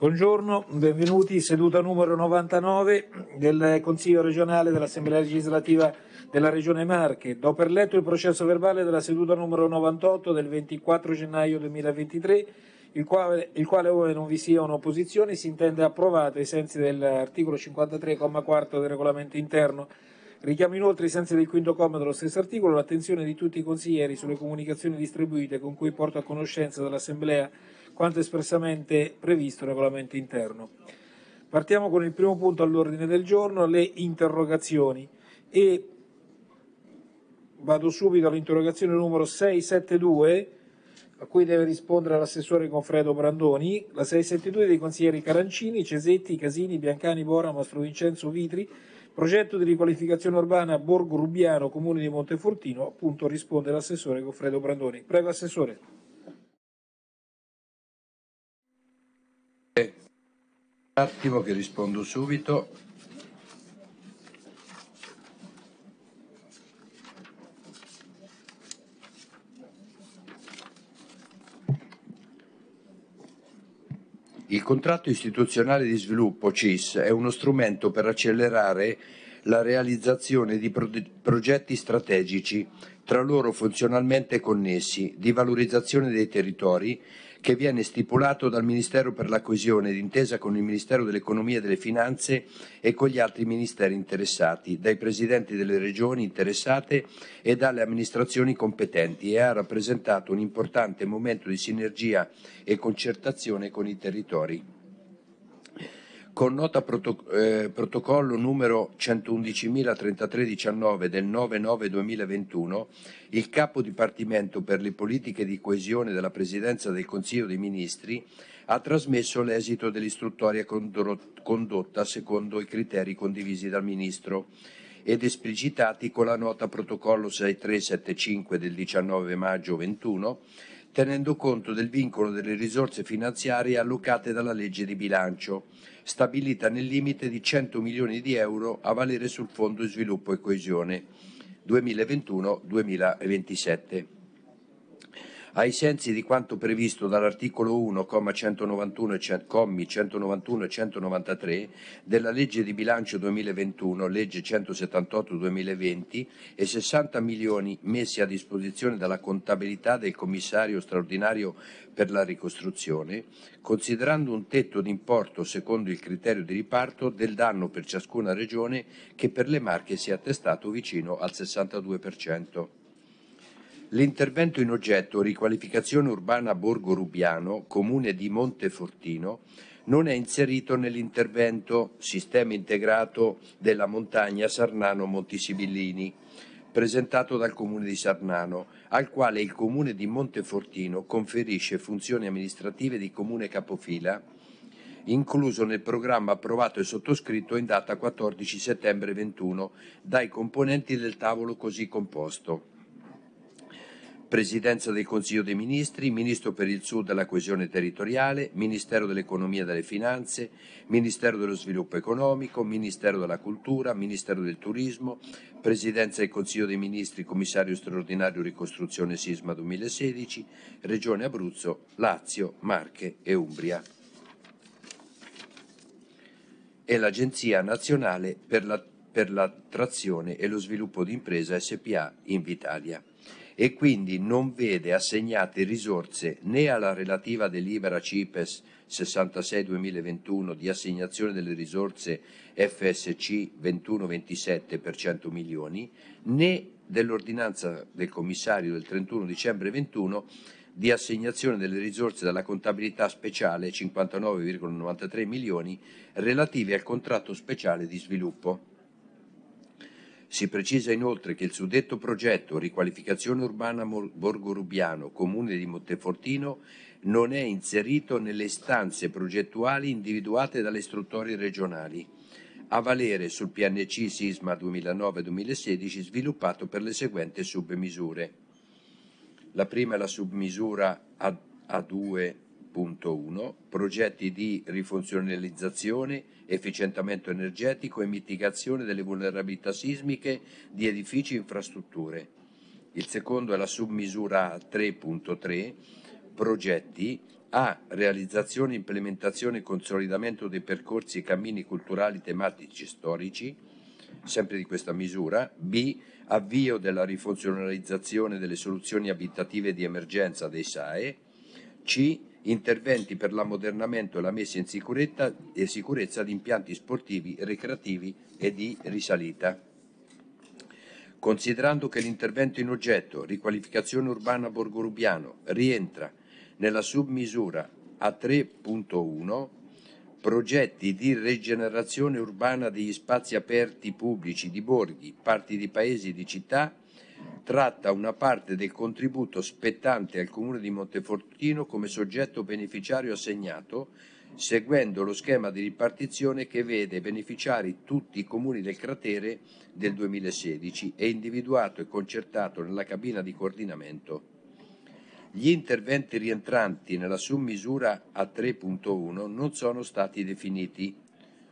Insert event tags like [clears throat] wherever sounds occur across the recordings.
Buongiorno, benvenuti. Seduta numero 99 del Consiglio regionale dell'Assemblea legislativa della Regione Marche. Do per letto il processo verbale della seduta numero 98 del 24 gennaio 2023, il quale, il quale ove non vi sia un'opposizione, si intende approvato ai sensi dell'articolo 53,4 del regolamento interno. Richiamo inoltre, ai sensi del quinto comma dello stesso articolo, l'attenzione di tutti i consiglieri sulle comunicazioni distribuite con cui porto a conoscenza dell'Assemblea quanto espressamente previsto nel regolamento interno. Partiamo con il primo punto all'ordine del giorno, le interrogazioni e vado subito all'interrogazione numero 672 a cui deve rispondere l'assessore Confredo Brandoni, la 672 dei consiglieri Carancini, Cesetti, Casini, Biancani, Bora, Mastro Vincenzo, Vitri, progetto di riqualificazione urbana Borgo Rubiano, comune di Montefortino, appunto risponde l'assessore Confredo Brandoni. Prego assessore. Un attimo che rispondo subito. Il contratto istituzionale di sviluppo CIS è uno strumento per accelerare la realizzazione di progetti strategici, tra loro funzionalmente connessi, di valorizzazione dei territori che viene stipulato dal Ministero per la coesione d'intesa con il Ministero dell'Economia e delle Finanze e con gli altri ministeri interessati, dai presidenti delle regioni interessate e dalle amministrazioni competenti e ha rappresentato un importante momento di sinergia e concertazione con i territori con nota protoc- eh, protocollo numero 111.033-19 del 9-9-2021, il capo dipartimento per le politiche di coesione della Presidenza del Consiglio dei Ministri ha trasmesso l'esito dell'istruttoria condotta secondo i criteri condivisi dal Ministro ed esplicitati con la nota protocollo 6375 del 19 maggio 21, tenendo conto del vincolo delle risorse finanziarie allocate dalla legge di bilancio stabilita nel limite di 100 milioni di euro a valere sul Fondo di Sviluppo e Coesione 2021-2027 ai sensi di quanto previsto dall'articolo 1, comma 191 e c- commi 191 e 193 della legge di bilancio 2021, legge 178 2020 e 60 milioni messi a disposizione dalla contabilità del commissario straordinario per la ricostruzione, considerando un tetto d'importo secondo il criterio di riparto del danno per ciascuna regione che per le Marche si è attestato vicino al 62%. L'intervento in oggetto, riqualificazione urbana Borgo Rubiano, comune di Montefortino, non è inserito nell'intervento Sistema integrato della montagna Sarnano-Montisibillini, presentato dal comune di Sarnano, al quale il comune di Montefortino conferisce funzioni amministrative di comune capofila, incluso nel programma approvato e sottoscritto in data 14 settembre 21 dai componenti del tavolo così composto. Presidenza del Consiglio dei Ministri, Ministro per il Sud e la Coesione Territoriale, Ministero dell'Economia e delle Finanze, Ministero dello Sviluppo Economico, Ministero della Cultura, Ministero del Turismo, Presidenza del Consiglio dei Ministri, Commissario straordinario Ricostruzione Sisma 2016, Regione Abruzzo, Lazio, Marche e Umbria e l'Agenzia Nazionale per la, per la Trazione e lo Sviluppo di Impresa SPA Invitalia e quindi non vede assegnate risorse né alla relativa delibera CIPES 66-2021 di assegnazione delle risorse FSC 21-27 per 100 milioni, né dell'ordinanza del commissario del 31 dicembre 21 di assegnazione delle risorse dalla contabilità speciale 59,93 milioni relative al contratto speciale di sviluppo. Si precisa inoltre che il suddetto progetto Riqualificazione urbana Borgo Rubiano, comune di Montefortino, non è inserito nelle istanze progettuali individuate dalle istruttorie regionali, a valere sul PNC Sisma 2009-2016 sviluppato per le seguenti submisure. La prima è la submisura A2 3.1 progetti di rifunzionalizzazione, efficientamento energetico e mitigazione delle vulnerabilità sismiche di edifici e infrastrutture. Il secondo è la submisura 3.3 progetti a realizzazione, implementazione e consolidamento dei percorsi e cammini culturali tematici e storici, sempre di questa misura, b avvio della rifunzionalizzazione delle soluzioni abitative di emergenza dei SAE, c interventi per l'ammodernamento e la messa in sicurezza, e sicurezza di impianti sportivi, recreativi e di risalita. Considerando che l'intervento in oggetto, riqualificazione urbana Borgo Rubiano, rientra nella submisura A3.1, progetti di rigenerazione urbana degli spazi aperti pubblici di borghi, parti di paesi e di città, tratta una parte del contributo spettante al Comune di Montefortino come soggetto beneficiario assegnato, seguendo lo schema di ripartizione che vede beneficiari tutti i comuni del cratere del 2016 e individuato e concertato nella cabina di coordinamento. Gli interventi rientranti nella submisura A3.1 non sono stati definiti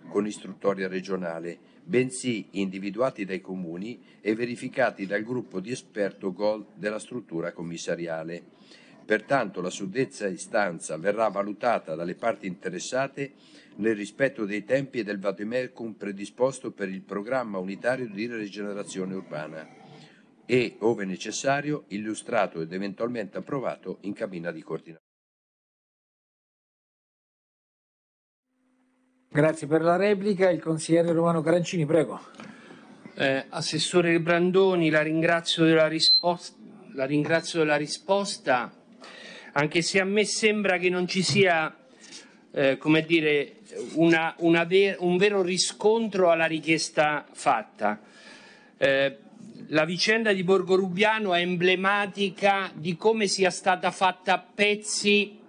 con istruttoria regionale bensì individuati dai comuni e verificati dal gruppo di esperto GOL della struttura commissariale. Pertanto la suddetta istanza verrà valutata dalle parti interessate nel rispetto dei tempi e del vademercum predisposto per il programma unitario di rigenerazione urbana e, ove necessario, illustrato ed eventualmente approvato in cabina di coordinamento. Grazie per la replica. Il consigliere Romano Carancini, prego. Eh, Assessore Brandoni, la ringrazio, la ringrazio della risposta, anche se a me sembra che non ci sia eh, come dire, una, una ver un vero riscontro alla richiesta fatta. Eh, la vicenda di Borgo Rubiano è emblematica di come sia stata fatta a pezzi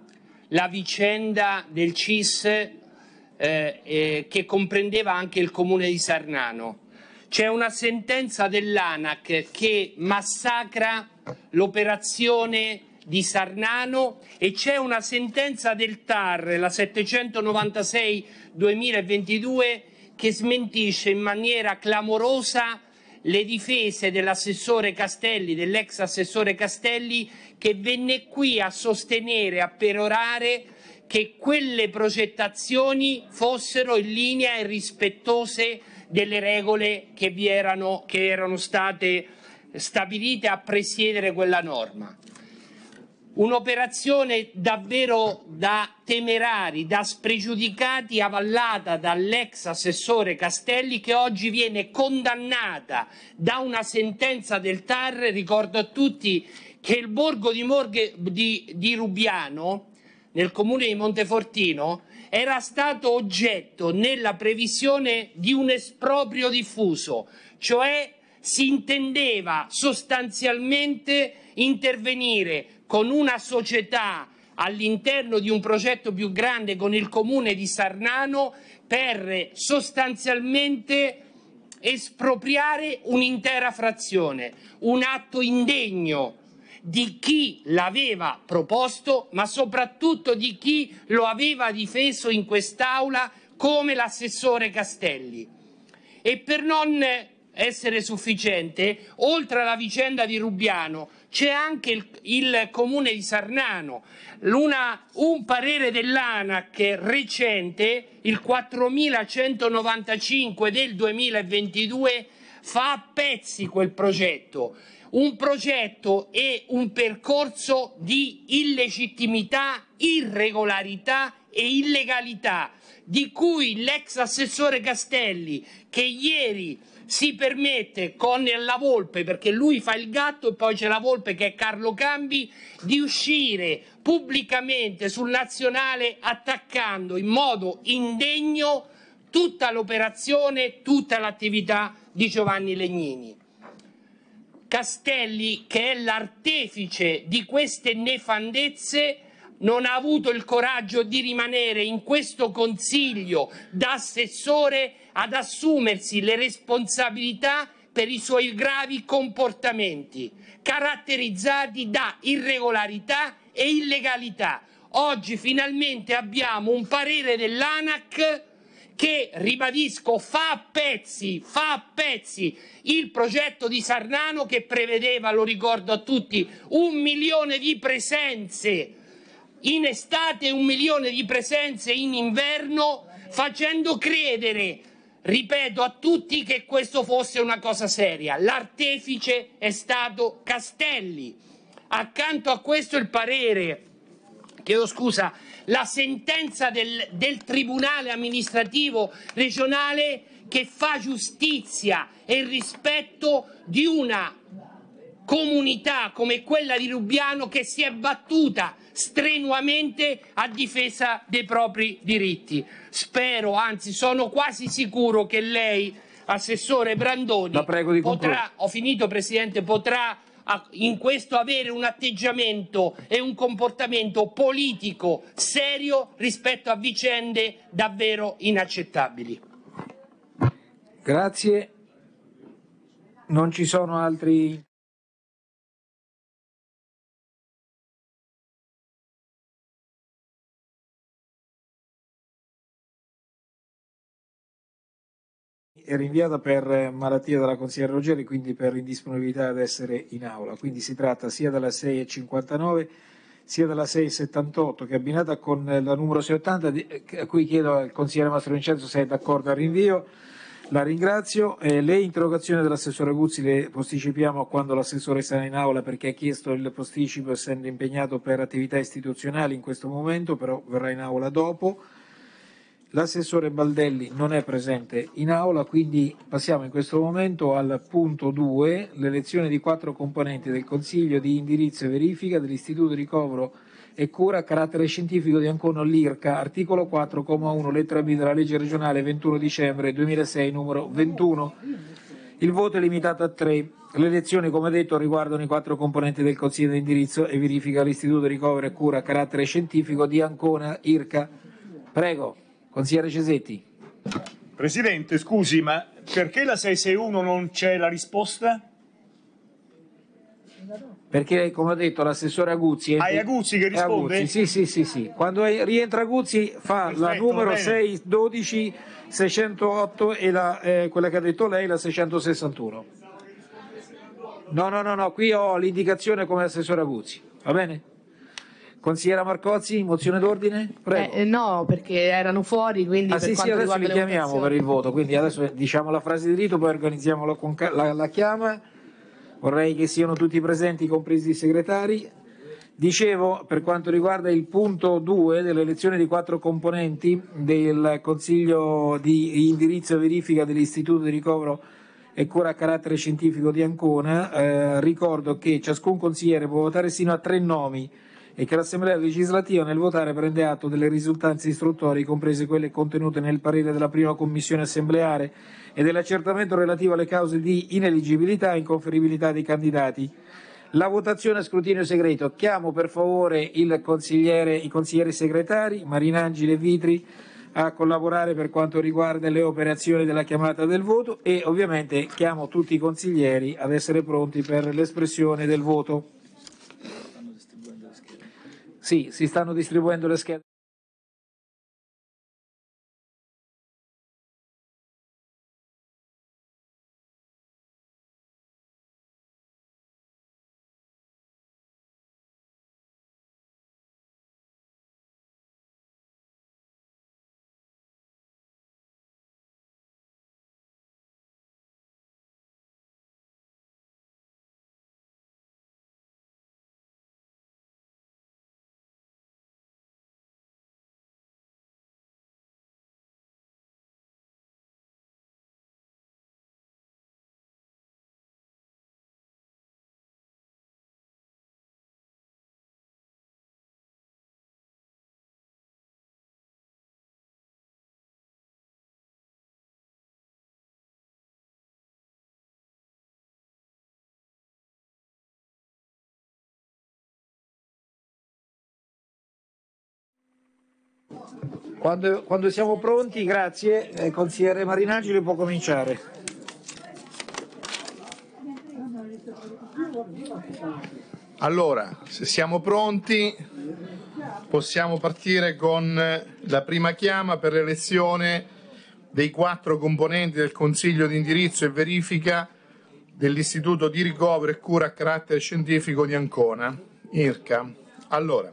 la vicenda del CIS eh, eh, che comprendeva anche il comune di Sarnano. C'è una sentenza dell'ANAC che massacra l'operazione di Sarnano e c'è una sentenza del TAR, la 796-2022, che smentisce in maniera clamorosa le difese dell'assessore Castelli, dell'ex assessore Castelli, che venne qui a sostenere, a perorare che quelle progettazioni fossero in linea e rispettose delle regole che, erano, che erano state stabilite a presiedere quella norma. Un'operazione davvero da temerari, da spregiudicati, avallata dall'ex assessore Castelli che oggi viene condannata da una sentenza del TAR. Ricordo a tutti che il borgo di, Morghe, di, di Rubiano nel comune di Montefortino, era stato oggetto nella previsione di un esproprio diffuso, cioè si intendeva sostanzialmente intervenire con una società all'interno di un progetto più grande con il comune di Sarnano per sostanzialmente espropriare un'intera frazione, un atto indegno di chi l'aveva proposto, ma soprattutto di chi lo aveva difeso in quest'Aula come l'assessore Castelli. E per non essere sufficiente, oltre alla vicenda di Rubiano, c'è anche il, il, comune di Sarnano, Una, un parere dell'ANAC recente, il 4195 del 2022, fa a pezzi quel progetto un progetto e un percorso di illegittimità, irregolarità e illegalità, di cui l'ex assessore Castelli, che ieri si permette con la volpe, perché lui fa il gatto e poi c'è la volpe che è Carlo Cambi, di uscire pubblicamente sul nazionale attaccando in modo indegno tutta l'operazione, tutta l'attività di Giovanni Legnini. Castelli, che è l'artefice di queste nefandezze, non ha avuto il coraggio di rimanere in questo consiglio da assessore ad assumersi le responsabilità per i suoi gravi comportamenti, caratterizzati da irregolarità e illegalità. Oggi finalmente abbiamo un parere dell'ANAC che, ribadisco, fa a pezzi, fa a pezzi il progetto di Sarnano che prevedeva, lo ricordo a tutti, un milione di presenze in estate, e un milione di presenze in inverno, facendo credere ripeto a tutti che questo fosse una cosa seria. L'artefice è stato Castelli. Accanto a questo il parere, chiedo scusa, la sentenza del, del Tribunale amministrativo regionale che fa giustizia e rispetto di una comunità come quella di Rubiano che si è battuta strenuamente a difesa dei propri diritti. Spero, anzi sono quasi sicuro che lei, Assessore Brandoni, potrà, ho finito Presidente, potrà in questo avere un atteggiamento e un comportamento politico serio rispetto a vicende davvero inaccettabili. Grazie. Non ci sono altri è rinviata per malattia dalla consigliera Ruggeri, quindi per indisponibilità ad essere in aula. Quindi si tratta sia della 6,59 sia della 678 che è abbinata con la numero 70, a cui chiedo al consigliere Mastro Vincenzo se è d'accordo al rinvio. La ringrazio. Eh, le interrogazioni dell'assessore Guzzi le posticipiamo a quando l'assessore sarà in aula perché ha chiesto il posticipo essendo impegnato per attività istituzionali in questo momento, però verrà in aula dopo. L'assessore Baldelli non è presente in aula, quindi passiamo in questo momento al punto 2, l'elezione di quattro componenti del Consiglio di indirizzo e verifica dell'Istituto di ricovero e cura a carattere scientifico di Ancona l'IRCA, articolo 4,1, lettera B della legge regionale 21 dicembre 2006, numero 21. Il voto è limitato a 3. Le elezioni, come detto, riguardano i quattro componenti del Consiglio di indirizzo e verifica dell'Istituto di ricovero e cura a carattere scientifico di Ancona IRCA. Prego. Consigliere Cesetti. Presidente, scusi, ma perché la 661 non c'è la risposta? Perché, come ho detto, l'assessore Aguzzi... È... Ah, è Aguzzi che risponde? Aguzzi. Sì, sì, sì, sì. Quando rientra Aguzzi fa Perfetto, la numero 612, 608 e la, eh, quella che ha detto lei, la 661. No, no, no, no, qui ho l'indicazione come assessore Aguzzi, va bene? Consigliera Marcozzi, mozione d'ordine? Prego. Eh, no, perché erano fuori, quindi... Ah sì, sì, adesso li chiamiamo per il voto, quindi adesso diciamo la frase di rito, poi organizziamo la, la, la chiama. Vorrei che siano tutti presenti, compresi i segretari. Dicevo, per quanto riguarda il punto 2 dell'elezione di quattro componenti del Consiglio di indirizzo e verifica dell'Istituto di ricovero e cura a carattere scientifico di Ancona, eh, ricordo che ciascun consigliere può votare sino a tre nomi e che l'Assemblea legislativa nel votare prende atto delle risultanze istruttorie, comprese quelle contenute nel parere della prima commissione assembleare e dell'accertamento relativo alle cause di ineligibilità e inconferibilità dei candidati. La votazione a scrutinio segreto. Chiamo per favore consigliere, i consiglieri segretari Marinangeli e Vitri a collaborare per quanto riguarda le operazioni della chiamata del voto e ovviamente chiamo tutti i consiglieri ad essere pronti per l'espressione del voto. Sì, si stanno distribuendo le schede. Quando, quando siamo pronti, grazie, il eh, consigliere Marinangeli può cominciare. Allora, se siamo pronti, possiamo partire con eh, la prima chiama per l'elezione dei quattro componenti del Consiglio di indirizzo e verifica dell'Istituto di ricovero e cura a carattere scientifico di Ancona, IRCA. Allora,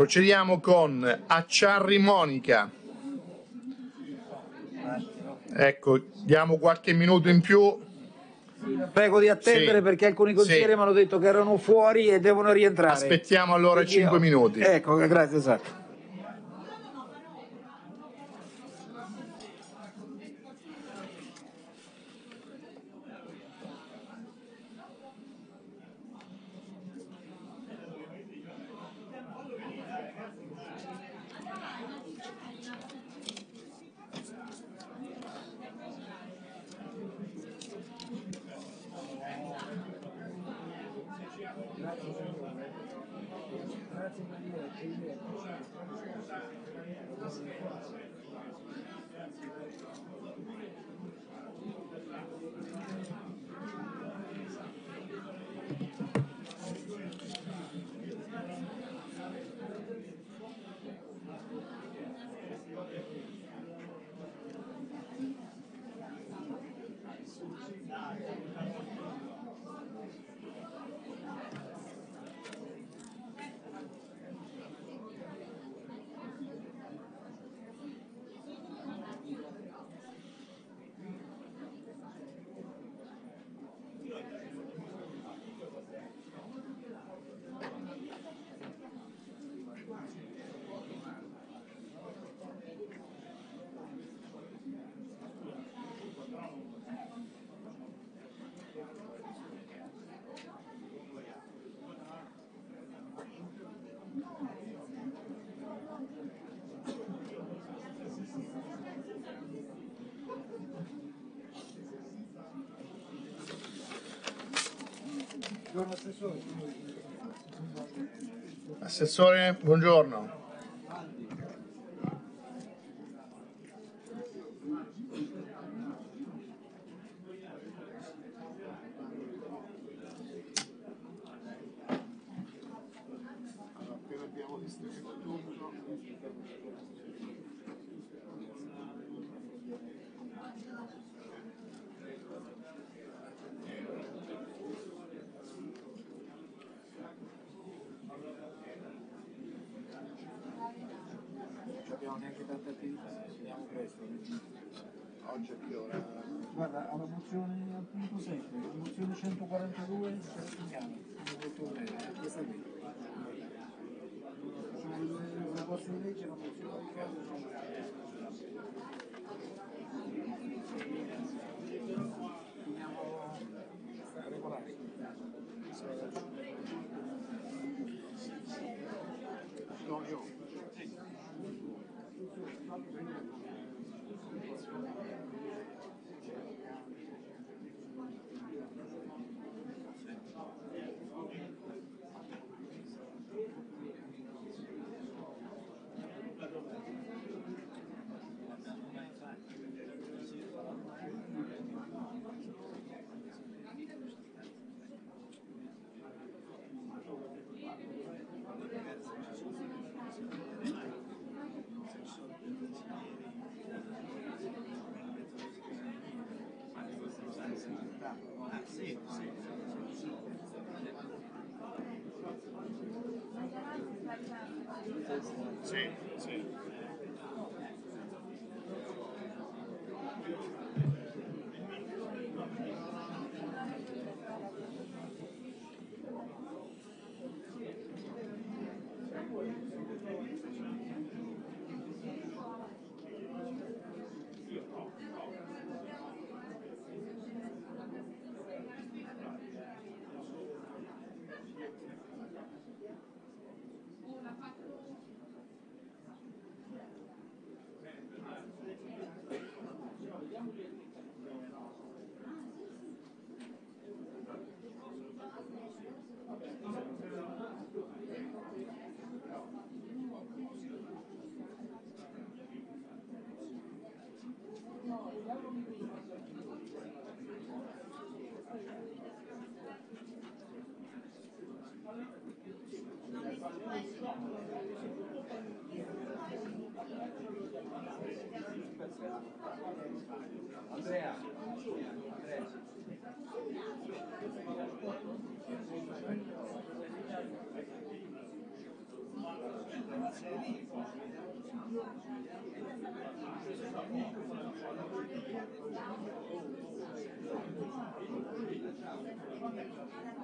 Procediamo con Acciarri Monica. Ecco, diamo qualche minuto in più. Prego di attendere sì. perché alcuni consiglieri sì. mi hanno detto che erano fuori e devono rientrare. Aspettiamo allora Quindi 5 minuti. Ecco, grazie esatto. Assessore, buongiorno. Andrea, Andrea. Thank you. じゃあ。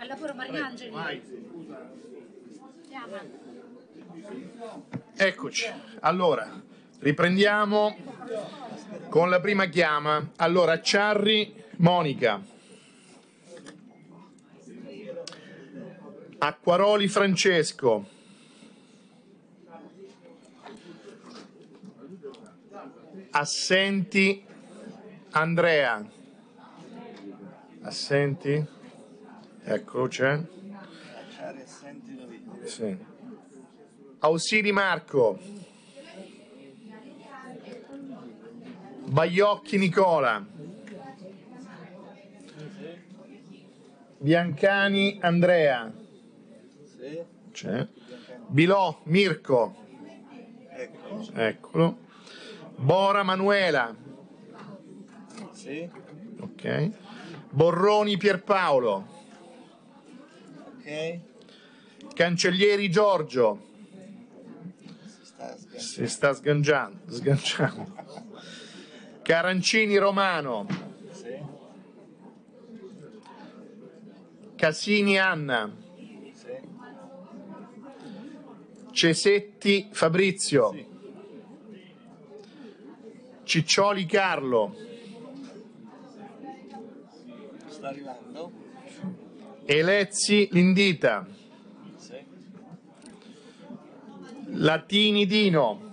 Al lavoro Mariangeli. Eccoci. Allora, riprendiamo con la prima chiama. Allora, Ciarri, Monica. Acquaroli Francesco. Assenti Andrea. Assenti. Eccolo c'è. Sì. Ausili Marco. Baiocchi Nicola. Biancani Andrea. C'è. Bilò Mirko. Eccolo. Bora Manuela. Sì. Ok. Borroni Pierpaolo. Ok. Cancellieri Giorgio. Si sta sganciando. Si sta sganciando. Carancini Romano. Sì. Casini Anna. Cesetti Fabrizio. Sì. Ciccioli Carlo. Sta arrivando. Elezzi Lindita. Sì. Latini Dino.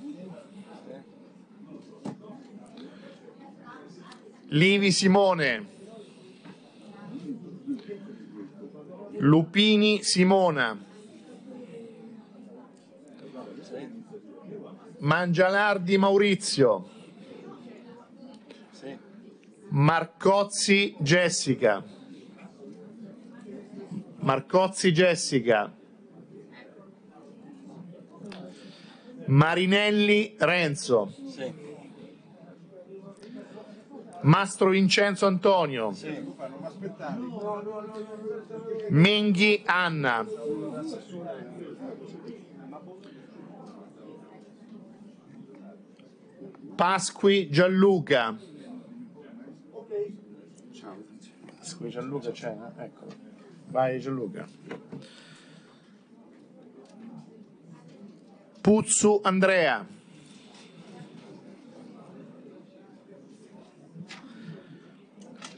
Livi Simone, Lupini Simona, Mangialardi Maurizio. Marcozzi Jessica. Marcozzi Jessica. Marinelli Renzo. Mastro Vincenzo Antonio. Menghi Anna. Pasqui Gianluca. Pasqui Gianluca c'è, eh? eccolo. Vai Gianluca. Puzzu Andrea.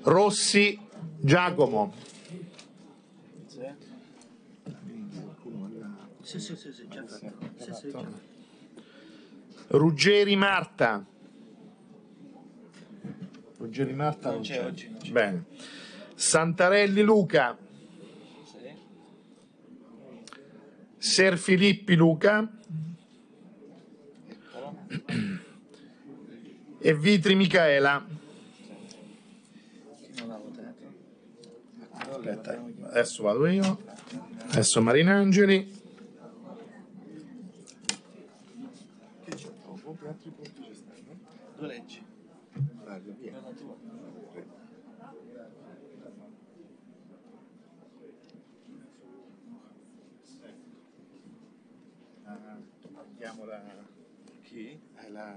Rossi Giacomo. Sì, sì, sì, sì, già fatto. Sì, sì, già. Ruggeri Marta. Ruggeri Marta non, non c'è, c'è, oggi. Non c'è. Bene. Santarelli Luca. Sì. Ser Filippi Luca. E Vitri Micaela. Aspetta, adesso vado io. Adesso Marinangeli. chiamo la... Chi? Eh, la,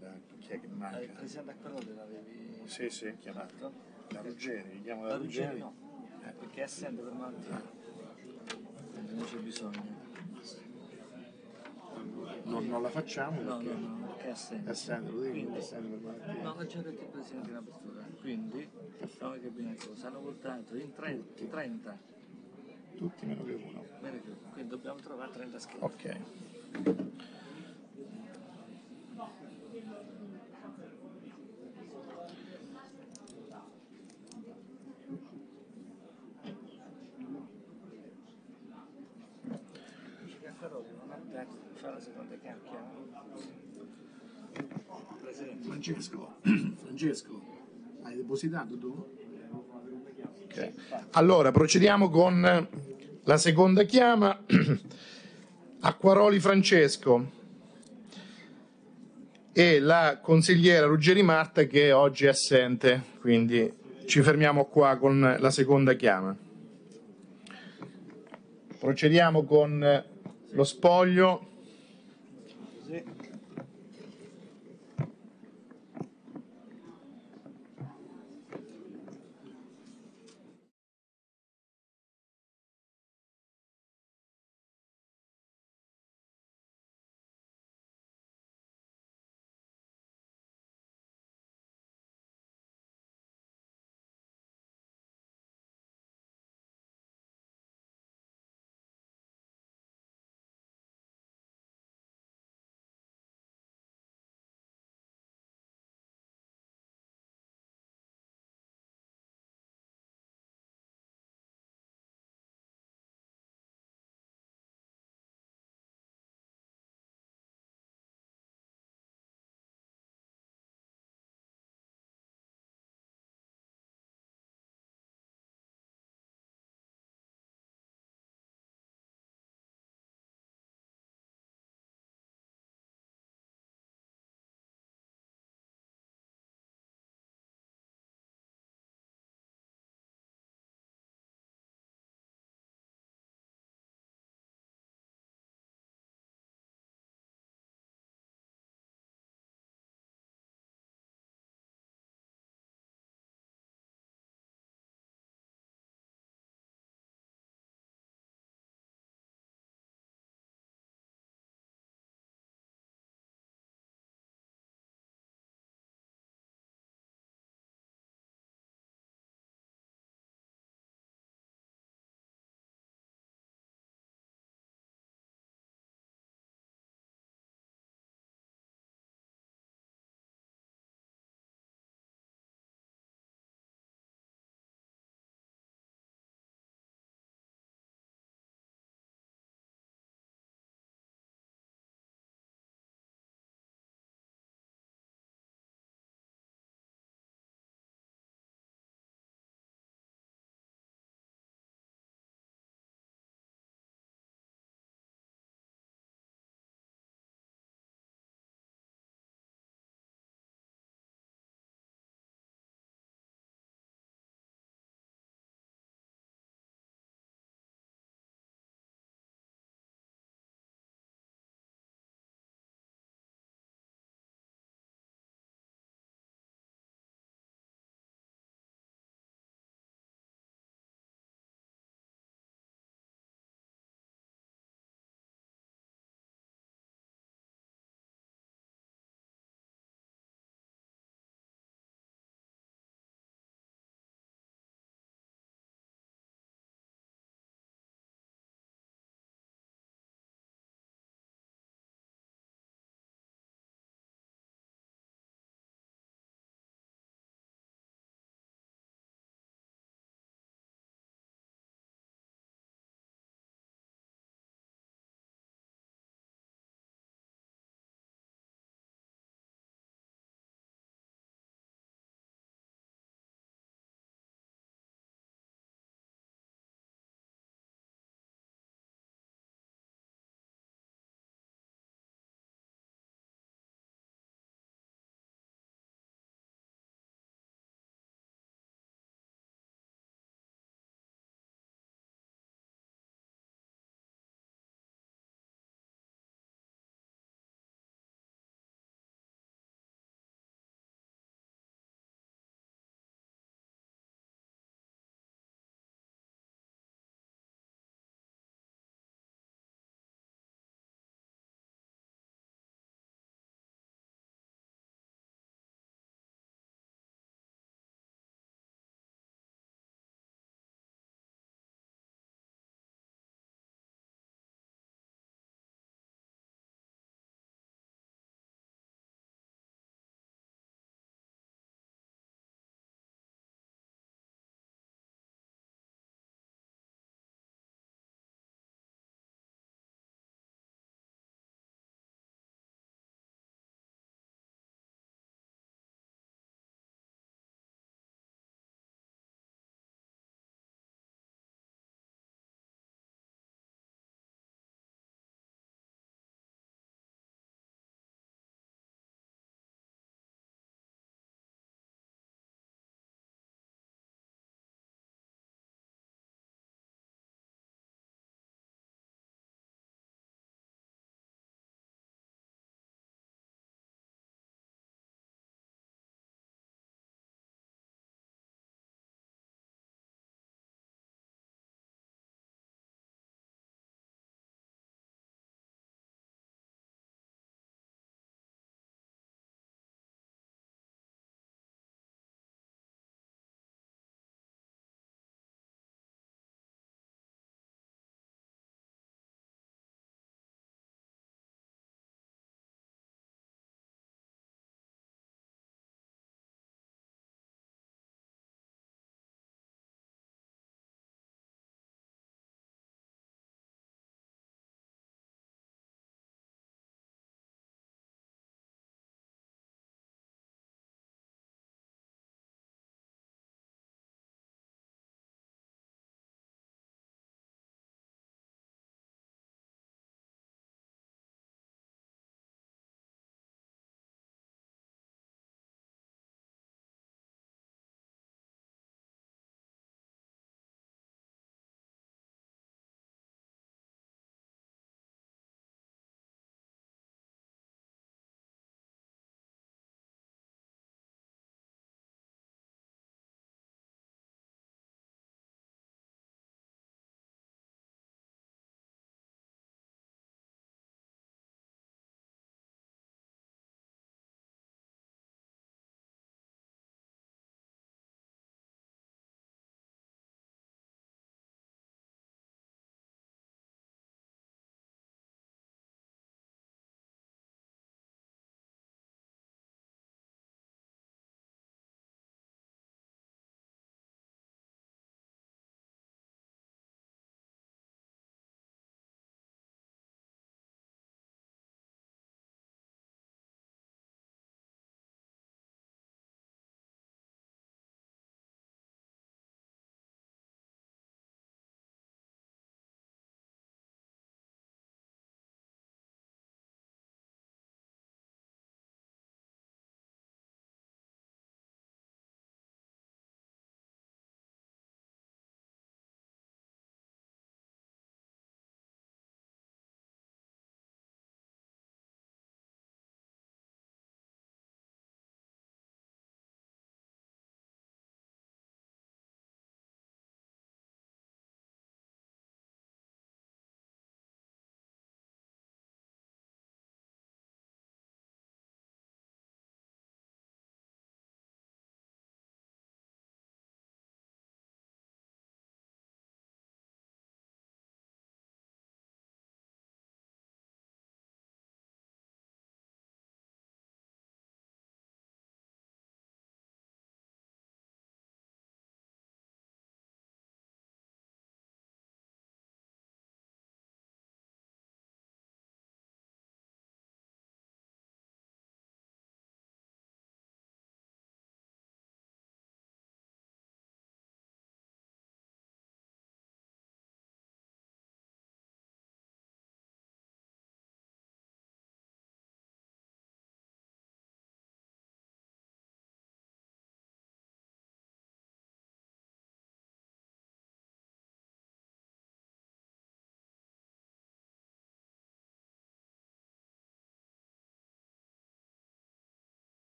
la, chi è che manca? Eh, il presidente Acquerode l'avevi... Sì, sì, chiamato. La Ruggeri, chiamo la, la Ruggeri. Ruggeri no, eh. perché è assente per attimo. Non c'è bisogno. Non, non la facciamo no, perché, no, no, perché è assente. assente, lo devi quindi, assente per No, ho già detto il presidente in apertura. Quindi, facciamo che bene cosa. Hanno votato in 30, 30. Tutti meno che uno. Meno che uno. Quindi dobbiamo trovare 30 schede. Ok. Francesco, Francesco, hai depositato tu? Okay. Allora procediamo con la seconda chiama. [clears throat] Acquaroli Francesco e la consigliera Ruggeri Marta che oggi è assente, quindi ci fermiamo qua con la seconda chiama. Procediamo con lo spoglio.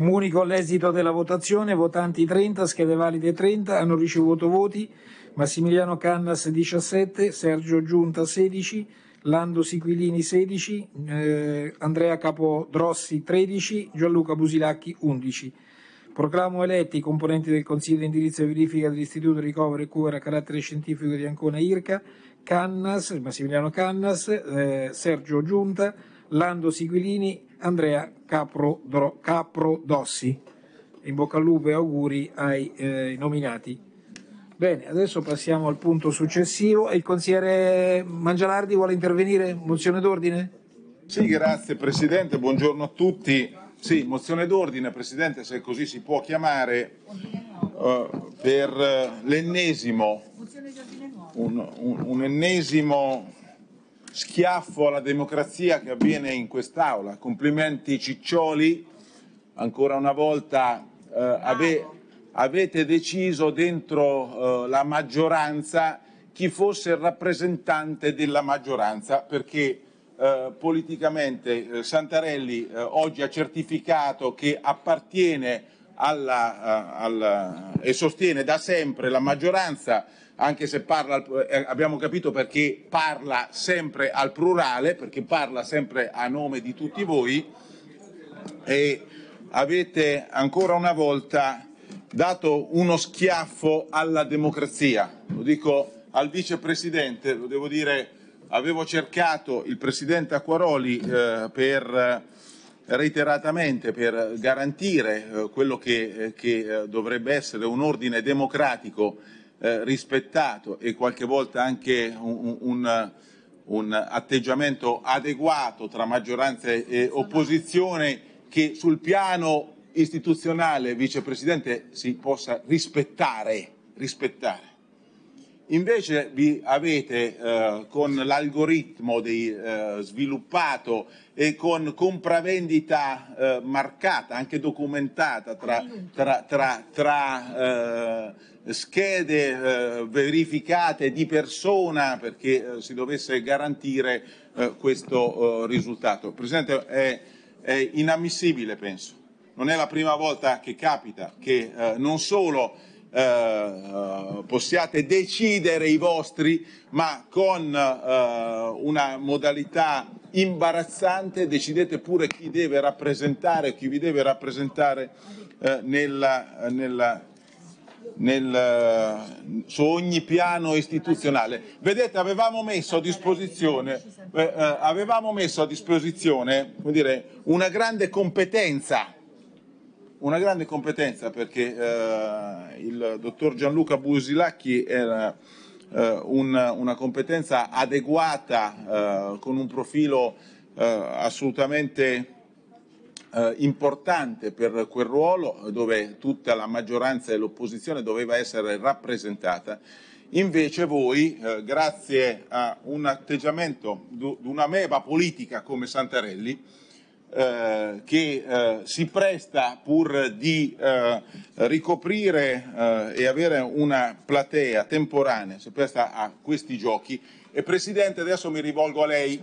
Comunico l'esito della votazione. Votanti 30, schede valide 30, hanno ricevuto voti Massimiliano Cannas 17, Sergio Giunta 16, Lando Siquilini 16, eh, Andrea Capodrossi 13, Gianluca Busilacchi 11. Proclamo eletti i componenti del Consiglio di indirizzo e verifica dell'Istituto Ricovero e Cura a carattere scientifico di Ancona Irca, Cannas, Massimiliano Cannas, eh, Sergio Giunta, Lando Siquilini, Andrea Caprodro, Caprodossi. In bocca al lupo e auguri ai eh, nominati. Bene, adesso passiamo al punto successivo. Il consigliere Mangialardi vuole intervenire? Mozione d'ordine? Sì, grazie Presidente, buongiorno a tutti. Sì, mozione d'ordine, Presidente, se così si può chiamare, uh, per eh, l'ennesimo, un, un, un ennesimo schiaffo alla democrazia che avviene in quest'Aula. Complimenti Ciccioli, ancora una volta eh, ave, avete deciso dentro eh, la maggioranza chi fosse il rappresentante della maggioranza perché eh, politicamente eh, Santarelli eh, oggi ha certificato che appartiene alla, eh, alla, e sostiene da sempre la maggioranza anche se parla, eh, abbiamo capito perché parla sempre al plurale, perché parla sempre a nome di tutti voi e avete ancora una volta dato uno schiaffo alla democrazia. Lo dico al vicepresidente, lo devo dire, avevo cercato il presidente Acquaroli eh, per, eh, reiteratamente per garantire eh, quello che, eh, che dovrebbe essere un ordine democratico eh, rispettato e qualche volta anche un, un, un, atteggiamento adeguato tra maggioranza e opposizione che sul piano istituzionale, vicepresidente, si possa rispettare. rispettare. Invece vi avete eh, con l'algoritmo dei, eh, sviluppato e con compravendita eh, marcata, anche documentata tra, tra, tra, tra eh, schede eh, verificate di persona perché eh, si dovesse garantire questo risultato. Presidente, è, è, inammissibile, penso. Non è la prima volta che capita che non solo eh, possiate decidere i vostri, ma con eh, una modalità imbarazzante decidete pure chi deve rappresentare, chi vi deve rappresentare eh, nella, nella, nel, eh, su ogni piano istituzionale. Vedete, avevamo messo a disposizione, eh, eh, avevamo messo a disposizione dire, una grande competenza una grande competenza perché eh, il dottor Gianluca Busilacchi era eh, un, una competenza adeguata eh, con un profilo eh, assolutamente eh, importante per quel ruolo dove tutta la maggioranza e l'opposizione doveva essere rappresentata. Invece voi, eh, grazie a un atteggiamento di una meva politica come Santarelli, eh, che eh, si presta pur di eh, ricoprire eh, e avere una platea temporanea, si presta a questi giochi. E Presidente, adesso mi rivolgo a lei,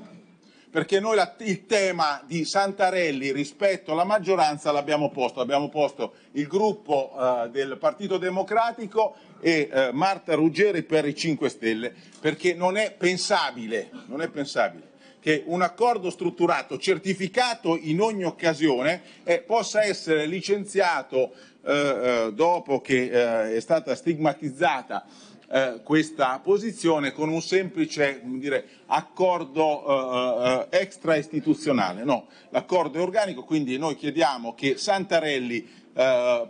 perché noi la, il tema di Santarelli rispetto alla maggioranza l'abbiamo posto, abbiamo posto il gruppo eh, del Partito Democratico e eh, Marta Ruggeri per i 5 Stelle, perché non è pensabile, non è pensabile che un accordo strutturato, certificato in ogni occasione, eh, possa essere licenziato eh, eh dopo che eh, è stata stigmatizzata eh, questa posizione con un semplice dire, accordo extra istituzionale. No, l'accordo è organico, quindi noi chiediamo che Santarelli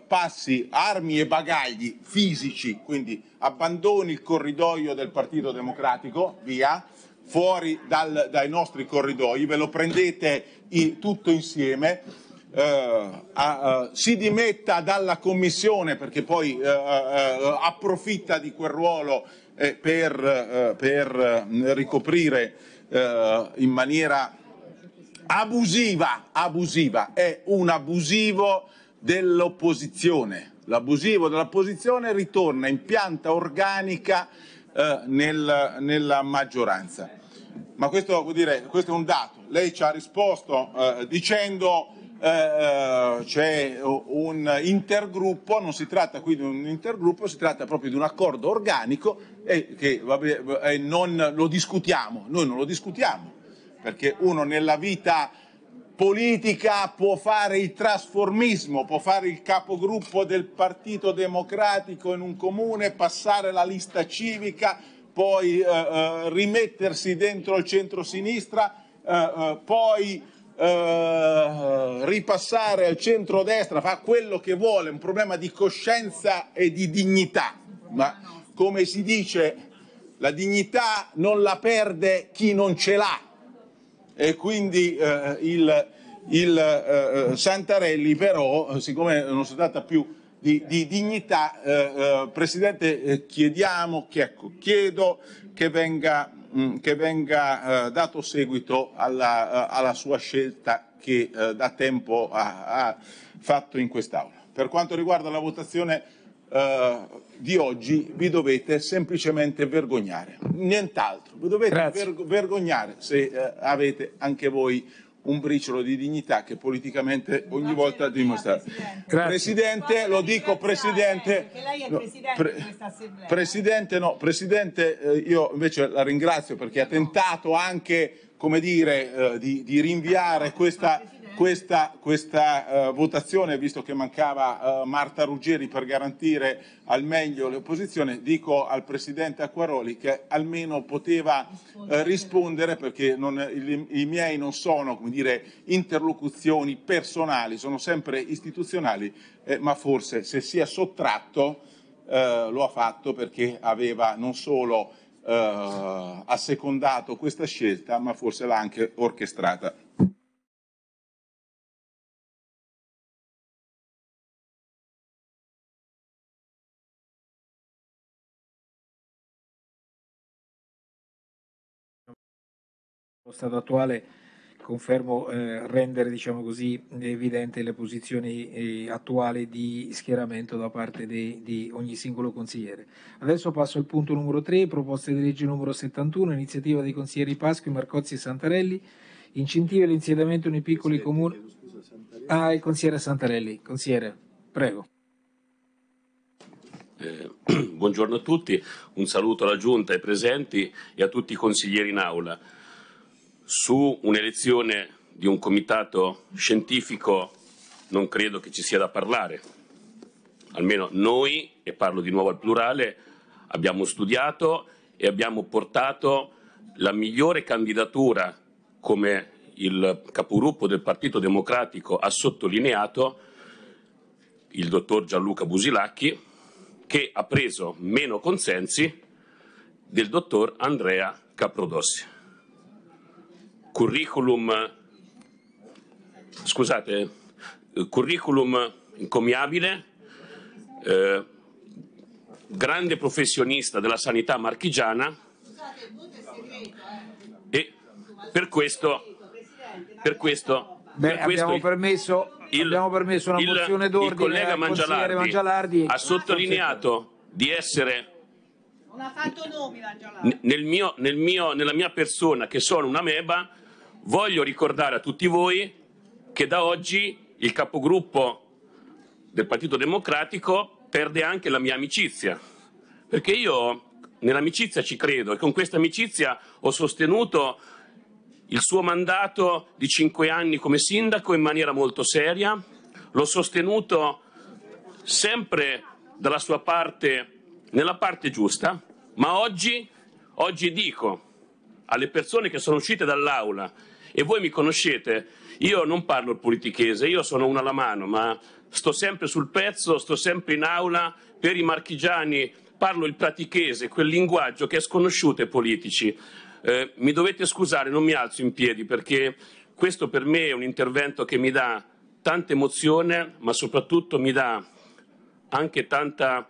passi armi e bagagli fisici, quindi abbandoni il corridoio del Partito Democratico, via, fuori dal, dai nostri corridoi, ve lo prendete in, tutto insieme, eh, a, uh, si dimetta dalla commissione perché poi eh, eh, eh approfitta di quel ruolo eh, per, eh, per ricoprire in maniera abusiva, abusiva, è un abusivo dell'opposizione. L'abusivo dell'opposizione ritorna in pianta organica eh, nel, nella maggioranza. Ma questo, vuol dire, questo, è un dato. Lei ci ha risposto eh, dicendo eh, eh, c'è un intergruppo, non si tratta qui di un intergruppo, si tratta proprio di un accordo organico e che vabbè, non lo discutiamo, noi non lo discutiamo, perché uno nella vita politica può fare il trasformismo, può fare il capogruppo del Partito Democratico in un comune, passare la lista civica, poi eh, eh rimettersi dentro il centrosinistra, eh, eh, poi eh, ripassare al centro-destra, fa quello che vuole, un problema di coscienza e di dignità. Ma come si dice, la dignità non la perde chi non ce l'ha e quindi eh, il, il eh, Santarelli però, eh, siccome non si tratta più di, di dignità, eh, eh Presidente eh, chiediamo, ecco, chiedo che venga, mh, mm, che venga dato seguito alla, alla, sua scelta che da tempo ha, ha fatto in quest'Aula. Per quanto riguarda la votazione eh, di oggi vi dovete semplicemente vergognare, nient'altro. Vi dovete ver vergognare se eh, avete anche voi un briciolo di dignità che politicamente ogni volta dimostrate. Presidente, Presidente lo dico Presidente. Presidente, pre Presidente, no, Presidente eh, io invece la ringrazio perché ha tentato anche, come dire, eh, di, di rinviare questa questa, questa eh, votazione, visto che mancava eh, Marta Ruggeri per garantire al meglio le opposizioni, dico al Presidente Acquaroli che almeno poteva eh, rispondere perché non, i, i, miei non sono dire, interlocuzioni personali, sono sempre istituzionali, eh, ma forse se si è sottratto eh, lo ha fatto perché aveva non solo eh, assecondato questa scelta, ma forse l'ha anche orchestrata. Lo stato attuale confermo eh, rendere diciamo così, evidente le posizioni eh, attuali di schieramento da parte de, di ogni singolo consigliere. Adesso passo al punto numero 3, proposte di legge numero 71, iniziativa dei consiglieri Pasqui, Marcozzi e Santarelli, incentivi all'insediamento nei piccoli comuni. Ah, il consigliere Santarelli, consigliere, prego. Eh, [clears throat] buongiorno a tutti, un saluto alla Giunta, ai presenti e a tutti i consiglieri in aula. Su un'elezione di un comitato scientifico non credo che ci sia da parlare. Almeno noi, e parlo di nuovo al plurale, abbiamo studiato e abbiamo portato la migliore candidatura, come il capogruppo del Partito Democratico ha sottolineato, il dottor Gianluca Busilacchi, che ha preso meno consensi del dottor Andrea Caprodossi curriculum, scusate, curriculum incommiabile, eh, grande professionista della sanità marchigiana e per questo, per questo, Beh, per questo abbiamo, permesso, il, abbiamo permesso una mozione d'ordine il collega eh, Mangialardi, Mangialardi ha sottolineato di essere non ha fatto nomi Mangialardi nel mio, nel mio, nella mia persona che sono una meba Voglio ricordare a tutti voi che da oggi il capogruppo del Partito Democratico perde anche la mia amicizia, perché io nell'amicizia ci credo e con questa amicizia ho sostenuto il suo mandato di cinque anni come sindaco in maniera molto seria, l'ho sostenuto sempre dalla sua parte, nella parte giusta, ma oggi, oggi dico alle persone che sono uscite dall'aula e voi mi conoscete, io non parlo il politichese, io sono una alla mano, ma sto sempre sul pezzo, sto sempre in aula, per i marchigiani parlo il pratichese, quel linguaggio che è sconosciuto ai politici. Eh, mi dovete scusare, non mi alzo in piedi perché questo per me è un intervento che mi dà tanta emozione, ma soprattutto mi dà anche tanta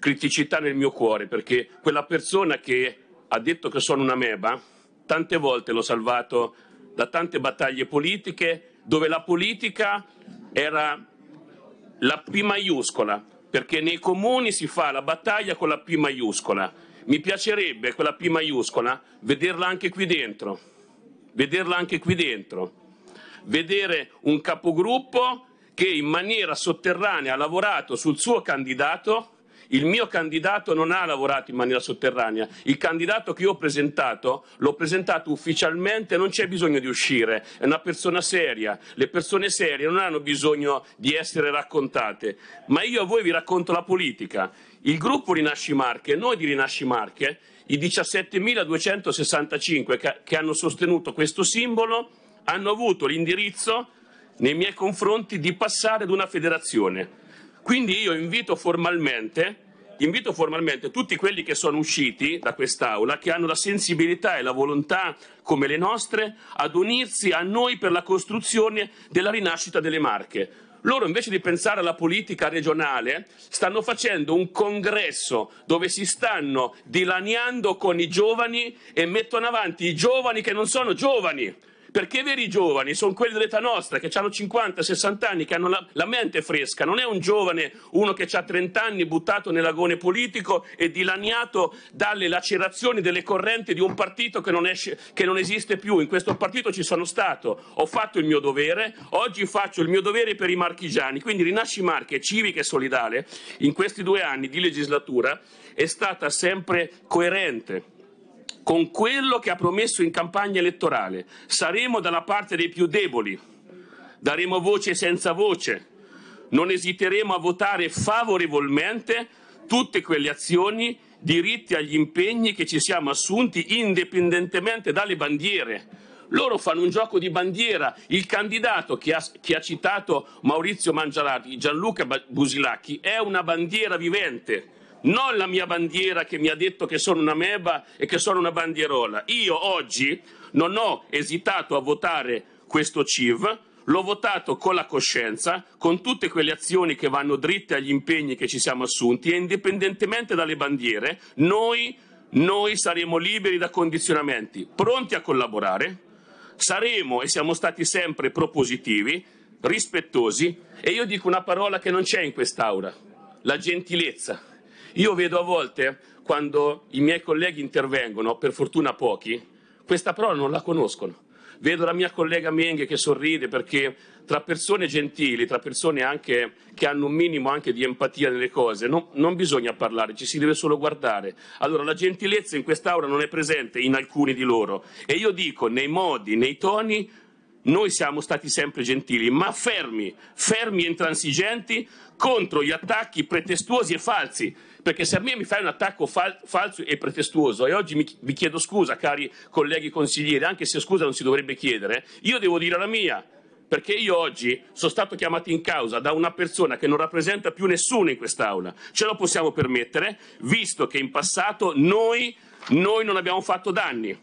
criticità nel mio cuore, perché quella persona che ha detto che sono una meba, tante volte l'ho salvato da tante battaglie politiche dove la politica era la P maiuscola, perché nei comuni si fa la battaglia con la P maiuscola. Mi piacerebbe quella P maiuscola vederla anche qui dentro, vederla anche qui dentro, vedere un capogruppo che in maniera sotterranea ha lavorato sul suo candidato il mio candidato non ha lavorato in maniera sotterranea. Il candidato che io ho presentato, l'ho presentato ufficialmente, non c'è bisogno di uscire. È una persona seria. Le persone serie non hanno bisogno di essere raccontate. Ma io a voi vi racconto la politica. Il gruppo Rinasci Marche, noi di Rinasci Marche, i 17.265 che hanno sostenuto questo simbolo, hanno avuto l'indirizzo nei miei confronti di passare ad una federazione. Quindi io invito formalmente invito formalmente tutti quelli che sono usciti da quest'Aula, che hanno la sensibilità e la volontà come le nostre, ad unirsi a noi per la costruzione della rinascita delle Marche. Loro invece di pensare alla politica regionale stanno facendo un congresso dove si stanno dilaniando con i giovani e mettono avanti i giovani che non sono giovani perché i veri giovani sono quelli dell'età nostra, che hanno 50-60 anni, che hanno la, la, mente fresca. Non è un giovane, uno che ha 30 anni, buttato nell'agone politico e dilaniato dalle lacerazioni delle correnti di un partito che non, esce, che non esiste più. In questo partito ci sono stato, ho fatto il mio dovere, oggi faccio il mio dovere per i marchigiani. Quindi Rinasci Marche, civica e solidale, in questi due anni di legislatura, è stata sempre coerente con quello che ha promesso in campagna elettorale. Saremo dalla parte dei più deboli, daremo voce senza voce, non esiteremo a votare favorevolmente tutte quelle azioni, diritti agli impegni che ci siamo assunti indipendentemente dalle bandiere. Loro fanno un gioco di bandiera. Il candidato che ha, che ha citato Maurizio Mangiarati, Gianluca Busilacchi, è una bandiera vivente non la mia bandiera che mi ha detto che sono una meba e che sono una bandierola. Io oggi non ho esitato a votare questo CIV, l'ho votato con la coscienza, con tutte quelle azioni che vanno dritte agli impegni che ci siamo assunti e indipendentemente dalle bandiere, noi, noi saremo liberi da condizionamenti, pronti a collaborare, saremo e siamo stati sempre propositivi, rispettosi e io dico una parola che non c'è in quest'aula, la gentilezza io vedo a volte, quando i miei colleghi intervengono, per fortuna pochi, questa parola non la conoscono. Vedo la mia collega Menghe che sorride perché tra persone gentili, tra persone anche che hanno un minimo anche di empatia nelle cose, non, non bisogna parlare, ci si deve solo guardare. Allora la gentilezza in quest'aula non è presente in alcuni di loro e io dico nei modi, nei toni, noi siamo stati sempre gentili, ma fermi, fermi e intransigenti contro gli attacchi pretestuosi e falsi perché se a me mi fai un attacco fal- falso e pretestuoso, e oggi mi, vi chiedo scusa, cari colleghi consiglieri, anche se scusa non si dovrebbe chiedere, io devo dire la mia. Perché io oggi sono stato chiamato in causa da una persona che non rappresenta più nessuno in quest'Aula. Ce lo possiamo permettere, visto che in passato noi, noi non abbiamo fatto danni.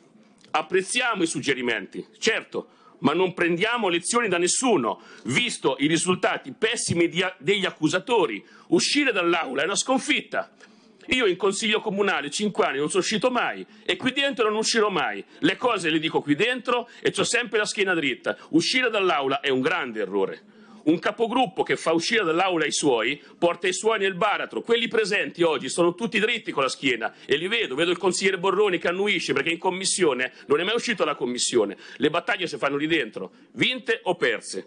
Apprezziamo i suggerimenti, certo, ma non prendiamo lezioni da nessuno, visto i risultati pessimi degli accusatori. Uscire dall'aula è una sconfitta. Io in consiglio comunale 5 anni non sono uscito mai e qui dentro non uscirò mai. Le cose le dico qui dentro e ho sempre la schiena dritta. Uscire dall'aula è un grande errore. Un capogruppo che fa uscire dall'aula i suoi porta i suoi nel baratro. Quelli presenti oggi sono tutti dritti con la schiena e li vedo. Vedo il consigliere Borroni che annuisce perché in commissione non è mai uscito dalla commissione. Le battaglie si fanno lì dentro, vinte o perse.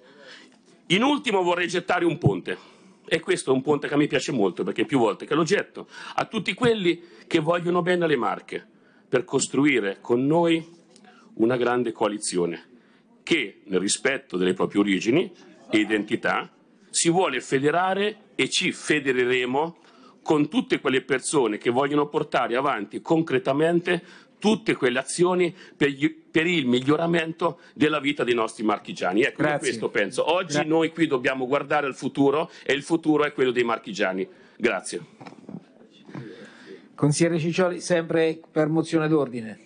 In ultimo vorrei gettare un ponte. E questo è un ponte che a me piace molto perché più volte che lo getto a tutti quelli che vogliono bene alle Marche per costruire con noi una grande coalizione che, nel rispetto delle proprie origini, identità, si vuole federare e ci federeremo con tutte quelle persone che vogliono portare avanti concretamente tutte quelle azioni per, gli, per, il miglioramento della vita dei nostri marchigiani. Ecco, Grazie. questo penso. Oggi Grazie. noi qui dobbiamo guardare al futuro e il futuro è quello dei marchigiani. Grazie. Consigliere Ciccioli, sempre per mozione d'ordine.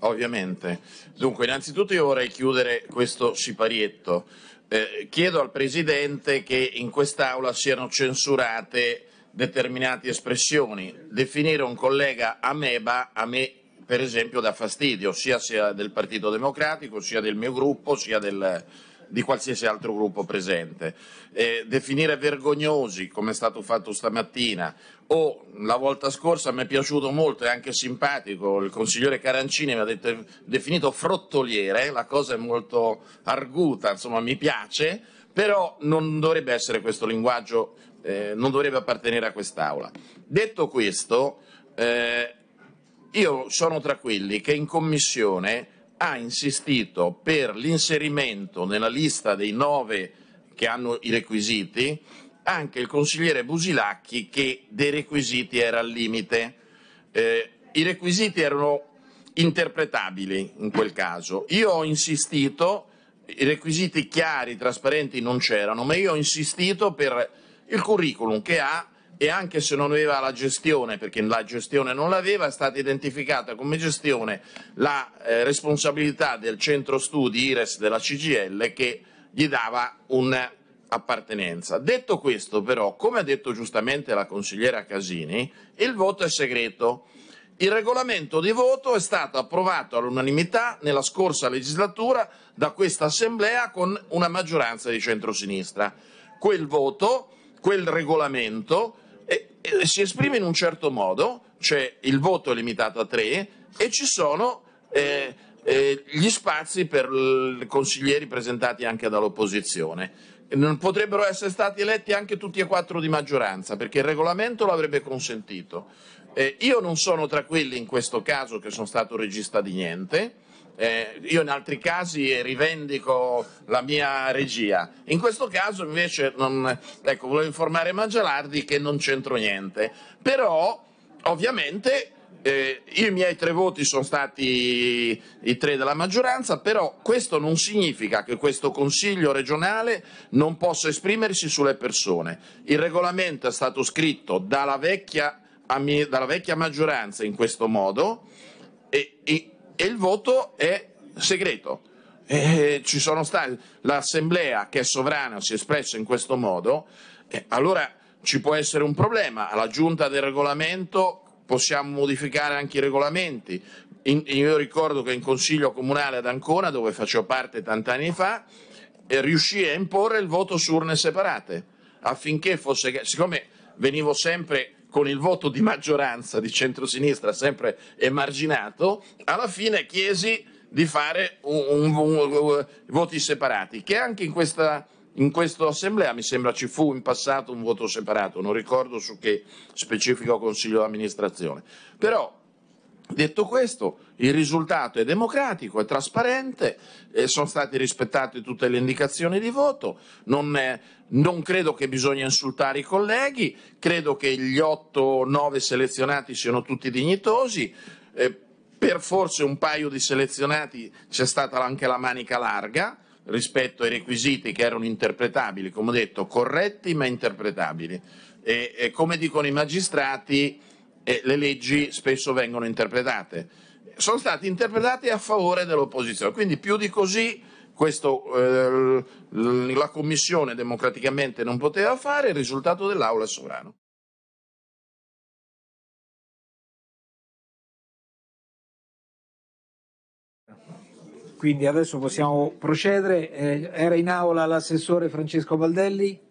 Ovviamente. Dunque, innanzitutto io vorrei chiudere questo sciparietto eh, chiedo al Presidente che in quest'Aula siano censurate determinate espressioni. Definire un collega ameba a me per esempio dà fastidio, sia, sia del Partito Democratico, sia del mio gruppo, sia del, di qualsiasi altro gruppo presente. Eh, definire vergognosi, come è stato fatto stamattina, o la volta scorsa mi è piaciuto molto e anche simpatico, il consigliere Carancini mi ha detto, definito frottoliere, la cosa è molto arguta, insomma mi piace, però non dovrebbe essere questo linguaggio, eh, non dovrebbe appartenere a quest'Aula. Detto questo, eh, io sono tra quelli che in Commissione ha insistito per l'inserimento nella lista dei nove che hanno i requisiti anche il consigliere Busilacchi che dei requisiti era al limite. Eh, I requisiti erano interpretabili in quel caso. Io ho insistito, i requisiti chiari, trasparenti non c'erano, ma io ho insistito per il curriculum che ha e anche se non aveva la gestione, perché la gestione non l'aveva, è stata identificata come gestione la eh, responsabilità del centro studi IRES della CGL che gli dava un'appartenenza. Detto questo però, come ha detto giustamente la consigliera Casini, il voto è segreto. Il regolamento di voto è stato approvato all'unanimità nella scorsa legislatura da questa Assemblea con una maggioranza di centrosinistra. Quel voto, quel regolamento eh, si esprime in un certo modo, cioè il voto è limitato a tre e ci sono eh, eh, gli spazi per consiglieri presentati anche dall'opposizione. Potrebbero essere stati eletti anche tutti e quattro di maggioranza, perché il regolamento lo avrebbe consentito. Eh, io non sono tra quelli in questo caso che sono stato regista di niente, eh, io in altri casi rivendico la mia regia. In questo caso invece non, ecco, volevo informare Mangialardi che non c'entro niente. Però ovviamente eh, i miei tre voti sono stati i tre della maggioranza, però questo non significa che questo Consiglio regionale non possa esprimersi sulle persone. Il regolamento è stato scritto dalla vecchia, dalla vecchia maggioranza in questo modo e, e e il voto è segreto. Eh, ci sono stati, l'assemblea che è sovrana si è espressa in questo modo, eh, allora ci può essere un problema, alla giunta del regolamento possiamo modificare anche i regolamenti. In, io ricordo che in consiglio comunale ad Ancona, dove facevo parte tant'anni fa, eh, riuscii a imporre il voto su urne separate affinché fosse, siccome venivo sempre con il voto di maggioranza di centrosinistra sempre emarginato, alla fine chiesi di fare un, un, un, voti separati, che anche in questa, in questa assemblea mi sembra ci fu in passato un voto separato, non ricordo su che specifico consiglio di amministrazione. Però Detto questo, il risultato è democratico, è trasparente, eh, sono state rispettate tutte le indicazioni di voto, non, è, non credo che bisogna insultare i colleghi, credo che gli 8 o 9 selezionati siano tutti dignitosi. Eh, per forse un paio di selezionati c'è stata anche la manica larga rispetto ai requisiti che erano interpretabili, come ho detto, corretti ma interpretabili. E, e come dicono i magistrati, eh, le leggi spesso vengono interpretate. Sono state interpretate a favore dell'opposizione, quindi più di così questo eh, la Commissione democraticamente non poteva fare, il risultato dell'Aula è sovrano. Quindi adesso possiamo procedere. Eh, era in aula l'assessore Francesco Baldelli.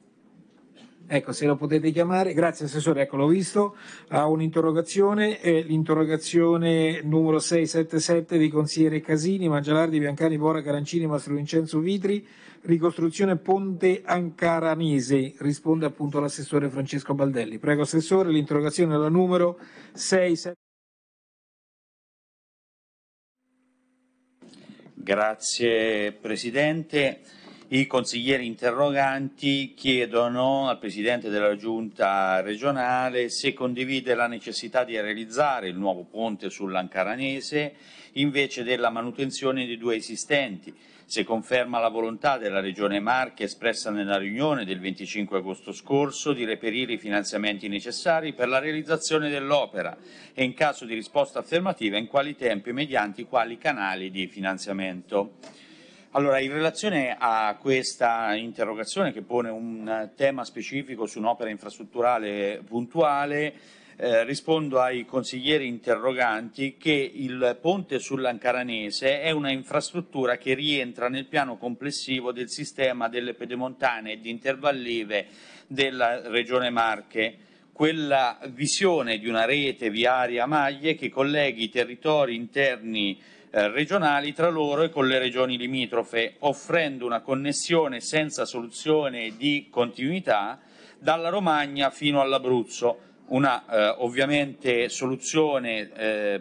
Ecco, se lo potete chiamare. Grazie Assessore, ecco l'ho visto. Ha un'interrogazione, eh, l'interrogazione numero 677 di consigliere Casini, Mangialardi, Biancani, Bora, Carancini, Mastro Vincenzo Vitri, ricostruzione Ponte Ancaranese. Risponde appunto l'assessore Francesco Baldelli. Prego Assessore, l'interrogazione è la numero 677. Grazie Presidente. I consiglieri interroganti chiedono al Presidente della Giunta regionale se condivide la necessità di realizzare il nuovo ponte sull'Ancaranese invece della manutenzione dei due esistenti, se conferma la volontà della Regione Marche espressa nella riunione del 25 agosto scorso di reperire i finanziamenti necessari per la realizzazione dell'opera e in caso di risposta affermativa in quali tempi e mediante quali canali di finanziamento. Allora, in relazione a questa interrogazione che pone un tema specifico su un'opera infrastrutturale puntuale, eh, rispondo ai consiglieri interroganti che il ponte sull'Ancaranese è una infrastruttura che rientra nel piano complessivo del sistema delle pedemontane e di intervallive della Regione Marche quella visione di una rete viaria a maglie che colleghi i territori interni eh, regionali tra loro e con le regioni limitrofe, offrendo una connessione senza soluzione di continuità dalla Romagna fino all'Abruzzo, una eh, ovviamente soluzione eh,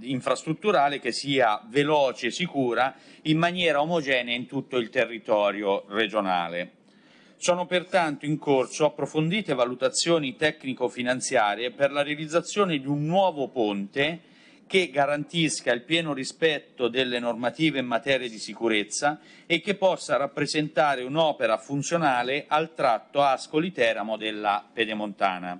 infrastrutturale che sia veloce e sicura in maniera omogenea in tutto il territorio regionale. Sono pertanto in corso approfondite valutazioni tecnico-finanziarie per la realizzazione di un nuovo ponte che garantisca il pieno rispetto delle normative in materia di sicurezza e che possa rappresentare un'opera funzionale al tratto Ascoli-Teramo della Pedemontana.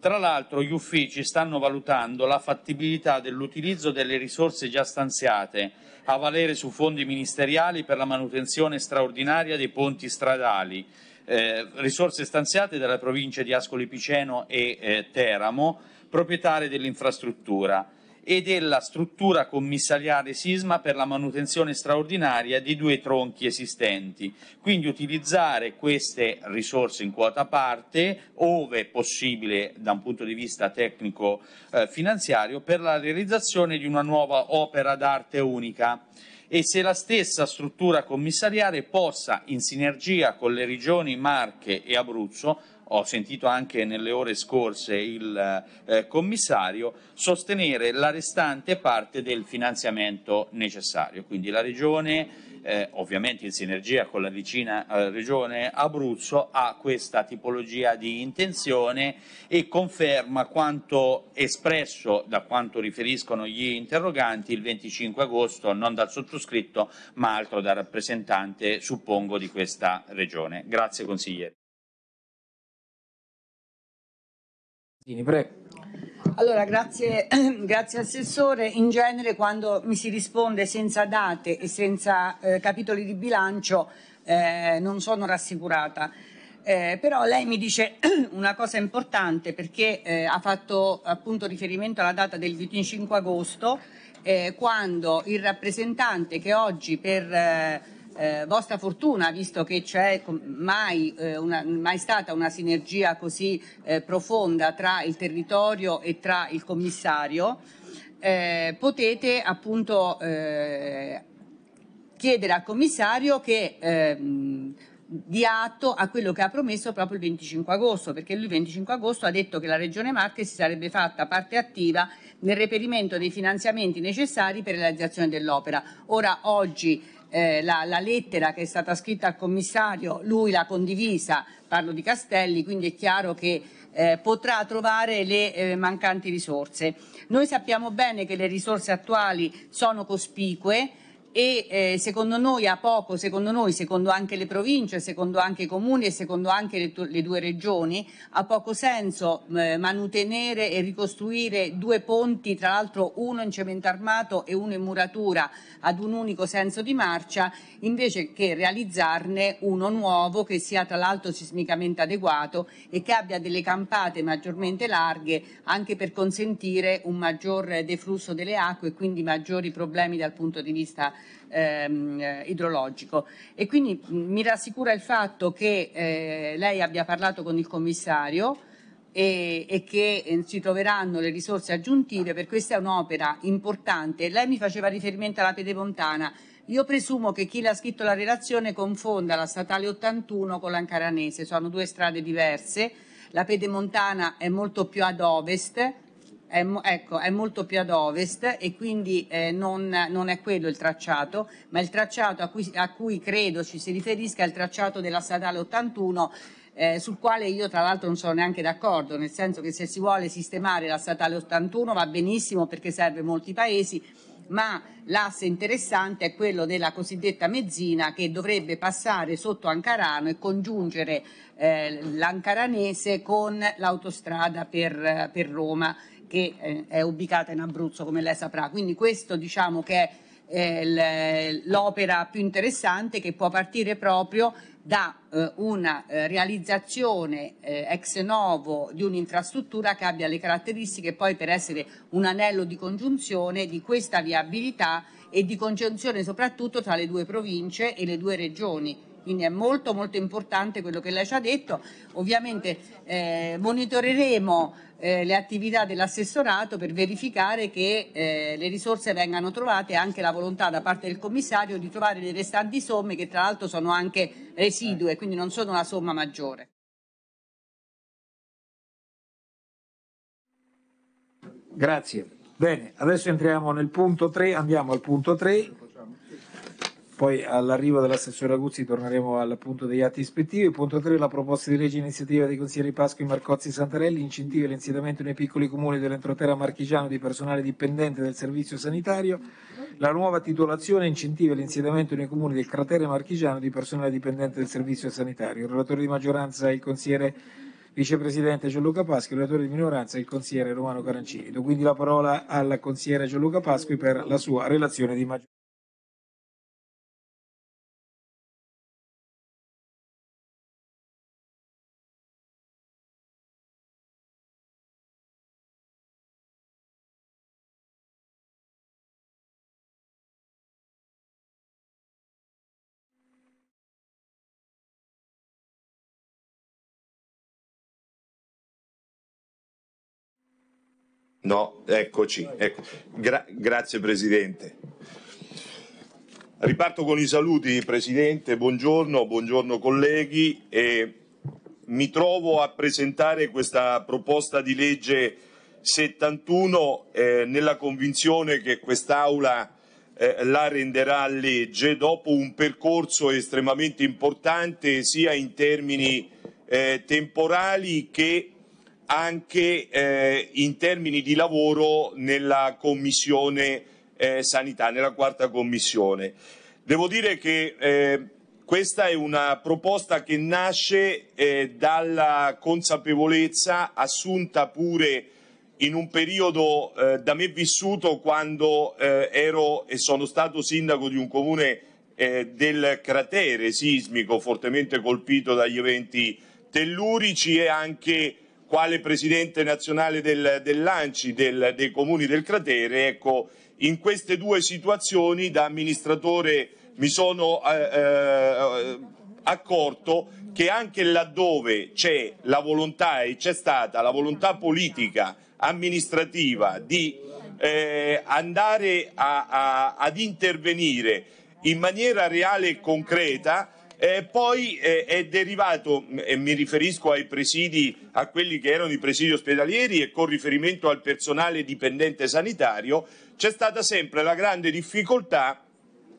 Tra l'altro gli uffici stanno valutando la fattibilità dell'utilizzo delle risorse già stanziate a valere su fondi ministeriali per la manutenzione straordinaria dei ponti stradali, eh, risorse stanziate dalle province di Ascoli Piceno e eh, Teramo, proprietarie dell'infrastruttura e della struttura commissariale sisma per la manutenzione straordinaria di due tronchi esistenti. Quindi utilizzare queste risorse in quota parte, ove possibile da un punto di vista tecnico-finanziario, eh, per la realizzazione di una nuova opera d'arte unica e se la stessa struttura commissariale possa, in sinergia con le regioni Marche e Abruzzo, ho sentito anche nelle ore scorse il eh, commissario, sostenere la restante parte del finanziamento necessario. Quindi la Regione, eh, ovviamente in sinergia con la vicina eh, Regione Abruzzo, ha questa tipologia di intenzione e conferma quanto espresso, da quanto riferiscono gli interroganti, il 25 agosto, non dal sottoscritto ma altro da rappresentante, suppongo, di questa Regione. Grazie consigliere. Prego. Allora, grazie, [clears throat] grazie, Assessore. In genere quando mi si risponde senza date e senza eh, capitoli di bilancio eh, non sono rassicurata. Eh, però lei mi dice [clears throat] una cosa importante perché eh, ha fatto appunto riferimento alla data del 25 agosto eh, quando il rappresentante che oggi per eh, eh, vostra fortuna, visto che c'è mai, eh, una, mai stata una sinergia così eh, profonda tra il territorio e tra il commissario, eh, potete appunto eh, chiedere al commissario che ehm, dia atto a quello che ha promesso proprio il 25 agosto, perché lui il 25 agosto ha detto che la Regione Marche si sarebbe fatta parte attiva nel reperimento dei finanziamenti necessari per la realizzazione dell'opera. Ora, oggi, eh, la, la, lettera che è stata scritta al commissario, lui l'ha condivisa, parlo di Castelli, quindi è chiaro che eh, potrà trovare le eh, mancanti risorse. Noi sappiamo bene che le risorse attuali sono cospicue, e eh, secondo noi a poco, secondo noi, secondo anche le province, secondo anche i comuni e secondo anche le, le due regioni, ha poco senso eh, manutenere e ricostruire due ponti, tra l'altro uno in cemento armato e uno in muratura, ad un unico senso di marcia, invece che realizzarne uno nuovo che sia tra l'altro sismicamente adeguato e che abbia delle campate maggiormente larghe anche per consentire un maggior deflusso delle acque e quindi maggiori problemi dal punto di vista ehm, eh, idrologico. E quindi mm, mi rassicura il fatto che eh, lei abbia parlato con il commissario e, e, che eh, si troveranno le risorse aggiuntive perché questa è un'opera importante. Lei mi faceva riferimento alla Pedemontana. Io presumo che chi l'ha scritto la relazione confonda la statale 81 con l'Ancaranese, sono due strade diverse. La Pedemontana è molto più ad ovest, è, ecco, è molto più ad ovest e quindi eh, non, non, è quello il tracciato, ma il tracciato a cui, a cui credo ci si riferisca è il tracciato della statale 81 eh, sul quale io tra l'altro non sono neanche d'accordo, nel senso che se si vuole sistemare la statale 81 va benissimo perché serve molti paesi, ma l'asse interessante è quello della cosiddetta mezzina che dovrebbe passare sotto Ancarano e congiungere eh, l'ancaranese con l'autostrada per, per Roma che eh, è ubicata in Abruzzo, come lei saprà. Quindi questo diciamo che è l'opera più interessante che può partire proprio da eh, una eh, realizzazione ex novo di un'infrastruttura che abbia le caratteristiche poi per essere un anello di congiunzione di questa viabilità e di congiunzione soprattutto tra le due province e le due regioni quindi è molto molto importante quello che lei ci ha detto. Ovviamente eh, monitoreremo eh, le attività dell'assessorato per verificare che eh, le risorse vengano trovate e anche la volontà da parte del commissario di trovare le restanti somme che tra l'altro sono anche residue, certo. quindi non sono una somma maggiore. Grazie. Bene, adesso entriamo nel punto 3, andiamo al punto 3 poi all'arrivo dell'assessore Aguzzi torneremo al punto degli atti ispettivi. Punto 3, la proposta di legge iniziativa dei consiglieri Pasqui, Marcozzi e Santarelli, incentivi all'insediamento nei piccoli comuni dell'entroterra marchigiano di personale dipendente del servizio sanitario. La nuova titolazione incentiva l'insediamento nei comuni del cratere marchigiano di personale dipendente del servizio sanitario. Il relatore di maggioranza è il consigliere vicepresidente Gianluca Paschi, il relatore di minoranza è il consigliere Romano Carancini. Do quindi la parola al consigliere Gianluca Paschi per la sua relazione di maggioranza. No, eccoci. Ecco. Gra- grazie Presidente. Riparto con i saluti Presidente, buongiorno, buongiorno colleghi. E mi trovo a presentare questa proposta di legge 71 eh, nella convinzione che quest'Aula eh, la renderà legge dopo un percorso estremamente importante sia in termini eh, temporali che anche eh, in termini di lavoro nella commissione eh, sanità, nella quarta commissione. Devo dire che eh, questa è una proposta che nasce eh, dalla consapevolezza assunta pure in un periodo eh, da me vissuto quando eh, ero e sono stato sindaco di un comune del cratere sismico fortemente colpito dagli eventi tellurici e anche quale presidente nazionale del, Lanci, del, dei comuni del cratere, ecco, in queste due situazioni da amministratore mi sono eh, eh, accorto che anche laddove c'è la volontà e c'è stata la volontà politica, amministrativa di eh, andare a, a, ad intervenire in maniera reale e concreta, e poi eh, è derivato, mm, e mi riferisco ai presidi, a quelli che erano i presidi ospedalieri e con riferimento al personale dipendente sanitario, c'è stata sempre la grande difficoltà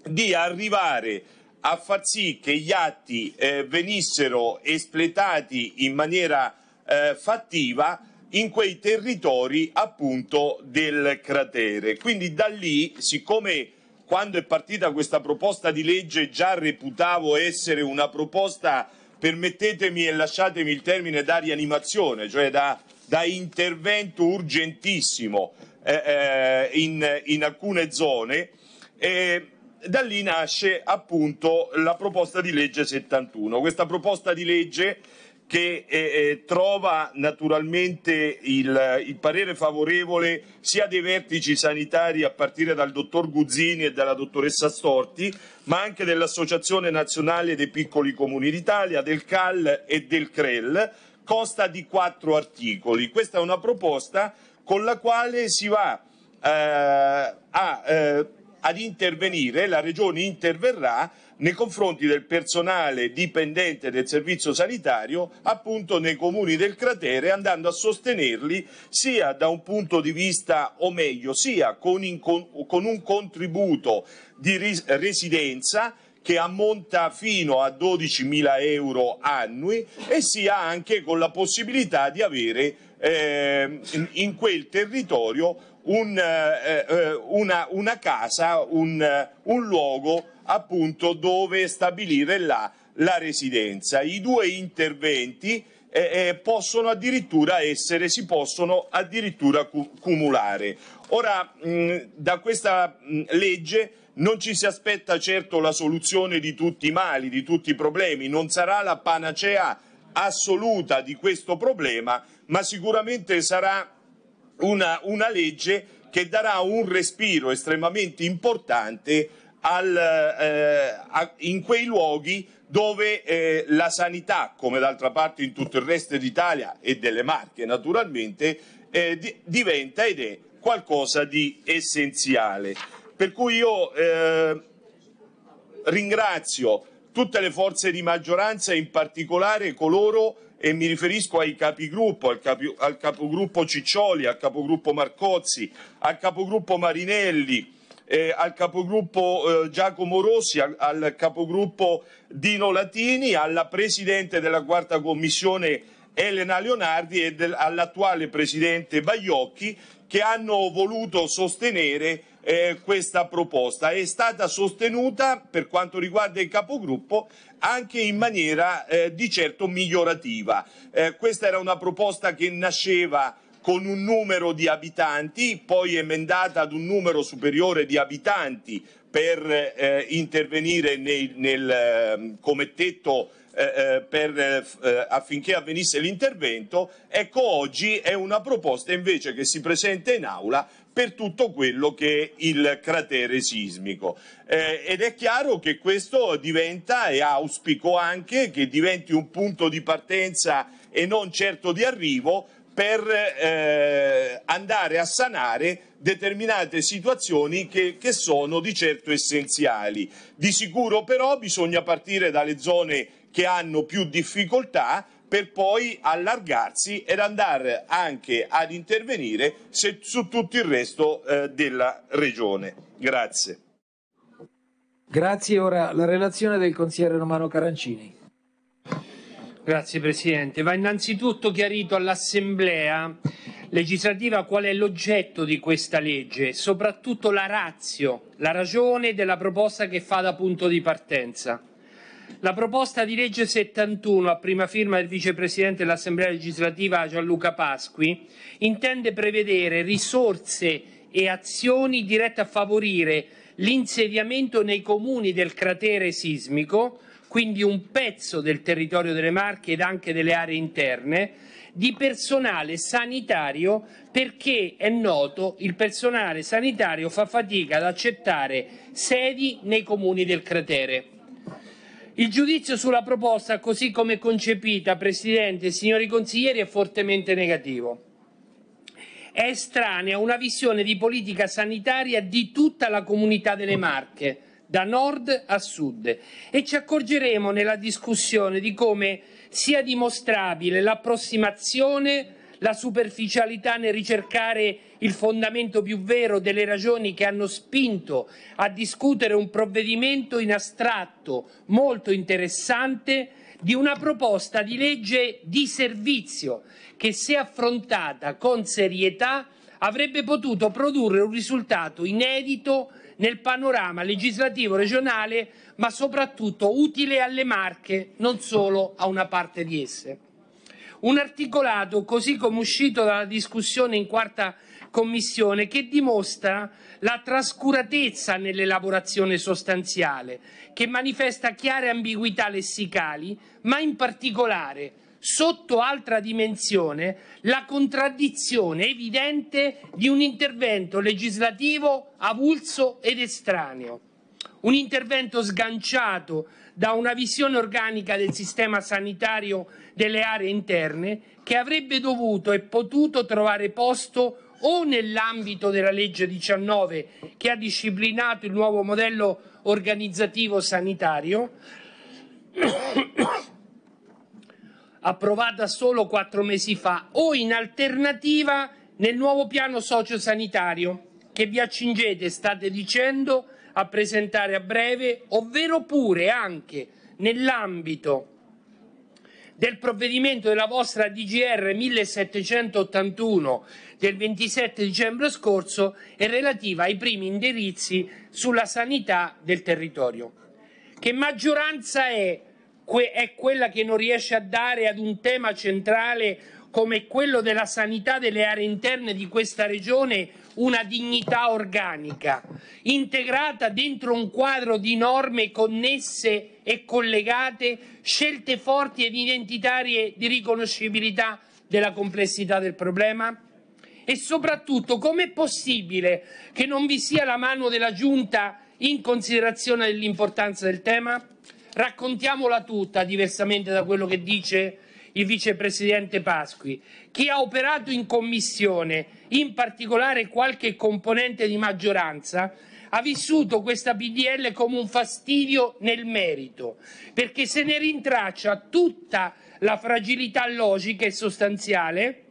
di arrivare a far sì che gli atti eh, venissero espletati in maniera eh, fattiva in quei territori appunto del cratere. Quindi da lì, siccome quando è partita questa proposta di legge già reputavo essere una proposta, permettetemi e lasciatemi il termine, da rianimazione, cioè da, da intervento urgentissimo eh, eh in, in, alcune zone. E da lì nasce appunto la proposta di legge 71. Questa proposta di legge che eh, eh, trova naturalmente il, il, parere favorevole sia dei vertici sanitari a partire dal dottor Guzzini e dalla dottoressa Storti, ma anche dell'Associazione Nazionale dei Piccoli Comuni d'Italia, del CAL e del CREL, costa di quattro articoli. Questa è una proposta con la quale si va eh, a, eh, ad intervenire, la Regione interverrà nei confronti del personale dipendente del servizio sanitario appunto nei comuni del cratere andando a sostenerli sia da un punto di vista o meglio sia con, in, con un contributo di ris- residenza che ammonta fino a 12.000 euro annui e sia anche con la possibilità di avere eh, in quel territorio un, eh, eh, una, una, casa, un, un luogo appunto dove stabilire la, la residenza. I due interventi eh, eh, possono addirittura essere, si possono addirittura cu- cumulare. Ora, mh, da questa mh, legge non ci si aspetta certo la soluzione di tutti i mali, di tutti i problemi, non sarà la panacea assoluta di questo problema, ma sicuramente sarà una, una legge che darà un respiro estremamente importante al, eh, a, in quei luoghi dove eh, la sanità, come d'altra parte in tutto il resto d'Italia e delle Marche naturalmente, eh, di, diventa ed è qualcosa di essenziale. Per cui io eh, ringrazio tutte le forze di maggioranza, in particolare coloro e mi riferisco ai capigruppo, al, capi, al capogruppo Ciccioli, al capogruppo Marcozzi, al capogruppo Marinelli, eh, al capogruppo eh, Giacomo Rossi, al, al, capogruppo Dino Latini, alla presidente della quarta commissione Elena Leonardi e del, all'attuale presidente Baiocchi che hanno voluto sostenere eh, questa proposta. È stata sostenuta per quanto riguarda il capogruppo anche in maniera eh, di certo migliorativa. Eh, questa era una proposta che nasceva con un numero di abitanti, poi emendata ad un numero superiore di abitanti per eh, intervenire nei, nel, ehm, come tetto eh, eh per, eh, eh, affinché avvenisse l'intervento, ecco oggi è una proposta invece che si presenta in aula per tutto quello che è il cratere sismico. Eh, ed è chiaro che questo diventa, e auspico anche, che diventi un punto di partenza e non certo di arrivo per eh, andare a sanare determinate situazioni che, che sono di certo essenziali. Di sicuro però bisogna partire dalle zone che hanno più difficoltà per poi allargarsi ed andare anche ad intervenire se, su tutto il resto eh, della regione. Grazie. Grazie ora la relazione del consigliere Romano Carancini. Grazie Presidente. Va innanzitutto chiarito all'Assemblea legislativa qual è l'oggetto di questa legge e soprattutto la razio, la ragione della proposta che fa da punto di partenza. La proposta di legge 71, a prima firma del Vicepresidente dell'Assemblea legislativa Gianluca Pasqui, intende prevedere risorse e azioni dirette a favorire l'insediamento nei comuni del cratere sismico quindi un pezzo del territorio delle Marche ed anche delle aree interne, di personale sanitario perché è noto il personale sanitario fa fatica ad accettare sedi nei comuni del cratere. Il giudizio sulla proposta, così come concepita, Presidente e signori consiglieri, è fortemente negativo. È estranea una visione di politica sanitaria di tutta la comunità delle Marche, da nord a sud e ci accorgeremo nella discussione di come sia dimostrabile l'approssimazione, la superficialità nel ricercare il fondamento più vero delle ragioni che hanno spinto a discutere un provvedimento in astratto molto interessante di una proposta di legge di servizio che, se affrontata con serietà, avrebbe potuto produrre un risultato inedito nel panorama legislativo regionale, ma soprattutto utile alle Marche, non solo a una parte di esse. Un articolato, così come uscito dalla discussione in quarta Commissione, che dimostra la trascuratezza nell'elaborazione sostanziale, che manifesta chiare ambiguità lessicali, ma in particolare sotto altra dimensione la contraddizione evidente di un intervento legislativo avulso ed estraneo, un intervento sganciato da una visione organica del sistema sanitario delle aree interne che avrebbe dovuto e potuto trovare posto o nell'ambito della legge 19 che ha disciplinato il nuovo modello organizzativo sanitario approvata solo quattro mesi fa, o in alternativa nel nuovo piano sociosanitario che vi accingete, state dicendo, a presentare a breve, ovvero pure anche nell'ambito del provvedimento della vostra DGR 1781 del 27 dicembre scorso e relativa ai primi indirizzi sulla sanità del territorio. Che maggioranza è que- è quella che non riesce a dare ad un tema centrale come quello della sanità delle aree interne di questa regione una dignità organica, integrata dentro un quadro di norme connesse e collegate, scelte forti ed identitarie di riconoscibilità della complessità del problema? E soprattutto, com'è possibile che non vi sia la mano della Giunta in considerazione dell'importanza del tema? Raccontiamola tutta, diversamente da quello che dice il vicepresidente Pasqui. Chi ha operato in commissione, in particolare qualche componente di maggioranza, ha vissuto questa PDL come un fastidio nel merito, perché se ne rintraccia tutta la fragilità logica e sostanziale,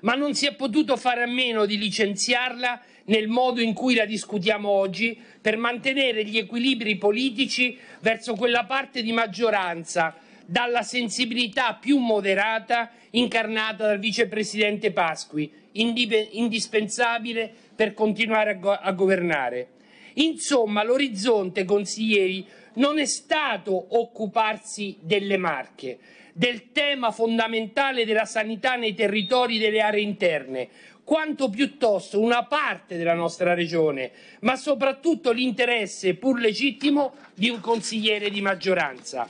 ma non si è potuto fare a meno di licenziarla nel modo in cui la discutiamo oggi per mantenere gli equilibri politici verso quella parte di maggioranza dalla sensibilità più moderata incarnata dal vicepresidente Pasqui, indispensabile per continuare a, go a governare. Insomma, l'orizzonte, consiglieri, non è stato occuparsi delle marche, del tema fondamentale della sanità nei territori delle aree interne, quanto piuttosto una parte della nostra regione, ma soprattutto l'interesse pur legittimo di un consigliere di maggioranza.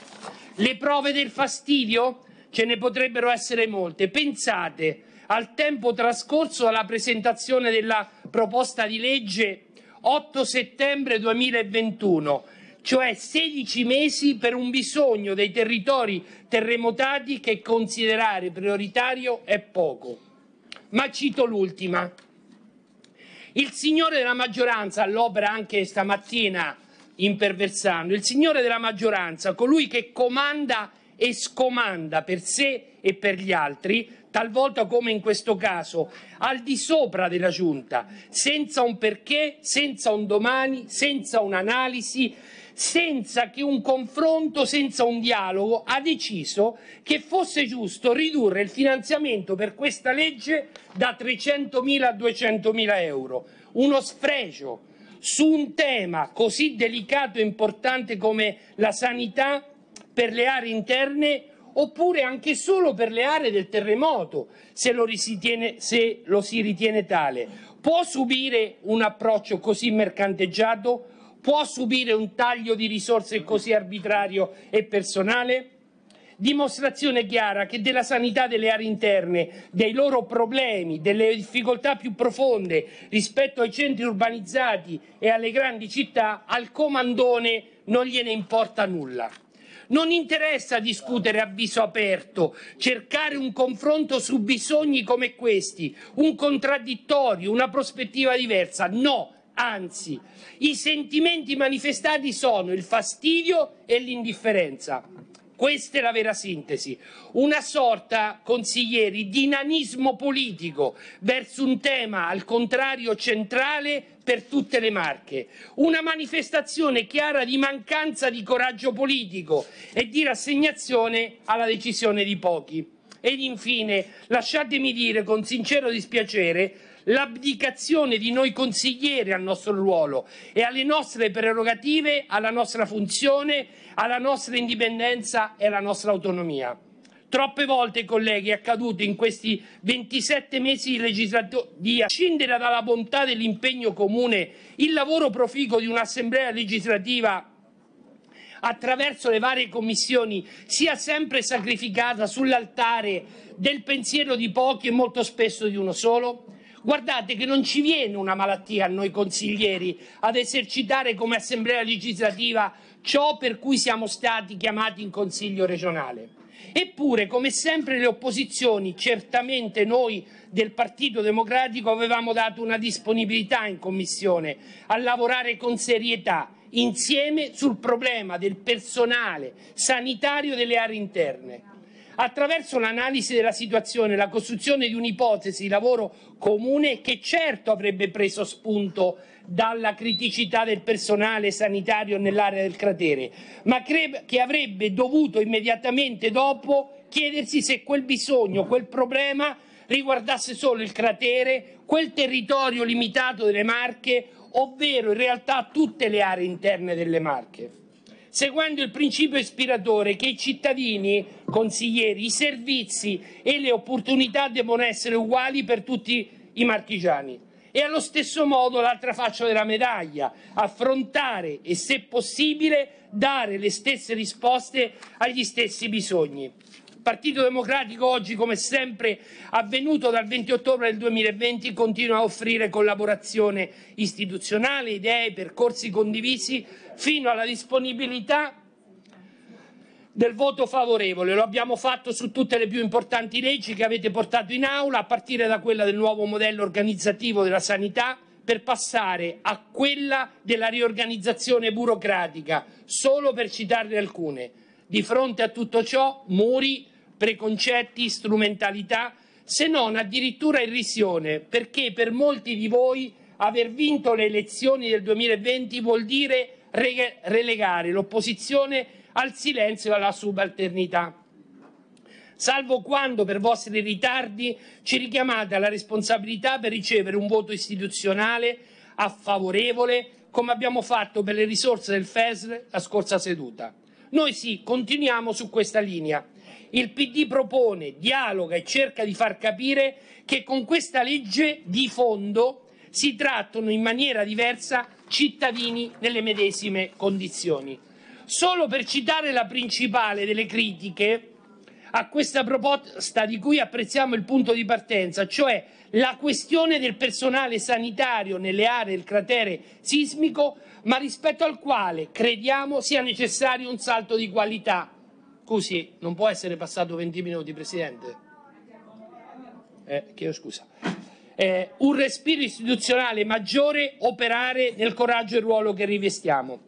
Le prove del fastidio? Ce ne potrebbero essere molte. Pensate al tempo trascorso alla presentazione della proposta di legge 8 settembre 2021, cioè 16 mesi per un bisogno dei territori terremotati che considerare prioritario è poco ma cito l'ultima. Il signore della maggioranza, all'opera anche stamattina imperversando, il signore della maggioranza, colui che comanda e scomanda per sé e per gli altri, talvolta come in questo caso, al di sopra della giunta, senza un perché, senza un domani, senza un'analisi, senza che un confronto, senza un dialogo, ha deciso che fosse giusto ridurre il finanziamento per questa legge da 300.000 a 200.000 euro. Uno sfregio su un tema così delicato e importante come la sanità per le aree interne oppure anche solo per le aree del terremoto, se lo, ritiene, se lo si ritiene tale, può subire un approccio così mercanteggiato? può subire un taglio di risorse così arbitrario e personale? Dimostrazione chiara che della sanità delle aree interne, dei loro problemi, delle difficoltà più profonde rispetto ai centri urbanizzati e alle grandi città, al comandone non gliene importa nulla. Non interessa discutere a viso aperto, cercare un confronto su bisogni come questi, un contraddittorio, una prospettiva diversa. No, Anzi, i sentimenti manifestati sono il fastidio e l'indifferenza. Questa è la vera sintesi, una sorta, consiglieri, di nanismo politico verso un tema al contrario centrale per tutte le marche, una manifestazione chiara di mancanza di coraggio politico e di rassegnazione alla decisione di pochi. Ed infine, lasciatemi dire con sincero dispiacere l'abdicazione di noi consiglieri al nostro ruolo e alle nostre prerogative, alla nostra funzione, alla nostra indipendenza e alla nostra autonomia. Troppe volte, colleghi, è accaduto in questi 27 mesi di legislatura di scindere dalla bontà dell'impegno comune il lavoro proficuo di un'assemblea legislativa attraverso le varie commissioni sia sempre sacrificata sull'altare del pensiero di pochi e molto spesso di uno solo? Guardate che non ci viene una malattia a noi consiglieri ad esercitare come Assemblea legislativa ciò per cui siamo stati chiamati in Consiglio regionale. Eppure, come sempre, le opposizioni, certamente noi del Partito Democratico, avevamo dato una disponibilità in Commissione a lavorare con serietà insieme sul problema del personale sanitario delle aree interne attraverso l'analisi della situazione, la costruzione di un'ipotesi di lavoro comune che certo avrebbe preso spunto dalla criticità del personale sanitario nell'area del cratere, ma che avrebbe dovuto immediatamente dopo chiedersi se quel bisogno, quel problema riguardasse solo il cratere, quel territorio limitato delle Marche, ovvero in realtà tutte le aree interne delle Marche seguendo il principio ispiratore che i cittadini, consiglieri, i servizi e le opportunità devono essere uguali per tutti i marchigiani. E allo stesso modo l'altra faccia della medaglia, affrontare e se possibile dare le stesse risposte agli stessi bisogni. Partito Democratico oggi, come sempre avvenuto dal 20 ottobre del 2020, continua a offrire collaborazione istituzionale, idee, percorsi condivisi, fino alla disponibilità del voto favorevole. Lo abbiamo fatto su tutte le più importanti leggi che avete portato in aula, a partire da quella del nuovo modello organizzativo della sanità, per passare a quella della riorganizzazione burocratica, solo per citarne alcune. Di fronte a tutto ciò, muri preconcetti, strumentalità, se non addirittura irrisione, perché per molti di voi aver vinto le elezioni del 2020 vuol dire re relegare l'opposizione al silenzio e alla subalternità. Salvo quando per vostri ritardi ci richiamate alla responsabilità per ricevere un voto istituzionale a favorevole, come abbiamo fatto per le risorse del FESR la scorsa seduta. Noi sì, continuiamo su questa linea il PD propone, dialoga e cerca di far capire che con questa legge di fondo si trattano in maniera diversa cittadini nelle medesime condizioni. Solo per citare la principale delle critiche a questa proposta di cui apprezziamo il punto di partenza, cioè la questione del personale sanitario nelle aree del cratere sismico, ma rispetto al quale crediamo sia necessario un salto di qualità Scusi, non può essere passato 20 minuti, Presidente? Eh, chiedo scusa. Eh, un respiro istituzionale maggiore, operare nel coraggio e ruolo che rivestiamo.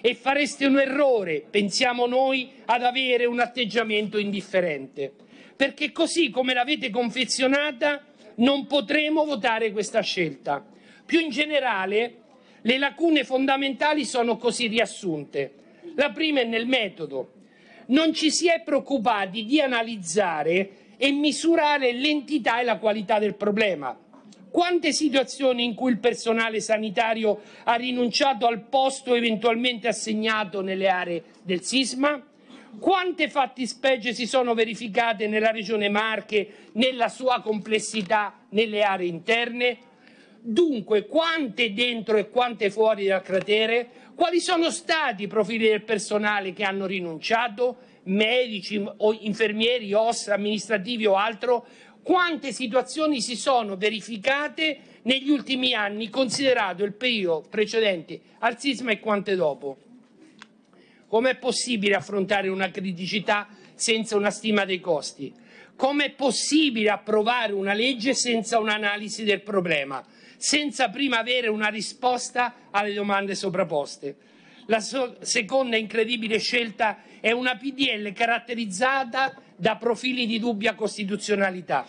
E fareste un errore, pensiamo noi, ad avere un atteggiamento indifferente. Perché così come l'avete confezionata, non potremo votare questa scelta. Più in generale, le lacune fondamentali sono così riassunte. La prima è nel metodo, non ci si è preoccupati di analizzare e misurare l'entità e la qualità del problema. Quante situazioni in cui il personale sanitario ha rinunciato al posto eventualmente assegnato nelle aree del sisma? Quante fattispecie si sono verificate nella regione Marche nella sua complessità nelle aree interne? Dunque, quante dentro e quante fuori dal cratere? Quali sono stati i profili del personale che hanno rinunciato? Medici, infermieri, OS, amministrativi o altro? Quante situazioni si sono verificate negli ultimi anni, considerato il periodo precedente al sisma e quante dopo? Com'è possibile affrontare una criticità senza una stima dei costi? Com'è possibile approvare una legge senza un'analisi del problema? senza prima avere una risposta alle domande sopraposte. La so- seconda incredibile scelta è una PDL caratterizzata da profili di dubbia costituzionalità.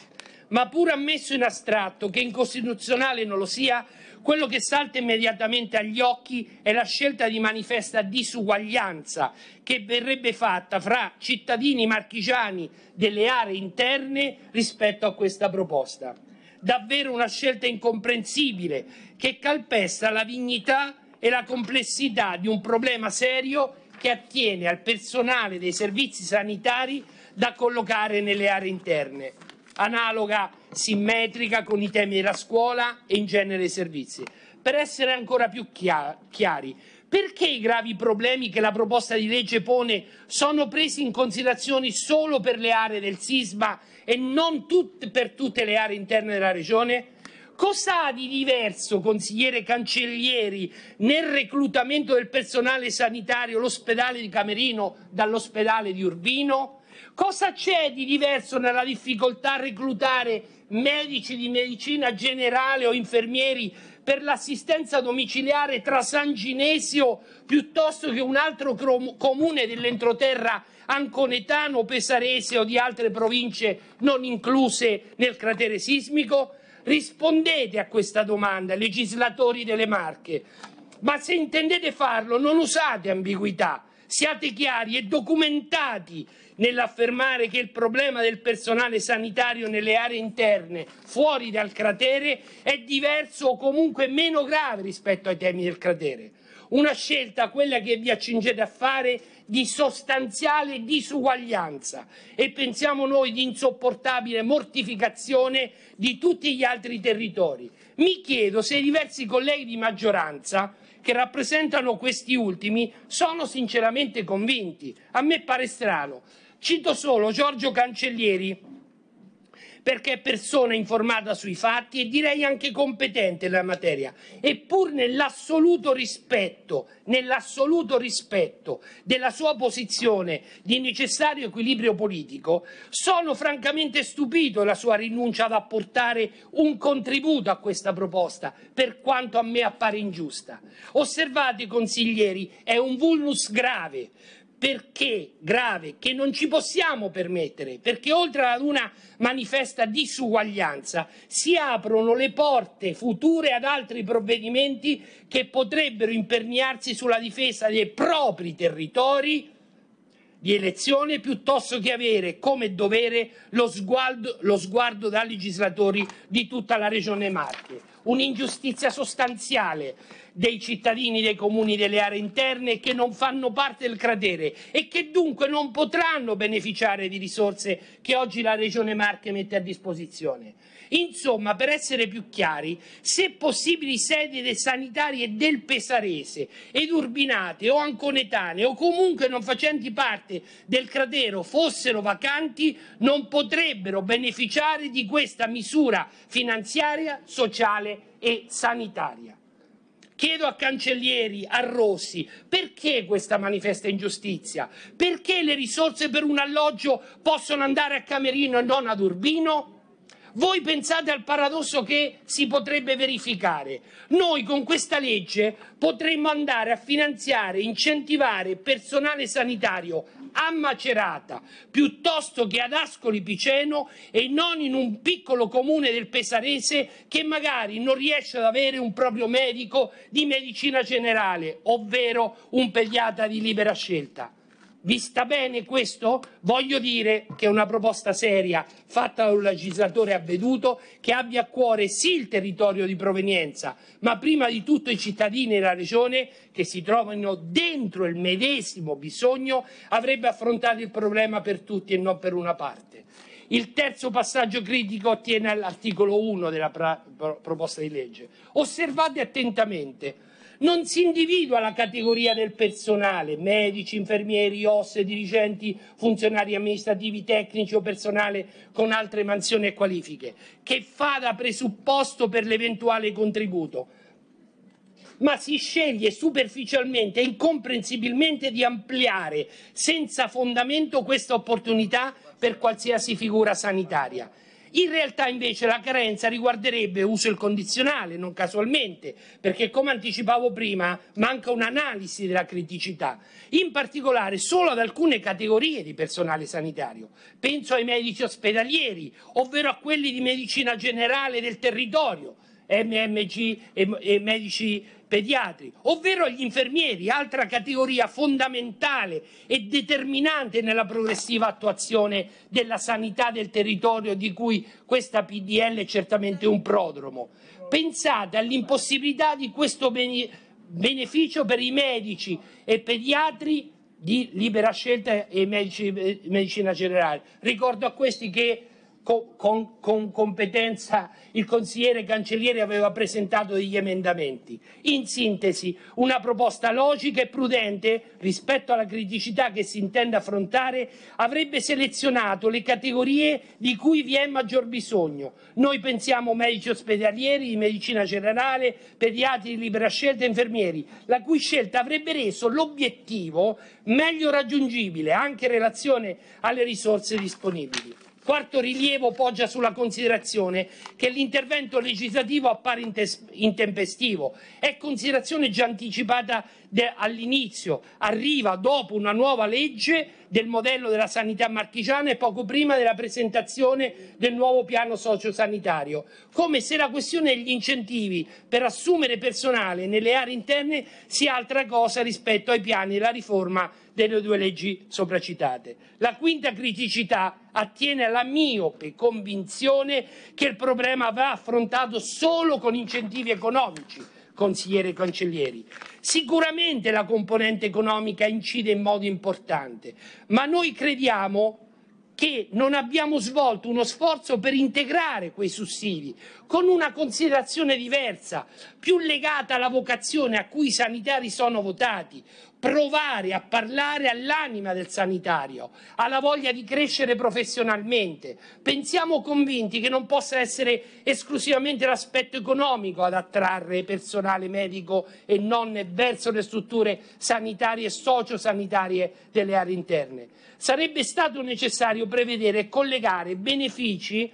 Ma pur ammesso in astratto che incostituzionale non lo sia, quello che salta immediatamente agli occhi è la scelta di manifesta disuguaglianza che verrebbe fatta fra cittadini marchigiani delle aree interne rispetto a questa proposta davvero una scelta incomprensibile che calpesta la dignità e la complessità di un problema serio che attiene al personale dei servizi sanitari da collocare nelle aree interne, analoga, simmetrica con i temi della scuola e in genere i servizi. Per essere ancora più chiari, perché i gravi problemi che la proposta di legge pone sono presi in considerazione solo per le aree del sisma e non tut- per tutte le aree interne della regione? Cosa ha di diverso, consigliere Cancellieri, nel reclutamento del personale sanitario l'ospedale di Camerino dall'ospedale di Urbino? Cosa c'è di diverso nella difficoltà a reclutare medici di medicina generale o infermieri per l'assistenza domiciliare tra San Ginesio piuttosto che un altro comune dell'entroterra anconetano, pesarese o di altre province non incluse nel cratere sismico? Rispondete a questa domanda, legislatori delle Marche. Ma se intendete farlo, non usate ambiguità, siate chiari e documentati nell'affermare che il problema del personale sanitario nelle aree interne fuori dal cratere è diverso o comunque meno grave rispetto ai temi del cratere. Una scelta, quella che vi accingete a fare, di sostanziale disuguaglianza e pensiamo noi di insopportabile mortificazione di tutti gli altri territori. Mi chiedo se i diversi colleghi di maggioranza che rappresentano questi ultimi sono sinceramente convinti. A me pare strano Cito solo Giorgio Cancellieri, perché è persona informata sui fatti e direi anche competente nella materia, eppur nell'assoluto rispetto, nell'assoluto rispetto della sua posizione di necessario equilibrio politico, sono francamente stupito della sua rinuncia ad apportare un contributo a questa proposta, per quanto a me appare ingiusta. Osservate, consiglieri, è un vulnus grave perché grave che non ci possiamo permettere, perché oltre ad una manifesta disuguaglianza si aprono le porte future ad altri provvedimenti che potrebbero imperniarsi sulla difesa dei propri territori di elezione piuttosto che avere come dovere lo sguardo, lo sguardo da legislatori di tutta la regione Marche. Un'ingiustizia sostanziale dei cittadini dei comuni delle aree interne che non fanno parte del cratere e che dunque non potranno beneficiare di risorse che oggi la Regione Marche mette a disposizione. Insomma, per essere più chiari, se possibili sedi sanitarie del Pesarese ed urbinate o anconetane o comunque non facenti parte del cratero fossero vacanti, non potrebbero beneficiare di questa misura finanziaria, sociale e sanitaria. Chiedo a Cancellieri, a Rossi, perché questa manifesta ingiustizia? Perché le risorse per un alloggio possono andare a Camerino e non ad Urbino? Voi pensate al paradosso che si potrebbe verificare. Noi con questa legge potremmo andare a finanziare, incentivare personale sanitario a Macerata piuttosto che ad Ascoli Piceno e non in un piccolo comune del Pesarese che magari non riesce ad avere un proprio medico di medicina generale, ovvero un pediatra di libera scelta. Vi sta bene questo? Voglio dire che è una proposta seria fatta da un legislatore avveduto che abbia a cuore sì il territorio di provenienza, ma prima di tutto i cittadini e la regione che si trovano dentro il medesimo bisogno avrebbe affrontato il problema per tutti e non per una parte. Il terzo passaggio critico attiene all'articolo 1 della proposta di legge. Osservate attentamente non si individua la categoria del personale, medici, infermieri, OS, dirigenti, funzionari amministrativi, tecnici o personale con altre mansioni e qualifiche, che fa da presupposto per l'eventuale contributo, ma si sceglie superficialmente e incomprensibilmente di ampliare senza fondamento questa opportunità per qualsiasi figura sanitaria. In realtà invece la carenza riguarderebbe, uso il condizionale, non casualmente, perché come anticipavo prima manca un'analisi della criticità, in particolare solo ad alcune categorie di personale sanitario. Penso ai medici ospedalieri, ovvero a quelli di medicina generale del territorio, MMG e medici pediatri, ovvero agli infermieri, altra categoria fondamentale e determinante nella progressiva attuazione della sanità del territorio di cui questa PDL è certamente un prodromo. Pensate all'impossibilità di questo beneficio per i medici e pediatri di libera scelta e medici, eh, medicina generale. Ricordo a questi che con, con, con competenza il consigliere cancelliere aveva presentato degli emendamenti. In sintesi, una proposta logica e prudente rispetto alla criticità che si intende affrontare avrebbe selezionato le categorie di cui vi è maggior bisogno. Noi pensiamo medici ospedalieri, di medicina generale, pediatri di libera scelta e infermieri, la cui scelta avrebbe reso l'obiettivo meglio raggiungibile anche in relazione alle risorse disponibili. Quarto rilievo poggia sulla considerazione che l'intervento legislativo appare intempestivo, è considerazione già anticipata all'inizio, arriva dopo una nuova legge del modello della sanità marchigiana e poco prima della presentazione del nuovo piano sociosanitario, come se la questione degli incentivi per assumere personale nelle aree interne sia altra cosa rispetto ai piani della riforma delle due leggi sopracitate. La quinta criticità attiene alla miope convinzione che il problema va affrontato solo con incentivi economici, consigliere Cancellieri. Sicuramente la componente economica incide in modo importante, ma noi crediamo che non abbiamo svolto uno sforzo per integrare quei sussidi con una considerazione diversa, più legata alla vocazione a cui i sanitari sono votati, provare a parlare all'anima del sanitario, alla voglia di crescere professionalmente. Pensiamo convinti che non possa essere esclusivamente l'aspetto economico ad attrarre personale medico e non verso le strutture sanitarie e sociosanitarie delle aree interne. Sarebbe stato necessario prevedere e collegare benefici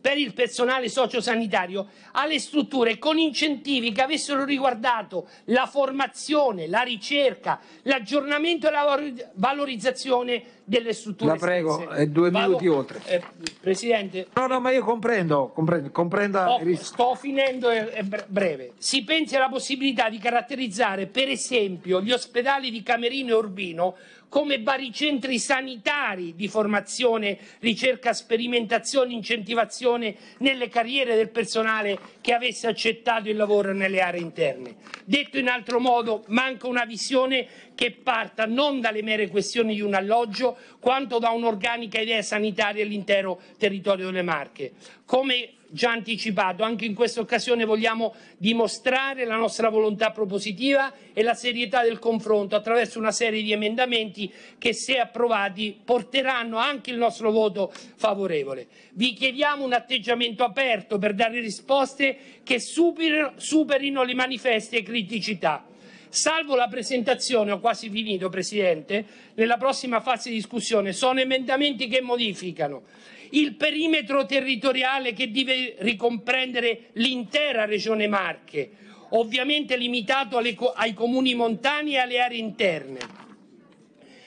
per il personale sociosanitario alle strutture con incentivi che avessero riguardato la formazione, la ricerca, l'aggiornamento e la valorizzazione delle strutture. La prego, è eh, due minuti Vado, oltre. Eh, Presidente. No, no, ma io comprendo, comprendo comprenda... Oh, sto finendo, è breve. Si pensi alla possibilità di caratterizzare, per esempio, gli ospedali di Camerino e Urbino come baricentri sanitari di formazione, ricerca, sperimentazione, incentivazione nelle carriere del personale che avesse accettato il lavoro nelle aree interne. Detto in altro modo, manca una visione che parta non dalle mere questioni di un alloggio, quanto da un'organica idea sanitaria all'intero territorio delle Marche. Come già anticipato, anche in questa occasione vogliamo dimostrare la nostra volontà propositiva e la serietà del confronto attraverso una serie di emendamenti che, se approvati, porteranno anche il nostro voto favorevole. Vi chiediamo un atteggiamento aperto per dare risposte che superino le manifeste criticità salvo la presentazione, ho quasi finito Presidente, nella prossima fase di discussione, sono emendamenti che modificano il perimetro territoriale che deve ricomprendere l'intera regione Marche, ovviamente limitato alle, ai comuni montani e alle aree interne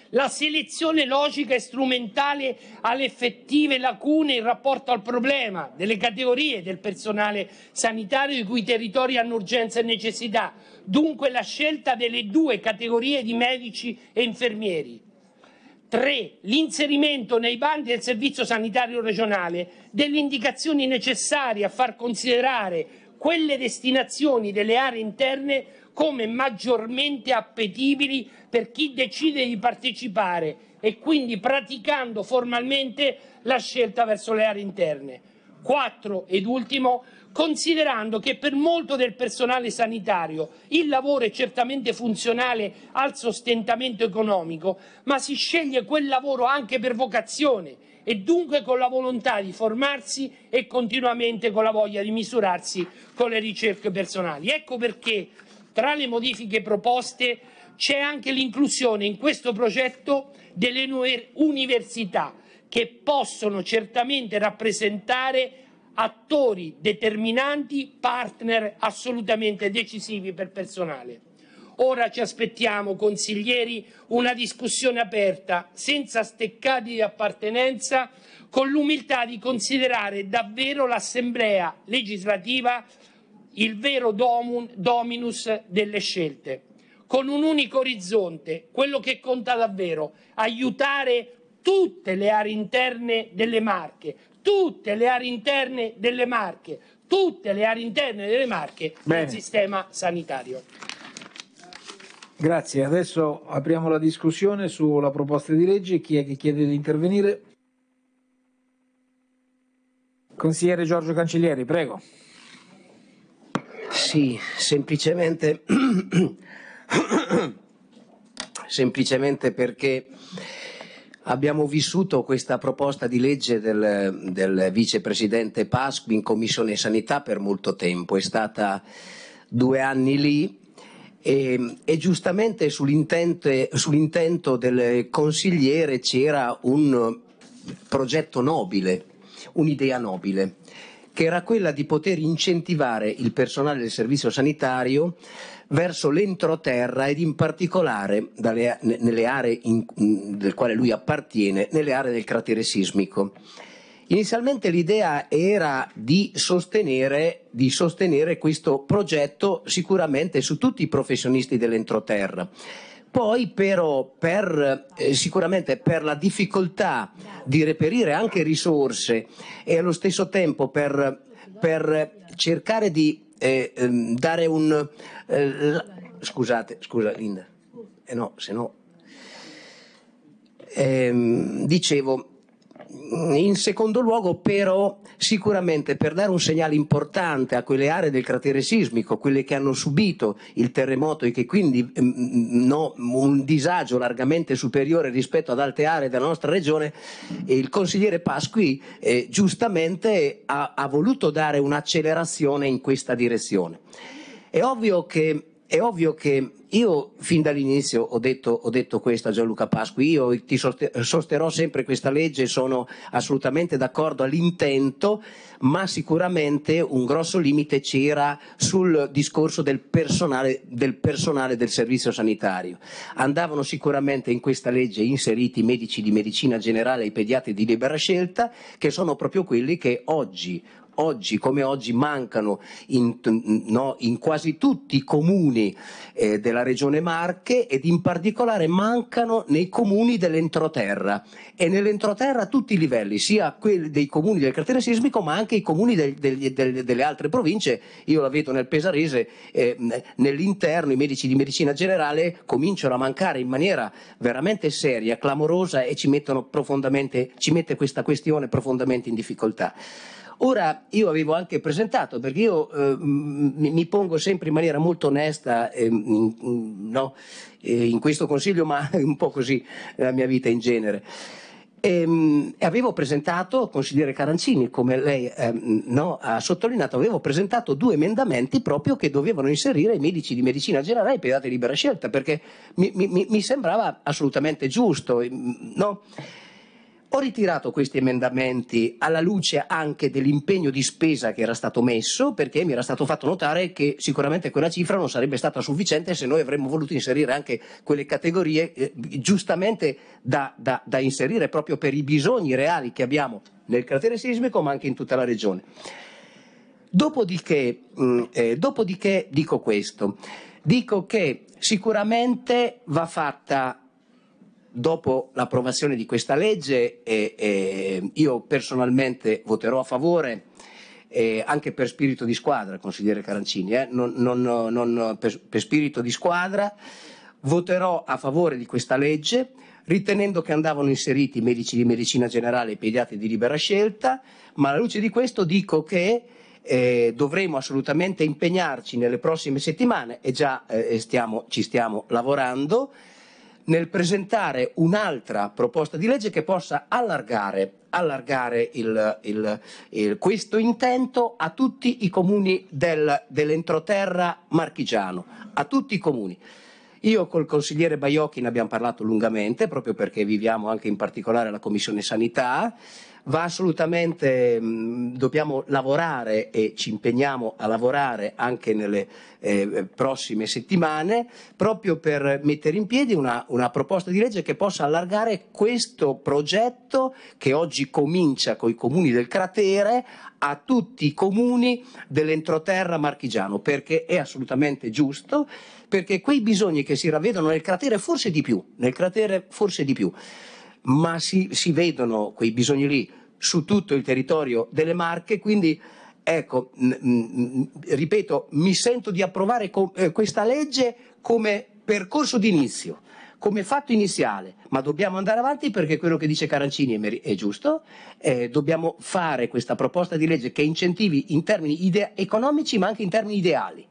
la selezione logica e strumentale alle effettive lacune in rapporto al problema delle categorie del personale sanitario i cui territori hanno urgenza e necessità, dunque la scelta delle due categorie di medici e infermieri. 3. L'inserimento nei bandi del Servizio Sanitario Regionale delle indicazioni necessarie a far considerare quelle destinazioni delle aree interne come maggiormente appetibili per chi decide di partecipare e quindi praticando formalmente la scelta verso le aree interne. 4. Ed ultimo, considerando che per molto del personale sanitario il lavoro è certamente funzionale al sostentamento economico, ma si sceglie quel lavoro anche per vocazione e dunque con la volontà di formarsi e continuamente con la voglia di misurarsi con le ricerche personali. Ecco perché tra le modifiche proposte c'è anche l'inclusione in questo progetto delle nuove università che possono certamente rappresentare attori determinanti, partner assolutamente decisivi per personale. Ora ci aspettiamo, consiglieri, una discussione aperta, senza steccati di appartenenza, con l'umiltà di considerare davvero l'Assemblea legislativa il vero domun, dominus delle scelte, con un unico orizzonte, quello che conta davvero, aiutare tutte le aree interne delle Marche, tutte le aree interne delle Marche, tutte le aree interne delle Marche Bene. del sistema sanitario. Grazie, adesso apriamo la discussione sulla proposta di legge. Chi è che chiede di intervenire? Consigliere Giorgio Cancellieri, prego. Sì, semplicemente, [coughs] semplicemente perché Abbiamo vissuto questa proposta di legge del, del vicepresidente Pasqui in Commissione Sanità per molto tempo, è stata due anni lì e, e giustamente sull'intento del consigliere c'era un progetto nobile, un'idea nobile, che era quella di poter incentivare il personale del servizio sanitario verso l'entroterra ed in particolare dalle, nelle aree in, del quale lui appartiene, nelle aree del cratere sismico. Inizialmente l'idea era di sostenere, di sostenere questo progetto sicuramente su tutti i professionisti dell'entroterra. Poi però per, eh, sicuramente per la difficoltà di reperire anche risorse e allo stesso tempo per, per cercare di eh, dare un... Eh, la... Scusate, scusa Linda. Eh no, se no... Ehm, dicevo, in secondo luogo però sicuramente per dare un segnale importante a quelle aree del cratere sismico, quelle che hanno subito il terremoto e che quindi mh, mm, mm, no, un disagio largamente superiore rispetto ad altre aree della nostra regione, il consigliere Pasqui eh, giustamente ha, ha voluto dare un'accelerazione in questa direzione. È ovvio che è ovvio che io fin dall'inizio ho detto, ho detto questo a Gianluca Pasqui, io ti sosterrò sempre questa legge, sono assolutamente d'accordo all'intento, ma sicuramente un grosso limite c'era sul discorso del personale, del personale del servizio sanitario. Andavano sicuramente in questa legge inseriti i medici di medicina generale e i pediatri di libera scelta, che sono proprio quelli che oggi oggi come oggi mancano in, no, in quasi tutti i comuni eh, della regione Marche ed in particolare mancano nei comuni dell'entroterra e nell'entroterra a tutti i livelli, sia quelli dei comuni del cratere sismico ma anche i comuni del, del, del, delle altre province, io la vedo nel Pesarese, eh, nell'interno i medici di medicina generale cominciano a mancare in maniera veramente seria, clamorosa e ci, profondamente, ci mette questa questione profondamente in difficoltà. Ora, io avevo anche presentato, perché io eh, mi, mi, pongo sempre in maniera molto onesta eh, in, no, eh, in, questo consiglio, ma [laughs] un po' così nella mia vita in genere. Ehm, e, avevo presentato, consigliere Carancini, come lei ehm, no, ha sottolineato, avevo presentato due emendamenti proprio che dovevano inserire i medici di medicina generale e pediatri di libera scelta, perché mi, mi, mi sembrava assolutamente giusto. Ehm, no? Ho ritirato questi emendamenti alla luce anche dell'impegno di spesa che era stato messo, perché mi era stato fatto notare che sicuramente quella cifra non sarebbe stata sufficiente se noi avremmo voluto inserire anche quelle categorie eh, giustamente da, da, da inserire proprio per i bisogni reali che abbiamo nel cratere sismico ma anche in tutta la regione. Dopodiché, mh, mm, eh, dopodiché dico questo, dico che sicuramente va fatta dopo l'approvazione di questa legge eh, eh, io personalmente voterò a favore eh, anche per spirito di squadra, consigliere Carancini, eh. non, non, non, per, per spirito di squadra voterò a favore di questa legge ritenendo che andavano inseriti i medici di medicina generale e i pediatri di libera scelta, ma alla luce di questo dico che eh, dovremo assolutamente impegnarci nelle prossime settimane e già eh, stiamo, ci stiamo lavorando nel presentare un'altra proposta di legge che possa allargare, allargare il, il, il, questo intento a tutti i comuni del, dell'entroterra marchigiano, a tutti i comuni. Io col consigliere Baiocchi ne abbiamo parlato lungamente, proprio perché viviamo anche in particolare la Commissione Sanità, va assolutamente, mm, dobbiamo lavorare e ci impegniamo a lavorare anche nelle eh, prossime settimane proprio per mettere in piedi una, una proposta di legge che possa allargare questo progetto che oggi comincia con i comuni del cratere a tutti i comuni dell'entroterra marchigiano perché è assolutamente giusto perché quei bisogni che si ravvedono nel cratere forse di più, nel cratere forse di più ma si, si vedono quei bisogni lì su tutto il territorio delle Marche, quindi ecco, mh, mh, ripeto, mi sento di approvare co- eh, questa legge come percorso d'inizio, come fatto iniziale, ma dobbiamo andare avanti perché quello che dice Carancini è, mer- è giusto, eh, dobbiamo fare questa proposta di legge che incentivi in termini ide- economici ma anche in termini ideali.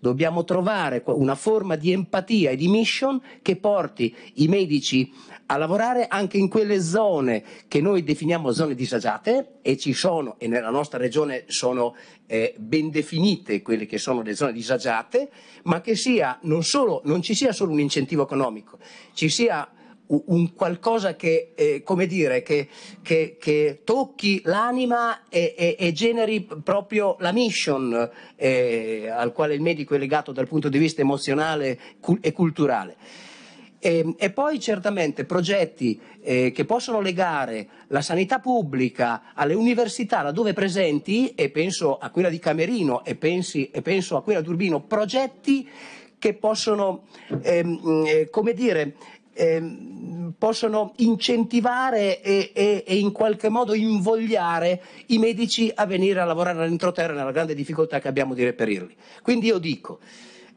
Dobbiamo trovare una forma di empatia e di mission che porti i medici a lavorare anche in quelle zone che noi definiamo zone disagiate e ci sono, e nella nostra regione sono eh, ben definite quelle che sono le zone disagiate, ma che sia non, solo, non ci sia solo un incentivo economico, ci sia un qualcosa che, eh, come dire, che, che, che tocchi l'anima e, e, e, generi proprio la mission eh, al quale il medico è legato dal punto di vista emozionale e culturale. E, ehm, e, poi certamente progetti eh, che possono legare la sanità pubblica alle università laddove presenti, e penso a quella di Camerino e, pensi, e penso a quella di Urbino, progetti che possono, ehm, eh, come dire, ehm, possono incentivare e, e, e, in qualche modo invogliare i medici a venire a lavorare all'entroterra nella grande difficoltà che abbiamo di reperirli. Quindi io dico,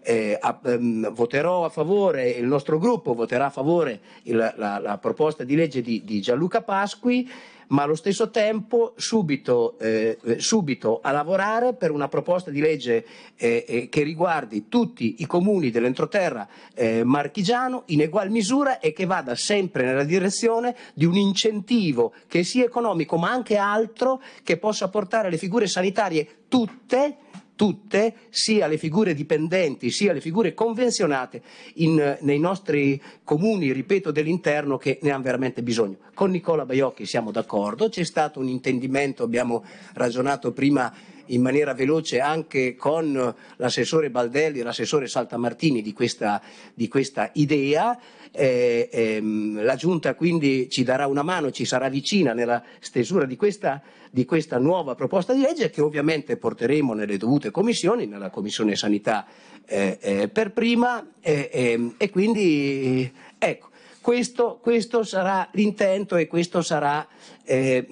eh, a, ehm, voterò a favore, il nostro gruppo voterà a favore il, la, la, proposta di legge di, di, Gianluca Pasqui, ma allo stesso tempo subito, eh, subito a lavorare per una proposta di legge eh, eh che riguardi tutti i comuni dell'entroterra eh, marchigiano in egual misura e che vada sempre nella direzione di un incentivo che sia economico ma anche altro che possa portare le figure sanitarie tutte tutte, sia le figure dipendenti sia le figure convenzionate in, nei nostri comuni, ripeto, dell'interno che ne hanno veramente bisogno. Con Nicola Baiocchi siamo d'accordo, c'è stato un intendimento, abbiamo ragionato prima in maniera veloce anche con l'assessore Baldelli e l'assessore Saltamartini di questa, di questa idea. Eh, ehm, la Giunta quindi ci darà una mano, ci sarà vicina nella stesura di questa di questa nuova proposta di legge che ovviamente porteremo nelle dovute commissioni, nella Commissione Sanità eh, eh, per prima e ehm, quindi ecco. Questo, questo, sarà l'intento e questo sarà eh,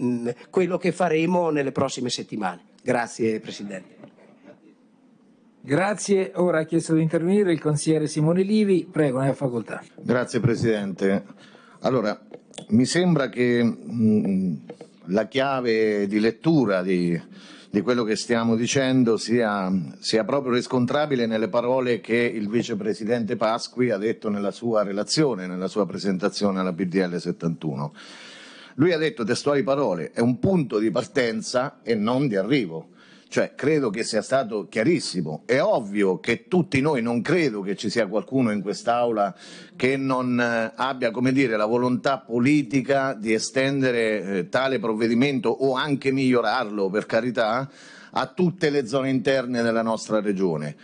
quello che faremo nelle prossime settimane. Grazie Presidente. Grazie, ora ha chiesto di intervenire il consigliere Simone Livi, prego, ne ha facoltà. Grazie Presidente. Allora, mi sembra che mh, mm, la chiave di lettura di, di quello che stiamo dicendo sia, sia, proprio riscontrabile nelle parole che il vicepresidente Pasqui ha detto nella sua relazione, nella sua presentazione alla PDL 71. Lui ha detto testuali parole, è un punto di partenza e non di arrivo. Cioè, credo che sia stato chiarissimo. È ovvio che tutti noi, non credo che ci sia qualcuno in quest'Aula che non eh, abbia, come dire, la volontà politica di estendere eh, tale provvedimento o anche migliorarlo, per carità, a tutte le zone interne della nostra regione.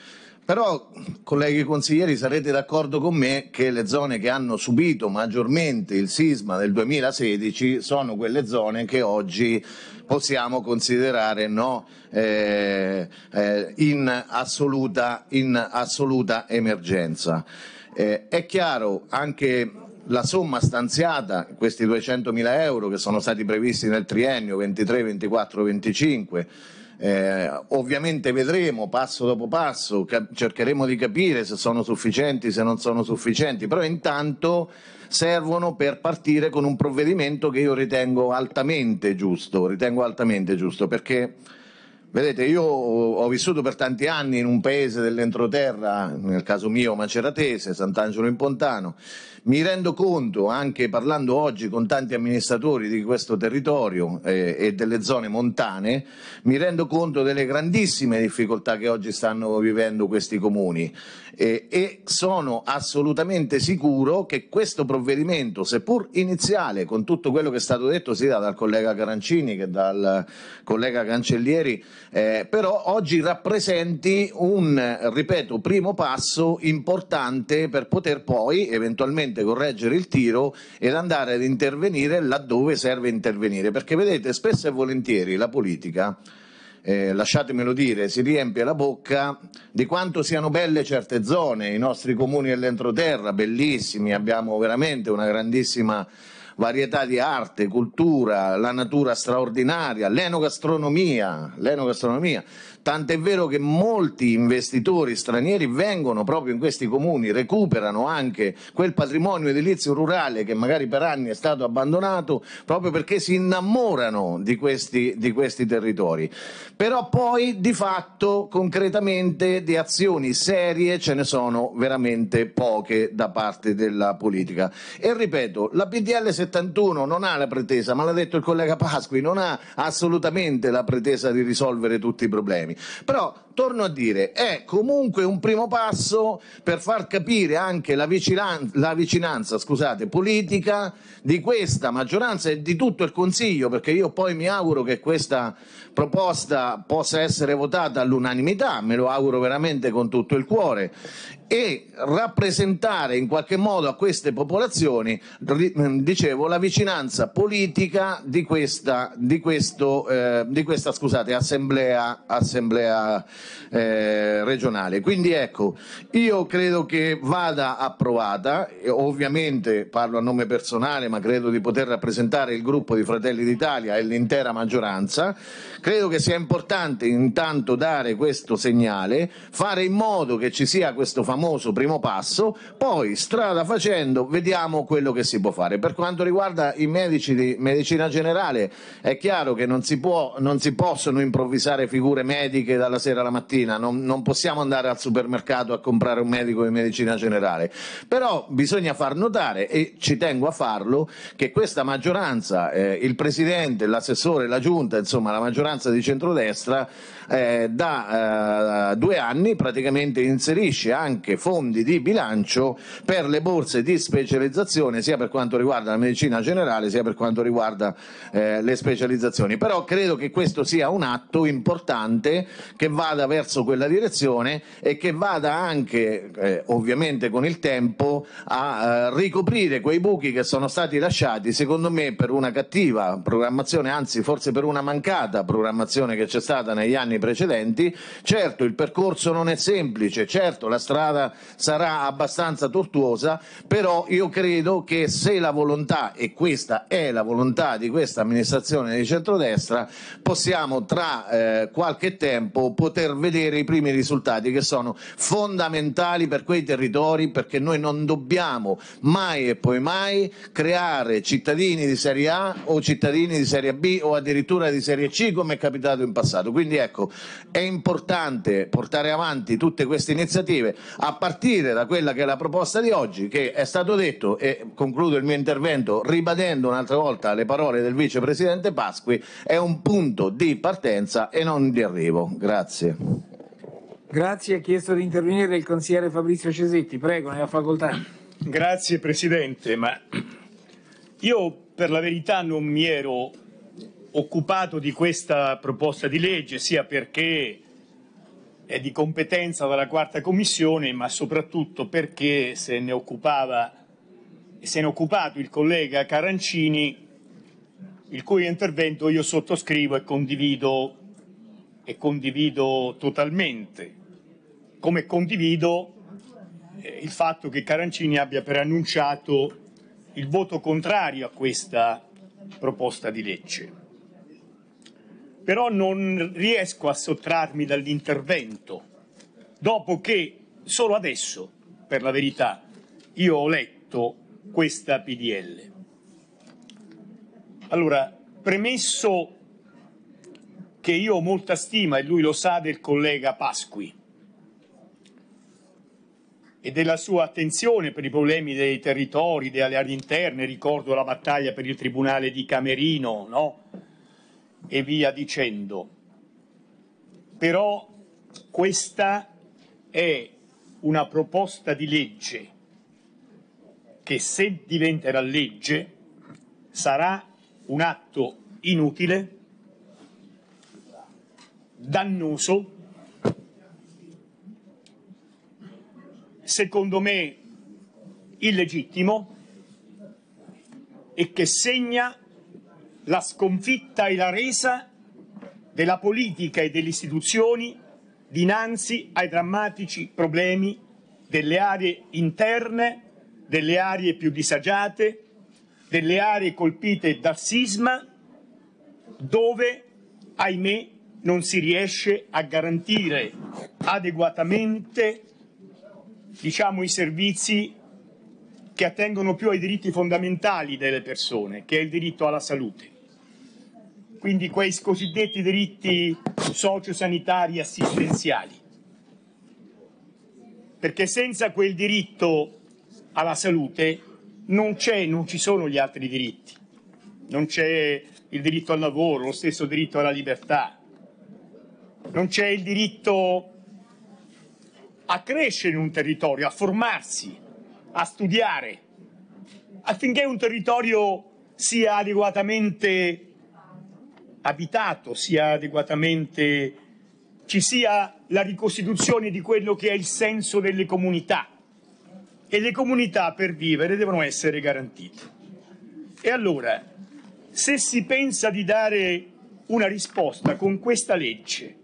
Però, colleghi consiglieri, sarete d'accordo con me che le zone che hanno subito maggiormente il sisma del 2016 sono quelle zone che oggi possiamo considerare no, eh, eh, in, assoluta, in, assoluta, emergenza. Eh, è chiaro anche la somma stanziata, questi 200 mila euro che sono stati previsti nel triennio 23, 24, 25, eh, ovviamente vedremo passo dopo passo, cercheremo di capire se sono sufficienti, se non sono sufficienti, però intanto servono per partire con un provvedimento che io ritengo altamente giusto, ritengo altamente giusto perché vedete io ho vissuto per tanti anni in un paese dell'entroterra, nel caso mio maceratese, Sant'Angelo in Pontano, mi rendo conto, anche parlando oggi con tanti amministratori di questo territorio eh, e delle zone montane, mi rendo conto delle grandissime difficoltà che oggi stanno vivendo questi comuni eh, e sono assolutamente sicuro che questo provvedimento, seppur iniziale, con tutto quello che è stato detto sia dal collega Carancini che dal collega Cancellieri, eh, però oggi rappresenti un, ripeto, primo passo importante per poter poi eventualmente semplicemente correggere il tiro ed andare ad intervenire laddove serve intervenire, perché vedete spesso e volentieri la politica eh, lasciatemelo dire, si riempie la bocca di quanto siano belle certe zone, i nostri comuni dell'entroterra, bellissimi, abbiamo veramente una grandissima varietà di arte, cultura, la natura straordinaria, l'enogastronomia, l'enogastronomia tant'è vero che molti investitori stranieri vengono proprio in questi comuni, recuperano anche quel patrimonio edilizio rurale che magari per anni è stato abbandonato proprio perché si innamorano di questi, di questi territori. Però poi di fatto concretamente di azioni serie ce ne sono veramente poche da parte della politica. E ripeto, la PDL 71 non ha la pretesa, ma l'ha detto il collega Pasqui, non ha assolutamente la pretesa di risolvere tutti i problemi. 不过。torno a dire, è comunque un primo passo per far capire anche la vicinanza, la vicinanza scusate, politica di questa maggioranza e di tutto il Consiglio, perché io poi mi auguro che questa proposta possa essere votata all'unanimità, me lo auguro veramente con tutto il cuore, e rappresentare in qualche modo a queste popolazioni, dicevo, la vicinanza politica di questa, di questo, eh, di questa scusate, assemblea, assemblea eh, regionale. Quindi ecco, io credo che vada approvata, ovviamente parlo a nome personale, ma credo di poter rappresentare il gruppo di Fratelli d'Italia e l'intera maggioranza. Credo che sia importante intanto dare questo segnale, fare in modo che ci sia questo famoso primo passo, poi strada facendo vediamo quello che si può fare. Per quanto riguarda i medici di medicina generale, è chiaro che non si, può, non si possono improvvisare figure mediche dalla sera alla mattina mattina, non, non, possiamo andare al supermercato a comprare un medico di medicina generale, però bisogna far notare, e ci tengo a farlo, che questa maggioranza, eh, il Presidente, l'assessore, la Giunta, insomma la maggioranza di centrodestra eh, da eh, due anni praticamente inserisce anche fondi di bilancio per le borse di specializzazione sia per quanto riguarda la medicina generale sia per quanto riguarda eh, le specializzazioni. Però credo che questo sia un atto importante che vada verso quella direzione e che vada anche eh, ovviamente con il tempo a eh, ricoprire quei buchi che sono stati lasciati secondo me per una cattiva programmazione, anzi forse per una mancata programmazione che c'è stata negli anni anni precedenti. Certo il percorso non è semplice, certo la strada sarà abbastanza tortuosa, però io credo che se la volontà, e questa è la volontà di questa amministrazione di centrodestra, possiamo tra eh, qualche tempo poter vedere i primi risultati che sono fondamentali per quei territori perché noi non dobbiamo mai e poi mai creare cittadini di serie A o cittadini di serie B o addirittura di serie C come è capitato in passato. Quindi ecco, Ecco, è importante portare avanti tutte queste iniziative a partire da quella che è la proposta di oggi, che è stato detto, e concludo il mio intervento ribadendo un'altra volta le parole del vicepresidente Pasqui, è un punto di partenza e non di arrivo. Grazie. Grazie, ha chiesto di intervenire il consigliere Fabrizio Cesetti, prego, nella facoltà. Grazie Presidente, ma io per la verità non mi ero occupato di questa proposta di legge, sia perché è di competenza della quarta commissione, ma soprattutto perché se ne occupava se ne è occupato il collega Carancini, il cui intervento io sottoscrivo e condivido, e condivido totalmente, come condivido eh, il fatto che Carancini abbia preannunciato il voto contrario a questa proposta di legge però non riesco a sottrarmi dall'intervento, dopo che solo adesso, per la verità, io ho letto questa PDL. Allora, premesso che io ho molta stima, e lui lo sa, del collega Pasqui e della sua attenzione per i problemi dei territori, delle aree interne, ricordo la battaglia per il Tribunale di Camerino, no? e via dicendo. Però questa è una proposta di legge che se diventerà legge sarà un atto inutile, dannoso, secondo me illegittimo e che segna la sconfitta e la resa della politica e delle istituzioni dinanzi ai drammatici problemi delle aree interne, delle aree più disagiate, delle aree colpite dal sisma, dove, ahimè, non si riesce a garantire adeguatamente diciamo, i servizi che attengono più ai diritti fondamentali delle persone, che è il diritto alla salute quindi quei cosiddetti diritti sociosanitari assistenziali. Perché senza quel diritto alla salute non, non ci sono gli altri diritti. Non c'è il diritto al lavoro, lo stesso diritto alla libertà. Non c'è il diritto a crescere in un territorio, a formarsi, a studiare, affinché un territorio sia adeguatamente abitato, sia adeguatamente, ci sia la ricostituzione di quello che è il senso delle comunità. E le comunità per vivere devono essere garantite. E allora, se si pensa di dare una risposta con questa legge,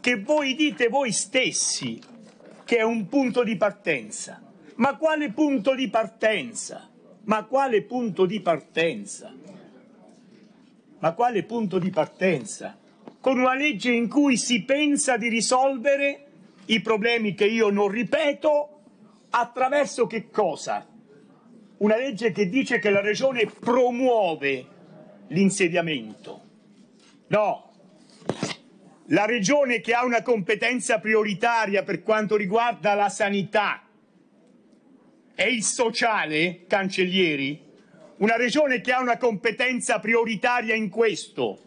che voi dite voi stessi che è un punto di partenza, ma quale punto di partenza? Ma quale punto di partenza? Ma quale punto di partenza? Con una legge in cui si pensa di risolvere i problemi che io non ripeto attraverso che cosa? Una legge che dice che la regione promuove l'insediamento. No, la regione che ha una competenza prioritaria per quanto riguarda la sanità e il sociale, cancellieri, una regione che ha una competenza prioritaria in questo.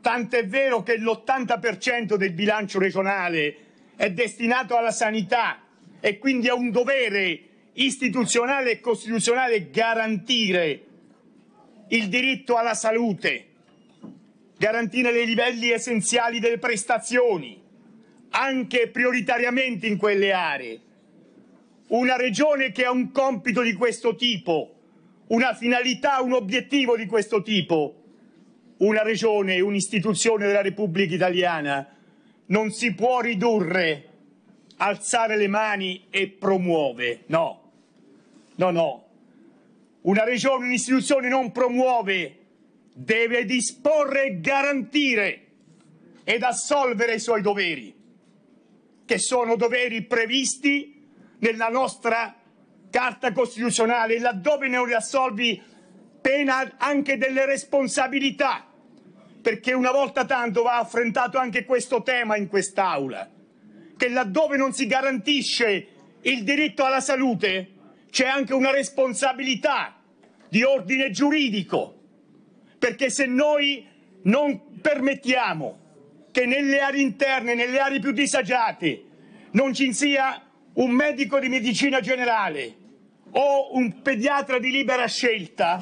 Tant'è vero che l'80% del bilancio regionale è destinato alla sanità e quindi è un dovere istituzionale e costituzionale garantire il diritto alla salute, garantire i livelli essenziali delle prestazioni, anche prioritariamente in quelle aree. Una regione che ha un compito di questo tipo una finalità, un obiettivo di questo tipo, una regione, un'istituzione della Repubblica Italiana non si può ridurre, alzare le mani e promuove. No, no, no. Una regione, un'istituzione non promuove, deve disporre e garantire ed assolvere i suoi doveri, che sono doveri previsti nella nostra Carta costituzionale, laddove ne riassolvi pena anche delle responsabilità, perché una volta tanto va affrontato anche questo tema in quest'Aula, che laddove non si garantisce il diritto alla salute c'è anche una responsabilità di ordine giuridico, perché se noi non permettiamo che nelle aree interne, nelle aree più disagiate, non ci sia un medico di medicina generale, o un pediatra di libera scelta,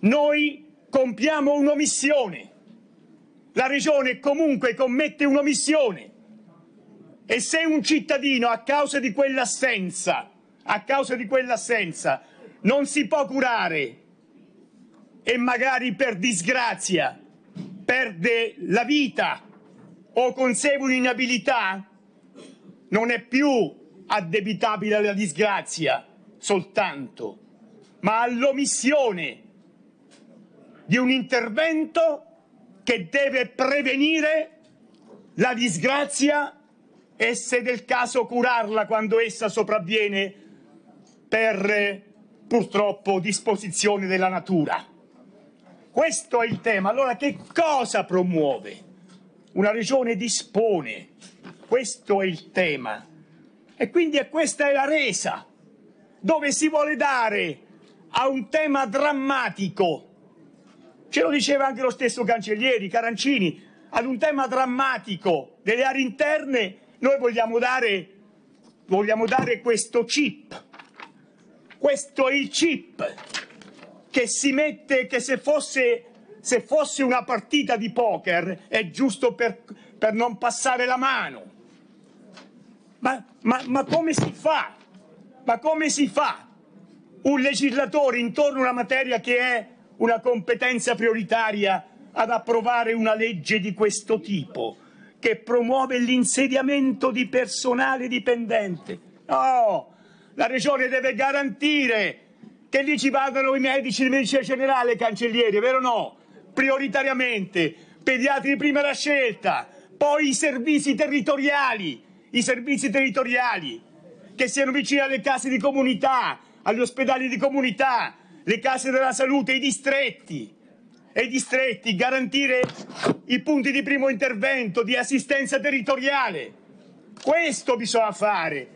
noi compiamo un'omissione. La regione comunque commette un'omissione. E se un cittadino a causa di quell'assenza, a causa di quell'assenza, non si può curare e magari per disgrazia perde la vita o consegue un'inabilità, non è più addebitabile alla disgrazia, soltanto, ma all'omissione di un intervento che deve prevenire la disgrazia e se del caso curarla quando essa sopravviene per purtroppo disposizione della natura. Questo è il tema. Allora che cosa promuove? Una regione dispone. Questo è il tema. E quindi eh, questa è la resa dove si vuole dare a un tema drammatico, ce lo diceva anche lo stesso cancellieri Carancini, ad un tema drammatico delle aree interne noi vogliamo dare, vogliamo dare questo chip, questo è il chip che si mette, che se fosse, se fosse una partita di poker è giusto per, per non passare la mano. Ma, ma, ma come si fa? Ma come si fa un legislatore intorno a una materia che è una competenza prioritaria ad approvare una legge di questo tipo che promuove l'insediamento di personale dipendente? No, la regione deve garantire che lì ci vadano i medici di medicina generale, cancellieri, vero o no? Prioritariamente, pediatri di prima scelta, poi i servizi territoriali, i servizi territoriali che siano vicine alle case di comunità, agli ospedali di comunità, le case della salute, i distretti. E i distretti, garantire i punti di primo intervento, di assistenza territoriale. Questo bisogna fare.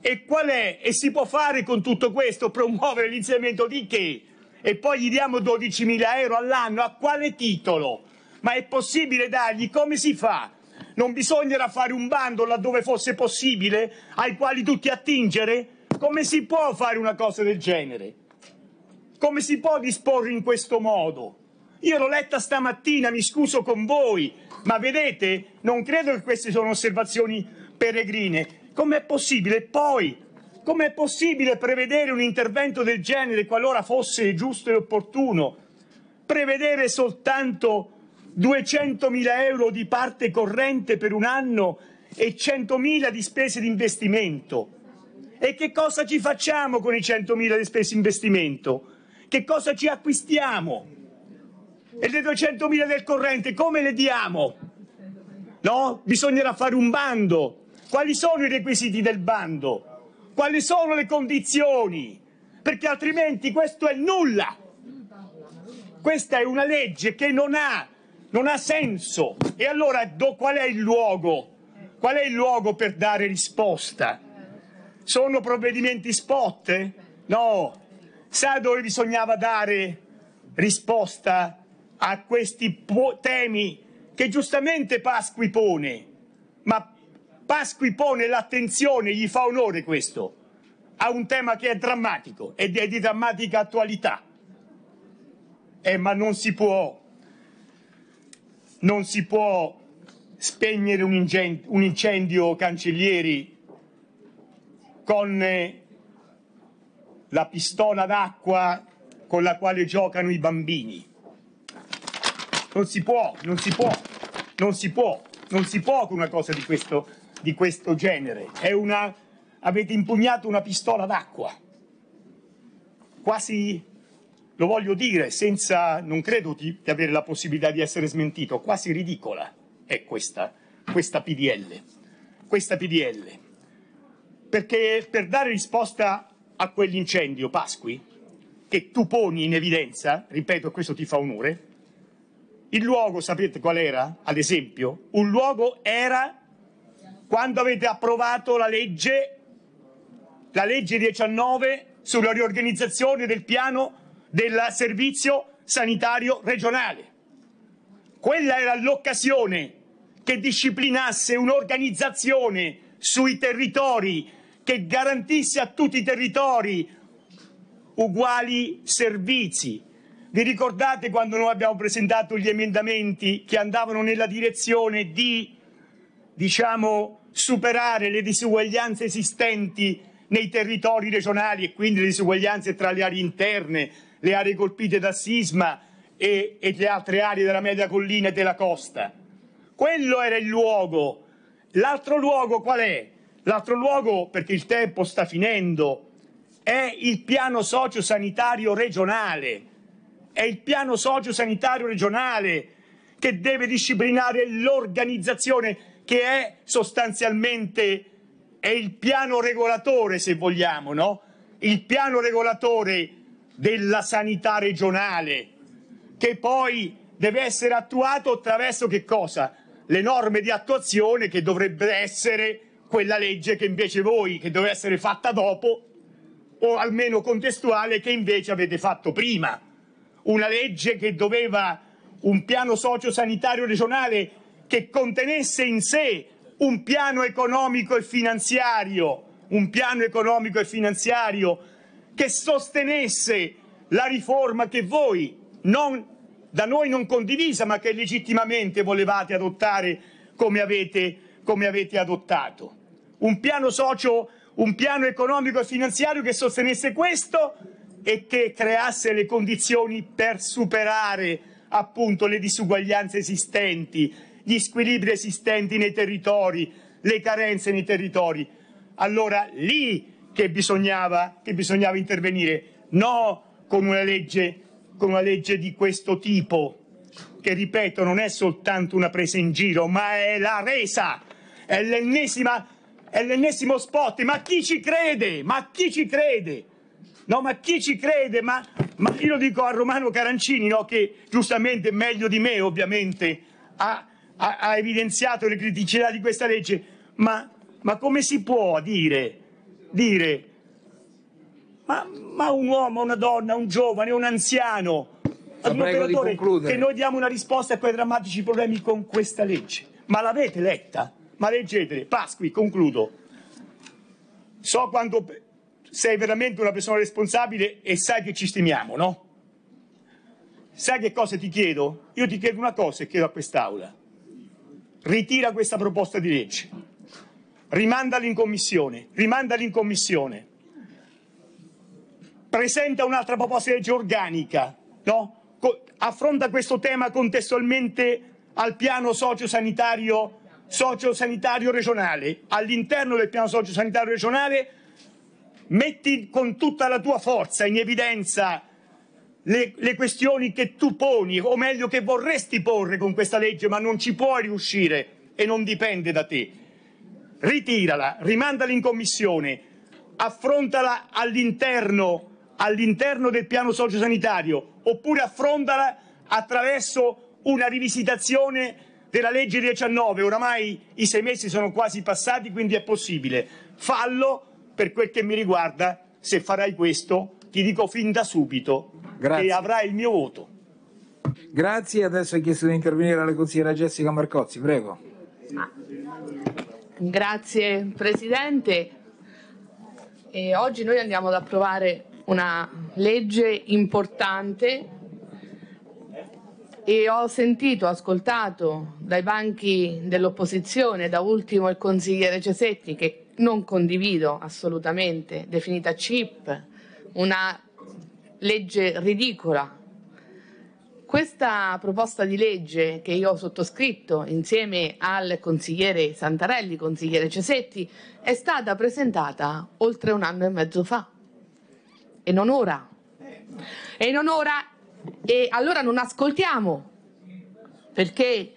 E qual è? E si può fare con tutto questo? Promuovere l'insegnamento di che? E poi gli diamo 12.000 euro all'anno? A quale titolo? Ma è possibile dargli? Come si fa? Non bisognerà fare un bando laddove fosse possibile, ai quali tutti attingere? Come si può fare una cosa del genere? Come si può disporre in questo modo? Io l'ho letta stamattina, mi scuso con voi, ma vedete, non credo che queste sono osservazioni peregrine. Com'è possibile poi? Com'è possibile prevedere un intervento del genere qualora fosse giusto e opportuno? Prevedere soltanto 200.000 euro di parte corrente per un anno e 100.000 di spese di investimento. E che cosa ci facciamo con i 100.000 di spese di investimento? Che cosa ci acquistiamo? E le 200.000 del corrente come le diamo? No? Bisognerà fare un bando. Quali sono i requisiti del bando? Quali sono le condizioni? Perché altrimenti questo è nulla. Questa è una legge che non ha non ha senso. E allora do, qual è il luogo? Qual è il luogo per dare risposta? Sono provvedimenti spot? No. Sa dove bisognava dare risposta a questi temi che giustamente Pasqui pone, ma Pasqui pone l'attenzione, gli fa onore questo, a un tema che è drammatico ed è di drammatica attualità. Eh, ma non si può non si può spegnere un, incendio, un incendio cancellieri con eh, la pistola d'acqua con la quale giocano i bambini. Non si può, non si può, non si può, non si può con una cosa di questo, di questo genere. Una, avete impugnato una pistola d'acqua, quasi lo voglio dire senza, non credo di, di avere la possibilità di essere smentito, quasi ridicola è questa, questa PDL, questa PDL. Perché per dare risposta a quell'incendio, Pasqui, che tu poni in evidenza, ripeto, questo ti fa onore, il luogo, sapete qual era? Ad esempio, un luogo era quando avete approvato la legge, la legge 19 sulla riorganizzazione del piano del servizio sanitario regionale. Quella era l'occasione che disciplinasse un'organizzazione sui territori che garantisse a tutti i territori uguali servizi. Vi ricordate quando noi abbiamo presentato gli emendamenti che andavano nella direzione di, diciamo, superare le disuguaglianze esistenti nei territori regionali e quindi le disuguaglianze tra le aree interne, le aree colpite da sisma e, e le altre aree della media collina e della costa. Quello era il luogo. L'altro luogo qual è? L'altro luogo, perché il tempo sta finendo, è il piano sociosanitario regionale. È il piano sociosanitario regionale che deve disciplinare l'organizzazione che è sostanzialmente è il piano regolatore, se vogliamo, no? Il piano regolatore della sanità regionale, che poi deve essere attuato attraverso che cosa? Le norme di attuazione che dovrebbe essere quella legge che invece voi, che doveva essere fatta dopo, o almeno contestuale, che invece avete fatto prima. Una legge che doveva un piano sociosanitario regionale che contenesse in sé un piano economico e finanziario, un piano economico e finanziario che sostenesse la riforma che voi, non, da noi non condivisa, ma che legittimamente volevate adottare come avete, come avete adottato. Un piano socio, un piano economico e finanziario che sostenesse questo e che creasse le condizioni per superare appunto le disuguaglianze esistenti, gli squilibri esistenti nei territori, le carenze nei territori. Allora lì che bisognava, che bisognava intervenire, no con una, legge, con una legge di questo tipo, che ripeto non è soltanto una presa in giro, ma è la resa, è l'ennesima, è l'ennesimo spot, ma chi ci crede? Ma chi ci crede? No, ma chi ci crede? Ma, ma io lo dico a Romano Carancini, no, che giustamente, meglio di me ovviamente, ha, ha, ha evidenziato le criticità di questa legge, ma, ma come si può dire dire, ma, ma un uomo, una donna, un giovane, un anziano, ad un operatore che noi diamo una risposta a quei drammatici problemi con questa legge. Ma l'avete letta? Ma leggetele. Pasqui, concludo. So quando sei veramente una persona responsabile e sai che ci stimiamo, no? Sai che cosa ti chiedo? Io ti chiedo una cosa e chiedo a quest'Aula. Ritira questa proposta di legge rimandali in commissione, rimandali in commissione. Presenta un'altra proposta di legge organica, no? affronta questo tema contestualmente al piano sociosanitario, sociosanitario regionale. All'interno del piano sociosanitario regionale metti con tutta la tua forza in evidenza le, le, questioni che tu poni, o meglio che vorresti porre con questa legge, ma non ci puoi riuscire e non dipende da te ritirala, rimandala in commissione, affrontala all'interno, all'interno del piano sociosanitario, oppure affrontala attraverso una rivisitazione della legge 19, oramai i sei mesi sono quasi passati, quindi è possibile. Fallo per quel che mi riguarda, se farai questo ti dico fin da subito Grazie. che avrai il mio voto. Grazie, adesso è chiesto di intervenire la consigliera Jessica Marcozzi, prego. Ah, Grazie Presidente. E oggi noi andiamo ad approvare una legge importante e ho sentito, ascoltato dai banchi dell'opposizione, da ultimo il consigliere Cesetti, che non condivido assolutamente, definita CIP, una legge ridicola, questa proposta di legge che io ho sottoscritto insieme al consigliere Santarelli, consigliere Cesetti, è stata presentata oltre un anno e mezzo fa e non ora. E non ora e allora non ascoltiamo perché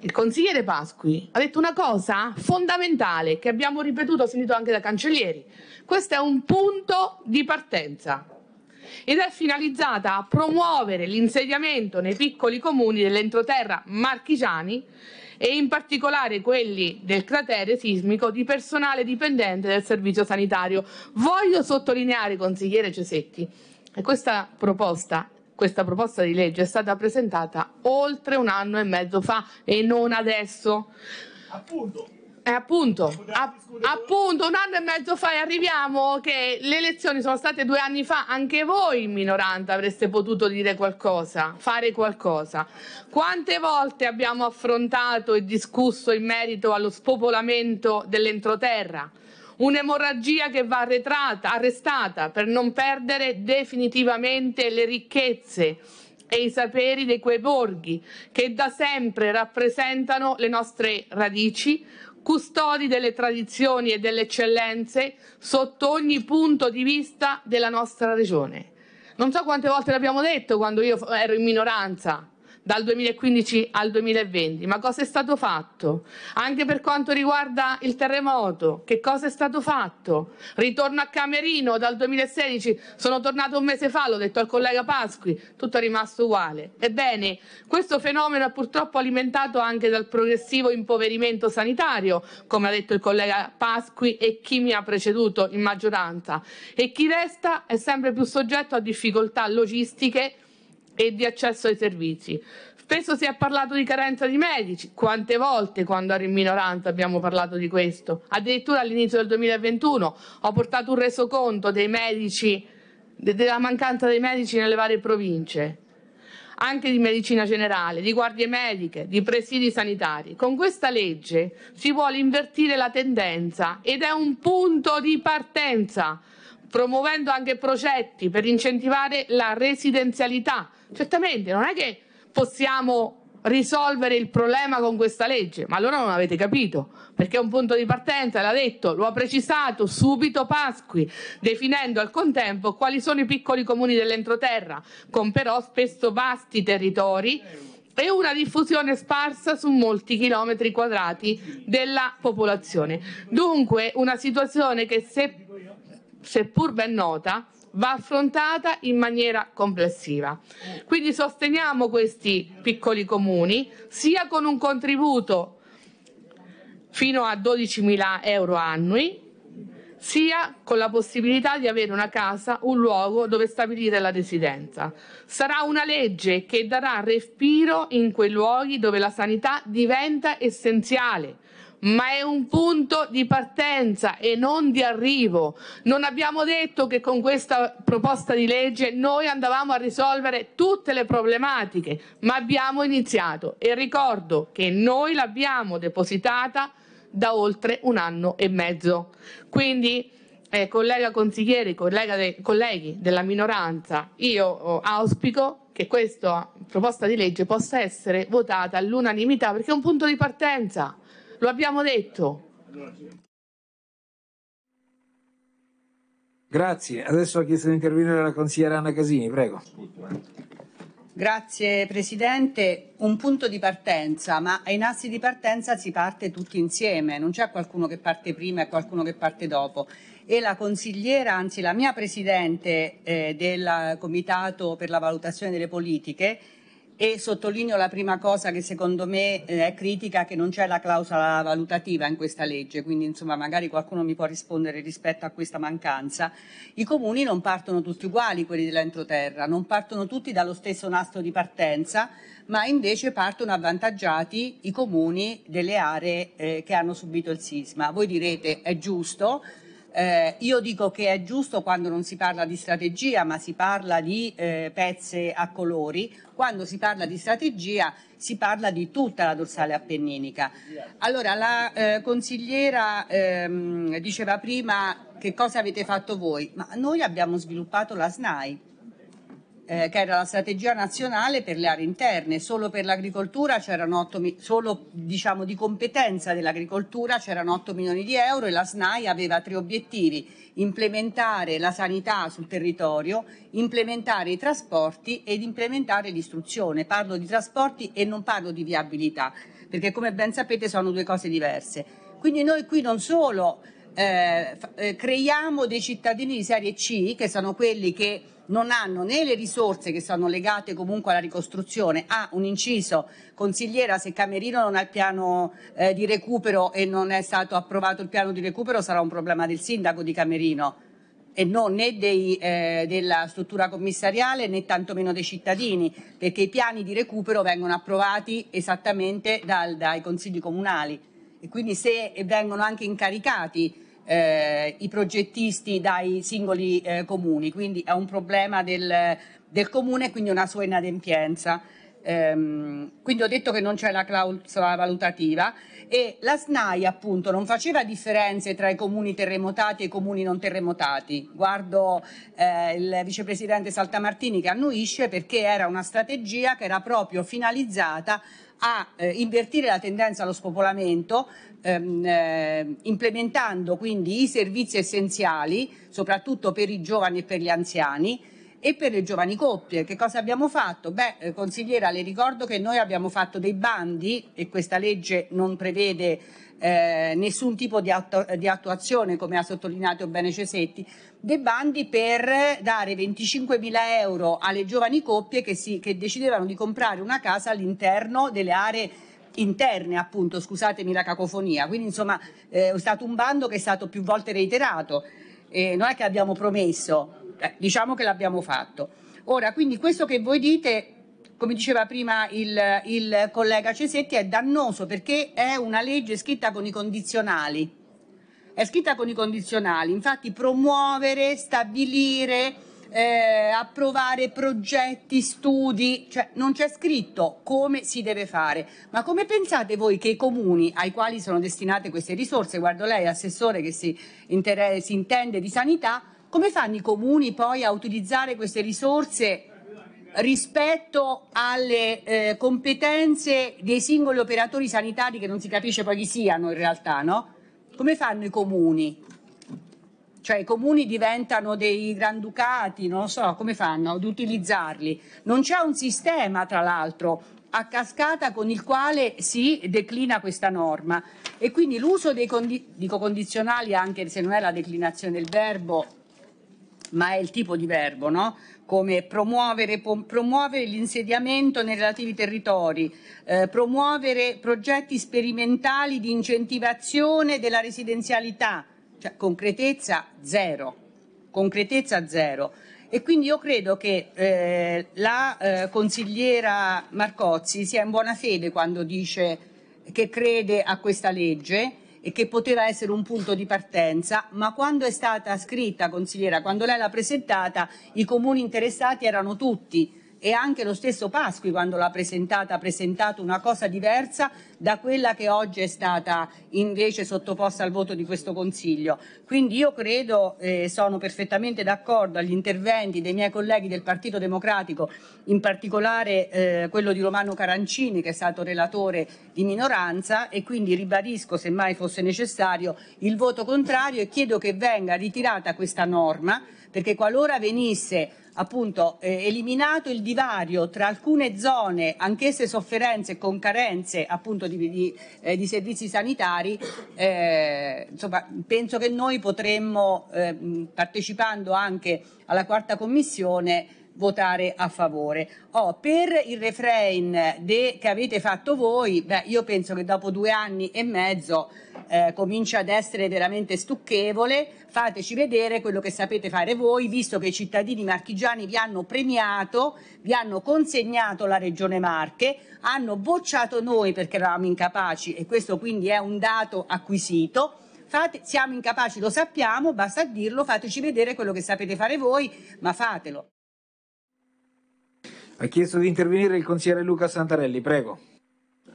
il consigliere Pasqui ha detto una cosa fondamentale che abbiamo ripetuto, ho sentito anche da Cancellieri. Questo è un punto di partenza ed è finalizzata a promuovere l'insediamento nei piccoli comuni dell'entroterra marchigiani e in particolare quelli del cratere sismico di personale dipendente del servizio sanitario. Voglio sottolineare, consigliere Cesetti, che questa proposta questa proposta di legge è stata presentata oltre un anno e mezzo fa e non adesso. Appunto. Eh, appunto, a, appunto, un anno e mezzo fa e arriviamo che le elezioni sono state due anni fa, anche voi in minoranza avreste potuto dire qualcosa, fare qualcosa. Quante volte abbiamo affrontato e discusso in merito allo spopolamento dell'entroterra? Un'emorragia che va arretrata, arrestata per non perdere definitivamente le ricchezze e i saperi di quei borghi che da sempre rappresentano le nostre radici, custodi delle tradizioni e delle eccellenze sotto ogni punto di vista della nostra regione. Non so quante volte l'abbiamo detto quando io ero in minoranza, dal 2015 al 2020. Ma cosa è stato fatto? Anche per quanto riguarda il terremoto, che cosa è stato fatto? Ritorno a Camerino dal 2016, sono tornato un mese fa, l'ho detto al collega Pasqui, tutto è rimasto uguale. Ebbene, questo fenomeno è purtroppo alimentato anche dal progressivo impoverimento sanitario, come ha detto il collega Pasqui e chi mi ha preceduto in maggioranza, e chi resta è sempre più soggetto a difficoltà logistiche e di accesso ai servizi. Spesso si è parlato di carenza di medici, quante volte quando ero in minoranza abbiamo parlato di questo? Addirittura all'inizio del 2021 ho portato un resoconto dei medici, della mancanza dei medici nelle varie province, anche di medicina generale, di guardie mediche, di presidi sanitari. Con questa legge si vuole invertire la tendenza ed è un punto di partenza promuovendo anche progetti per incentivare la residenzialità Certamente, non è che possiamo risolvere il problema con questa legge, ma allora non avete capito, perché è un punto di partenza, l'ha detto, lo ha precisato subito Pasqui, definendo al contempo quali sono i piccoli comuni dell'entroterra, con però spesso vasti territori e una diffusione sparsa su molti chilometri quadrati della popolazione. Dunque una situazione che se, seppur ben nota, va affrontata in maniera complessiva. Quindi sosteniamo questi piccoli comuni sia con un contributo fino a 12.000 euro annui, sia con la possibilità di avere una casa, un luogo dove stabilire la residenza. Sarà una legge che darà respiro in quei luoghi dove la sanità diventa essenziale ma è un punto di partenza e non di arrivo. Non abbiamo detto che con questa proposta di legge noi andavamo a risolvere tutte le problematiche, ma abbiamo iniziato e ricordo che noi l'abbiamo depositata da oltre un anno e mezzo. Quindi, eh, collega consiglieri, collega de, colleghi della minoranza, io oh, auspico che questa proposta di legge possa essere votata all'unanimità perché è un punto di partenza lo abbiamo detto. Grazie. Adesso ha chiesto di intervenire la consigliera Anna Casini, prego. Grazie Presidente. Un punto di partenza, ma ai nastri di partenza si parte tutti insieme, non c'è qualcuno che parte prima e qualcuno che parte dopo. E la consigliera, anzi la mia Presidente eh, del Comitato per la valutazione delle politiche, e sottolineo la prima cosa che secondo me eh, è critica, che non c'è la clausola valutativa in questa legge, quindi insomma magari qualcuno mi può rispondere rispetto a questa mancanza. I comuni non partono tutti uguali, quelli dell'entroterra, non partono tutti dallo stesso nastro di partenza, ma invece partono avvantaggiati i comuni delle aree eh, che hanno subito il sisma. Voi direte è giusto, eh, io dico che è giusto quando non si parla di strategia, ma si parla di eh, pezze a colori. Quando si parla di strategia si parla di tutta la dorsale appenninica. Allora, la eh, consigliera ehm, diceva prima che cosa avete fatto voi, ma noi abbiamo sviluppato la SNAI eh, che era la strategia nazionale per le aree interne. Solo per l'agricoltura c'erano 8 milioni, solo diciamo, di competenza dell'agricoltura c'erano 8 milioni di euro e la SNAI aveva tre obiettivi: implementare la sanità sul territorio, implementare i trasporti ed implementare l'istruzione. Parlo di trasporti e non parlo di viabilità, perché come ben sapete sono due cose diverse. Quindi noi qui non solo eh, eh, creiamo dei cittadini di serie C, che sono quelli che non hanno né le risorse che sono legate comunque alla ricostruzione, ha ah, un inciso consigliera se Camerino non ha il piano eh, di recupero e non è stato approvato il piano di recupero sarà un problema del sindaco di Camerino e non né dei, eh, della struttura commissariale né tantomeno dei cittadini, perché i piani di recupero vengono approvati esattamente dal, dai consigli comunali e quindi se vengono anche incaricati eh, i progettisti dai singoli eh, comuni, quindi è un problema del, del comune e quindi una sua inadempienza. Ehm, quindi ho detto che non c'è la clausola valutativa e la SNAI appunto non faceva differenze tra i comuni terremotati e i comuni non terremotati. Guardo eh, il vicepresidente Saltamartini che annuisce perché era una strategia che era proprio finalizzata a eh, invertire la tendenza allo spopolamento ehm, eh, implementando quindi i servizi essenziali soprattutto per i giovani e per gli anziani e per le giovani coppie. Che cosa abbiamo fatto? Beh, eh, consigliera, le ricordo che noi abbiamo fatto dei bandi e questa legge non prevede eh, nessun tipo di, attu- di, attuazione, come ha sottolineato bene Cesetti, dei bandi per dare 25.000 euro alle giovani coppie che, si, che decidevano di comprare una casa all'interno delle aree interne, appunto, scusatemi la cacofonia. Quindi, insomma, eh, è stato un bando che è stato più volte reiterato. Eh, non è che abbiamo promesso, eh, diciamo che l'abbiamo fatto. Ora, quindi questo che voi dite come diceva prima il, il collega Cesetti, è dannoso perché è una legge scritta con i condizionali. È scritta con i condizionali, infatti promuovere, stabilire, eh, approvare progetti, studi, cioè non c'è scritto come si deve fare. Ma come pensate voi che i comuni ai quali sono destinate queste risorse, guardo lei assessore che si, inter- si intende di sanità, come fanno i comuni poi a utilizzare queste risorse rispetto alle eh, competenze dei singoli operatori sanitari che non si capisce poi chi siano in realtà, no? Come fanno i comuni? Cioè i comuni diventano dei granducati, non so come fanno ad utilizzarli. Non c'è un sistema, tra l'altro, a cascata con il quale si declina questa norma e quindi l'uso dei condi dico condizionali anche se non è la declinazione del verbo ma è il tipo di verbo, no? come promuovere, promuovere l'insediamento nei relativi territori, eh, promuovere progetti sperimentali di incentivazione della residenzialità, cioè concretezza zero, concretezza zero. E quindi io credo che eh, la eh, consigliera Marcozzi sia in buona fede quando dice che crede a questa legge e che poteva essere un punto di partenza, ma quando è stata scritta, consigliera, quando lei l'ha presentata, i comuni interessati erano tutti e anche lo stesso Pasqui quando l'ha presentata ha presentato una cosa diversa da quella che oggi è stata invece sottoposta al voto di questo Consiglio. Quindi io credo, eh, sono perfettamente d'accordo agli interventi dei miei colleghi del Partito Democratico, in particolare eh, quello di Romano Carancini che è stato relatore di minoranza e quindi ribadisco se mai fosse necessario il voto contrario e chiedo che venga ritirata questa norma perché qualora venisse appunto eh, eliminato il divario tra alcune zone, anch'esse sofferenze con carenze appunto di, di, eh, di servizi sanitari, eh, insomma, penso che noi potremmo, eh, partecipando anche alla quarta commissione, votare a favore. Oh, per il refrain de, che avete fatto voi, beh, io penso che dopo due anni e mezzo eh, comincia ad essere veramente stucchevole, fateci vedere quello che sapete fare voi, visto che i cittadini marchigiani vi hanno premiato, vi hanno consegnato la Regione Marche, hanno bocciato noi perché eravamo incapaci e questo quindi è un dato acquisito. Fate, siamo incapaci, lo sappiamo, basta dirlo, fateci vedere quello che sapete fare voi, ma fatelo. Ha chiesto di intervenire il consigliere Luca Santarelli, prego.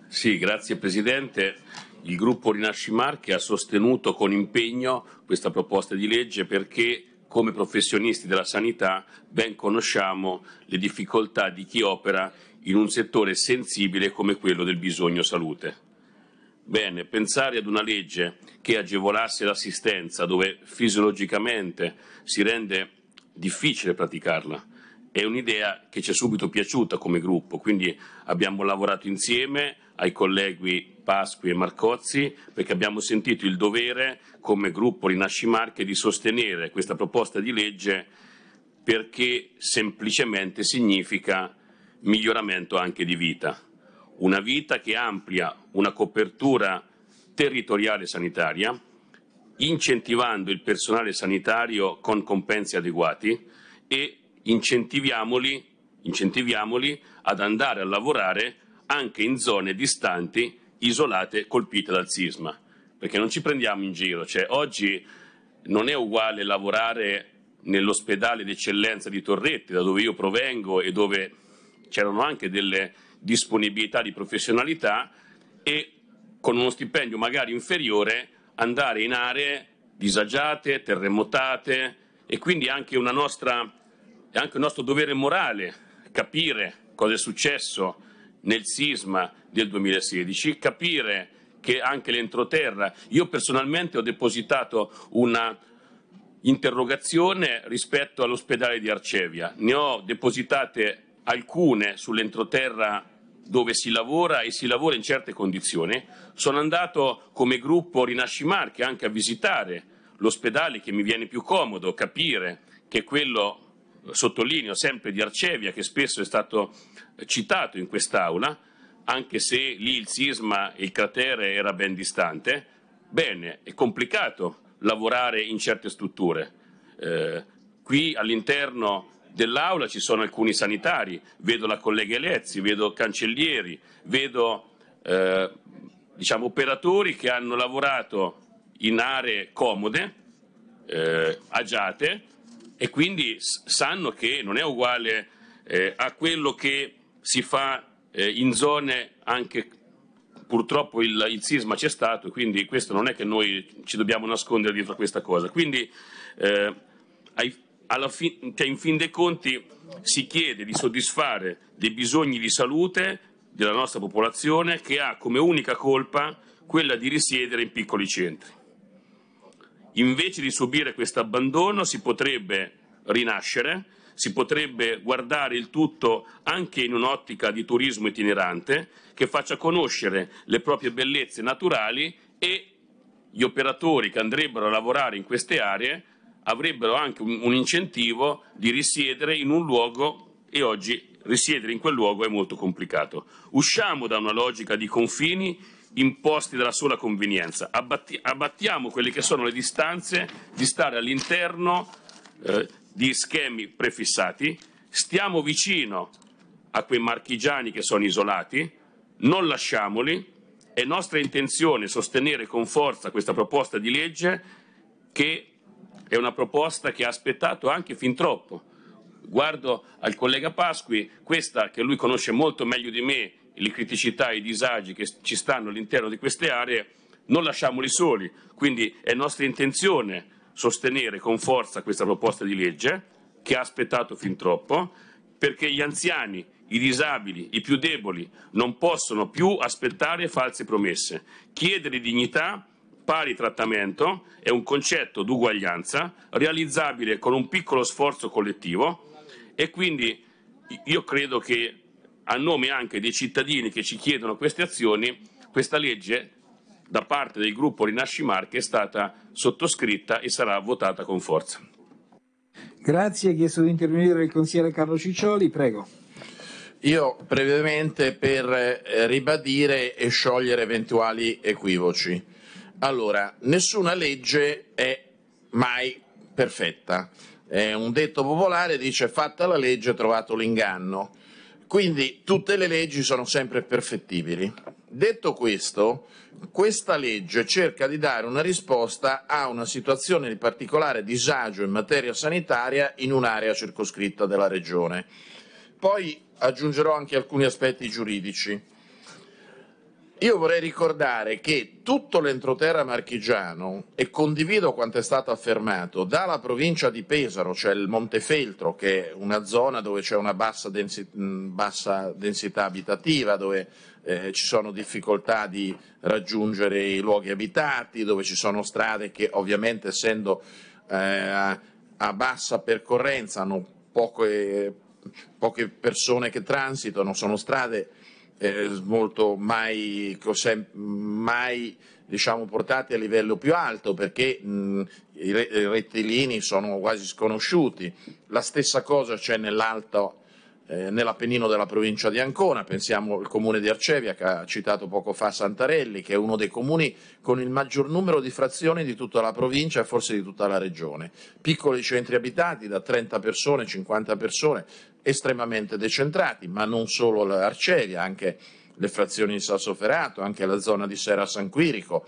Sì, grazie Presidente. Il gruppo Rinasci Marche ha sostenuto con impegno questa proposta di legge perché come professionisti della sanità ben conosciamo le difficoltà di chi opera in un settore sensibile come quello del bisogno salute. Bene, pensare ad una legge che agevolasse l'assistenza dove fisiologicamente si rende difficile praticarla è un'idea che ci è subito piaciuta come gruppo, quindi abbiamo lavorato insieme ai colleghi Pasqui e Marcozzi perché abbiamo sentito il dovere come gruppo Rinasci Marche di sostenere questa proposta di legge perché semplicemente significa miglioramento anche di vita, una vita che amplia una copertura territoriale sanitaria, incentivando il personale sanitario con compensi adeguati e incentiviamoli, incentiviamoli ad andare a lavorare anche in zone distanti isolate colpite dal sisma. Perché non ci prendiamo in giro, cioè, oggi non è uguale lavorare nell'ospedale d'eccellenza di Torretti, da dove io provengo e dove c'erano anche delle disponibilità di professionalità e con uno stipendio magari inferiore andare in aree disagiate, terremotate e quindi anche, nostra, anche un nostro dovere morale capire cosa è successo nel sisma del 2016, capire che anche l'entroterra, io personalmente ho depositato una interrogazione rispetto all'ospedale di Arcevia, ne ho depositate alcune sull'entroterra dove si lavora e si lavora in certe condizioni. Sono andato come gruppo Rinascimarche anche a visitare l'ospedale che mi viene più comodo, capire che quello, sottolineo sempre di Arcevia, che spesso è stato citato in quest'Aula, anche se lì il sisma, il cratere era ben distante, bene, è complicato lavorare in certe strutture. Eh, qui all'interno dell'aula ci sono alcuni sanitari, vedo la collega Elezzi, vedo cancellieri, vedo eh, diciamo, operatori che hanno lavorato in aree comode, eh, agiate e quindi sanno che non è uguale eh, a quello che si fa eh, in zone anche purtroppo il, il, sisma c'è stato, quindi questo non è che noi ci dobbiamo nascondere dietro a questa cosa. Quindi eh, fin, cioè in fin dei conti si chiede di soddisfare dei bisogni di salute della nostra popolazione che ha come unica colpa quella di risiedere in piccoli centri. Invece di subire questo abbandono si potrebbe rinascere si potrebbe guardare il tutto anche in un'ottica di turismo itinerante che faccia conoscere le proprie bellezze naturali e gli operatori che andrebbero a lavorare in queste aree avrebbero anche un, un incentivo di risiedere in un luogo e oggi risiedere in quel luogo è molto complicato. Usciamo da una logica di confini imposti dalla sola convenienza, Abbatti, abbattiamo quelle che sono le distanze di stare all'interno eh, di schemi prefissati, stiamo vicino a quei marchigiani che sono isolati, non lasciamoli, è nostra intenzione sostenere con forza questa proposta di legge che è una proposta che ha aspettato anche fin troppo. Guardo al collega Pasqui, questa che lui conosce molto meglio di me, le criticità e i disagi che ci stanno all'interno di queste aree, non lasciamoli soli, quindi è nostra intenzione sostenere con forza questa proposta di legge che ha aspettato fin troppo perché gli anziani, i disabili, i più deboli non possono più aspettare false promesse. Chiedere dignità, pari trattamento è un concetto d'uguaglianza realizzabile con un piccolo sforzo collettivo e quindi io credo che a nome anche dei cittadini che ci chiedono queste azioni questa legge da parte del gruppo Rinasci Marche è stata sottoscritta e sarà votata con forza. Grazie, ha chiesto di intervenire il consigliere Carlo Ciccioli, prego. Io brevemente per eh, ribadire e sciogliere eventuali equivoci. Allora, nessuna legge è mai perfetta. È eh, un detto popolare dice fatta la legge, trovato l'inganno. Quindi tutte le leggi sono sempre perfettibili. Detto questo, questa legge cerca di dare una risposta a una situazione di particolare disagio in materia sanitaria in un'area circoscritta della Regione. Poi aggiungerò anche alcuni aspetti giuridici. Io vorrei ricordare che tutto l'entroterra marchigiano, e condivido quanto è stato affermato, dalla provincia di Pesaro, cioè il Montefeltro, che è una zona dove c'è una bassa, densi- bassa densità abitativa, dove eh, ci sono difficoltà di raggiungere i luoghi abitati, dove ci sono strade che ovviamente essendo eh, a bassa percorrenza hanno poche, eh, poche, persone che transitano, sono strade eh, molto mai, mai diciamo, portate a livello più alto perché mh, i rettilini sono quasi sconosciuti. La stessa cosa c'è nell'alto eh, nell'Appennino della provincia di Ancona, pensiamo al comune di Arcevia che ha citato poco fa Santarelli, che è uno dei comuni con il maggior numero di frazioni di tutta la provincia e forse di tutta la regione. Piccoli centri abitati da 30 persone, 50 persone, estremamente decentrati, ma non solo l'Arcevia, anche le frazioni di Sassoferrato, anche la zona di Sera San Quirico,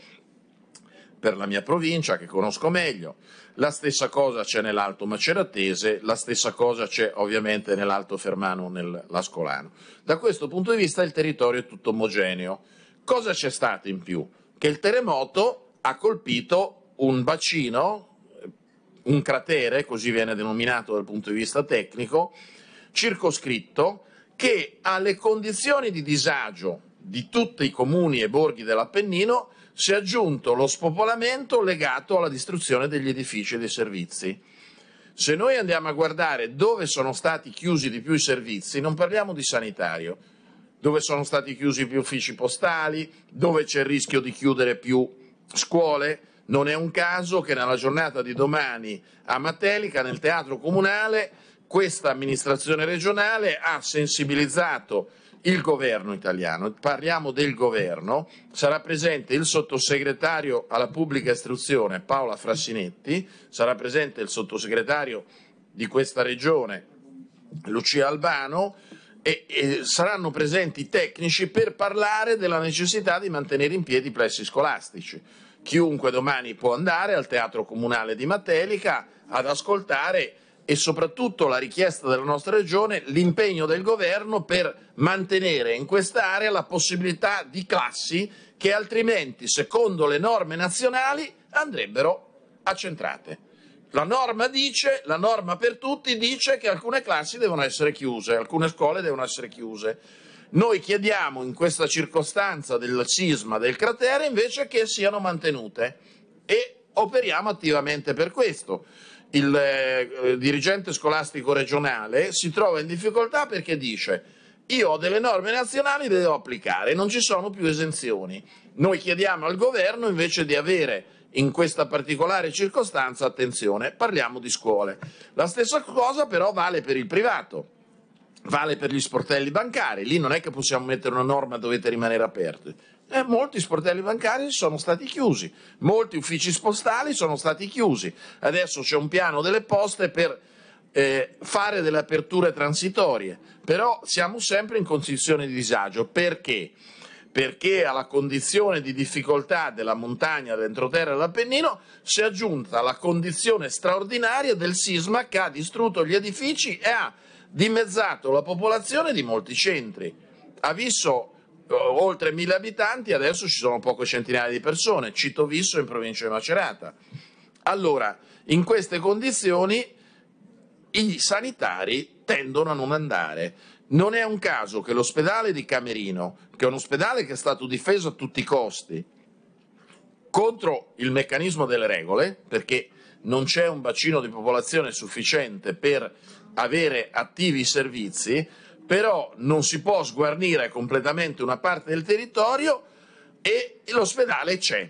per la mia provincia che conosco meglio. La stessa cosa c'è nell'Alto Maceratese, la stessa cosa c'è ovviamente nell'Alto Fermano, nell'Ascolano. Da questo punto di vista il territorio è tutto omogeneo. Cosa c'è stato in più? Che il terremoto ha colpito un bacino, un cratere, così viene denominato dal punto di vista tecnico, circoscritto, che alle condizioni di disagio di tutti i comuni e borghi dell'Appennino si è aggiunto lo spopolamento legato alla distruzione degli edifici e dei servizi. Se noi andiamo a guardare dove sono stati chiusi di più i servizi, non parliamo di sanitario, dove sono stati chiusi più uffici postali, dove c'è il rischio di chiudere più scuole. Non è un caso che nella giornata di domani a Matelica, nel teatro comunale, questa amministrazione regionale ha sensibilizzato il governo italiano, parliamo del governo, sarà presente il sottosegretario alla pubblica istruzione Paola Frassinetti, sarà presente il sottosegretario di questa regione Lucia Albano e, e saranno presenti tecnici per parlare della necessità di mantenere in piedi i plessi scolastici. Chiunque domani può andare al Teatro Comunale di Matelica ad ascoltare e soprattutto la richiesta della nostra regione, l'impegno del governo per mantenere in quest'area la possibilità di classi che altrimenti, secondo le norme nazionali, andrebbero accentrate. La norma dice, la norma per tutti dice che alcune classi devono essere chiuse, alcune scuole devono essere chiuse. Noi chiediamo in questa circostanza del sisma del cratere invece che siano mantenute e operiamo attivamente per questo il eh, dirigente scolastico regionale si trova in difficoltà perché dice io ho delle norme nazionali, le devo applicare, non ci sono più esenzioni. Noi chiediamo al governo invece di avere in questa particolare circostanza attenzione, parliamo di scuole. La stessa cosa però vale per il privato, vale per gli sportelli bancari, lì non è che possiamo mettere una norma dovete rimanere aperti eh, molti sportelli bancari sono stati chiusi, molti uffici postali sono stati chiusi. Adesso c'è un piano delle poste per eh, fare delle aperture transitorie, però siamo sempre in condizione di disagio. Perché? Perché alla condizione di difficoltà della montagna, dell'entroterra e dell'Appennino si è aggiunta la condizione straordinaria del sisma che ha distrutto gli edifici e ha dimezzato la popolazione di molti centri. Ha visto eh, oltre mille abitanti, adesso ci sono poche centinaia di persone, Cito Visso in provincia di Macerata. Allora, in queste condizioni i sanitari tendono a non andare. Non è un caso che l'ospedale di Camerino, che è un ospedale che è stato difeso a tutti i costi contro il meccanismo delle regole, perché non c'è un bacino di popolazione sufficiente per avere attivi i servizi, però non si può sguarnire completamente una parte del territorio e l'ospedale c'è.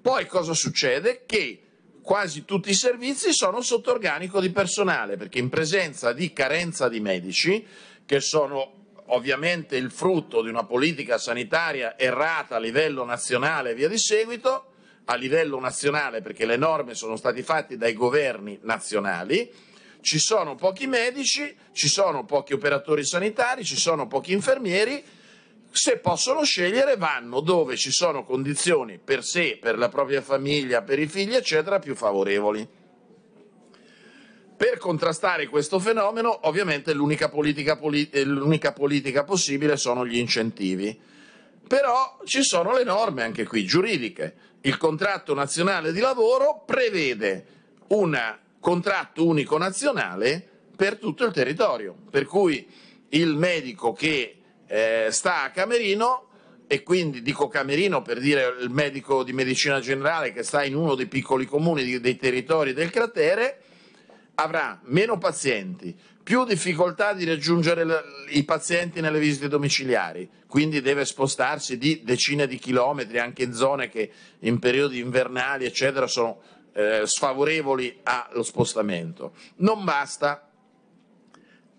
Poi cosa succede? Che quasi tutti i servizi sono sotto organico di personale, perché in presenza di carenza di medici, che sono ovviamente il frutto di una politica sanitaria errata a livello nazionale e via di seguito, a livello nazionale perché le norme sono state fatte dai governi nazionali, ci sono pochi medici, ci sono pochi operatori sanitari, ci sono pochi infermieri, se possono scegliere vanno dove ci sono condizioni per sé, per la propria famiglia, per i figli, eccetera, più favorevoli. Per contrastare questo fenomeno, ovviamente l'unica politica, eh, l'unica politica, possibile sono gli incentivi. Però ci sono le norme anche qui giuridiche. Il contratto nazionale di lavoro prevede una contratto unico nazionale per tutto il territorio, per cui il medico che eh, sta a Camerino e quindi dico Camerino per dire il medico di medicina generale che sta in uno dei piccoli comuni dei territori del cratere, avrà meno pazienti, più difficoltà di raggiungere i pazienti nelle visite domiciliari, quindi deve spostarsi di decine di chilometri anche in zone che in periodi invernali eccetera sono eh, sfavorevoli allo spostamento. Non basta.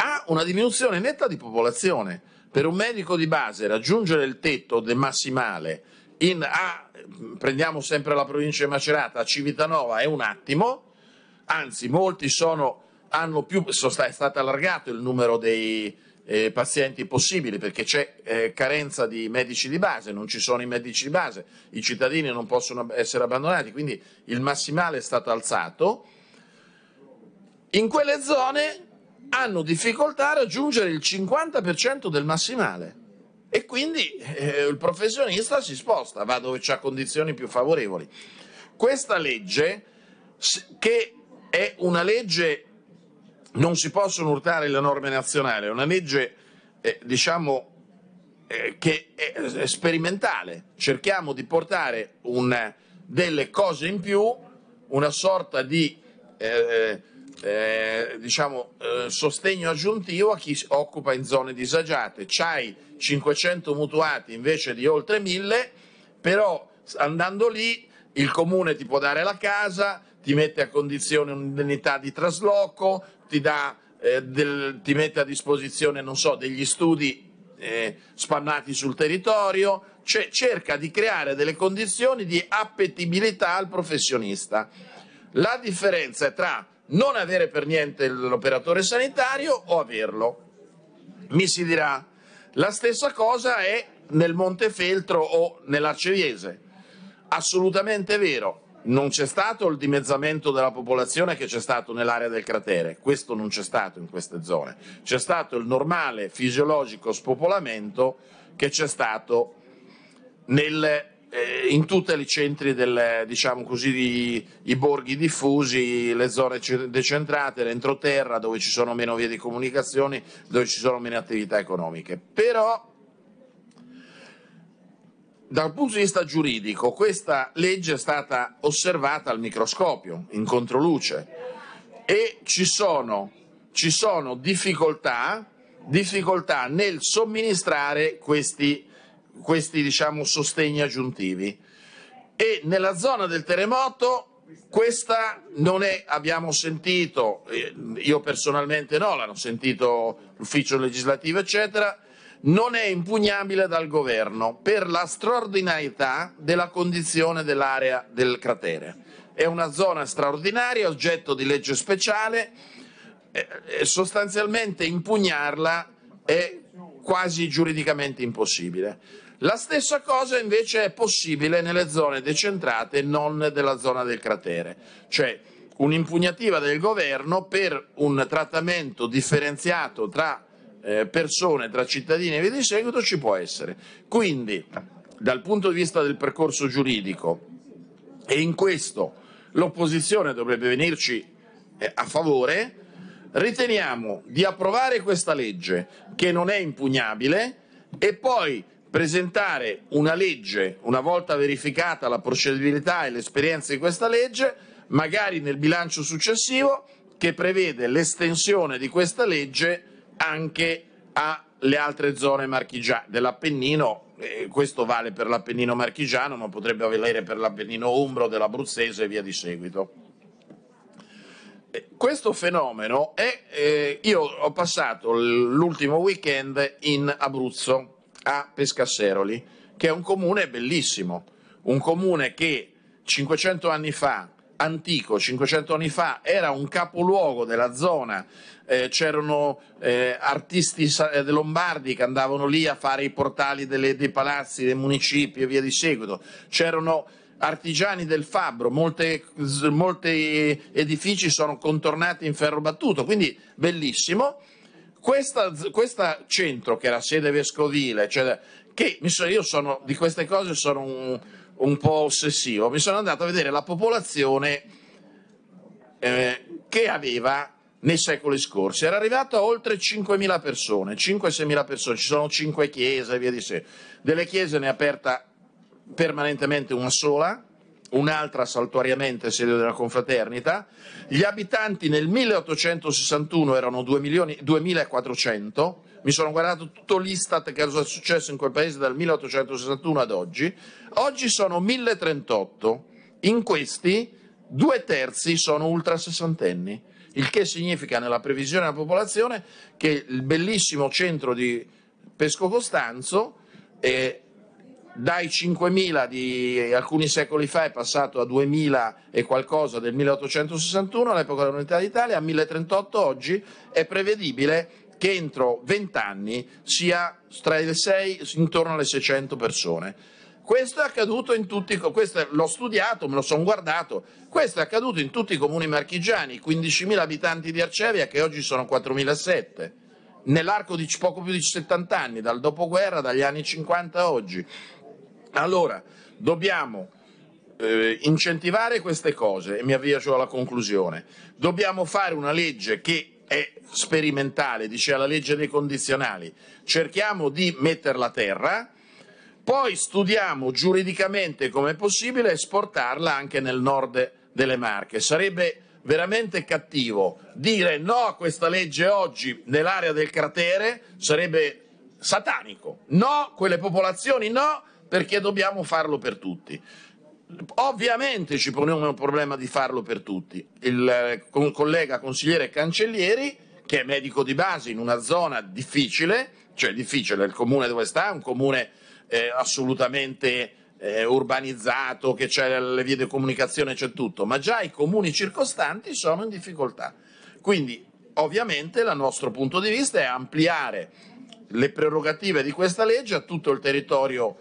Ha una diminuzione netta di popolazione. Per un medico di base raggiungere il tetto del massimale in, a, prendiamo sempre la provincia di Macerata, a Civitanova è un attimo, anzi molti sono, più, sono, è stato allargato il numero dei, eh, pazienti possibili perché c'è eh, carenza di medici di base, non ci sono i medici di base, i cittadini non possono essere abbandonati, quindi il massimale è stato alzato. In quelle zone hanno difficoltà a raggiungere il 50% del massimale e quindi eh, il professionista si sposta, va dove ha condizioni più favorevoli. Questa legge, che è una legge non si possono urtare le norme nazionali, è una legge eh, diciamo, eh, che è, è, sperimentale, cerchiamo di portare una, delle cose in più, una sorta di eh, eh, eh diciamo, eh, sostegno aggiuntivo a chi occupa in zone disagiate, c'hai 500 mutuati invece di oltre 1000, però andando lì il comune ti può dare la casa, ti mette a condizione un'indennità di trasloco, ti, dà, eh, del, ti mette a disposizione, non so, degli studi eh, spannati sul territorio, cioè cerca di creare delle condizioni di appetibilità al professionista. La differenza è tra non avere per niente l'operatore sanitario o averlo. Mi si dirà, la stessa cosa è nel Montefeltro o nell'Arceviese. Assolutamente vero non c'è stato il dimezzamento della popolazione che c'è stato nell'area del cratere, questo non c'è stato in queste zone, c'è stato il normale fisiologico spopolamento che c'è stato nel, eh, in tutti i centri, del, diciamo così, di, i borghi diffusi, le zone decentrate, l'entroterra dove ci sono meno vie di comunicazione, dove ci sono meno attività economiche. Però dal punto di vista giuridico questa legge è stata osservata al microscopio, in controluce, e ci sono, ci sono difficoltà, difficoltà, nel somministrare questi, questi diciamo, sostegni aggiuntivi. E nella zona del terremoto questa non è, abbiamo sentito, eh, io personalmente no, l'hanno sentito l'ufficio legislativo eccetera, non è impugnabile dal governo per la straordinarietà della condizione dell'area del cratere. È una zona straordinaria, oggetto di legge speciale, e sostanzialmente impugnarla è quasi giuridicamente impossibile. La stessa cosa invece è possibile nelle zone decentrate non della zona del cratere, cioè un'impugnativa del governo per un trattamento differenziato tra eh, persone tra cittadini e via di seguito ci può essere. Quindi, dal punto di vista del percorso giuridico, e in questo l'opposizione dovrebbe venirci eh, a favore, riteniamo di approvare questa legge che non è impugnabile e poi presentare una legge, una volta verificata la procedibilità e l'esperienza di questa legge, magari nel bilancio successivo, che prevede l'estensione di questa legge anche alle altre zone dell'Appennino. Eh, questo vale per l'Appennino marchigiano, ma potrebbe valere per l'Appennino umbro, dell'Abruzzese e via di seguito. Eh, questo fenomeno è. Eh, io ho passato l'ultimo weekend in Abruzzo, a Pescasseroli, che è un comune bellissimo, un comune che 500 anni fa antico, 500 anni fa, era un capoluogo della zona, eh, c'erano eh, artisti eh, lombardi che andavano lì a fare i portali delle, dei palazzi, dei municipi e via di seguito, c'erano artigiani del fabbro, molti edifici sono contornati in ferro battuto, quindi bellissimo. Questo centro, che era sede vescovile, cioè, che, io sono, di queste cose sono un, un po' ossessivo, mi sono andato a vedere la popolazione eh, che aveva nei secoli scorsi. Era arrivato a oltre 5.000 persone, 5-6.000 persone, ci sono 5 chiese e via di sé. Delle chiese ne è aperta permanentemente una sola, un'altra saltuariamente sede della confraternita. Gli abitanti nel 1861 erano 2.400 mi sono guardato tutto l'Istat che cosa è successo in quel paese dal 1861 ad oggi, oggi sono 1038, in questi due terzi sono ultra sessantenni, il che significa nella previsione della popolazione che il bellissimo centro di Pesco Costanzo è dai 5.000 di alcuni secoli fa è passato a 2.000 e qualcosa del 1861 all'epoca dell'unità d'Italia, a 1.038 oggi, è prevedibile che entro 20 anni sia tra le 6 intorno alle 600 persone. Questo è accaduto in tutti, questo l'ho studiato, me lo sono guardato, questo è accaduto in tutti i comuni marchigiani, 15.000 abitanti di Arcevia che oggi sono 4.700, nell'arco di poco più di 70 anni, dal dopoguerra, dagli anni 50 a oggi. Allora, dobbiamo eh, incentivare queste cose e mi avvio alla conclusione. Dobbiamo fare una legge che è sperimentale, dice la legge dei condizionali, cerchiamo di metterla a terra, poi studiamo giuridicamente come è possibile esportarla anche nel nord delle Marche. Sarebbe veramente cattivo dire no a questa legge oggi nell'area del cratere, sarebbe satanico. No, quelle popolazioni no, perché dobbiamo farlo per tutti. Ovviamente ci poniamo un problema di farlo per tutti. Il eh, collega consigliere Cancellieri, che è medico di base in una zona difficile, cioè difficile, il comune dove sta è un comune eh, assolutamente eh, urbanizzato, che c'è le vie di comunicazione, c'è tutto, ma già i comuni circostanti sono in difficoltà. Quindi ovviamente il nostro punto di vista è ampliare le prerogative di questa legge a tutto il territorio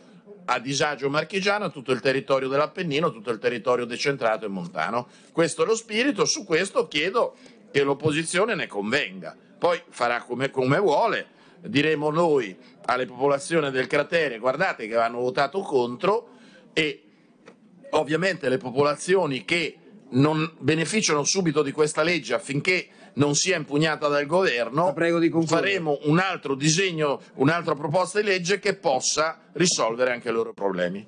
a disagio marchigiano, tutto il territorio dell'Appennino, tutto il territorio decentrato e montano. Questo è lo spirito, su questo chiedo che l'opposizione ne convenga. Poi farà come, come vuole, diremo noi alle popolazioni del cratere, guardate che hanno votato contro e ovviamente le popolazioni che non beneficiano subito di questa legge affinché non sia impugnata dal governo, faremo un altro disegno, un'altra proposta di legge che possa risolvere anche i loro problemi.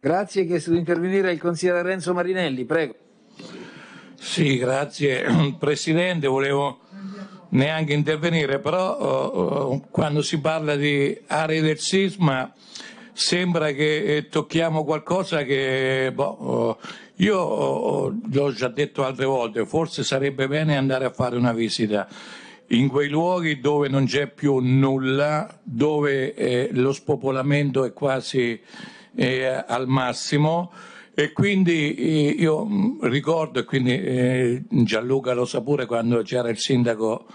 Grazie, chiesto di intervenire il consigliere Renzo Marinelli, prego. Sì, grazie [clears throat] Presidente, volevo neanche intervenire, però oh, oh, quando si parla di aree del sisma sembra che eh, tocchiamo qualcosa che boh, oh, io oh, oh, l'ho già detto altre volte, forse sarebbe bene andare a fare una visita in quei luoghi dove non c'è più nulla, dove eh, lo spopolamento è quasi eh, al massimo. E quindi eh, io mm, ricordo, e quindi eh, Gianluca lo sa pure quando c'era il sindaco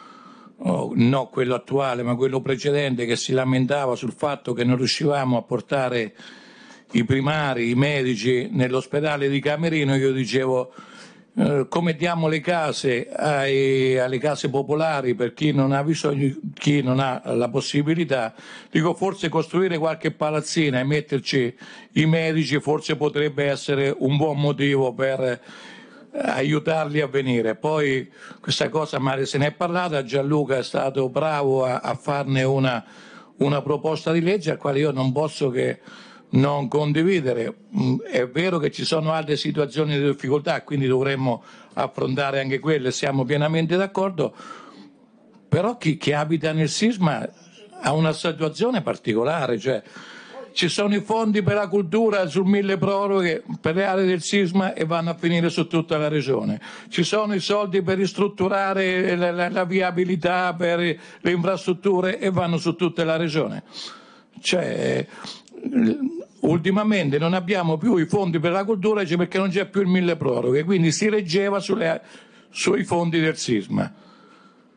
oh, no quello attuale, ma quello precedente che si lamentava sul fatto che non riuscivamo a portare i primari, i medici nell'ospedale di Camerino, io dicevo eh, come diamo le case ai, alle case popolari per chi non ha bisogno, chi non ha la possibilità, dico forse costruire qualche palazzina e metterci i medici forse potrebbe essere un buon motivo per aiutarli a venire. Poi questa cosa se ne è parlata, Gianluca è stato bravo a, a farne una, una, proposta di legge a quale io non posso che non condividere. Mm, è vero che ci sono altre situazioni di difficoltà, quindi dovremmo affrontare anche quelle, siamo pienamente d'accordo, però chi, chi abita nel sisma ha una situazione particolare, cioè ci sono i fondi per la cultura sul mille proroghe per le aree del sisma e vanno a finire su tutta la regione. Ci sono i soldi per ristrutturare la, la, la viabilità, per le infrastrutture e vanno su tutta la regione. Cioè, ultimamente non abbiamo più i fondi per la cultura cioè perché non c'è più il mille proroghe, quindi si reggeva sulle, sui fondi del sisma.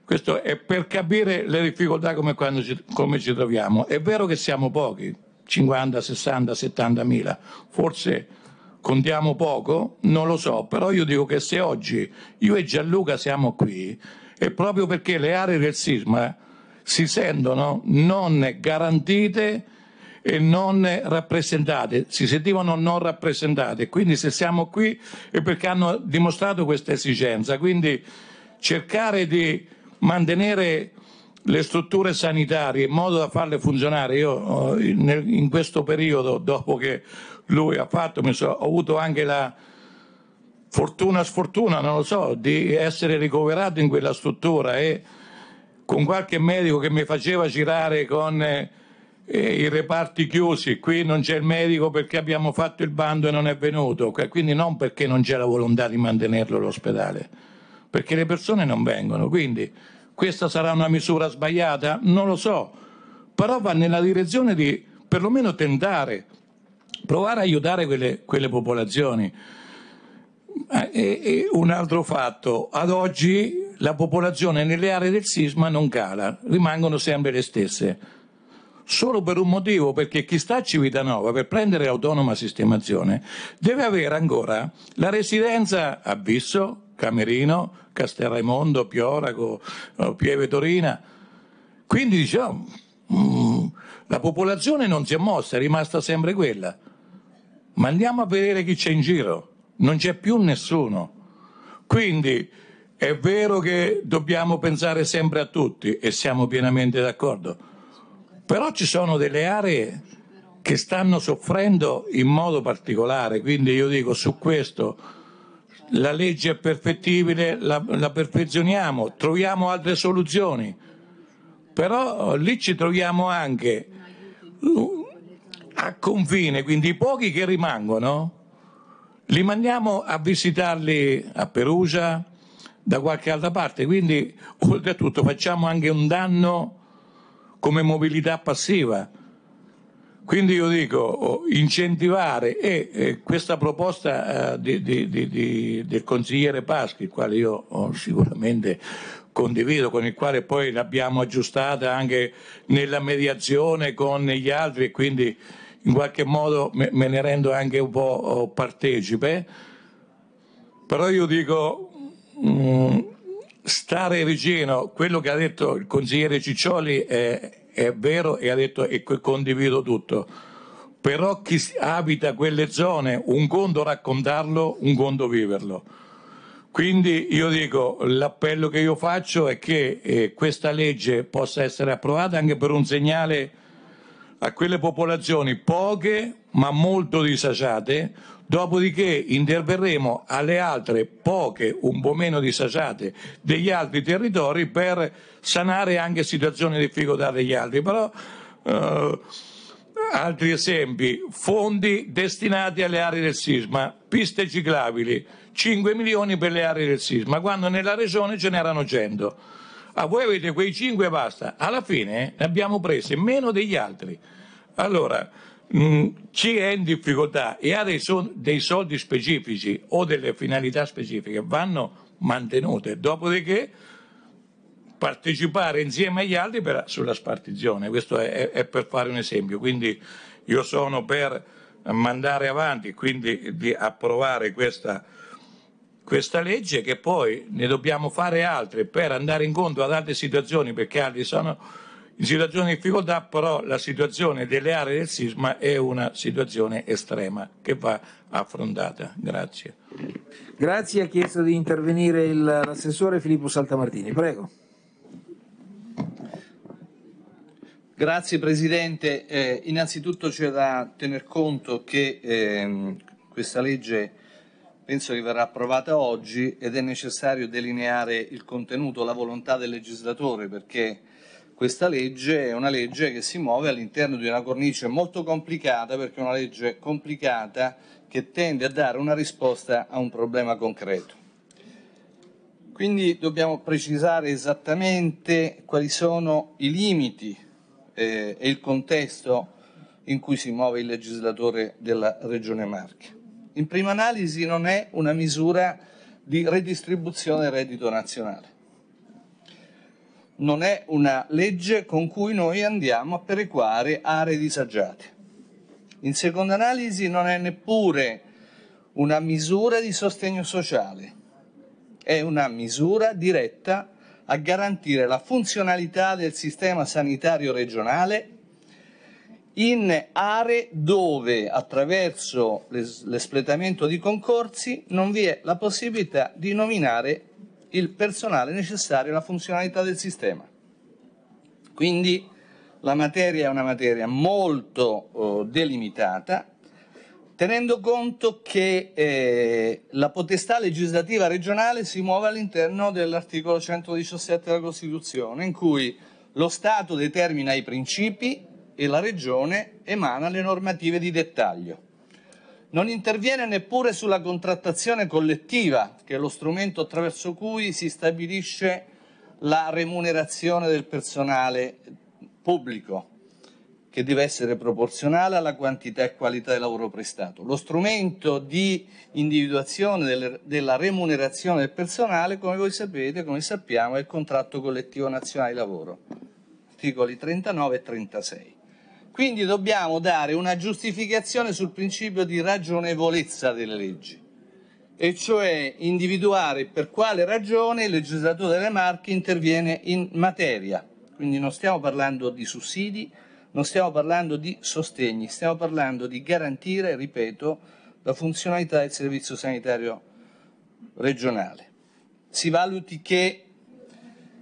Questo è per capire le difficoltà come, ci, come ci troviamo. È vero che siamo pochi, 50, 60, 70 mila. Forse contiamo poco? Non lo so, però io dico che se oggi io e Gianluca siamo qui è proprio perché le aree del sisma si sentono non garantite e non rappresentate, si sentivano non rappresentate, quindi se siamo qui è perché hanno dimostrato questa esigenza, quindi cercare di mantenere le strutture sanitarie in modo da farle funzionare. Io oh, in questo periodo, dopo che lui ha fatto, sono, ho avuto anche la fortuna, sfortuna, non lo so, di essere ricoverato in quella struttura e con qualche medico che mi faceva girare con eh, i reparti chiusi, qui non c'è il medico perché abbiamo fatto il bando e non è venuto, quindi non perché non c'è la volontà di mantenerlo all'ospedale, perché le persone non vengono, quindi questa sarà una misura sbagliata? Non lo so, però va nella direzione di perlomeno tentare, provare a aiutare quelle, quelle popolazioni. Eh, e, e un altro fatto, ad oggi la popolazione nelle aree del sisma non cala, rimangono sempre le stesse. Solo per un motivo, perché chi sta a Civitanova per prendere autonoma sistemazione deve avere ancora la residenza a Bisso, Camerino, Castelraimondo, Piorago, eh, Pieve Torina. Quindi diciamo, mm, la popolazione non si è mossa, è rimasta sempre quella. Ma andiamo a vedere chi c'è in giro, non c'è più nessuno. Quindi è vero che dobbiamo pensare sempre a tutti e siamo pienamente d'accordo, però ci sono delle aree che stanno soffrendo in modo particolare, quindi io dico su questo la legge è perfettibile, la, la perfezioniamo, troviamo altre soluzioni, però eh, lì ci troviamo anche eh, a confine, quindi i pochi che rimangono li mandiamo a visitarli a Perugia, da qualche altra parte, quindi oltretutto facciamo anche un danno come mobilità passiva. Quindi io dico incentivare e, questa proposta eh, di, di, di, del consigliere Paschi, il quale io oh, sicuramente condivido, con il quale poi l'abbiamo aggiustata anche nella mediazione con gli altri e quindi in qualche modo me, ne rendo anche un po' oh, partecipe, però io dico mm, stare vicino, quello che ha detto il consigliere Ciccioli è, è vero e ha detto e condivido tutto. Però chi abita quelle zone, un conto raccontarlo, un conto viverlo. Quindi io dico, l'appello che io faccio è che eh, questa legge possa essere approvata anche per un segnale a quelle popolazioni poche ma molto disagiate Dopodiché interverremo alle altre poche, un po' meno disagiate, degli altri territori per sanare anche situazioni di difficoltà degli altri. Però, eh, altri esempi, fondi destinati alle aree del sisma, piste ciclabili, 5 milioni per le aree del sisma, quando nella regione ce n'erano 100. Ah, voi avete quei 5 e basta. Alla fine ne abbiamo presi meno degli altri. Allora, mh, mm. chi è in difficoltà e ha dei, so- dei soldi specifici o delle finalità specifiche vanno mantenute, dopodiché partecipare insieme agli altri per, sulla spartizione, questo è, è, per fare un esempio, quindi io sono per mandare avanti, quindi di approvare questa, questa legge che poi ne dobbiamo fare altre per andare incontro ad altre situazioni perché altri sono in situazione di difficoltà, però la situazione delle aree del sisma è una situazione estrema che va affrontata. Grazie. Grazie, ha chiesto di intervenire il, l'assessore Filippo Saltamartini. Prego. Grazie Presidente. Eh, innanzitutto c'è da tener conto che ehm, questa legge penso che verrà approvata oggi ed è necessario delineare il contenuto, la volontà del legislatore perché questa legge è una legge che si muove all'interno di una cornice molto complicata perché è una legge complicata che tende a dare una risposta a un problema concreto. Quindi dobbiamo precisare esattamente quali sono i limiti eh, e il contesto in cui si muove il legislatore della Regione Marche. In prima analisi non è una misura di redistribuzione del reddito nazionale non è una legge con cui noi andiamo a perequare aree disagiate. In seconda analisi non è neppure una misura di sostegno sociale, è una misura diretta a garantire la funzionalità del sistema sanitario regionale in aree dove attraverso l'espletamento di concorsi non vi è la possibilità di nominare il personale necessario alla funzionalità del sistema. Quindi la materia è una materia molto oh, delimitata, tenendo conto che eh, la potestà legislativa regionale si muove all'interno dell'articolo 117 della Costituzione, in cui lo Stato determina i principi e la Regione emana le normative di dettaglio. Non interviene neppure sulla contrattazione collettiva, che è lo strumento attraverso cui si stabilisce la remunerazione del personale pubblico, che deve essere proporzionale alla quantità e qualità del lavoro prestato. Lo strumento di individuazione del, della remunerazione del personale, come voi sapete, come sappiamo, è il contratto collettivo nazionale di lavoro, articoli 39 e 36. Quindi dobbiamo dare una giustificazione sul principio di ragionevolezza delle leggi, e cioè individuare per quale ragione il legislatore delle Marche interviene in materia. Quindi non stiamo parlando di sussidi, non stiamo parlando di sostegni, stiamo parlando di garantire, ripeto, la funzionalità del servizio sanitario regionale. Si valuti che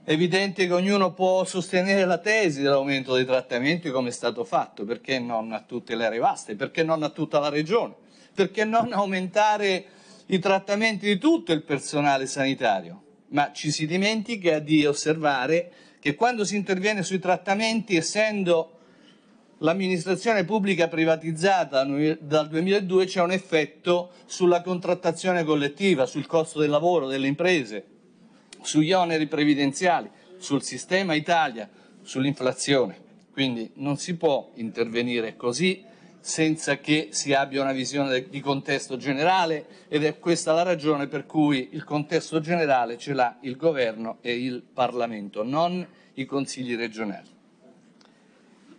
è evidente che ognuno può sostenere la tesi dell'aumento dei trattamenti come è stato fatto, perché non a tutte le aree vaste, perché non a tutta la regione, perché non aumentare i trattamenti di tutto il personale sanitario. Ma ci si dimentica di osservare che quando si interviene sui trattamenti, essendo l'amministrazione pubblica privatizzata dal 2002, c'è un effetto sulla contrattazione collettiva, sul costo del lavoro delle imprese sugli oneri previdenziali, sul sistema Italia, sull'inflazione. Quindi non si può intervenire così senza che si abbia una visione di contesto generale ed è questa la ragione per cui il contesto generale ce l'ha il governo e il Parlamento, non i consigli regionali.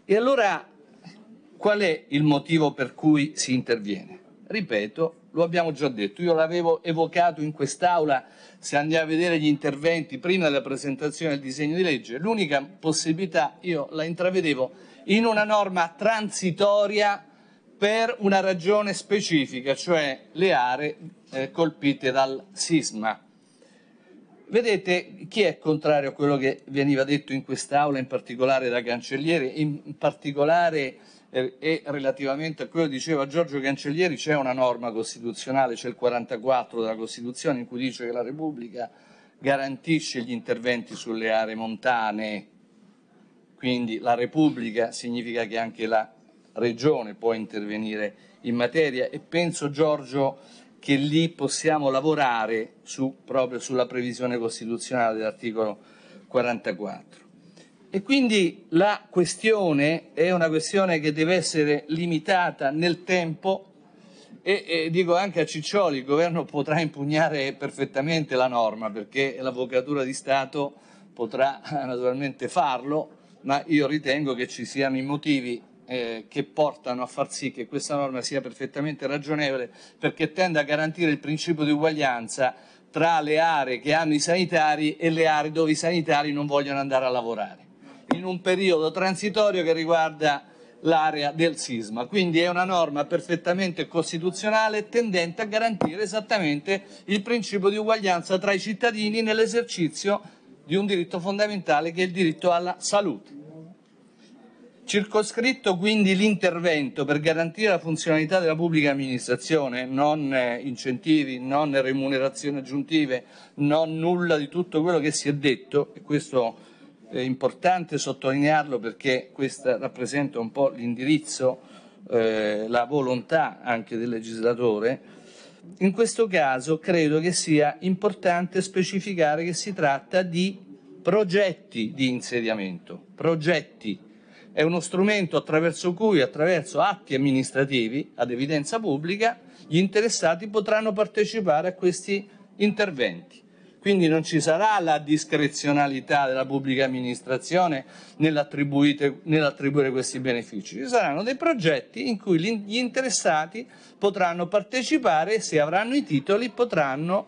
E allora qual è il motivo per cui si interviene? Ripeto, lo abbiamo già detto, io l'avevo evocato in quest'Aula se andiamo a vedere gli interventi prima della presentazione del disegno di legge, l'unica possibilità io la intravedevo in una norma transitoria per una ragione specifica, cioè le aree eh, colpite dal sisma. Vedete chi è contrario a quello che veniva detto in quest'Aula, in particolare da Cancelliere, in particolare e relativamente a quello che diceva Giorgio Cancellieri c'è una norma costituzionale, c'è il 44 della Costituzione in cui dice che la Repubblica garantisce gli interventi sulle aree montane, quindi la Repubblica significa che anche la Regione può intervenire in materia e penso Giorgio che lì possiamo lavorare su, proprio sulla previsione costituzionale dell'articolo 44. E quindi la questione è una questione che deve essere limitata nel tempo e, e, dico anche a Ciccioli, il governo potrà impugnare perfettamente la norma perché l'avvocatura di Stato potrà eh, naturalmente farlo, ma io ritengo che ci siano i motivi eh, che portano a far sì che questa norma sia perfettamente ragionevole perché tende a garantire il principio di uguaglianza tra le aree che hanno i sanitari e le aree dove i sanitari non vogliono andare a lavorare in un periodo transitorio che riguarda l'area del sisma. Quindi è una norma perfettamente costituzionale tendente a garantire esattamente il principio di uguaglianza tra i cittadini nell'esercizio di un diritto fondamentale che è il diritto alla salute. Circoscritto quindi l'intervento per garantire la funzionalità della pubblica amministrazione, non eh, incentivi, non remunerazioni aggiuntive, non nulla di tutto quello che si è detto, e questo è importante sottolinearlo perché questa rappresenta un po' l'indirizzo, eh, la volontà anche del legislatore. In questo caso credo che sia importante specificare che si tratta di progetti di insediamento. Progetti è uno strumento attraverso cui, attraverso atti amministrativi ad evidenza pubblica, gli interessati potranno partecipare a questi interventi. Quindi non ci sarà la discrezionalità della pubblica amministrazione nell'attribuire questi benefici. Ci saranno dei progetti in cui gli interessati potranno partecipare e se avranno i titoli potranno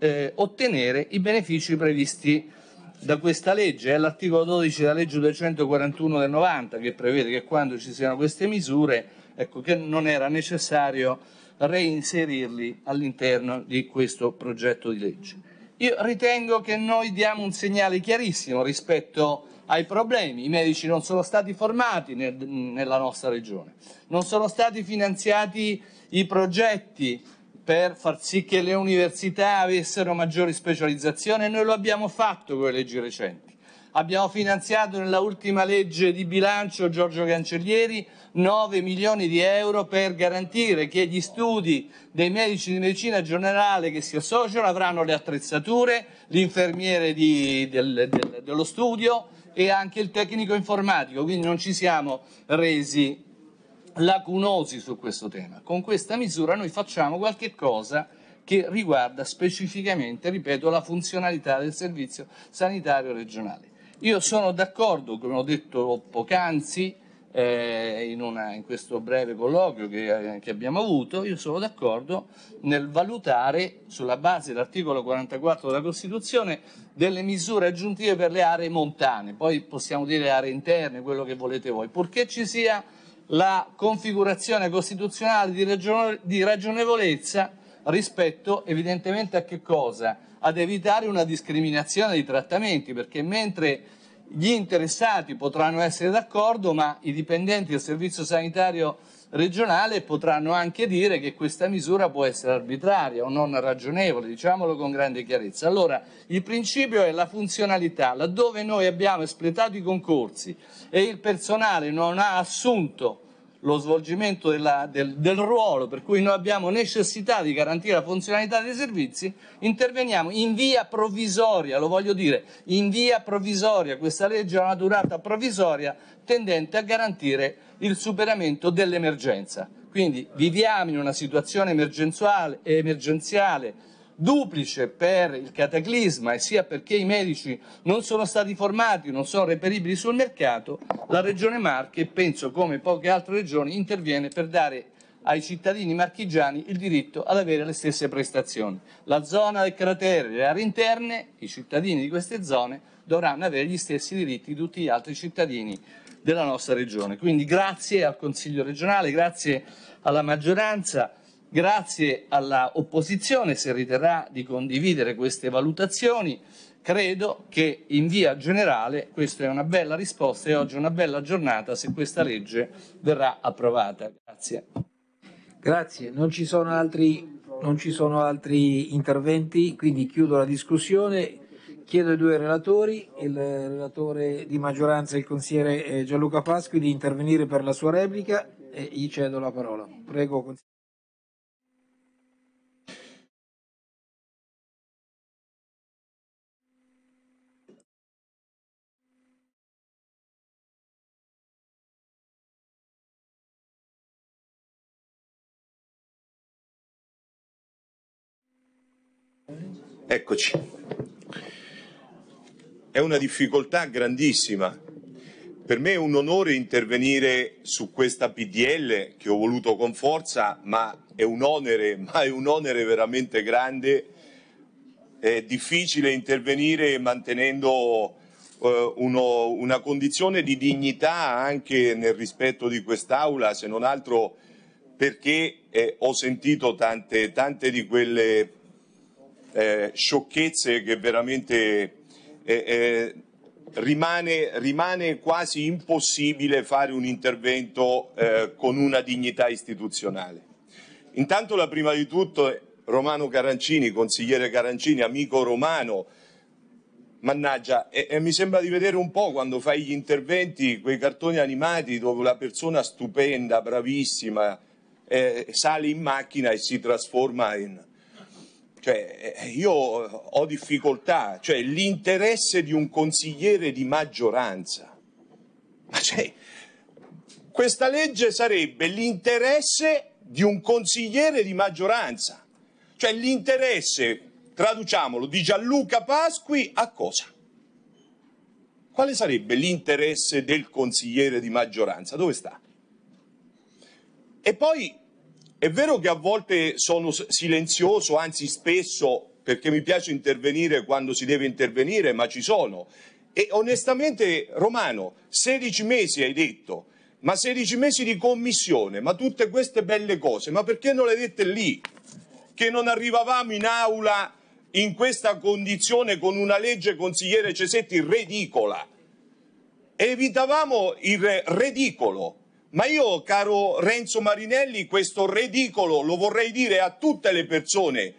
eh, ottenere i benefici previsti da questa legge, è l'articolo 12 della legge 241 del 90 che prevede che quando ci siano queste misure, ecco che non era necessario reinserirli all'interno di questo progetto di legge. Io ritengo che noi diamo un segnale chiarissimo rispetto ai problemi. I medici non sono stati formati nel, nella nostra regione, non sono stati finanziati i progetti per far sì che le università avessero maggiori specializzazioni e noi lo abbiamo fatto con le leggi recenti. Abbiamo finanziato nella ultima legge di bilancio Giorgio Cancellieri 9 milioni di euro per garantire che gli studi dei medici di medicina generale che si associano avranno le attrezzature, l'infermiere del, del, dello studio e anche il tecnico informatico, quindi non ci siamo resi lacunosi su questo tema. Con questa misura noi facciamo qualche cosa che riguarda specificamente, ripeto, la funzionalità del servizio sanitario regionale. Io sono d'accordo, come ho detto poc'anzi, eh, in, una, in, questo breve colloquio che, eh, che, abbiamo avuto, io sono d'accordo nel valutare, sulla base dell'articolo 44 della Costituzione, delle misure aggiuntive per le aree montane, poi possiamo dire aree interne, quello che volete voi, purché ci sia la configurazione costituzionale di, ragione, di ragionevolezza rispetto evidentemente a che cosa? ad evitare una discriminazione dei trattamenti, perché mentre gli interessati potranno essere d'accordo, ma i dipendenti del Servizio Sanitario regionale potranno anche dire che questa misura può essere arbitraria o non ragionevole, diciamolo con grande chiarezza. Allora, il principio è la funzionalità, laddove noi abbiamo espletato i concorsi e il personale non ha assunto lo svolgimento della, del, del, ruolo per cui noi abbiamo necessità di garantire la funzionalità dei servizi, interveniamo in via provvisoria, lo voglio dire, in via provvisoria, questa legge ha una durata provvisoria tendente a garantire il superamento dell'emergenza. Quindi viviamo in una situazione emergenziale duplice per il cataclisma e sia perché i medici non sono stati formati, non sono reperibili sul mercato, la Regione Marche, penso come poche altre regioni, interviene per dare ai cittadini marchigiani il diritto ad avere le stesse prestazioni. La zona del cratere e le aree interne, i cittadini di queste zone dovranno avere gli stessi diritti di tutti gli altri cittadini della nostra regione. Quindi grazie al Consiglio regionale, grazie alla maggioranza. Grazie alla opposizione, se riterrà di condividere queste valutazioni, credo che in via generale questa è una bella risposta e oggi è una bella giornata se questa legge verrà approvata. Grazie. Grazie, non ci sono altri, ci sono altri interventi, quindi chiudo la discussione. Chiedo ai due relatori, il relatore di maggioranza, il consigliere eh, Gianluca Pasqui, di intervenire per la sua replica e gli cedo la parola. Prego, consigliere. Eccoci. È una difficoltà grandissima. Per me è un onore intervenire su questa PDL che ho voluto con forza, ma è un onere, [laughs] ma è un onere veramente grande. È difficile intervenire mantenendo eh, uno, una condizione di dignità anche nel rispetto di quest'Aula, se non altro perché eh, ho sentito tante, tante di quelle eh, sciocchezze che veramente eh, eh, rimane, rimane, quasi impossibile fare un intervento eh, con una dignità istituzionale. Intanto la prima di tutto Romano Carancini, consigliere Carancini, amico romano, Mannaggia, e, e, mi sembra di vedere un po' quando fai gli interventi, quei cartoni animati dove la persona stupenda, bravissima, eh, sale in macchina e si trasforma in cioè, eh, io eh, ho difficoltà, cioè l'interesse di un consigliere di maggioranza. Ma cioè, questa legge sarebbe l'interesse di un consigliere di maggioranza, cioè l'interesse, traduciamolo, di Gianluca Pasqui a cosa? Quale sarebbe l'interesse del consigliere di maggioranza? Dove sta? E poi è vero che a volte sono silenzioso, anzi spesso, perché mi piace intervenire quando si deve intervenire, ma ci sono. E onestamente, Romano, 16 mesi hai detto, ma 16 mesi di commissione, ma tutte queste belle cose, ma perché non le hai dette lì? Che non arrivavamo in aula in questa condizione con una legge consigliere Cesetti ridicola. Evitavamo il ridicolo ma io, caro Renzo Marinelli, questo ridicolo lo vorrei dire a tutte le persone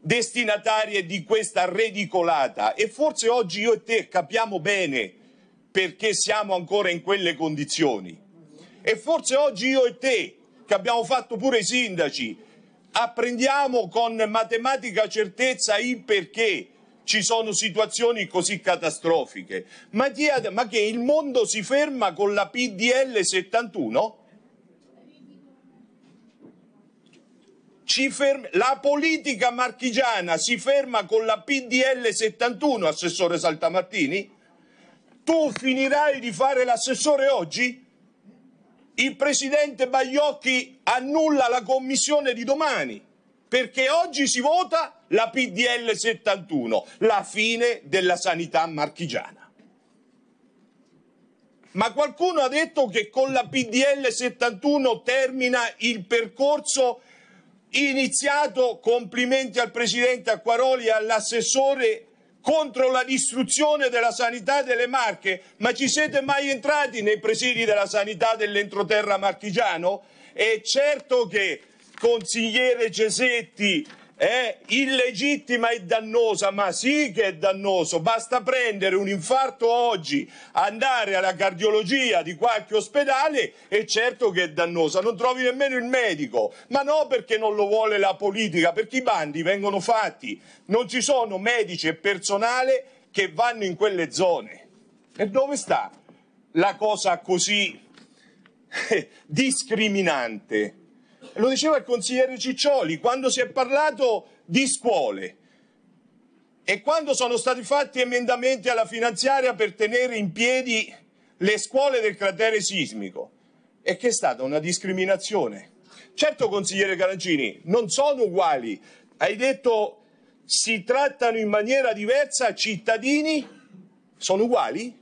destinatarie di questa ridicolata. e forse oggi io e te capiamo bene perché siamo ancora in quelle condizioni. E forse oggi io e te, che abbiamo fatto pure i sindaci, apprendiamo con matematica certezza il perché ci sono situazioni così catastrofiche. Ma, ha, ma che il mondo si ferma con la PDL 71? Ferma, la politica marchigiana si ferma con la PDL 71, assessore Saltamartini? Tu finirai di fare l'assessore oggi? Il presidente Bagliocchi annulla la commissione di domani perché oggi si vota la PDL 71, la fine della sanità marchigiana. Ma qualcuno ha detto che con la PDL 71 termina il percorso iniziato, complimenti al Presidente Acquaroli e all'assessore, contro la distruzione della sanità delle Marche. Ma ci siete mai entrati nei presidi della sanità dell'entroterra marchigiano? È certo che consigliere Cesetti è illegittima e dannosa, ma sì che è dannoso, basta prendere un infarto oggi, andare alla cardiologia di qualche ospedale e certo che è dannosa, non trovi nemmeno il medico, ma no perché non lo vuole la politica, perché i bandi vengono fatti, non ci sono medici e personale che vanno in quelle zone. E dove sta la cosa così [laughs] discriminante? lo diceva il consigliere Ciccioli quando si è parlato di scuole e quando sono stati fatti emendamenti alla finanziaria per tenere in piedi le scuole del cratere sismico e che è stata una discriminazione. Certo, consigliere Carangini, non sono uguali. Hai detto si trattano in maniera diversa cittadini? Sono uguali?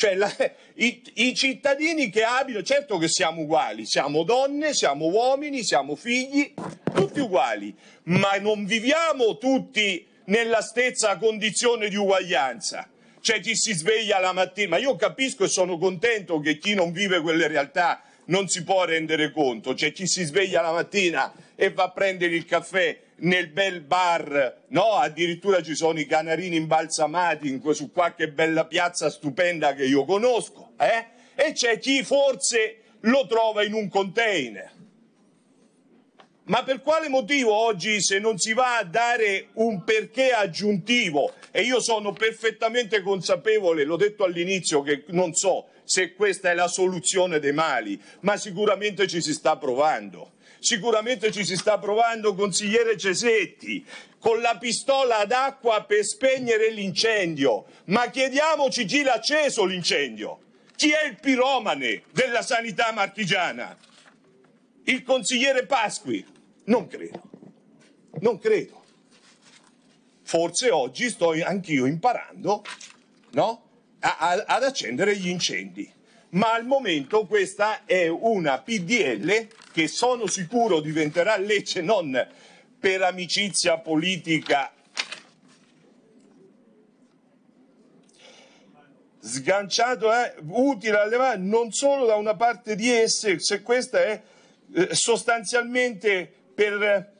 Cioè la, i, i, cittadini che abitano, certo che siamo uguali, siamo donne, siamo uomini, siamo figli, tutti uguali, ma non viviamo tutti nella stessa condizione di uguaglianza. Cioè chi si sveglia la mattina, ma io capisco e sono contento che chi non vive quelle realtà non si può rendere conto, cioè chi si sveglia la mattina e va a prendere il caffè nel bel bar, no? Addirittura ci sono i canarini imbalsamati in, su qualche bella piazza stupenda che io conosco, eh? E c'è chi forse lo trova in un container. Ma per quale motivo oggi se non si va a dare un perché aggiuntivo? E io sono perfettamente consapevole, l'ho detto all'inizio, che non so se questa è la soluzione dei mali, ma sicuramente ci si sta provando sicuramente ci si sta provando, consigliere Cesetti, con la pistola ad acqua per spegnere l'incendio, ma chiediamoci chi l'ha acceso l'incendio, chi è il piromane della sanità marchigiana? Il consigliere Pasqui? Non credo, non credo. Forse oggi sto anch'io imparando no? a, a, ad accendere gli incendi ma al momento questa è una PDL che sono sicuro diventerà legge non per amicizia politica sganciato è eh, utile allevare non solo da una parte di esse, se questa è eh, sostanzialmente per,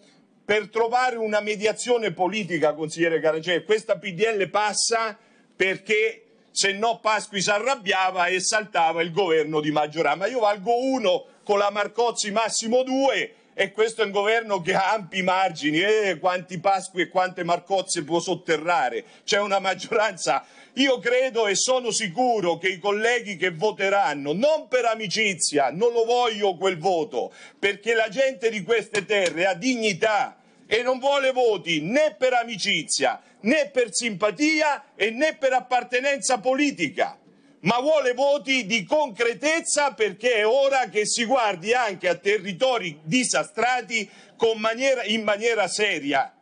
per, trovare una mediazione politica, consigliere Caracè, questa PDL passa perché se no Pasqui si arrabbiava e saltava il governo di maggioranza. Ma io valgo uno con la Marcozzi massimo due e questo è un governo che ha ampi margini, eh, quanti Pasqui e quante Marcozze può sotterrare, c'è una maggioranza. Io credo e sono sicuro che i colleghi che voteranno, non per amicizia, non lo voglio quel voto, perché la gente di queste terre ha dignità e non vuole voti né per amicizia, né per simpatia e né per appartenenza politica ma vuole voti di concretezza perché è ora che si guardi anche a territori disastrati maniera, in maniera seria,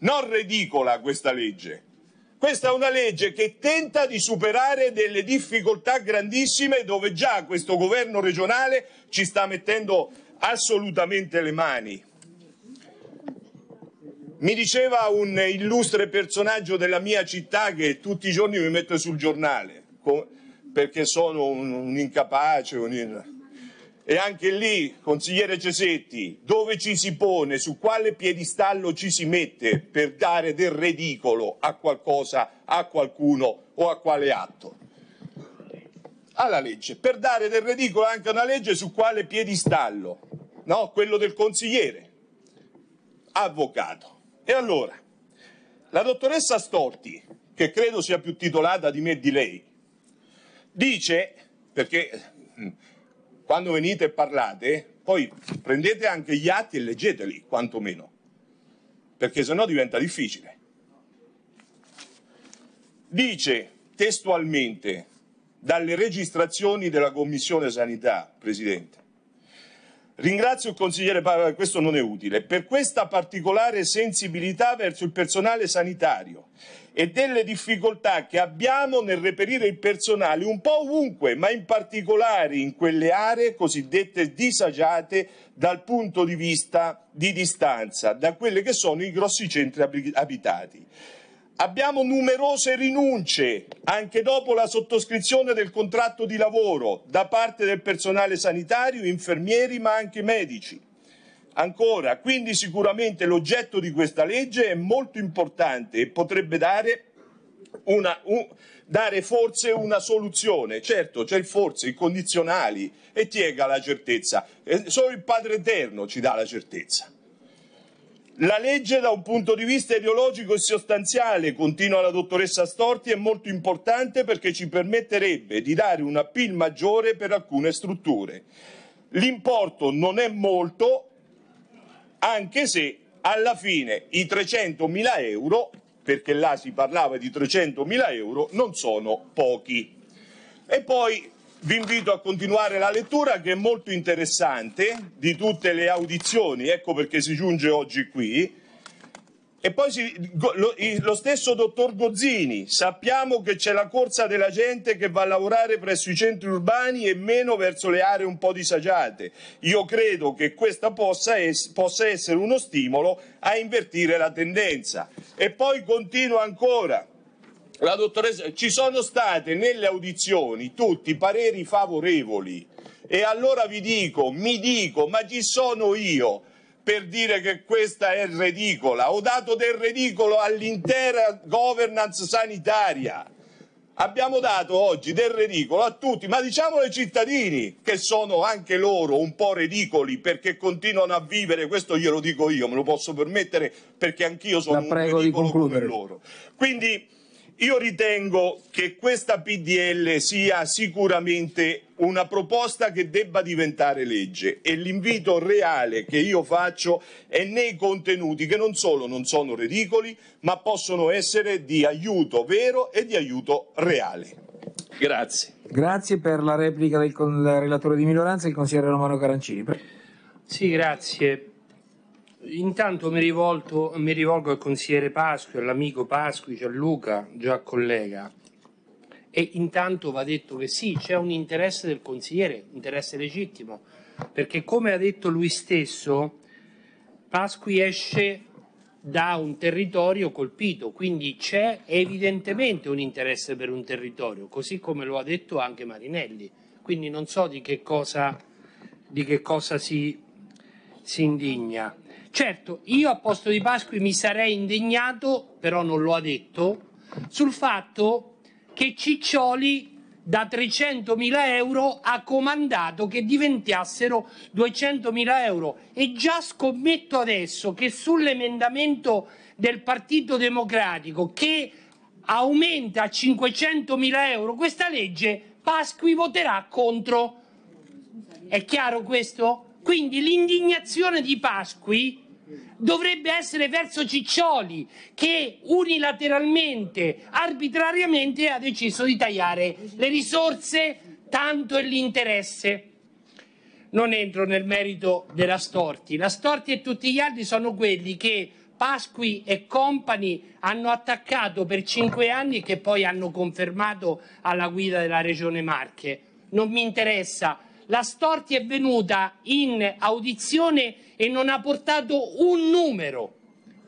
non ridicola questa legge. Questa è una legge che tenta di superare delle difficoltà grandissime dove già questo governo regionale ci sta mettendo assolutamente le mani. Mi diceva un illustre personaggio della mia città che tutti i giorni mi mette sul giornale perché sono un, un incapace. Un... E anche lì, consigliere Cesetti, dove ci si pone, su quale piedistallo ci si mette per dare del ridicolo a qualcosa, a qualcuno o a quale atto? Alla legge, per dare del ridicolo anche a una legge su quale piedistallo? No, quello del consigliere, avvocato. E allora, la dottoressa Storti, che credo sia più titolata di me di lei, dice, perché mm, quando venite e parlate, poi prendete anche gli atti e leggeteli, quantomeno, perché sennò diventa difficile. Dice testualmente, dalle registrazioni della Commissione Sanità, Presidente, Ringrazio il consigliere Pavla, questo non è utile, per questa particolare sensibilità verso il personale sanitario e delle difficoltà che abbiamo nel reperire il personale un po' ovunque, ma in particolare in quelle aree cosiddette disagiate dal punto di vista di distanza da quelli che sono i grossi centri abitati. Abbiamo numerose rinunce anche dopo la sottoscrizione del contratto di lavoro da parte del personale sanitario, infermieri ma anche medici. Ancora, quindi sicuramente l'oggetto di questa legge è molto importante e potrebbe dare, una, un, dare forse una soluzione. Certo, c'è il forse, i condizionali e tiega la certezza. Eh, solo il Padre Eterno ci dà la certezza. La legge da un punto di vista ideologico e sostanziale, continua la dottoressa Storti, è molto importante perché ci permetterebbe di dare un appeal maggiore per alcune strutture. L'importo non è molto, anche se alla fine i 300.000 euro, perché là si parlava di 300.000 euro, non sono pochi. E poi vi invito a continuare la lettura che è molto interessante di tutte le audizioni, ecco perché si giunge oggi qui, e poi si, lo, lo, stesso dottor Gozzini, sappiamo che c'è la corsa della gente che va a lavorare presso i centri urbani e meno verso le aree un po' disagiate. Io credo che questo possa, es, possa essere uno stimolo a invertire la tendenza. E poi continua ancora. La dottoressa, ci sono state nelle audizioni tutti pareri favorevoli. E allora vi dico, mi dico, ma chi sono io per dire che questa è ridicola. Ho dato del ridicolo all'intera governance sanitaria. Abbiamo dato oggi del ridicolo a tutti, ma diciamolo ai cittadini, che sono anche loro un po' ridicoli perché continuano a vivere, questo glielo dico io, me lo posso permettere perché anch'io sono La prego un ridicolo come loro. Quindi io ritengo che questa PDL sia sicuramente una proposta che debba diventare legge e l'invito reale che io faccio è nei contenuti che non solo non sono ridicoli, ma possono essere di aiuto vero e di aiuto reale. Grazie. Grazie per la replica del relatore di minoranza, il consigliere Romano Carancini. Sì, grazie. Intanto mi, rivolto, mi rivolgo al consigliere Pasqui, all'amico Pasqui, Gianluca, già collega. E intanto va detto che sì, c'è un interesse del consigliere, interesse legittimo, perché come ha detto lui stesso, Pasqui esce da un territorio colpito, quindi c'è evidentemente un interesse per un territorio, così come lo ha detto anche Marinelli. Quindi non so di che cosa, di che cosa si, si indigna. Certo, io a posto di Pasqui mi sarei indignato, però non lo ha detto, sul fatto che che Ciccioli da 300.000 euro ha comandato che diventassero 200.000 euro e già scommetto adesso che sull'emendamento del Partito Democratico che aumenta a 500.000 euro questa legge Pasqui voterà contro. È chiaro questo? Quindi l'indignazione di Pasqui dovrebbe essere verso Ciccioli che unilateralmente, arbitrariamente ha deciso di tagliare le risorse, tanto è l'interesse. Non entro nel merito della Storti. La Storti e tutti gli altri sono quelli che Pasqui e compagni hanno attaccato per cinque anni e che poi hanno confermato alla guida della Regione Marche. Non mi interessa la Storti è venuta in audizione e non ha portato un numero,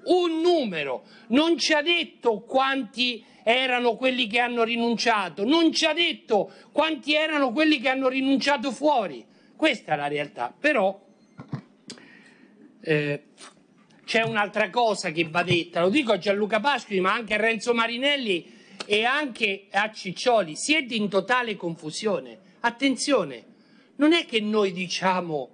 un numero, non ci ha detto quanti erano quelli che hanno rinunciato, non ci ha detto quanti erano quelli che hanno rinunciato fuori. Questa è la realtà, però eh, c'è un'altra cosa che va detta, lo dico a Gianluca Pasqui, ma anche a Renzo Marinelli e anche a Ciccioli, siete in totale confusione. Attenzione, non è che noi diciamo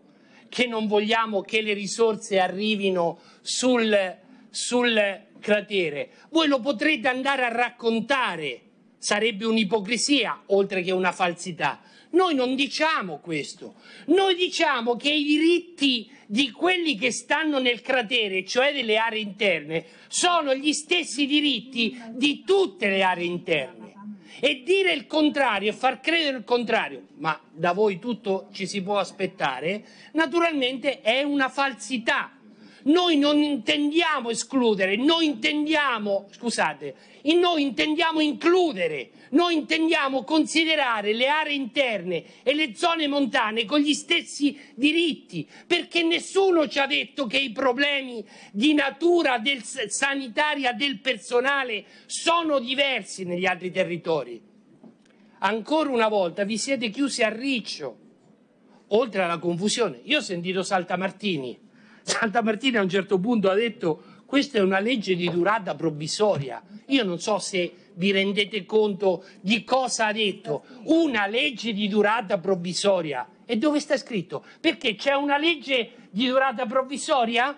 che non vogliamo che le risorse arrivino sul, sul cratere, voi lo potrete andare a raccontare, sarebbe un'ipocrisia oltre che una falsità. Noi non diciamo questo, noi diciamo che i diritti di quelli che stanno nel cratere, cioè delle aree interne, sono gli stessi diritti di tutte le aree interne. E dire il contrario e far credere il contrario, ma da voi tutto ci si può aspettare, naturalmente è una falsità noi non intendiamo escludere, noi intendiamo, scusate, noi intendiamo includere, noi intendiamo considerare le aree interne e le zone montane con gli stessi diritti, perché nessuno ci ha detto che i problemi di natura del, sanitaria del personale sono diversi negli altri territori. Ancora una volta vi siete chiusi a riccio, oltre alla confusione. Io ho sentito Saltamartini Santa Martina a un certo punto ha detto questa è una legge di durata provvisoria. Io non so se vi rendete conto di cosa ha detto. Una legge di durata provvisoria. E dove sta scritto? Perché c'è una legge di durata provvisoria?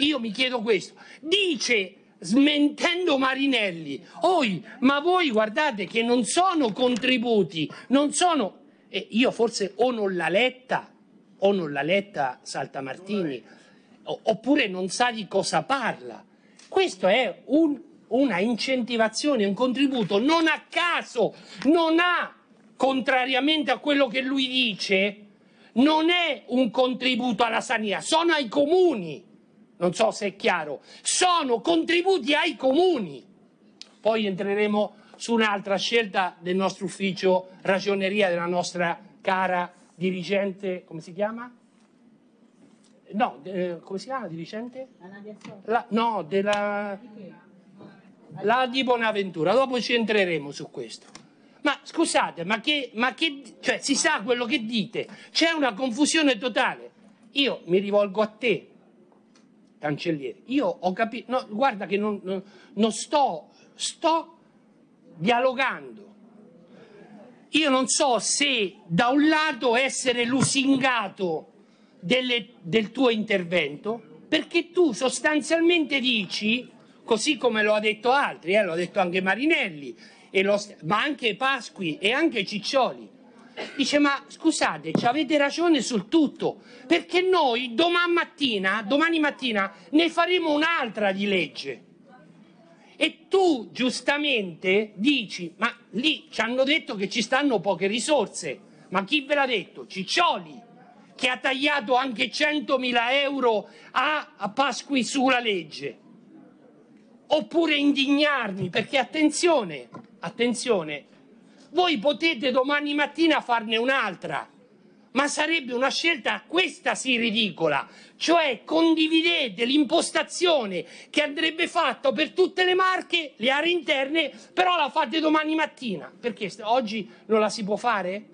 Io mi chiedo questo. Dice smentendo Marinelli, oi, ma voi guardate che non sono contributi, non sono... Eh, io forse o non l'ha letta, o non l'ha letta Saltamartini oppure non sa di cosa parla. Questo è un, una incentivazione, un contributo non a caso, non ha, contrariamente a quello che lui dice, non è un contributo alla sanità, sono ai comuni, non so se è chiaro, sono contributi ai comuni. Poi entreremo su un'altra scelta del nostro ufficio ragioneria, della nostra cara dirigente, come si chiama? no, eh, come si chiama la dirigente? La, no, della... La di Bonaventura, dopo ci entreremo su questo. Ma scusate, ma che, ma che cioè, si sa quello che dite, c'è una confusione totale. Io mi rivolgo a te, cancelliere, io ho capito, no, guarda che non, non, non sto, sto dialogando. Io non so se da un lato essere lusingato delle, del tuo intervento perché tu sostanzialmente dici, così come lo ha detto altri, eh, lo ha detto anche Marinelli, lo, ma anche Pasqui e anche Ciccioli, dice ma scusate, avete ragione sul tutto, perché noi domani mattina, domani mattina ne faremo un'altra di legge. E tu giustamente dici, ma lì ci hanno detto che ci stanno poche risorse, ma chi ve l'ha detto? Ciccioli, che ha tagliato anche 100.000 euro a, a Pasqui sulla legge. Oppure indignarmi, perché attenzione, attenzione, voi potete domani mattina farne un'altra, ma sarebbe una scelta questa sì ridicola, cioè condividete l'impostazione che andrebbe fatta per tutte le marche, le aree interne, però la fate domani mattina, perché oggi non la si può fare?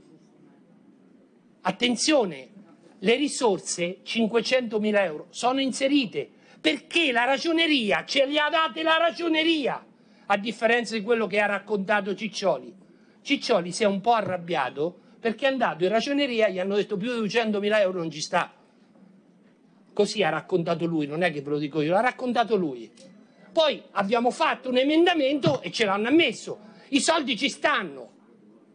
Attenzione, le risorse, 500.000 euro, sono inserite perché la ragioneria ce le ha date la ragioneria, a differenza di quello che ha raccontato Ciccioli. Ciccioli si è un po' arrabbiato perché è andato in ragioneria e gli hanno detto più di 200.000 euro non ci sta. Così ha raccontato lui, non è che ve lo dico io, l'ha raccontato lui. Poi abbiamo fatto un emendamento e ce l'hanno ammesso. I soldi ci stanno,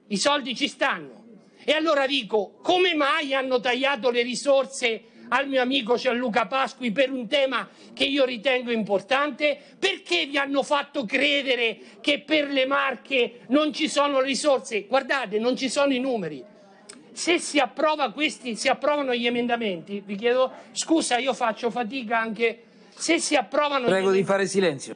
i soldi ci stanno. E allora dico, come mai hanno tagliato le risorse al mio amico Gianluca Pasqui per un tema che io ritengo importante? Perché vi hanno fatto credere che per le marche non ci sono risorse? Guardate, non ci sono i numeri. Se si, approva questi, si approvano gli emendamenti, vi chiedo scusa, io faccio fatica anche. Se si approvano. Prego di fare silenzio.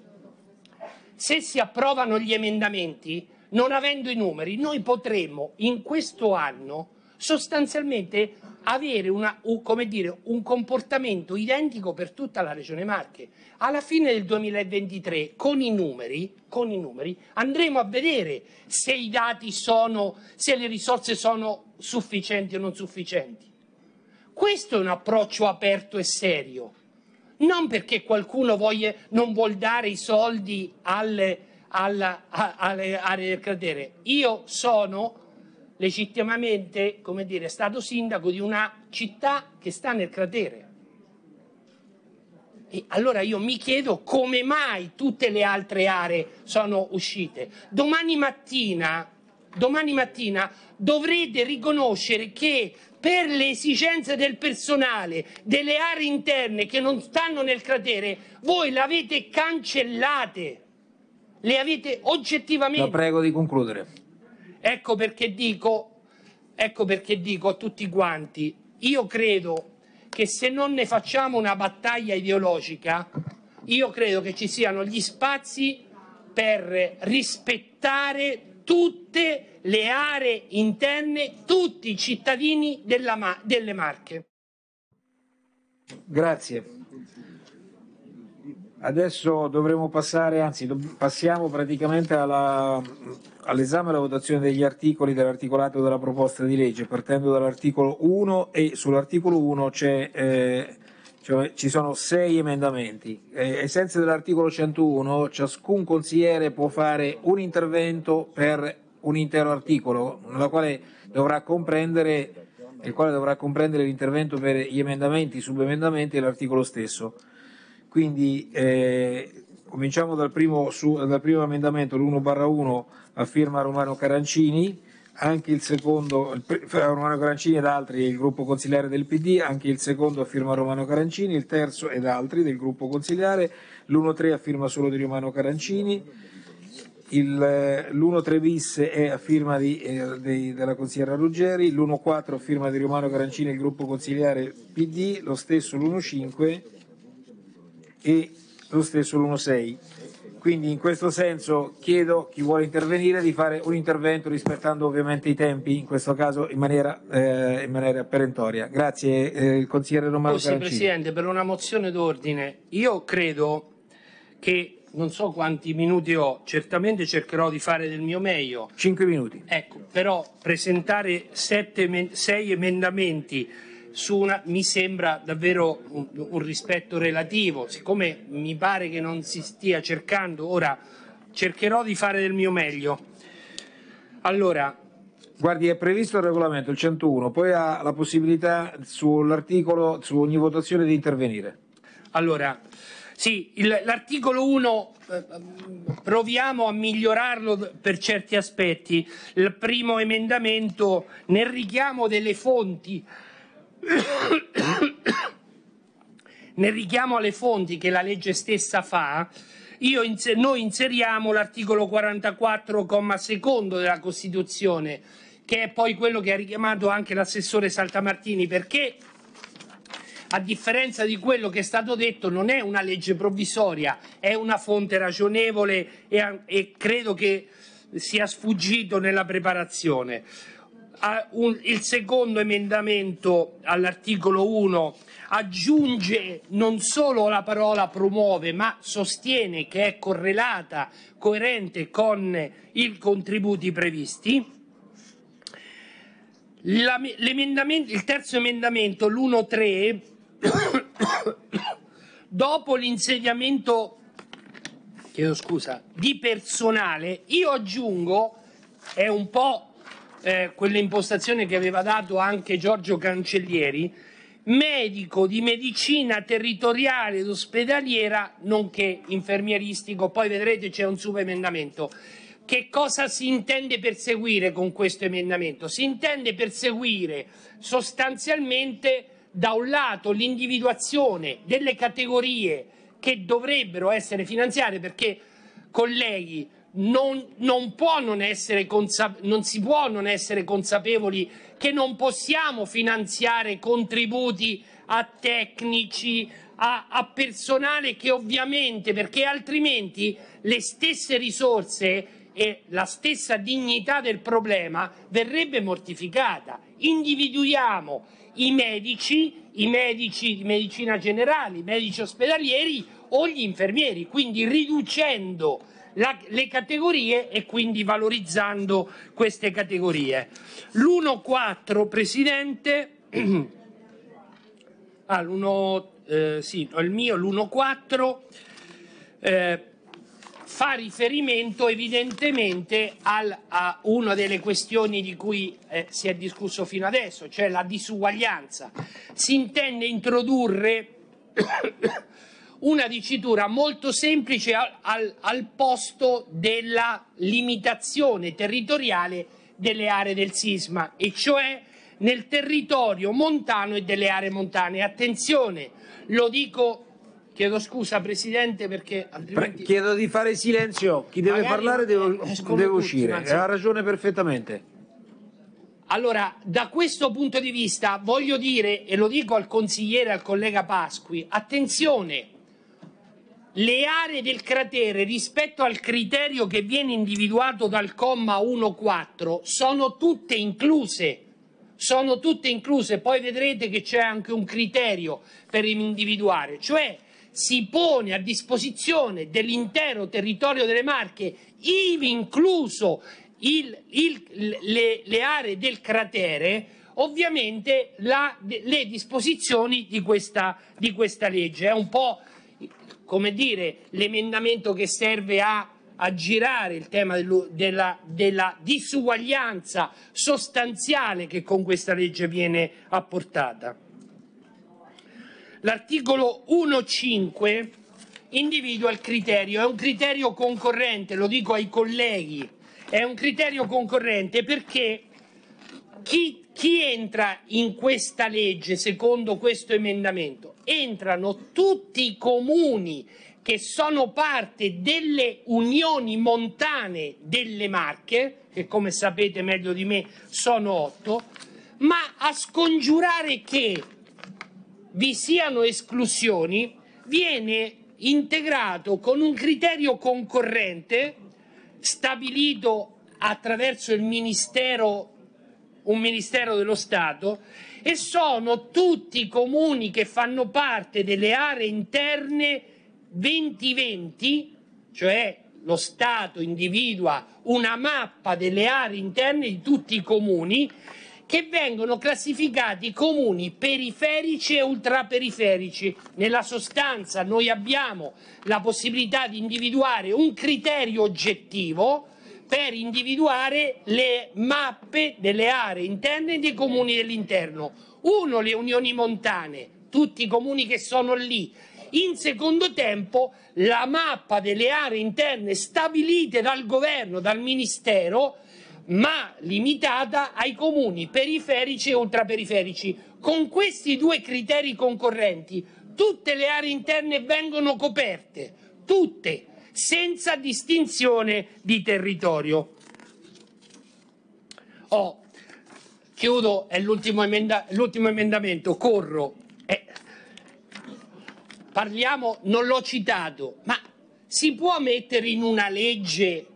Se si approvano gli emendamenti, non avendo i numeri, noi potremmo in questo anno sostanzialmente avere una, dire, un comportamento identico per tutta la regione Marche. Alla fine del 2023, con i, numeri, con i numeri, andremo a vedere se i dati sono, se le risorse sono sufficienti o non sufficienti. Questo è un approccio aperto e serio, non perché qualcuno voglia, non vuol dare i soldi alle alla, a, alle aree del cratere. Io sono legittimamente, come dire, stato sindaco di una città che sta nel cratere. E allora io mi chiedo come mai tutte le altre aree sono uscite. Domani mattina, domani mattina dovrete riconoscere che per le esigenze del personale delle aree interne che non stanno nel cratere, voi le avete cancellate le avete oggettivamente... La prego di concludere. Ecco perché dico, ecco perché dico a tutti quanti, io credo che se non ne facciamo una battaglia ideologica, io credo che ci siano gli spazi per rispettare tutte le aree interne, tutti i cittadini della, delle Marche. Grazie. Adesso dovremo passare, anzi do, passiamo praticamente all'esame e alla votazione degli articoli dell'articolato della proposta di legge, partendo dall'articolo 1 e sull'articolo 1 eh, cioè, ci sono sei emendamenti. Eh, ai sensi dell'articolo 101 ciascun consigliere può fare un intervento per un intero articolo, nella quale dovrà comprendere, nel quale dovrà comprendere l'intervento per gli emendamenti, i subemendamenti e l'articolo stesso. Quindi eh, cominciamo dal primo, su, dal primo emendamento, l'1-1 a firma Romano Carancini, anche il secondo, il, eh, Romano Carancini ed altri, il gruppo consigliare del PD, anche il secondo a firma Romano Carancini, il terzo ed altri del gruppo consigliare, l'1-3 a firma solo di Romano Carancini, l'1-3 eh, bis è a firma di, eh, di, della consigliera Ruggeri, l'1-4 a firma di Romano Carancini, e il gruppo consigliare PD, lo stesso l'1-5 e lo stesso l'1.6. Quindi in questo senso chiedo a chi vuole intervenire di fare un intervento rispettando ovviamente i tempi, in questo caso in maniera, eh, in maniera perentoria. Grazie eh, il consigliere Romano. Grazie Presidente, per una mozione d'ordine. Io credo che non so quanti minuti ho, certamente cercherò di fare del mio meglio. Cinque minuti. Ecco, però presentare sei emendamenti su una, mi sembra davvero un, un rispetto relativo, siccome mi pare che non si stia cercando, ora cercherò di fare del mio meglio. Allora, Guardi, è previsto il regolamento, il 101, poi ha la possibilità sull'articolo, su ogni votazione di intervenire. Allora, sì, il, l'articolo 1 eh, proviamo a migliorarlo per certi aspetti. Il primo emendamento nel richiamo delle fonti [coughs] Nel richiamo alle fonti che la legge stessa fa, io, noi inseriamo l'articolo 44, comma secondo della Costituzione, che è poi quello che ha richiamato anche l'assessore Saltamartini, perché a differenza di quello che è stato detto, non è una legge provvisoria, è una fonte ragionevole e, e credo che sia sfuggito nella preparazione un, il secondo emendamento all'articolo 1 aggiunge non solo la parola promuove, ma sostiene che è correlata, coerente con i contributi previsti. il terzo emendamento, l'1.3, [coughs] dopo l'insediamento scusa, di personale, io aggiungo, è un po' eh, quell'impostazione che aveva dato anche Giorgio Cancellieri, medico di medicina territoriale ed ospedaliera, nonché infermieristico. Poi vedrete c'è un subemendamento. Che cosa si intende perseguire con questo emendamento? Si intende perseguire sostanzialmente da un lato l'individuazione delle categorie che dovrebbero essere finanziate perché colleghi non, non, non, consap- non si può non essere consapevoli che non possiamo finanziare contributi a tecnici, a, a, personale che ovviamente, perché altrimenti le stesse risorse e la stessa dignità del problema verrebbe mortificata. Individuiamo i medici, i medici di medicina generale, i medici ospedalieri o gli infermieri, quindi riducendo la, le categorie e quindi valorizzando queste categorie. L'1.4, Presidente, [clears throat] ah, eh, sì, il mio, l'1.4, eh, fa riferimento evidentemente al, a una delle questioni di cui eh, si è discusso fino adesso, cioè la disuguaglianza. Si intende introdurre una dicitura molto semplice al, al, posto della limitazione territoriale delle aree del sisma, e cioè nel territorio montano e delle aree montane. Attenzione, lo dico Chiedo scusa Presidente perché altrimenti... Chiedo di fare silenzio, chi deve Magari parlare deve, deve uscire, tutti, ha ragione perfettamente. Allora, da questo punto di vista voglio dire, e lo dico al consigliere, al collega Pasqui, attenzione, le aree del cratere rispetto al criterio che viene individuato dal comma 1.4 sono tutte incluse. Sono tutte incluse, poi vedrete che c'è anche un criterio per individuare, cioè si pone a disposizione dell'intero territorio delle Marche, ivi incluso il, il, le, le, aree del cratere, ovviamente la, le disposizioni di questa, di questa legge. È un po' come dire, l'emendamento che serve a aggirare il tema della, della, disuguaglianza sostanziale che con questa legge viene apportata. L'articolo 1.5 individua il criterio, è un criterio concorrente, lo dico ai colleghi, è un criterio concorrente perché chi chi entra in questa legge secondo questo emendamento? Entrano tutti i comuni che sono parte delle unioni montane delle Marche, che come sapete meglio di me sono otto, ma a scongiurare che vi siano esclusioni viene integrato con un criterio concorrente stabilito attraverso il Ministero un Ministero dello Stato, e sono tutti i comuni che fanno parte delle aree interne 2020, cioè lo Stato individua una mappa delle aree interne di tutti i comuni che vengono classificati comuni periferici e ultraperiferici. Nella sostanza noi abbiamo la possibilità di individuare un criterio oggettivo per individuare le mappe delle aree interne dei comuni dell'interno. Uno, le unioni montane, tutti i comuni che sono lì. In secondo tempo, la mappa delle aree interne stabilite dal governo, dal ministero, ma limitata ai comuni periferici e ultraperiferici. Con questi due criteri concorrenti, tutte le aree interne vengono coperte, tutte senza distinzione di territorio. Oh, chiudo, è l'ultimo, emenda, l'ultimo emendamento, corro. Eh, parliamo, non l'ho citato, ma si può mettere in una legge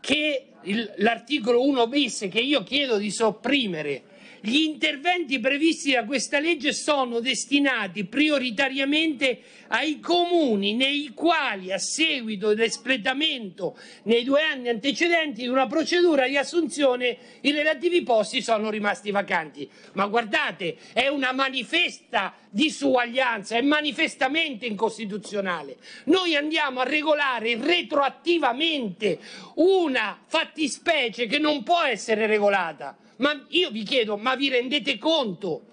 che il, l'articolo 1 bis che io chiedo di sopprimere gli interventi previsti da questa legge sono destinati prioritariamente ai comuni nei quali, a seguito dell'espletamento nei due anni antecedenti di una procedura di assunzione, i relativi posti sono rimasti vacanti. Ma guardate, è una manifesta disuguaglianza, è manifestamente incostituzionale. Noi andiamo a regolare retroattivamente una fattispecie che non può essere regolata. Ma io vi chiedo, ma vi rendete conto?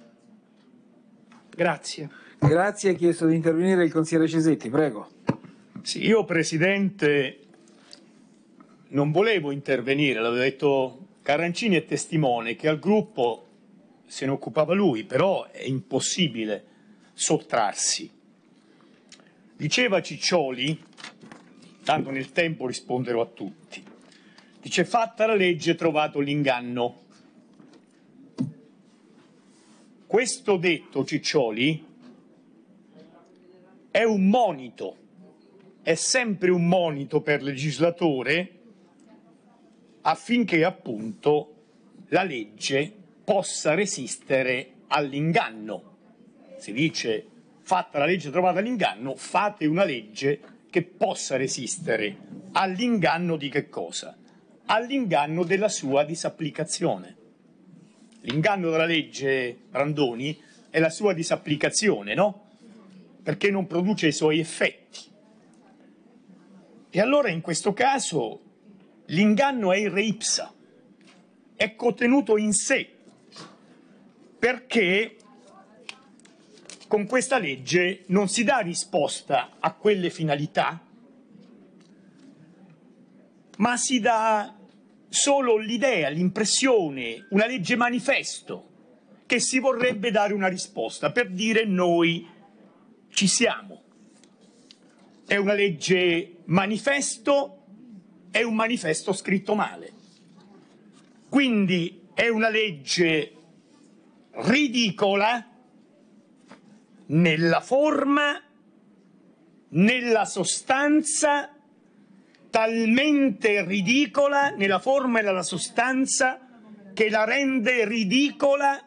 Grazie. Grazie, ha chiesto di intervenire il consigliere Cesetti, prego. Sì, io Presidente non volevo intervenire, l'aveva detto Carancini è testimone che al gruppo se ne occupava lui, però è impossibile sottrarsi. Diceva Ciccioli, tanto nel tempo risponderò a tutti, dice fatta la legge trovato l'inganno. Questo detto, Ciccioli, è un monito, è sempre un monito per legislatore affinché appunto la legge possa resistere all'inganno. Si dice fatta la legge trovata l'inganno, fate una legge che possa resistere all'inganno di che cosa? All'inganno della sua disapplicazione. L'inganno della legge Brandoni è la sua disapplicazione, no? Perché non produce i suoi effetti. E allora in questo caso l'inganno è il irreipsa, è contenuto in sé, perché con questa legge non si dà risposta a quelle finalità, ma si dà solo l'idea, l'impressione, una legge manifesto che si vorrebbe dare una risposta per dire noi ci siamo. È una legge manifesto, è un manifesto scritto male. Quindi è una legge ridicola nella forma, nella sostanza talmente ridicola nella forma e nella sostanza che la rende ridicola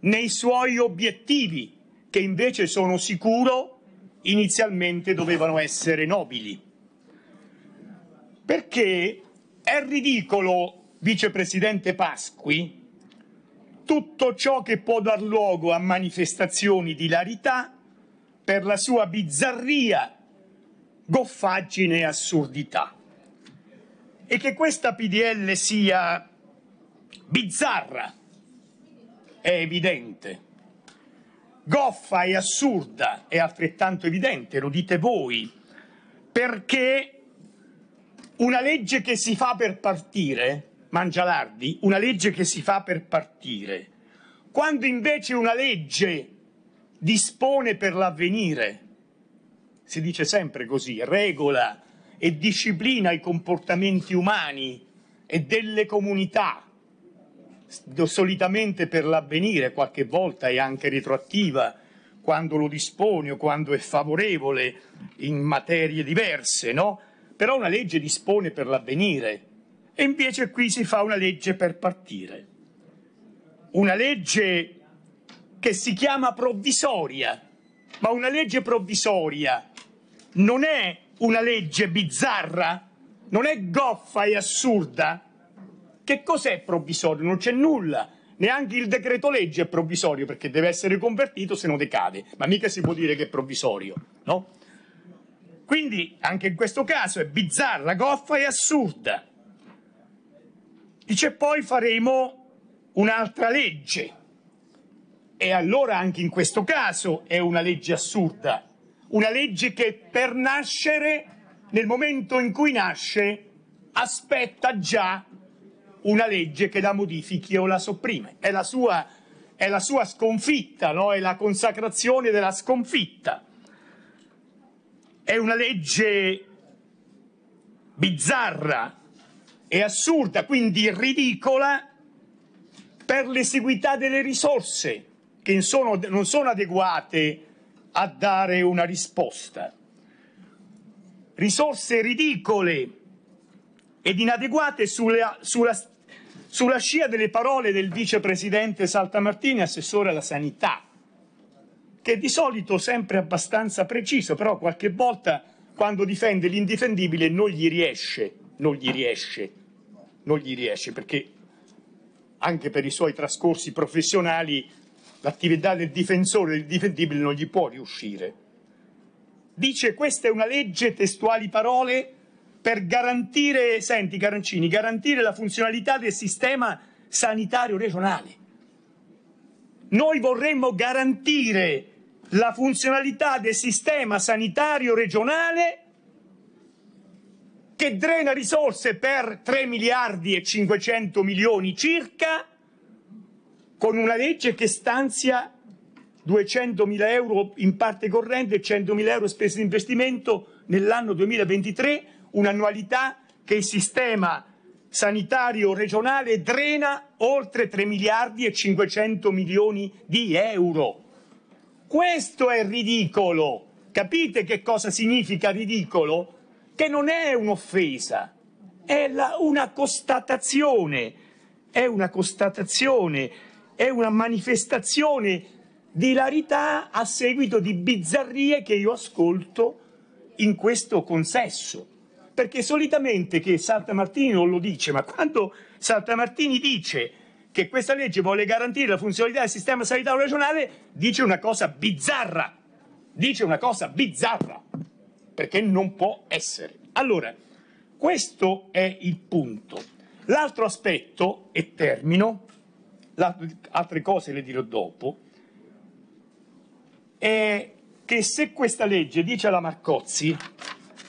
nei suoi obiettivi, che invece sono sicuro inizialmente dovevano essere nobili. Perché è ridicolo, vicepresidente Pasqui, tutto ciò che può dar luogo a manifestazioni di larità per la sua bizzarria, goffaggine e assurdità e che questa PDL sia bizzarra, è evidente. Goffa e assurda è altrettanto evidente, lo dite voi, perché una legge che si fa per partire, Mangialardi, una legge che si fa per partire, quando invece una legge dispone per l'avvenire, si dice sempre così, regola e disciplina i comportamenti umani e delle comunità, solitamente per l'avvenire, qualche volta è anche retroattiva, quando lo dispone o quando è favorevole in materie diverse, no? Però una legge dispone per l'avvenire e invece qui si fa una legge per partire. Una legge che si chiama provvisoria, ma una legge provvisoria non è una legge bizzarra? Non è goffa e assurda? Che cos'è provvisorio? Non c'è nulla. Neanche il decreto legge è provvisorio perché deve essere convertito se non decade, ma mica si può dire che è provvisorio, no? Quindi anche in questo caso è bizzarra, goffa e assurda. Dice poi faremo un'altra legge. E allora anche in questo caso è una legge assurda, una legge che per nascere, nel momento in cui nasce, aspetta già una legge che la modifichi o la sopprime. È la sua, è la sua sconfitta, no? è la consacrazione della sconfitta. È una legge bizzarra e assurda, quindi ridicola per l'esiguità delle risorse che sono, non sono adeguate a dare una risposta. Risorse ridicole ed inadeguate sulla, sulla, sulla scia delle parole del vicepresidente Saltamartini, assessore alla sanità, che di solito sempre abbastanza preciso, però qualche volta quando difende l'indifendibile non gli riesce, non gli riesce, non gli riesce perché anche per i suoi trascorsi professionali L'attività del difensore del difendibile non gli può riuscire. Dice questa è una legge, testuali parole, per garantire, senti Carancini, garantire la funzionalità del sistema sanitario regionale. Noi vorremmo garantire la funzionalità del sistema sanitario regionale che drena risorse per 3 miliardi e 500 milioni circa con una legge che stanzia 200.000 euro in parte corrente e 100.000 euro spese di investimento nell'anno 2023, un'annualità che il sistema sanitario regionale drena oltre 3 miliardi e 500 milioni di euro. Questo è ridicolo. Capite che cosa significa ridicolo? Che non è un'offesa, è la, una constatazione, è una constatazione è una manifestazione di ilarità a seguito di bizzarrie che io ascolto in questo consesso. Perché solitamente che Santa Martini non lo dice, ma quando Santa Martini dice che questa legge vuole garantire la funzionalità del sistema sanitario regionale, dice una cosa bizzarra. Dice una cosa bizzarra, perché non può essere. Allora, questo è il punto. L'altro aspetto, e termino, altre cose le dirò dopo, è che se questa legge, dice la Marcozzi,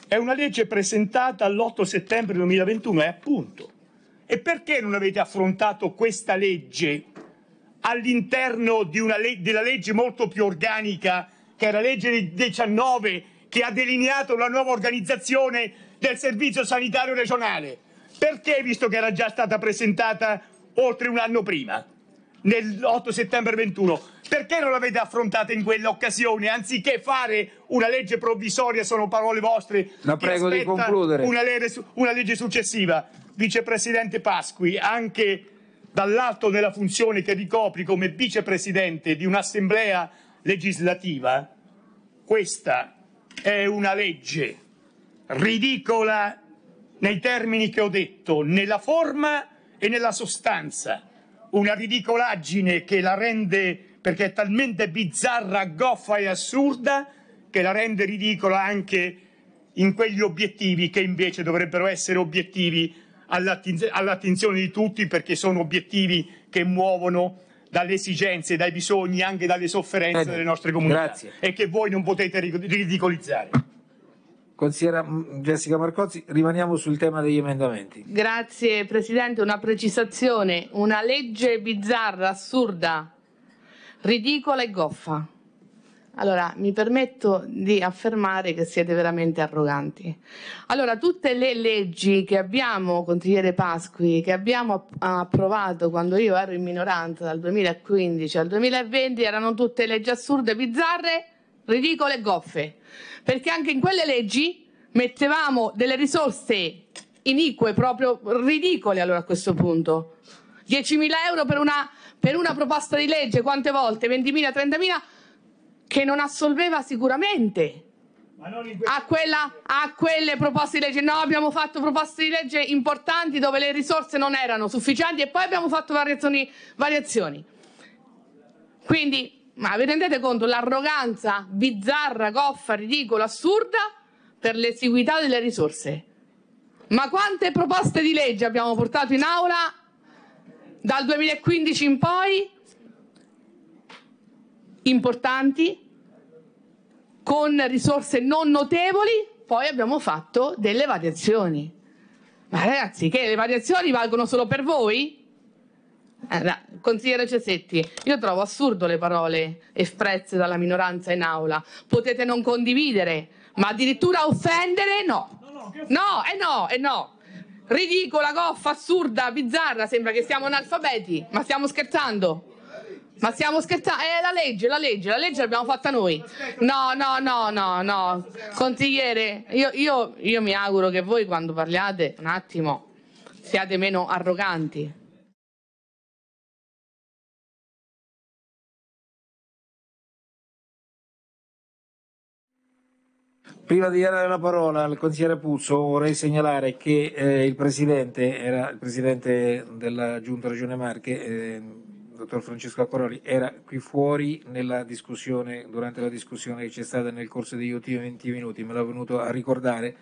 è una legge presentata l'8 settembre 2021, è appunto. E perché non avete affrontato questa legge all'interno le- della legge molto più organica, che era la legge 19, che ha delineato la nuova organizzazione del servizio sanitario regionale? Perché, visto che era già stata presentata oltre un anno prima? nell'8 settembre 21, perché non l'avete affrontata in quell'occasione anziché fare una legge provvisoria, sono parole vostre, la prego di concludere. Una, legge, una legge successiva. Vicepresidente Pasqui, anche dall'alto della funzione che ricopri come vicepresidente di un'assemblea legislativa, questa è una legge ridicola nei termini che ho detto, nella forma e nella sostanza una ridicolaggine che la rende, perché è talmente bizzarra, goffa e assurda, che la rende ridicola anche in quegli obiettivi che invece dovrebbero essere obiettivi all'attenzione di tutti perché sono obiettivi che muovono dalle esigenze, dai bisogni, anche dalle sofferenze eh, delle nostre comunità grazie. e che voi non potete ridicolizzare. Consigliera mm, Jessica Marcozzi, rimaniamo sul tema degli emendamenti. Grazie Presidente, una precisazione, una legge bizzarra, assurda, ridicola e goffa. Allora, mi permetto di affermare che siete veramente arroganti. Allora, tutte le leggi che abbiamo, consigliere Pasqui, che abbiamo approvato quando io ero in minoranza dal 2015 al 2020, erano tutte leggi assurde, bizzarre, ridicole e goffe perché anche in quelle leggi mettevamo delle risorse inique, proprio ridicole allora a questo punto. 10.000 euro per una, per una proposta di legge, quante volte? 20.000, 30.000, che non assolveva sicuramente a, quella, a quelle proposte di legge. No, abbiamo fatto proposte di legge importanti dove le risorse non erano sufficienti e poi abbiamo fatto variazioni. variazioni. Quindi ma vi rendete conto l'arroganza bizzarra, goffa, ridicola, assurda per l'esiguità delle risorse? Ma quante proposte di legge abbiamo portato in aula dal 2015 in poi? Importanti, con risorse non notevoli, poi abbiamo fatto delle variazioni. Ma ragazzi, che le variazioni valgono solo per voi? Eh, consigliere Cesetti, io trovo assurdo le parole espresse dalla minoranza in aula. Potete non condividere, ma addirittura offendere no. No, e no, eh no, eh no. Ridicola, goffa, assurda, bizzarra, sembra che siamo analfabeti, ma stiamo scherzando. Ma stiamo scherzando? È eh, la legge, la legge, la legge l'abbiamo fatta noi. No, no, no, no, no. Consigliere, io, io, io mi auguro che voi quando parliate un attimo siate meno arroganti Prima di dare la parola al consigliere Puzzo vorrei segnalare che eh, il presidente, era il presidente della giunta Regione Marche, eh, dottor Francesco Accoroli, era qui fuori durante la discussione che c'è stata nel corso degli ultimi 20 minuti, me l'ha venuto a ricordare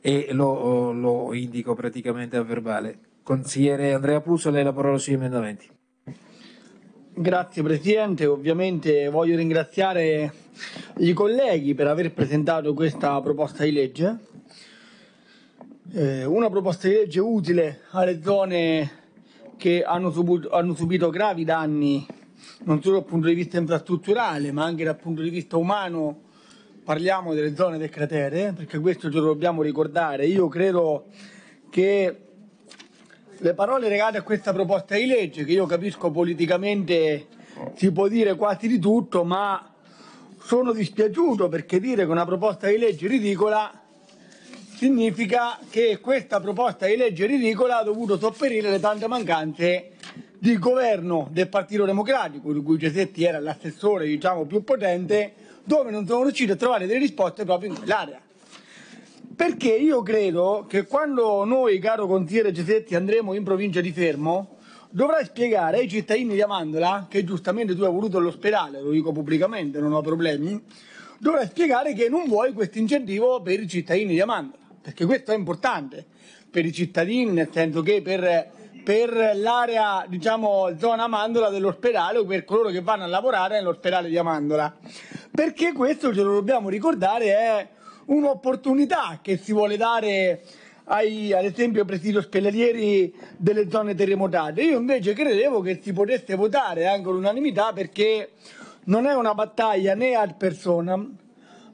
e lo, lo indico praticamente a verbale. Consigliere Andrea Puzzo, lei la parola sugli emendamenti. Grazie Presidente, ovviamente voglio ringraziare i colleghi per aver presentato questa proposta di legge. Eh, una proposta di legge utile alle zone che hanno subito, hanno subito gravi danni non solo dal punto di vista infrastrutturale ma anche dal punto di vista umano. Parliamo delle zone del cratere perché questo ce lo dobbiamo ricordare. Io credo che le parole legate a questa proposta di legge, che io capisco politicamente si può dire quasi di tutto, ma sono dispiaciuto perché dire che una proposta di legge è ridicola significa che questa proposta di legge ridicola ha dovuto sopperire le tante mancanze di governo del Partito Democratico, di cui Gesetti era l'assessore diciamo, più potente, dove non sono riusciti a trovare delle risposte proprio in quell'area. Perché io credo che quando noi, caro consigliere Cesetti, andremo in provincia di Fermo, dovrai spiegare ai cittadini di Amandola, che giustamente tu hai voluto all'ospedale, lo dico pubblicamente, non ho problemi, dovrai spiegare che non vuoi questo incentivo per i cittadini di Amandola, perché questo è importante per i cittadini, nel senso che per, per l'area, diciamo, zona Amandola dell'ospedale o per coloro che vanno a lavorare nell'ospedale di Amandola. Perché questo ce lo dobbiamo ricordare è un'opportunità che si vuole dare ai, ad esempio, presidi ospedalieri delle zone terremotate. Io invece credevo che si potesse votare anche all'unanimità perché non è una battaglia né ad personam,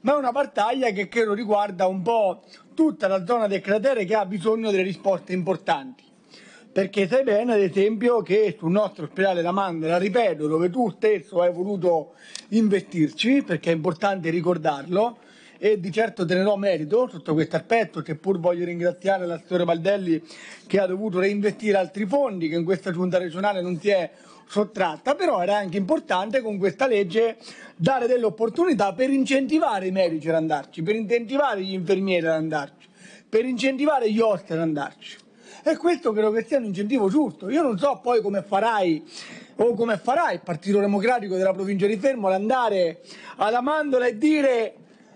ma è una battaglia che credo riguarda un po' tutta la zona del cratere che ha bisogno delle risposte importanti. Perché sai bene, ad esempio, che sul nostro ospedale La Mandela, ripeto, dove tu stesso hai voluto investirci, perché è importante ricordarlo, e di certo te ne do merito sotto questo aspetto, seppur voglio ringraziare l'assessore Baldelli che ha dovuto reinvestire altri fondi che in questa giunta regionale non si è sottratta, però era anche importante con questa legge dare delle opportunità per incentivare i medici ad andarci, per incentivare gli infermieri ad andarci, per incentivare gli host ad andarci. E questo credo che sia un incentivo giusto. Io non so poi come farai o come farà il Partito Democratico della provincia di Fermo ad andare ad Amandola e dire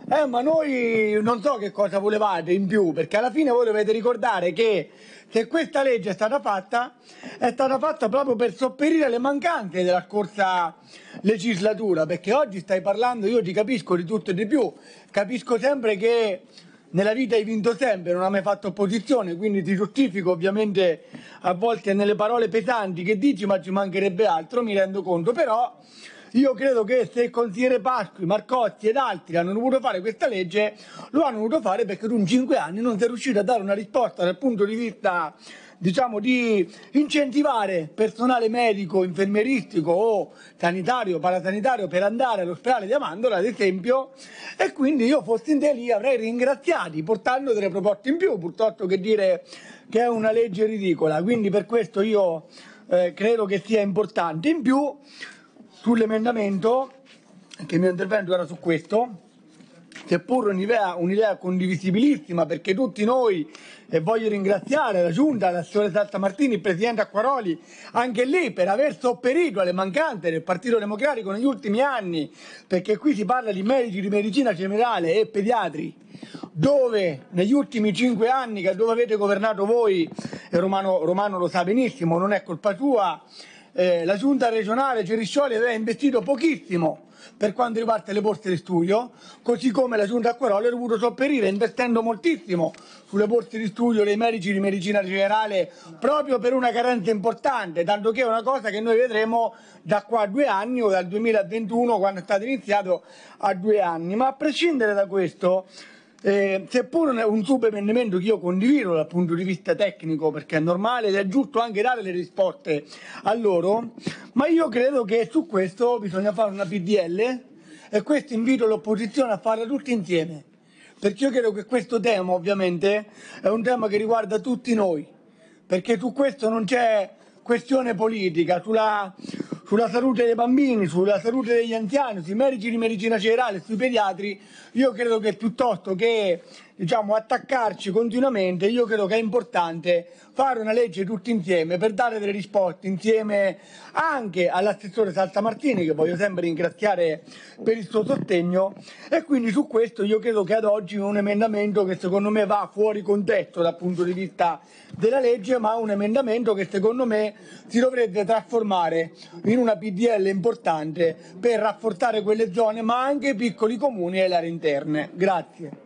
eh, ma noi non so che cosa volevate in più, perché alla fine voi dovete ricordare che se questa legge è stata fatta, è stata fatta proprio per sopperire le mancanze della scorsa legislatura, perché oggi stai parlando, io ti capisco di tutto e di più, capisco sempre che nella vita hai vinto sempre, non hai mai fatto opposizione, quindi ti giustifico ovviamente a volte nelle parole pesanti che dici, ma ci mancherebbe altro, mi rendo conto, però io credo che se il consigliere Pasqui, Marcozzi ed altri hanno dovuto fare questa legge, lo hanno dovuto fare perché in cinque anni non si è riuscito a dare una risposta dal punto di vista diciamo di incentivare personale medico, infermieristico o sanitario, parasanitario per andare all'ospedale di Amandola ad esempio e quindi io fossi in te lì avrei ringraziati portando delle proposte in più purtroppo che dire che è una legge ridicola quindi per questo io eh, credo che sia importante in più sull'emendamento, che il mio intervento era su questo, seppur un'idea, un'idea condivisibilissima, perché tutti noi, e voglio ringraziare la Giunta, la l'assessore Saltamartini, il Presidente Acquaroli, anche lì per aver sopperito alle mancanze del Partito Democratico negli ultimi anni, perché qui si parla di medici di medicina generale e pediatri, dove negli ultimi cinque anni, che dove avete governato voi, e Romano, Romano lo sa benissimo, non è colpa sua, eh, la giunta regionale Ceriscioli aveva investito pochissimo per quanto riguarda le borse di studio, così come la giunta Acquaroli ha dovuto sopperire investendo moltissimo sulle borse di studio dei medici di medicina generale proprio per una carenza importante, tanto che è una cosa che noi vedremo da qua a due anni o dal 2021 quando è stato iniziato a due anni. Ma a prescindere da questo, eh, seppur un subemendamento che io condivido dal punto di vista tecnico, perché è normale ed è giusto anche dare le risposte a loro, ma io credo che su questo bisogna fare una PDL e questo invito l'opposizione a farla tutti insieme, perché io credo che questo tema ovviamente è un tema che riguarda tutti noi, perché su questo non c'è questione politica, sulla, sulla salute dei bambini, sulla salute degli anziani, sui medici di medicina generale, sui pediatri, io credo che piuttosto che diciamo, attaccarci continuamente, io credo che è importante fare una legge tutti insieme per dare delle risposte insieme anche all'assessore Saltamartini che voglio sempre ringraziare per il suo sostegno e quindi su questo io credo che ad oggi un emendamento che secondo me va fuori contesto dal punto di vista della legge ma un emendamento che secondo me si dovrebbe trasformare in una PDL importante per rafforzare quelle zone ma anche i piccoli comuni e le aree interne. Grazie.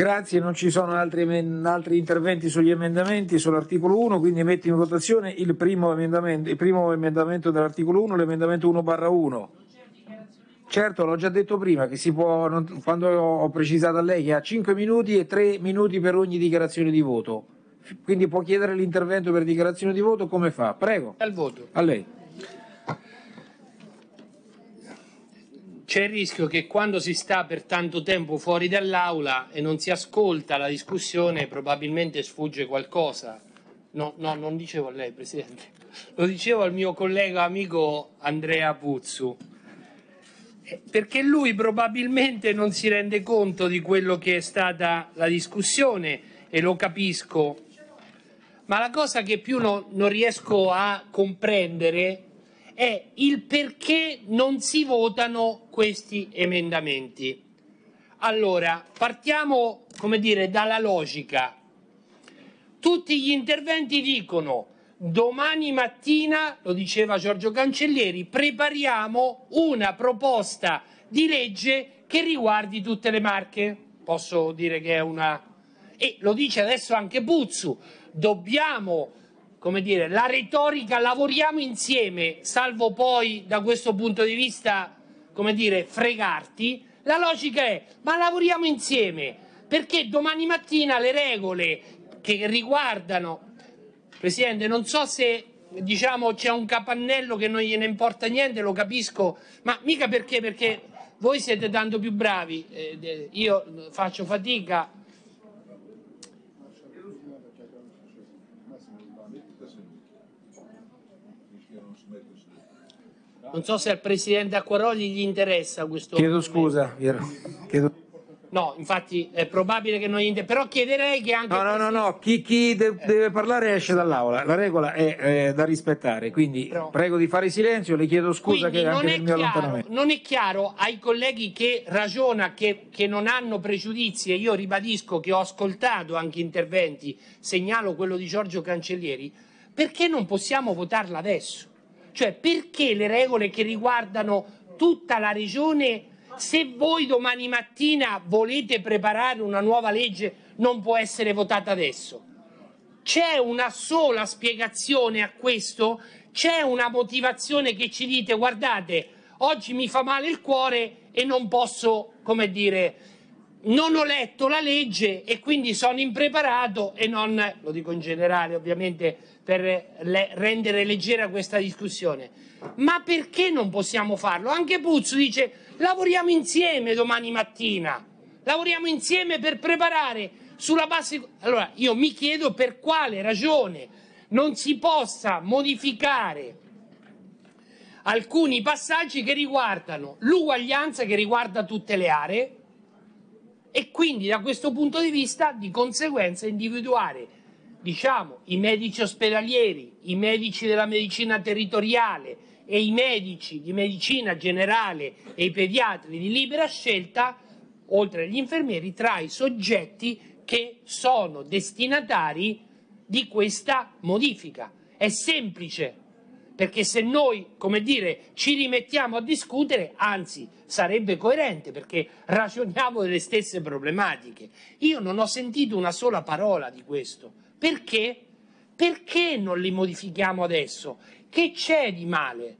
Grazie, non ci sono altri, altri interventi sugli emendamenti sull'articolo 1, quindi metto in votazione il primo emendamento, il primo emendamento dell'articolo 1, l'emendamento 1 barra 1. Certo, l'ho già detto prima, che si può, non, quando ho precisato a lei che ha 5 minuti e 3 minuti per ogni dichiarazione di voto. Quindi può chiedere l'intervento per dichiarazione di voto, come fa? Prego. Al voto. A lei. c'è il rischio che quando si sta per tanto tempo fuori dall'aula e non si ascolta la discussione probabilmente sfugge qualcosa. No, no, non dicevo a lei, Presidente, [laughs] lo dicevo al mio collega amico Andrea Puzzu, eh, perché lui probabilmente non si rende conto di quello che è stata la discussione e lo capisco, ma la cosa che più no, non riesco a comprendere è è il perché non si votano questi emendamenti. Allora, partiamo, come dire, dalla logica. Tutti gli interventi dicono domani mattina, lo diceva Giorgio Cancellieri, prepariamo una proposta di legge che riguardi tutte le marche. Posso dire che è una... E lo dice adesso anche Buzzu, dobbiamo come dire, la retorica lavoriamo insieme, salvo poi da questo punto di vista, come dire, fregarti, la logica è ma lavoriamo insieme, perché domani mattina le regole che riguardano, Presidente, non so se diciamo c'è un capannello che non gliene importa niente, lo capisco, ma mica perché, perché voi siete tanto più bravi, eh, eh io faccio fatica, Non so se al presidente Acquaroli gli interessa questo. Chiedo scusa, Chiedo... No, infatti è probabile che non gli interessa, però chiederei che anche. No, no, no, no. Chi, chi de- eh. deve parlare esce dall'aula. La regola è eh, da rispettare, quindi però... prego di fare silenzio. Le chiedo scusa quindi che anche del mio chiaro, allontanamento. Non è chiaro ai colleghi che ragiona, che, che non hanno pregiudizi, e io ribadisco che ho ascoltato anche interventi, segnalo quello di Giorgio Cancellieri, perché non possiamo votarla adesso? Cioè perché le regole che riguardano tutta la regione, se voi domani mattina volete preparare una nuova legge, non può essere votata adesso? C'è una sola spiegazione a questo? C'è una motivazione che ci dite guardate, oggi mi fa male il cuore e non posso, come dire, non ho letto la legge e quindi sono impreparato e non, lo dico in generale ovviamente, per le, rendere leggera questa discussione. Ma perché non possiamo farlo? Anche Puzzo dice lavoriamo insieme domani mattina, lavoriamo insieme per preparare sulla base... Allora io mi chiedo per quale ragione non si possa modificare alcuni passaggi che riguardano l'uguaglianza che riguarda tutte le aree e quindi da questo punto di vista di conseguenza individuare diciamo, i medici ospedalieri, i medici della medicina territoriale e i medici di medicina generale e i pediatri di libera scelta, oltre agli infermieri, tra i soggetti che sono destinatari di questa modifica. È semplice, perché se noi, come dire, ci rimettiamo a discutere, anzi sarebbe coerente perché ragioniamo delle stesse problematiche. Io non ho sentito una sola parola di questo. Perché? Perché non li modifichiamo adesso? Che c'è di male?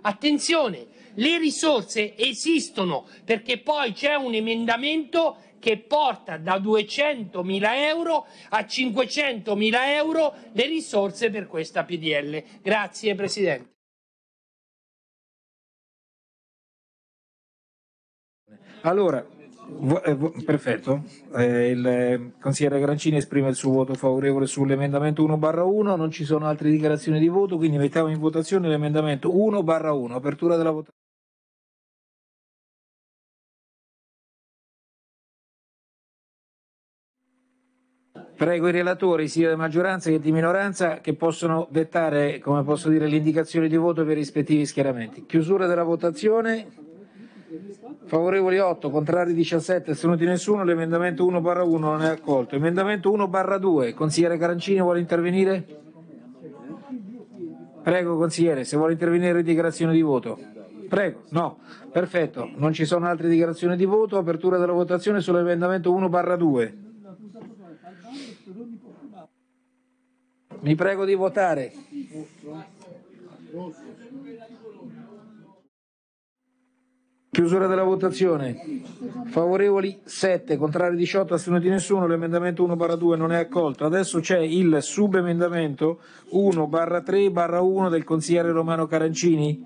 Attenzione, le risorse esistono perché poi c'è un emendamento che porta da 200.000 euro a 500.000 euro le risorse per questa PDL. Grazie Presidente. Allora, eh, perfetto, eh, il eh, consigliere Grancini esprime il suo voto favorevole sull'emendamento 1-1, non ci sono altre dichiarazioni di voto, quindi mettiamo in votazione l'emendamento 1-1, apertura della votazione. Prego i relatori, sia di maggioranza che di minoranza, che possono dettare, come posso dire, l'indicazione di voto per i rispettivi schieramenti. Chiusura della votazione. Favorevoli 8, contrari 17, astenuti nessuno. L'emendamento 1 barra 1 non è accolto. Emendamento 1 barra 2, consigliere Carancini vuole intervenire? Prego consigliere, se vuole intervenire in dichiarazione di voto. Prego, no, perfetto, non ci sono altre dichiarazioni di voto, apertura della votazione sull'emendamento 1 barra 2. Mi prego di votare. Chiusura della votazione. Favorevoli 7, contrari 18, astenuti nessuno. L'emendamento 1-2 non è accolto. Adesso c'è il subemendamento 1-3-1 del consigliere Romano Carancini.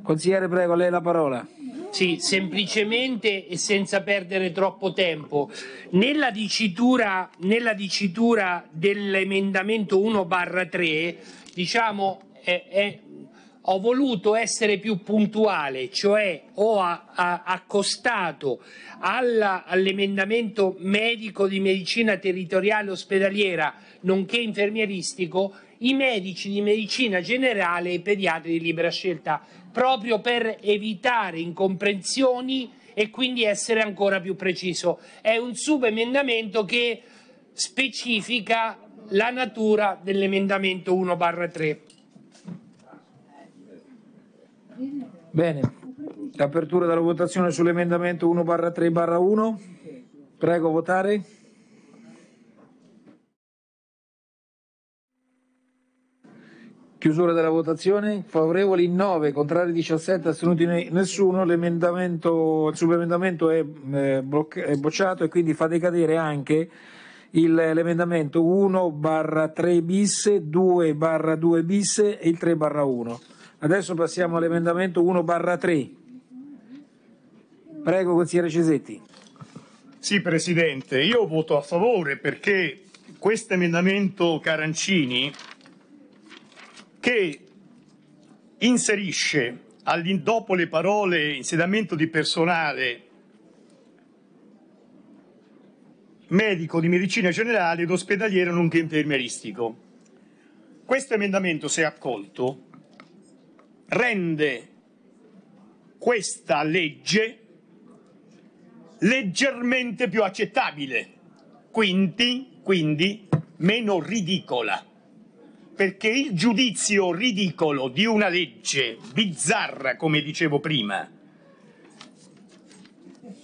Consigliere, prego, a lei la parola. Sì, semplicemente e senza perdere troppo tempo. Nella dicitura, nella dicitura dell'emendamento 1-3, diciamo, è, è ho voluto essere più puntuale, cioè ho a, a, accostato alla, all'emendamento medico di medicina territoriale ospedaliera, nonché infermieristico, i medici di medicina generale e i pediatri di libera scelta, proprio per evitare incomprensioni e quindi essere ancora più preciso. È un subemendamento che specifica la natura dell'emendamento 1 3. Bene, apertura della votazione sull'emendamento 1-3-1. barra barra Prego votare. Chiusura della votazione, favorevoli 9, contrari 17, astenuti nessuno, l'emendamento, il subemendamento è, eh, è bocciato e quindi fa decadere anche il, l'emendamento 1 barra 3 bis, 2 barra 2 bis e il 3 barra 1. Adesso passiamo all'emendamento 1-3. barra Prego, consigliere Cesetti. Sì, Presidente, io voto a favore perché questo emendamento Carancini che inserisce dopo le parole insediamento di personale medico di medicina generale ed ospedaliero nonché infermieristico. Questo emendamento, se accolto, rende questa legge leggermente più accettabile, quindi, quindi meno ridicola perché il giudizio ridicolo di una legge bizzarra, come dicevo prima,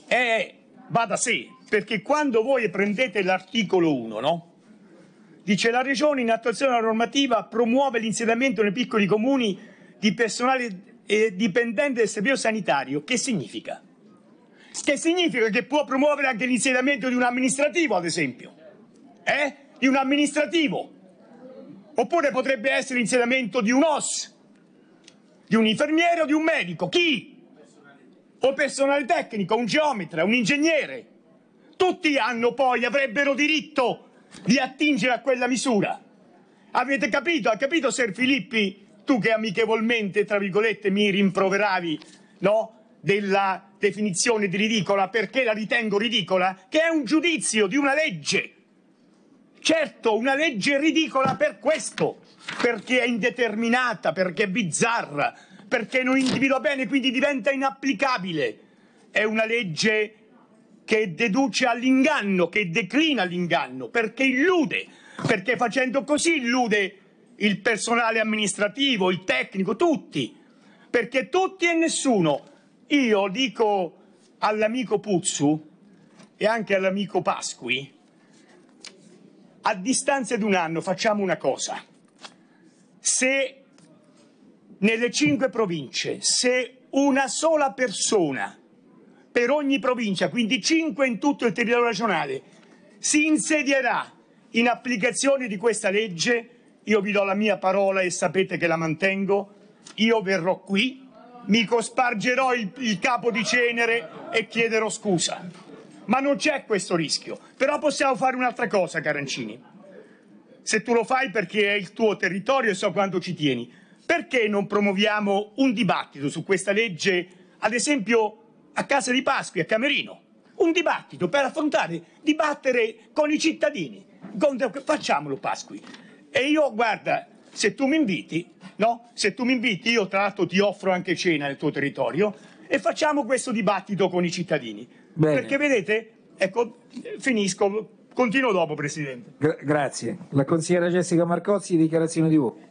è, va da sé, perché quando voi prendete l'articolo 1, no? Dice la Regione in attuazione della normativa promuove l'insediamento nei piccoli comuni di personale eh, dipendente del servizio sanitario, che significa? Che significa che può promuovere anche l'insediamento di un amministrativo, ad esempio. Eh? Di un amministrativo. Oppure potrebbe essere l'insediamento di un OS, di un infermiere o di un medico. Chi? O personale tecnico, un geometra, un ingegnere. Tutti hanno poi, avrebbero diritto di attingere a quella misura. Avete capito? Ha capito, Ser Filippi, tu che amichevolmente, tra virgolette, mi rimproveravi, no? Della definizione di ridicola perché la ritengo ridicola, che è un giudizio di una legge. Certo, una legge ridicola per questo, perché è indeterminata, perché è bizzarra, perché non individua bene, quindi diventa inapplicabile. È una legge che deduce all'inganno, che declina l'inganno, perché illude, perché facendo così illude il personale amministrativo, il tecnico, tutti, perché tutti e nessuno. Io dico all'amico Puzzu e anche all'amico Pasqui, a distanza di un anno facciamo una cosa. Se nelle cinque province, se una sola persona per ogni provincia, quindi cinque in tutto il territorio regionale, si insedierà in applicazione di questa legge, io vi do la mia parola e sapete che la mantengo, io verrò qui, mi cospargerò il, il capo di cenere e chiederò scusa. Ma non c'è questo rischio. Però possiamo fare un'altra cosa, Carancini. Se tu lo fai perché è il tuo territorio e so quanto ci tieni, perché non promuoviamo un dibattito su questa legge, ad esempio a Casa di Pasqui, a Camerino? Un dibattito per affrontare, dibattere con i cittadini. Facciamolo Pasqui. E io, guarda, se tu mi inviti, no? Se tu mi inviti, io tra l'altro ti offro anche cena nel tuo territorio e facciamo questo dibattito con i cittadini. Bene. Perché vedete, ecco, finisco, continuo dopo, Presidente. Gra- grazie. La consigliera Jessica Marcozzi, dichiarazione di voto.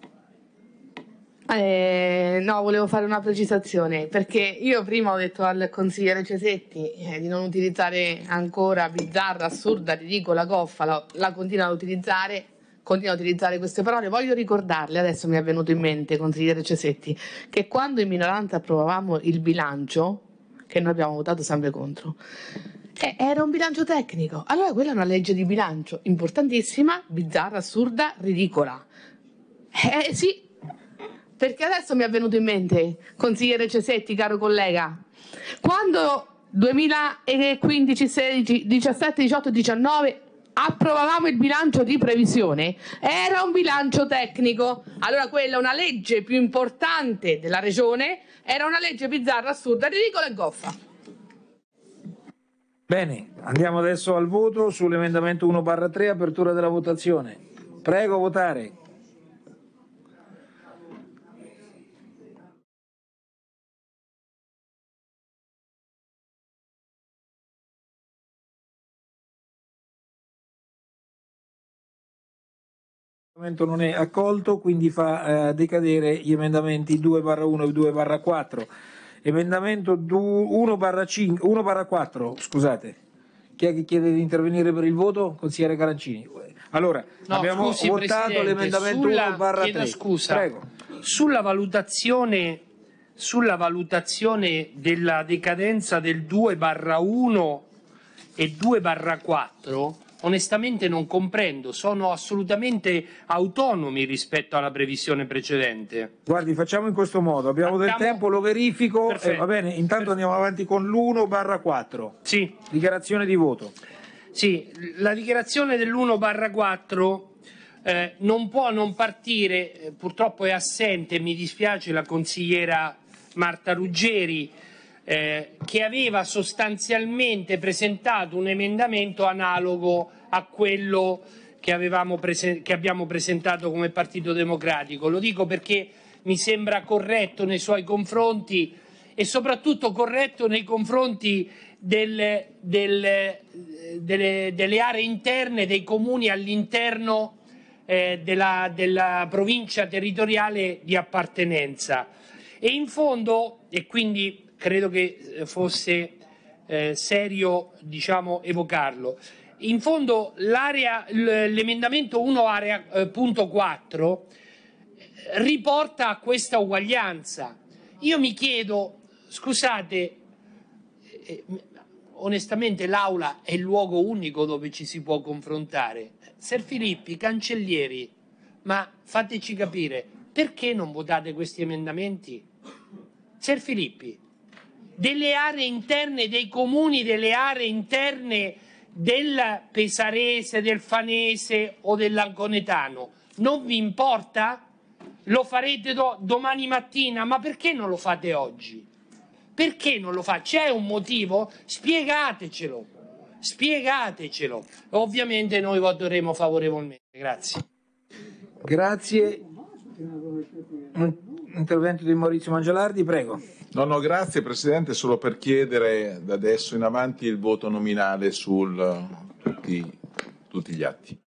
Eh, no, volevo fare una precisazione perché io prima ho detto al consigliere Cesetti eh, di non utilizzare ancora bizzarra, assurda, ridicola, goffa, la, la continua ad utilizzare continua a utilizzare queste parole, voglio ricordarle, adesso mi è venuto in mente, consigliere Cesetti, che quando in minoranza approvavamo il bilancio, che noi abbiamo votato sempre contro, eh, era un bilancio tecnico. Allora quella è una legge di bilancio importantissima, bizzarra, assurda, ridicola. Eh sì, perché adesso mi è venuto in mente, consigliere Cesetti, caro collega, quando 2015, 16, 17, 18, 19 approvavamo il bilancio di previsione, era un bilancio tecnico. Allora quella è una legge più importante della regione, era una legge bizzarra, assurda, ridicola e goffa. Bene, andiamo adesso al voto sull'emendamento 1-3, apertura della votazione. Prego votare. L'emendamento non è accolto, quindi fa eh, decadere gli emendamenti 2-1 barra e 2-4. barra Emendamento 1-4, barra barra 5, 1 scusate. Chi è che chiede di intervenire per il voto? Consigliere Carancini. Allora, no, abbiamo scusi, votato l'emendamento sulla... 1-3. Scusa, Prego. Sulla valutazione sulla valutazione della decadenza del 2 barra 1 e 2 barra 4 onestamente non comprendo, sono assolutamente autonomi rispetto alla previsione precedente. Guardi, facciamo in questo modo, abbiamo Andiamo... del tempo, lo verifico, eh, va bene, intanto andiamo avanti con l'1-4. Sì. Dichiarazione di voto. Sì, la dichiarazione dell'1-4 eh, non può non partire, eh, purtroppo è assente, mi dispiace la consigliera Marta Ruggeri, eh, che aveva sostanzialmente presentato un emendamento analogo a quello che, prese- che abbiamo presentato come Partito Democratico. Lo dico perché mi sembra corretto nei suoi confronti e soprattutto corretto nei confronti del, del, delle, delle, aree interne, dei comuni all'interno eh, della, della, provincia territoriale di appartenenza. E in fondo, e quindi credo che eh, fosse eh, serio diciamo, evocarlo. In fondo l'emendamento 1 1.4 eh, eh, riporta a questa uguaglianza. Io mi chiedo, scusate, eh, eh, onestamente l'aula è il luogo unico dove ci si può confrontare. Ser Filippi, cancellieri, ma fateci capire perché non votate questi emendamenti? Ser Filippi, delle aree interne, dei comuni delle aree interne del Pesarese, del Fanese o dell'Anconetano. Non vi importa? Lo farete do domani mattina, ma perché non lo fate oggi? Perché non lo fate? C'è un motivo? Spiegatecelo, spiegatecelo. Ovviamente noi voteremo favorevolmente. Grazie. Grazie intervento di Maurizio Mangialardi, prego. No, no, grazie Presidente, solo per chiedere da adesso in avanti il voto nominale su eh, tutti, tutti, gli atti.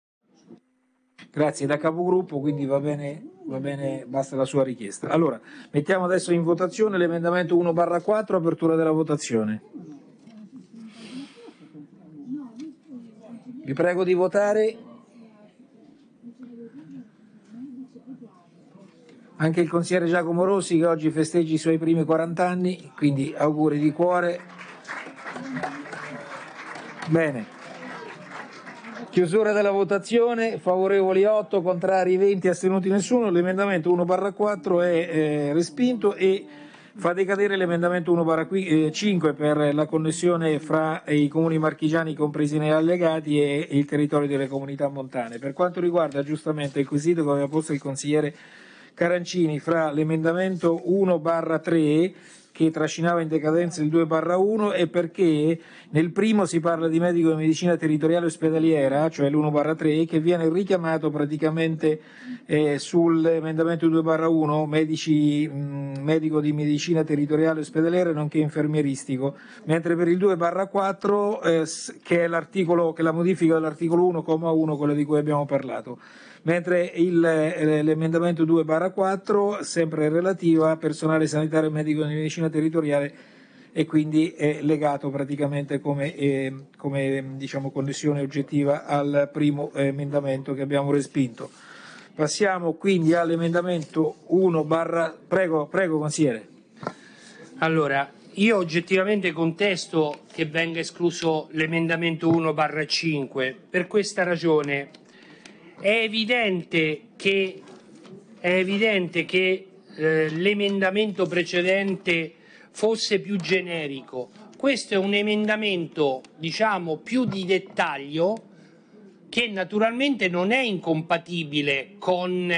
Grazie, da capogruppo, quindi va bene, va bene, basta la sua richiesta. Allora, mettiamo adesso in votazione l'emendamento 1-4, apertura della votazione. Vi prego di votare anche il consigliere Giacomo Rossi che oggi festeggia i suoi primi 40 anni, quindi auguri di cuore. Bene. Chiusura della votazione, favorevoli 8, contrari 20, astenuti nessuno, l'emendamento 1-4 è eh, respinto e fa decadere l'emendamento 1-5 eh, per la connessione fra i comuni marchigiani compresi nei allegati e il territorio delle comunità montane. Per quanto riguarda giustamente il quesito che aveva posto il consigliere Carancini fra l'emendamento 1-3 che trascinava in decadenza il 2-1 e perché nel primo si parla di medico di medicina territoriale ospedaliera, cioè l'1-3, che viene richiamato praticamente eh, sull'emendamento 2-1, medici, mh, medico di medicina territoriale ospedaliera nonché infermieristico, mentre per il 2-4, eh, che è che è la modifica dell'articolo 1,1, quello di cui abbiamo parlato mentre eh, l'emendamento 2-4, barra sempre relativa a personale sanitario e medico di medicina territoriale, e quindi è legato praticamente come, eh, come ehm, diciamo, connessione oggettiva al primo eh, emendamento che abbiamo respinto. Passiamo quindi all'emendamento 1 barra... Prego, prego consigliere. Allora, io oggettivamente contesto che venga escluso l'emendamento 1 barra 5. Per questa ragione è evidente che, che eh, l'emendamento precedente fosse più generico. Questo è un emendamento, diciamo, più di dettaglio che naturalmente non è incompatibile con,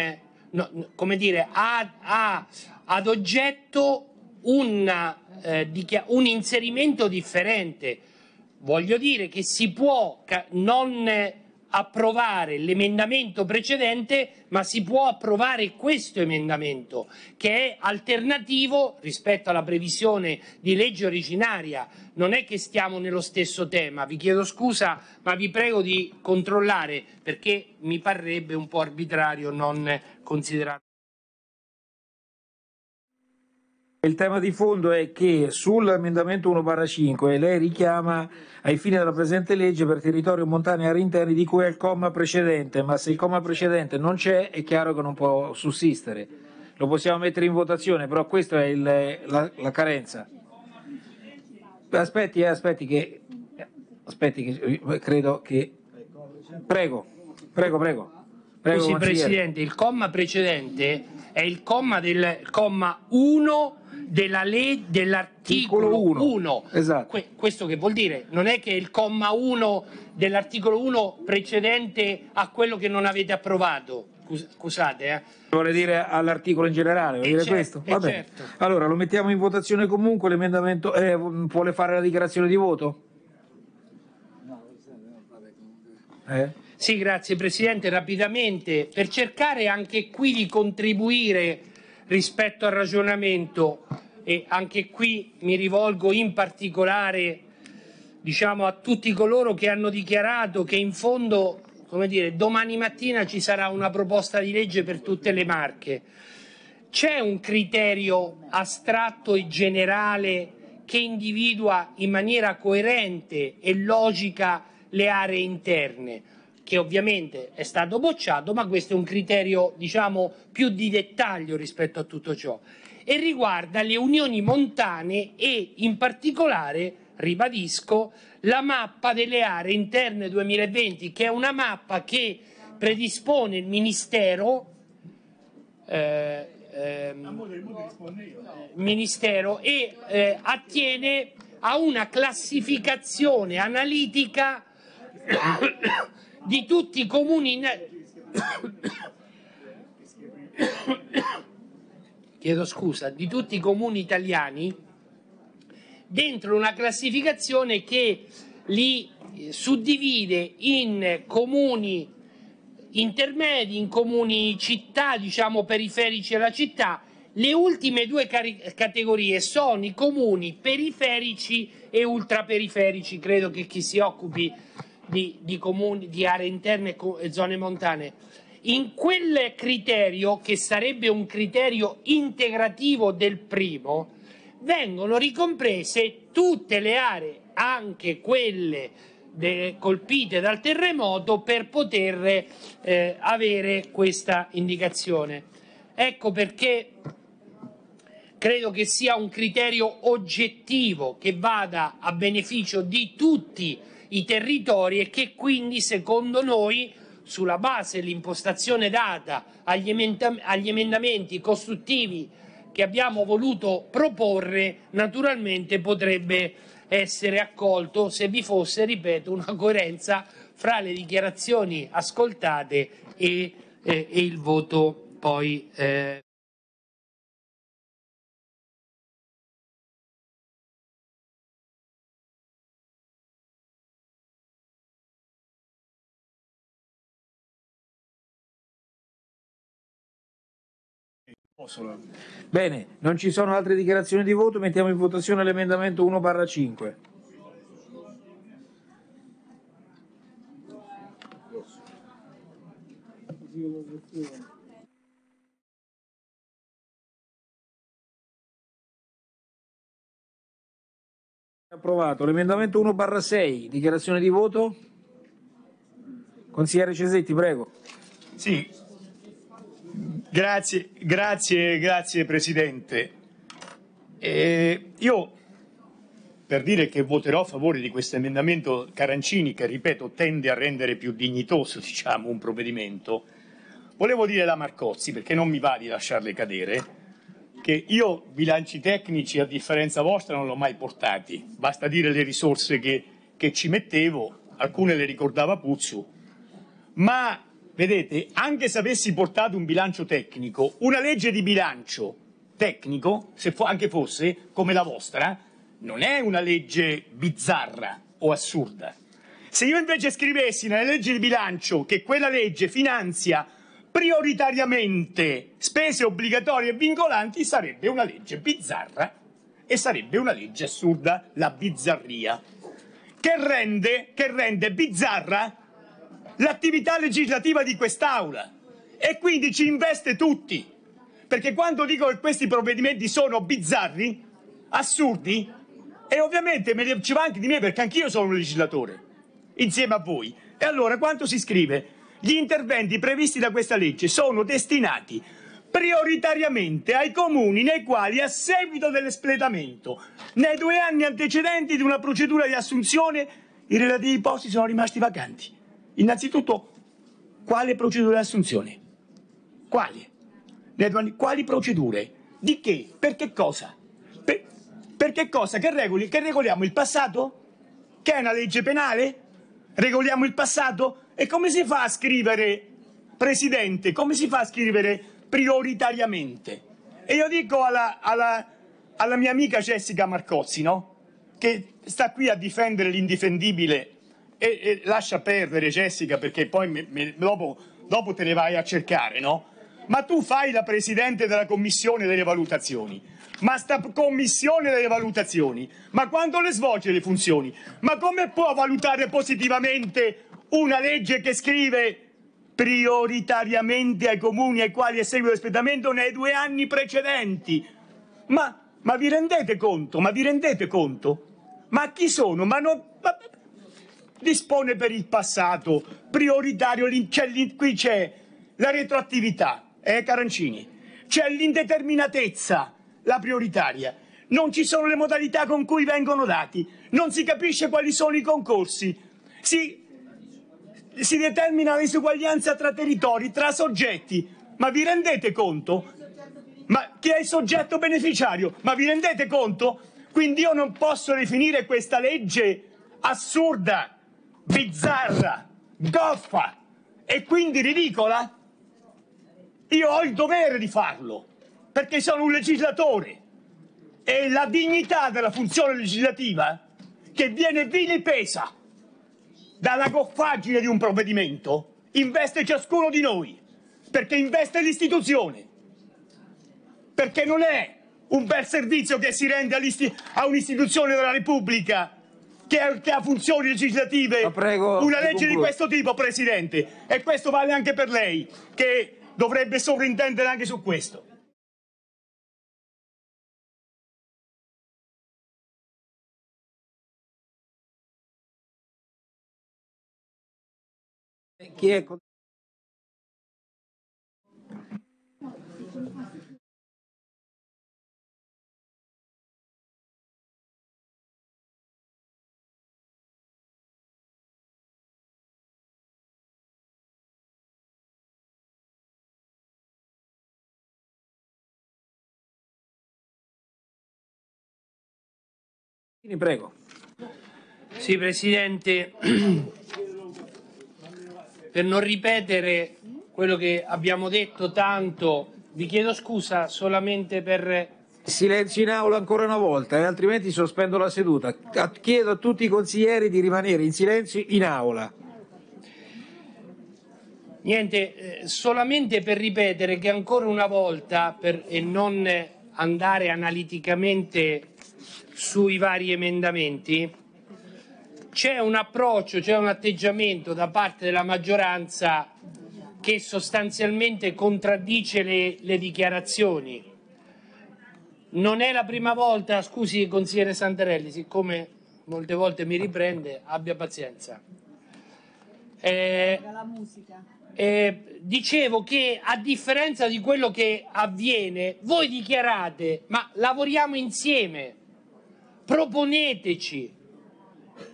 no, come dire, ha, ha ad oggetto una, eh, un inserimento differente. Voglio dire che si può non approvare l'emendamento precedente, ma si può approvare questo emendamento che è alternativo rispetto alla previsione di legge originaria. Non è che stiamo nello stesso tema, vi chiedo scusa, ma vi prego di controllare perché mi parrebbe un po' arbitrario non considerare. Il tema di fondo è che sull'emendamento 1-5 lei richiama ai fini della presente legge per territorio montane e aree interne di cui è il comma precedente, ma se il comma precedente non c'è è chiaro che non può sussistere. Lo possiamo mettere in votazione, però questa è il, la, la, carenza. Aspetti, eh, aspetti che... Aspetti che eh, credo che... Prego, prego, prego. prego Presidente, il comma precedente è il comma del il comma 1 della legge dell'articolo 1. Esatto. Que questo che vuol dire? Non è che il comma 1 dell'articolo 1 precedente a quello che non avete approvato. Scusate, eh. Vuole dire all'articolo in generale, vuole eh, dire certo, questo? Eh, Va bene. Certo. Allora lo mettiamo in votazione comunque. L'emendamento eh, vuole fare la dichiarazione di voto? Eh? Sì, grazie Presidente. Rapidamente, per cercare anche qui di contribuire rispetto al ragionamento e anche qui mi rivolgo in particolare diciamo, a tutti coloro che hanno dichiarato che in fondo dire, domani mattina ci sarà una proposta di legge per tutte le marche. C'è un criterio astratto e generale che individua in maniera coerente e logica le aree interne che ovviamente è stato bocciato, ma questo è un criterio diciamo, più di dettaglio rispetto a tutto ciò e riguarda le unioni montane e in particolare, ribadisco, la mappa delle aree interne 2020, che è una mappa che predispone il Ministero, eh, eh, ministero e eh, attiene a una classificazione analitica di tutti i comuni in... chiedo scusa, di tutti i comuni italiani dentro una classificazione che li suddivide in comuni intermedi, in comuni città, diciamo periferici alla città. Le ultime due categorie sono i comuni periferici e ultraperiferici, credo che chi si occupi di, di comuni, di aree interne e zone montane. In quel criterio, che sarebbe un criterio integrativo del primo, vengono ricomprese tutte le aree, anche quelle de, colpite dal terremoto, per poter eh, avere questa indicazione. Ecco perché credo che sia un criterio oggettivo che vada a beneficio di tutti i territori e che quindi secondo noi sulla base dell'impostazione data agli, emendam agli emendamenti costruttivi che abbiamo voluto proporre naturalmente potrebbe essere accolto se vi fosse, ripeto, una coerenza fra le dichiarazioni ascoltate e, eh, e il voto poi. Eh. Bene, non ci sono altre dichiarazioni di voto, mettiamo in votazione l'emendamento 1-5. barra Approvato. L'emendamento 1-6, barra dichiarazione di voto? Consigliere Cesetti, prego. Sì, Grazie, grazie, grazie Presidente. Eh, io per dire che voterò a favore di questo emendamento Carancini che, ripeto, tende a rendere più dignitoso diciamo, un provvedimento, volevo dire alla Marcozzi, perché non mi va di lasciarle cadere, che io bilanci tecnici, a differenza vostra, non l'ho mai portati. Basta dire le risorse che, che ci mettevo, alcune le ricordava Puzzu, ma Vedete, anche se avessi portato un bilancio tecnico, una legge di bilancio tecnico, se fo- anche fosse come la vostra, non è una legge bizzarra o assurda. Se io invece scrivessi nella legge di bilancio che quella legge finanzia prioritariamente spese obbligatorie e vincolanti, sarebbe una legge bizzarra e sarebbe una legge assurda, la bizzarria, che rende, che rende bizzarra l'attività legislativa di quest'Aula e quindi ci investe tutti. Perché quando dico che questi provvedimenti sono bizzarri, assurdi, e ovviamente me ne ci va anche di me perché anch'io sono un legislatore, insieme a voi. E allora quanto si scrive? Gli interventi previsti da questa legge sono destinati prioritariamente ai comuni nei quali, a seguito dell'espletamento, nei due anni antecedenti di una procedura di assunzione, i relativi posti sono rimasti vacanti. Innanzitutto, quale procedura di assunzione? Quali? Quali procedure? Di che? Per che cosa? Per, per che cosa? Che regoli? Che regoliamo il passato? Che è una legge penale? Regoliamo il passato? E come si fa a scrivere, Presidente, come si fa a scrivere prioritariamente? E io dico alla, alla, alla mia amica Jessica Marcozzi, no? Che sta qui a difendere l'indifendibile e, e lascia perdere Jessica perché poi me, me, dopo, dopo te ne vai a cercare, no? Ma tu fai la presidente della commissione delle valutazioni. Ma sta commissione delle valutazioni, ma quando le svolge le funzioni? Ma come può valutare positivamente una legge che scrive prioritariamente ai comuni ai quali è seguito l'espletamento nei due anni precedenti? Ma, ma vi rendete conto? Ma vi rendete conto? Ma chi sono? Ma non... Ma, dispone per il passato, prioritario, qui c'è la retroattività, eh Carancini, c'è l'indeterminatezza, la prioritaria, non ci sono le modalità con cui vengono dati, non si capisce quali sono i concorsi, si, si determina la disuguaglianza tra territori, tra soggetti, ma vi rendete conto? Ma chi è il soggetto beneficiario? Ma vi rendete conto? Quindi io non posso definire questa legge assurda bizzarra, goffa e quindi ridicola? Io ho il dovere di farlo, perché sono un legislatore e la dignità della funzione legislativa che viene vilipesa dalla goffaggine di un provvedimento investe ciascuno di noi, perché investe l'istituzione, perché non è un bel servizio che si rende a un'istituzione della Repubblica che ha, che ha funzioni legislative, prego, una legge di questo tipo, Presidente, e questo vale anche per lei, che dovrebbe sovrintendere anche su questo. Chi è? Prego. Sì, Presidente, per non ripetere quello che abbiamo detto tanto, vi chiedo scusa solamente per... Silenzio in aula ancora una volta, eh, altrimenti sospendo la seduta. Chiedo a tutti i consiglieri di rimanere in silenzio in aula. Niente, eh, solamente per ripetere che ancora una volta, per, e non andare analiticamente sui vari emendamenti, c'è un approccio, c'è un atteggiamento da parte della maggioranza che sostanzialmente contraddice le, le dichiarazioni. Non è la prima volta, scusi consigliere Santarelli, siccome molte volte mi riprende, abbia pazienza. Eh, eh, dicevo che a differenza di quello che avviene, voi dichiarate, ma lavoriamo insieme proponeteci.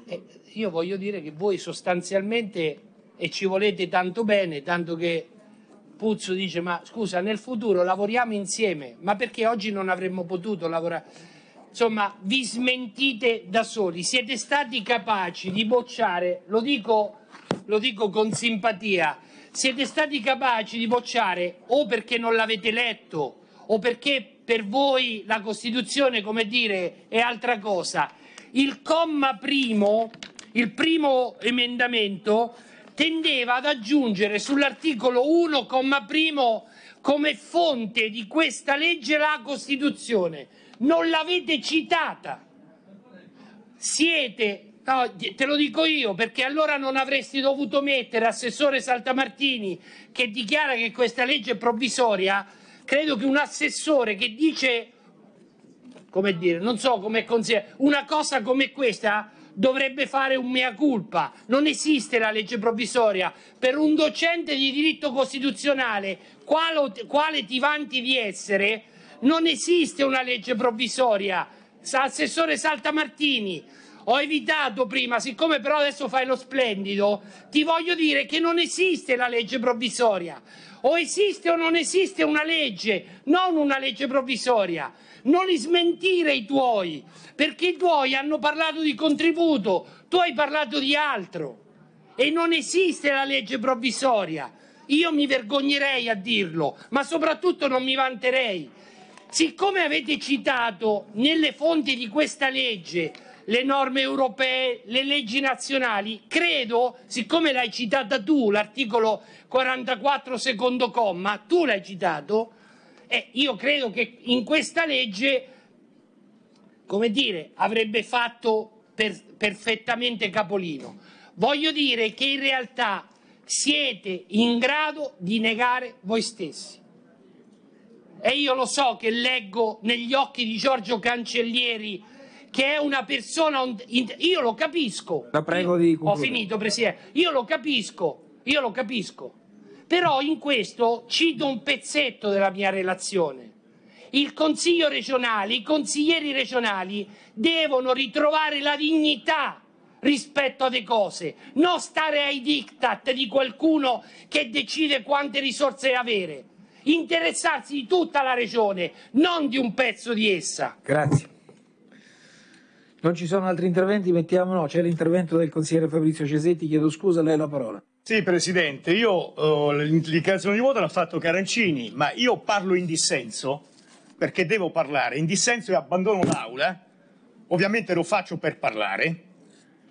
E io voglio dire che voi sostanzialmente e ci volete tanto bene, tanto che Puzzo dice ma scusa nel futuro lavoriamo insieme, ma perché oggi non avremmo potuto lavorare? Insomma, vi smentite da soli, siete stati capaci di bocciare, lo dico, lo dico con simpatia, siete stati capaci di bocciare o perché non l'avete letto o perché per voi la Costituzione, come dire, è altra cosa. Il comma primo, il primo emendamento, tendeva ad aggiungere sull'articolo 1, comma primo, come fonte di questa legge la Costituzione. Non l'avete citata. Siete No, te lo dico io perché allora non avresti dovuto mettere assessore Saltamartini che dichiara che questa legge è provvisoria credo che un assessore che dice, come dire, non so come consigliere, una cosa come questa dovrebbe fare un mea culpa. Non esiste la legge provvisoria. Per un docente di diritto costituzionale, quale, quale ti vanti di essere, non esiste una legge provvisoria. Assessore Saltamartini, ho evitato prima, siccome però adesso fai lo splendido, ti voglio dire che non esiste la legge provvisoria. O esiste o non esiste una legge, non una legge provvisoria. Non li smentire i tuoi, perché i tuoi hanno parlato di contributo, tu hai parlato di altro. E non esiste la legge provvisoria. Io mi vergognerei a dirlo, ma soprattutto non mi vanterei. Siccome avete citato nelle fonti di questa legge le norme europee, le leggi nazionali. Credo, siccome l'hai citata tu, l'articolo 44 secondo comma, tu l'hai citato, eh, io credo che in questa legge, come dire, avrebbe fatto per, perfettamente capolino. Voglio dire che in realtà siete in grado di negare voi stessi. E io lo so che leggo negli occhi di Giorgio Cancellieri che è una persona... Io lo capisco. La prego di... Concludere. Ho finito, Presidente. Io lo capisco, io lo capisco. Però in questo cito un pezzetto della mia relazione. Il Consiglio regionale, i consiglieri regionali devono ritrovare la dignità rispetto alle cose, non stare ai diktat di qualcuno che decide quante risorse avere, interessarsi di tutta la regione, non di un pezzo di essa. Grazie. Non ci sono altri interventi, mettiamo no, c'è l'intervento del consigliere Fabrizio Cesetti, chiedo scusa, lei ha la parola. Sì, Presidente, io uh, l'indicazione di voto l'ha fatto Carancini, ma io parlo in dissenso perché devo parlare, in dissenso e abbandono l'aula, ovviamente lo faccio per parlare,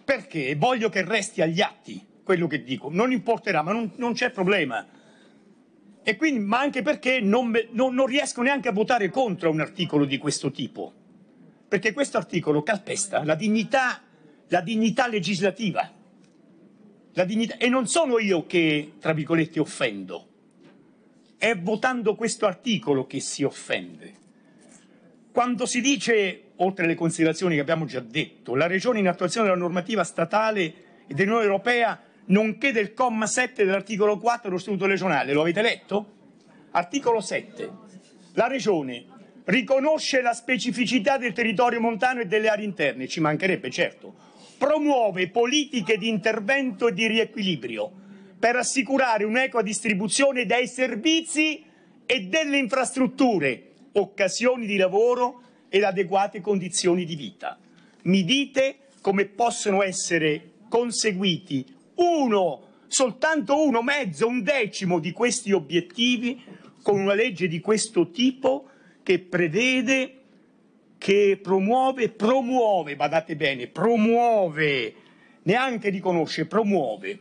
perché voglio che resti agli atti quello che dico, non importerà, ma non, non c'è problema. E quindi, ma anche perché non, non, non riesco neanche a votare contro un articolo di questo tipo perché questo articolo calpesta la dignità, la dignità legislativa. La dignità, e non sono io che, tra virgolette, offendo. È votando questo articolo che si offende. Quando si dice, oltre alle considerazioni che abbiamo già detto, la Regione in attuazione della normativa statale e dell'Unione Europea, nonché del comma 7 dell'articolo 4 dello Statuto regionale, lo avete letto? Articolo 7. La Regione riconosce la specificità del territorio montano e delle aree interne, ci mancherebbe certo, promuove politiche di intervento e di riequilibrio per assicurare un'equa distribuzione dei servizi e delle infrastrutture, occasioni di lavoro ed adeguate condizioni di vita. Mi dite come possono essere conseguiti uno, soltanto uno mezzo, un decimo di questi obiettivi con una legge di questo tipo che prevede, che promuove, promuove, badate bene, promuove, neanche riconosce, promuove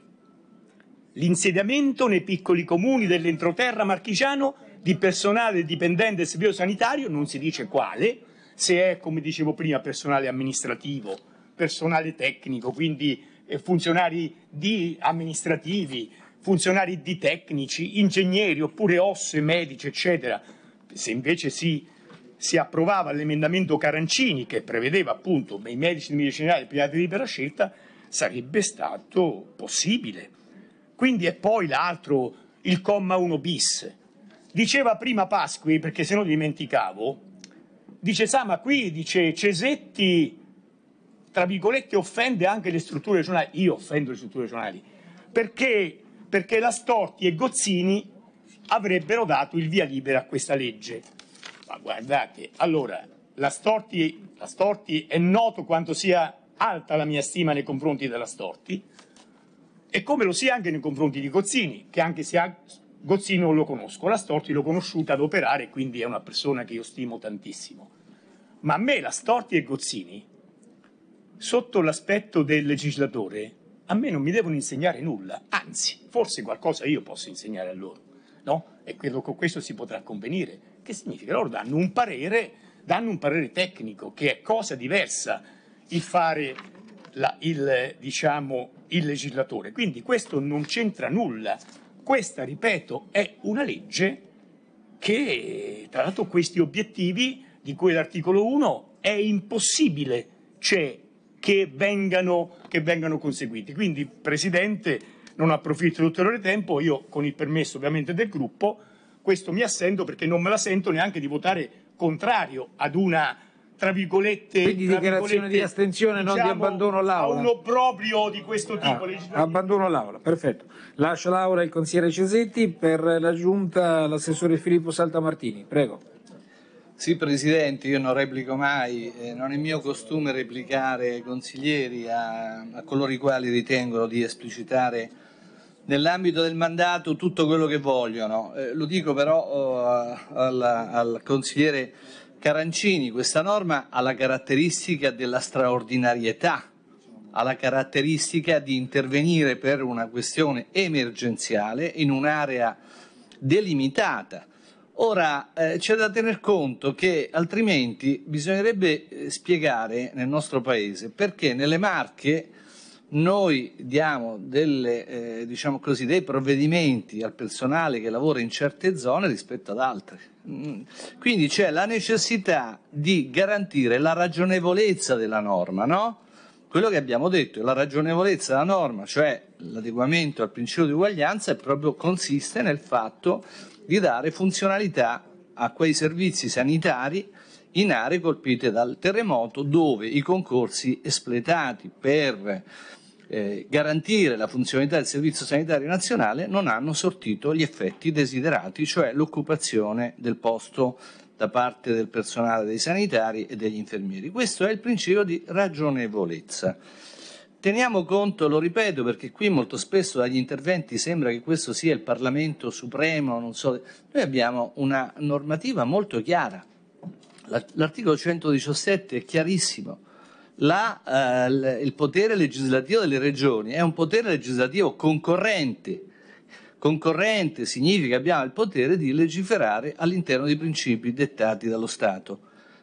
l'insediamento nei piccoli comuni dell'entroterra marchigiano di personale dipendente sanitario, non si dice quale, se è, come dicevo prima, personale amministrativo, personale tecnico, quindi eh, funzionari di amministrativi, funzionari di tecnici, ingegneri oppure osse, medici, eccetera, se invece si, si, approvava l'emendamento Carancini che prevedeva appunto i medici di medicinali privati di libera scelta, sarebbe stato possibile. Quindi è poi l'altro, il comma 1 bis. Diceva prima Pasqui, perché se no dimenticavo, dice ma qui, dice Cesetti, tra virgolette, offende anche le strutture regionali. Io offendo le strutture regionali, perché, perché la Storti e Gozzini avrebbero dato il via libera a questa legge. Ma guardate, allora, la Storti, la Storti è noto quanto sia alta la mia stima nei confronti della Storti e come lo sia anche nei confronti di Gozzini, che anche se Gozzini non lo conosco, la Storti l'ho conosciuta ad operare, quindi è una persona che io stimo tantissimo. Ma a me la Storti e Gozzini, sotto l'aspetto del legislatore, a me non mi devono insegnare nulla, anzi, forse qualcosa io posso insegnare a loro no? E credo che questo si potrà convenire. Che significa? Loro danno un parere, danno un parere tecnico, che è cosa diversa il fare la, il, diciamo, il legislatore. Quindi questo non c'entra nulla. Questa, ripeto, è una legge che, tra l'altro, questi obiettivi di cui l'articolo 1 è impossibile cioè, che, vengano, che vengano conseguiti. Quindi, Presidente, non approfitto di ulteriore tempo, io con il permesso ovviamente del gruppo, questo mi assento perché non me la sento neanche di votare contrario ad una tra virgolette quindi dichiarazione di astensione diciamo, non di diciamo, abbandono l'aula a un obbrobrio di questo ah, tipo ah, abbandono l'aula, perfetto lascio l'aula il consigliere Cesetti per la giunta l'assessore Filippo Saltamartini prego sì Presidente io non replico mai eh, non è mio costume replicare ai consiglieri a, a coloro i quali ritengono di esplicitare nell'ambito del mandato tutto quello che vogliono. Eh, lo dico però uh, al, al, consigliere Carancini, questa norma ha la caratteristica della straordinarietà, ha la caratteristica di intervenire per una questione emergenziale in un'area delimitata. Ora eh, c'è da tener conto che altrimenti bisognerebbe eh, spiegare nel nostro paese perché nelle Marche noi diamo delle, eh, diciamo così, dei provvedimenti al personale che lavora in certe zone rispetto ad altre. Mm. Quindi c'è la necessità di garantire la ragionevolezza della norma, no? Quello che abbiamo detto, la ragionevolezza della norma, cioè l'adeguamento al principio di uguaglianza, proprio consiste nel fatto di dare funzionalità a quei servizi sanitari in aree colpite dal terremoto dove i concorsi espletati per eh, garantire la funzionalità del Servizio Sanitario Nazionale non hanno sortito gli effetti desiderati, cioè l'occupazione del posto da parte del personale dei sanitari e degli infermieri. Questo è il principio di ragionevolezza. Teniamo conto, lo ripeto, perché qui molto spesso dagli interventi sembra che questo sia il Parlamento supremo, non so. Noi abbiamo una normativa molto chiara. L'articolo 117 è chiarissimo la, eh, il potere legislativo delle regioni è un potere legislativo concorrente. Concorrente significa che abbiamo il potere di legiferare all'interno dei principi dettati dallo Stato.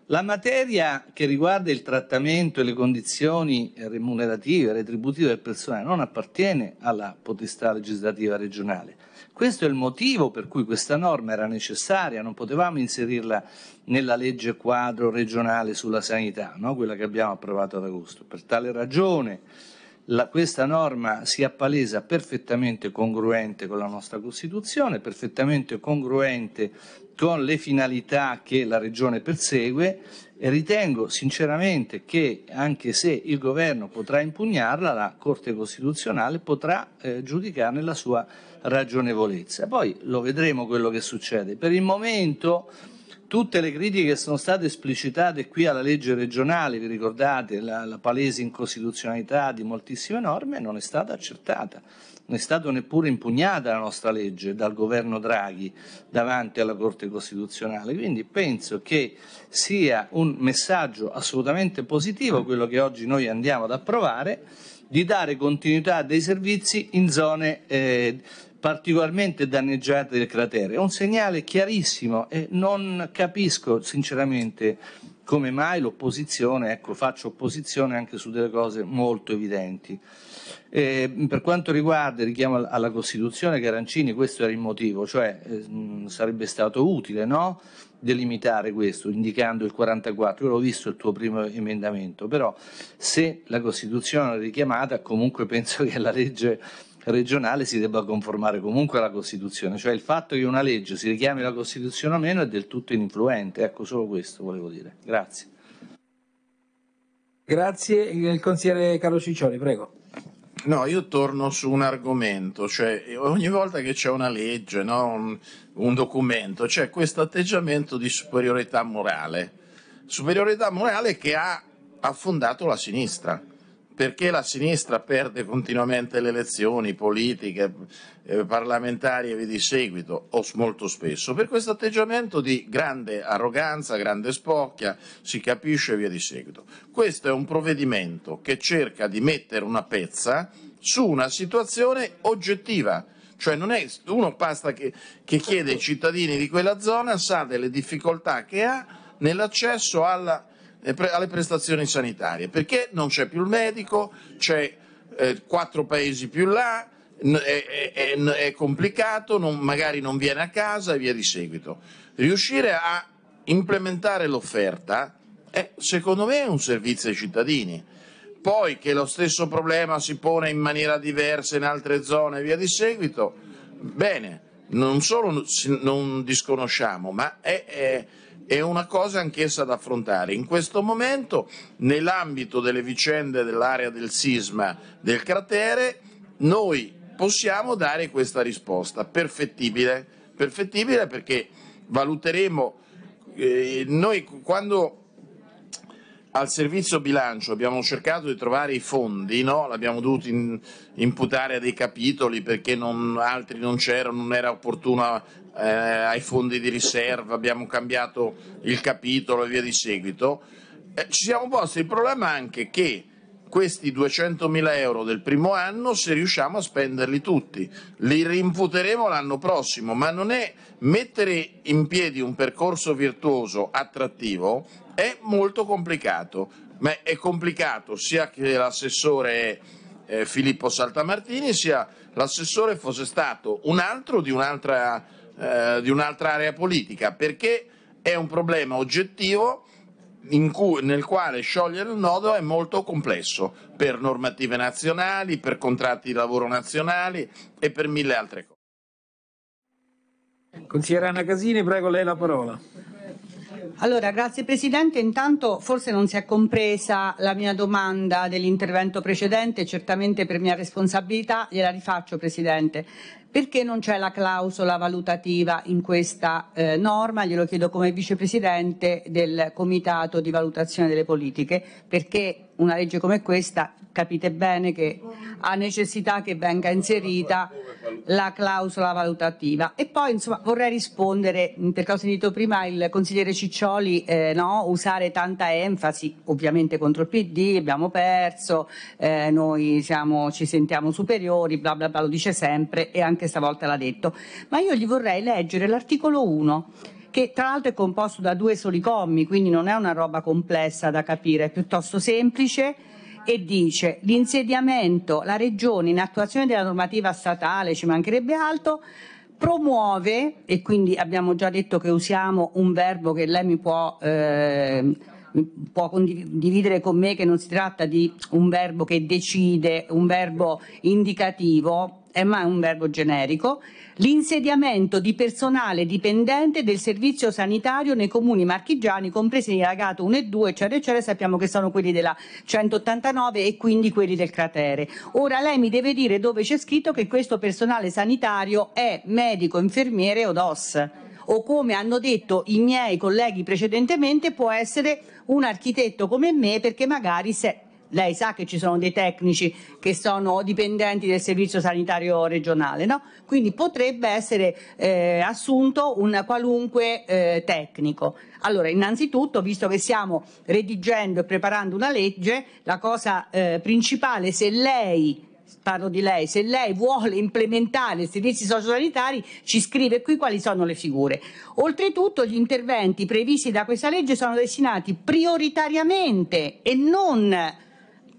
La materia che riguarda il trattamento e le condizioni remunerative e retributive del personale non appartiene alla potestà legislativa regionale. Questo è il motivo per cui questa norma era necessaria, non potevamo inserirla nella legge quadro regionale sulla sanità, no? quella che abbiamo approvato ad agosto. Per tale ragione la, questa norma si appalesa perfettamente congruente con la nostra Costituzione, perfettamente congruente con le finalità che la Regione persegue e ritengo sinceramente che anche se il Governo potrà impugnarla, la Corte Costituzionale potrà eh, giudicarne la sua ragionevolezza. Poi lo vedremo quello che succede. Per il momento tutte le critiche che sono state esplicitate qui alla legge regionale, vi ricordate la, la palese incostituzionalità di moltissime norme, non è stata accertata non è stata neppure impugnata la nostra legge dal governo Draghi davanti alla Corte Costituzionale. Quindi penso che sia un messaggio assolutamente positivo quello che oggi noi andiamo ad approvare di dare continuità dei servizi in zone eh, particolarmente danneggiate del cratere. È un segnale chiarissimo e non capisco sinceramente come mai l'opposizione, ecco, faccio opposizione anche su delle cose molto evidenti. Eh, per quanto riguarda il richiamo alla Costituzione, Garancini, questo era il motivo, cioè eh, sarebbe stato utile no? delimitare questo, indicando il 44. Io l'ho visto il tuo primo emendamento, però se la Costituzione è richiamata, comunque [laughs] penso che la legge regionale si debba conformare comunque alla Costituzione, cioè il fatto che una legge si richiami la Costituzione o meno è del tutto ininfluente, ecco solo questo volevo dire. Grazie. Grazie, il consigliere Carlo Ciccioli, prego. No, io torno su un argomento, cioè ogni volta che c'è una legge, no, un, un, documento, c'è questo atteggiamento di superiorità morale, superiorità morale che ha affondato la sinistra perché la sinistra perde continuamente le elezioni politiche, eh, parlamentari e via di seguito, o molto spesso, per questo atteggiamento di grande arroganza, grande spocchia, si capisce e via di seguito. Questo è un provvedimento che cerca di mettere una pezza su una situazione oggettiva, cioè non è uno basta che, che chiede ai cittadini di quella zona, sa delle difficoltà che ha nell'accesso alla alle prestazioni sanitarie, perché non c'è più il medico, c'è eh, quattro paesi più là, è, è, è complicato, non, magari non viene a casa e via di seguito. Riuscire a implementare l'offerta è, secondo me, un servizio ai cittadini. Poi che lo stesso problema si pone in maniera diversa in altre zone e via di seguito, bene, non solo non disconosciamo, ma è, è è una cosa anch'essa da affrontare. In questo momento, nell'ambito delle vicende dell'area del sisma del cratere, noi possiamo dare questa risposta perfettibile, perfettibile perché valuteremo eh, noi quando al servizio bilancio abbiamo cercato di trovare i fondi, no? l'abbiamo dovuto in, imputare a dei capitoli perché non, altri non c'erano, non era opportuno eh, ai fondi di riserva, abbiamo cambiato il capitolo e via di seguito, eh, ci siamo posti il problema anche che questi 200.000 euro del primo anno, se riusciamo a spenderli tutti, li rimputeremo l'anno prossimo, ma non è mettere in piedi un percorso virtuoso attrattivo è molto complicato, ma è complicato sia che l'assessore eh, Filippo Saltamartini sia l'assessore fosse stato un altro di un'altra eh, di un'altra area politica, perché è un problema oggettivo cui, nel quale sciogliere il nodo è molto complesso per normative nazionali, per contratti di lavoro nazionali e per mille altre cose. Consigliera Anna Casini, prego lei la parola. Allora, grazie Presidente. Intanto forse non si è compresa la mia domanda dell'intervento precedente, certamente per mia responsabilità gliela rifaccio Presidente. Perché non c'è la clausola valutativa in questa eh, norma? Glielo chiedo come vicepresidente del Comitato di valutazione delle politiche, perché una legge come questa capite bene che ha necessità che venga inserita la clausola valutativa. E poi insomma, vorrei rispondere, perché ho sentito prima il consigliere Ciccioli eh, no? usare tanta enfasi, ovviamente contro il PD, abbiamo perso, eh, noi siamo, ci sentiamo superiori, bla bla bla, lo dice sempre e anche stavolta l'ha detto. Ma io gli vorrei leggere l'articolo 1 che tra l'altro è composto da due soli commi, quindi non è una roba complessa da capire, è piuttosto semplice e dice l'insediamento, la regione in attuazione della normativa statale, ci mancherebbe altro, promuove, e quindi abbiamo già detto che usiamo un verbo che lei mi può, eh, può condividere con me, che non si tratta di un verbo che decide, un verbo indicativo, eh, ma è un verbo generico, l'insediamento di personale dipendente del servizio sanitario nei comuni marchigiani, compresi Ragato 1 e 2, eccetera, eccetera, sappiamo che sono quelli della 189 e quindi quelli del cratere. Ora lei mi deve dire dove c'è scritto che questo personale sanitario è medico, infermiere o DOS o come hanno detto i miei colleghi precedentemente può essere un architetto come me perché magari se lei sa che ci sono dei tecnici che sono dipendenti del servizio sanitario regionale, no? quindi potrebbe essere eh, assunto un qualunque eh, tecnico. Allora, innanzitutto, visto che stiamo redigendo e preparando una legge, la cosa eh, principale, se lei parlo di lei, se lei vuole implementare i servizi sociosanitari ci scrive qui quali sono le figure. Oltretutto gli interventi previsti da questa legge sono destinati prioritariamente e non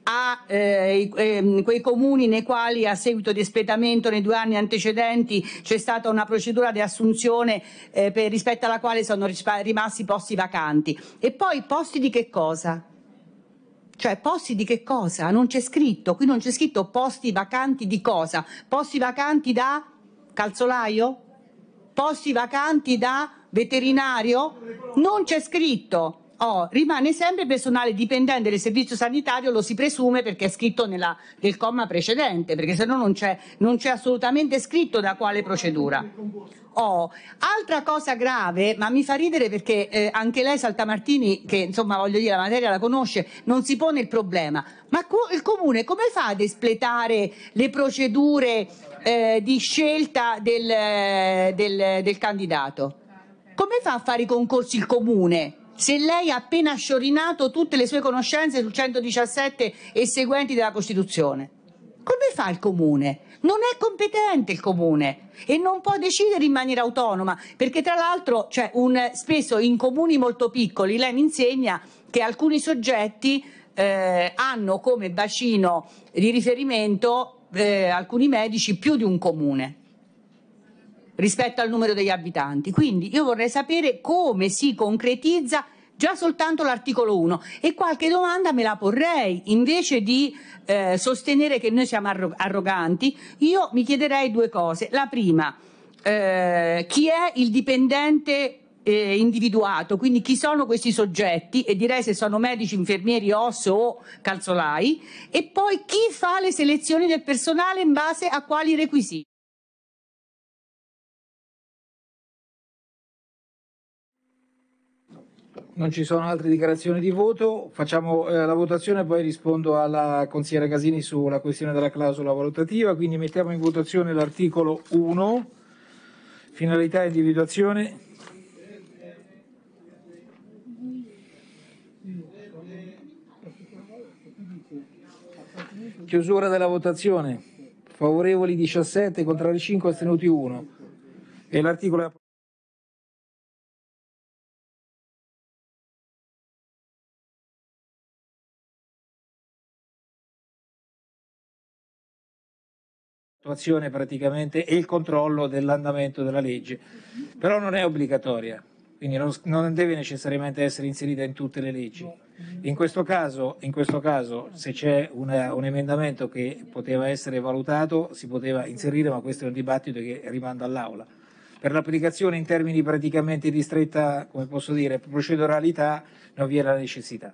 a eh, ehm, quei comuni nei quali a seguito di espletamento nei due anni antecedenti c'è stata una procedura di assunzione eh, per, rispetto alla quale sono rimasti posti vacanti. E poi posti di che cosa? Cioè posti di che cosa? Non c'è scritto, qui non c'è scritto posti vacanti di cosa? Posti vacanti da calzolaio? Posti vacanti da veterinario? Non c'è scritto. Oh, rimane sempre personale dipendente del servizio sanitario, lo si presume perché è scritto nella, nel comma precedente, perché se no non c'è, non c'è assolutamente scritto da quale procedura. Oh, altra cosa grave, ma mi fa ridere perché eh, anche lei Saltamartini, che insomma voglio dire la materia la conosce, non si pone il problema. Ma co- il comune come fa ad espletare le procedure eh, di scelta del, eh, del, del candidato? Come fa a fare i concorsi il comune? se lei ha appena sciorinato tutte le sue conoscenze sul 117 e seguenti della Costituzione? Come fa il comune? Non è competente il comune e non può decidere in maniera autonoma, perché tra l'altro cioè un, spesso in comuni molto piccoli lei mi insegna che alcuni soggetti eh, hanno come bacino di riferimento eh, alcuni medici più di un comune rispetto al numero degli abitanti. Quindi io vorrei sapere come si concretizza già soltanto l'articolo 1 e qualche domanda me la porrei invece di eh, sostenere che noi siamo arro- arroganti io mi chiederei due cose la prima eh, chi è il dipendente eh, individuato quindi chi sono questi soggetti e direi se sono medici infermieri osso o calzolai e poi chi fa le selezioni del personale in base a quali requisiti Non ci sono altre dichiarazioni di voto, facciamo eh, la votazione e poi rispondo alla consigliera Casini sulla questione della clausola valutativa, quindi mettiamo in votazione l'articolo 1, finalità e individuazione. Chiusura della votazione, favorevoli 17, contrari 5, astenuti 1. E l'articolo è l'attuazione praticamente e il controllo dell'andamento della legge, però non è obbligatoria, quindi non, non deve necessariamente essere inserita in tutte le leggi. In questo caso, in questo caso se c'è una, un emendamento che poteva essere valutato si poteva inserire, ma questo è un dibattito che rimando all'Aula. Per l'applicazione in termini praticamente di stretta, come posso dire, proceduralità non vi è la necessità.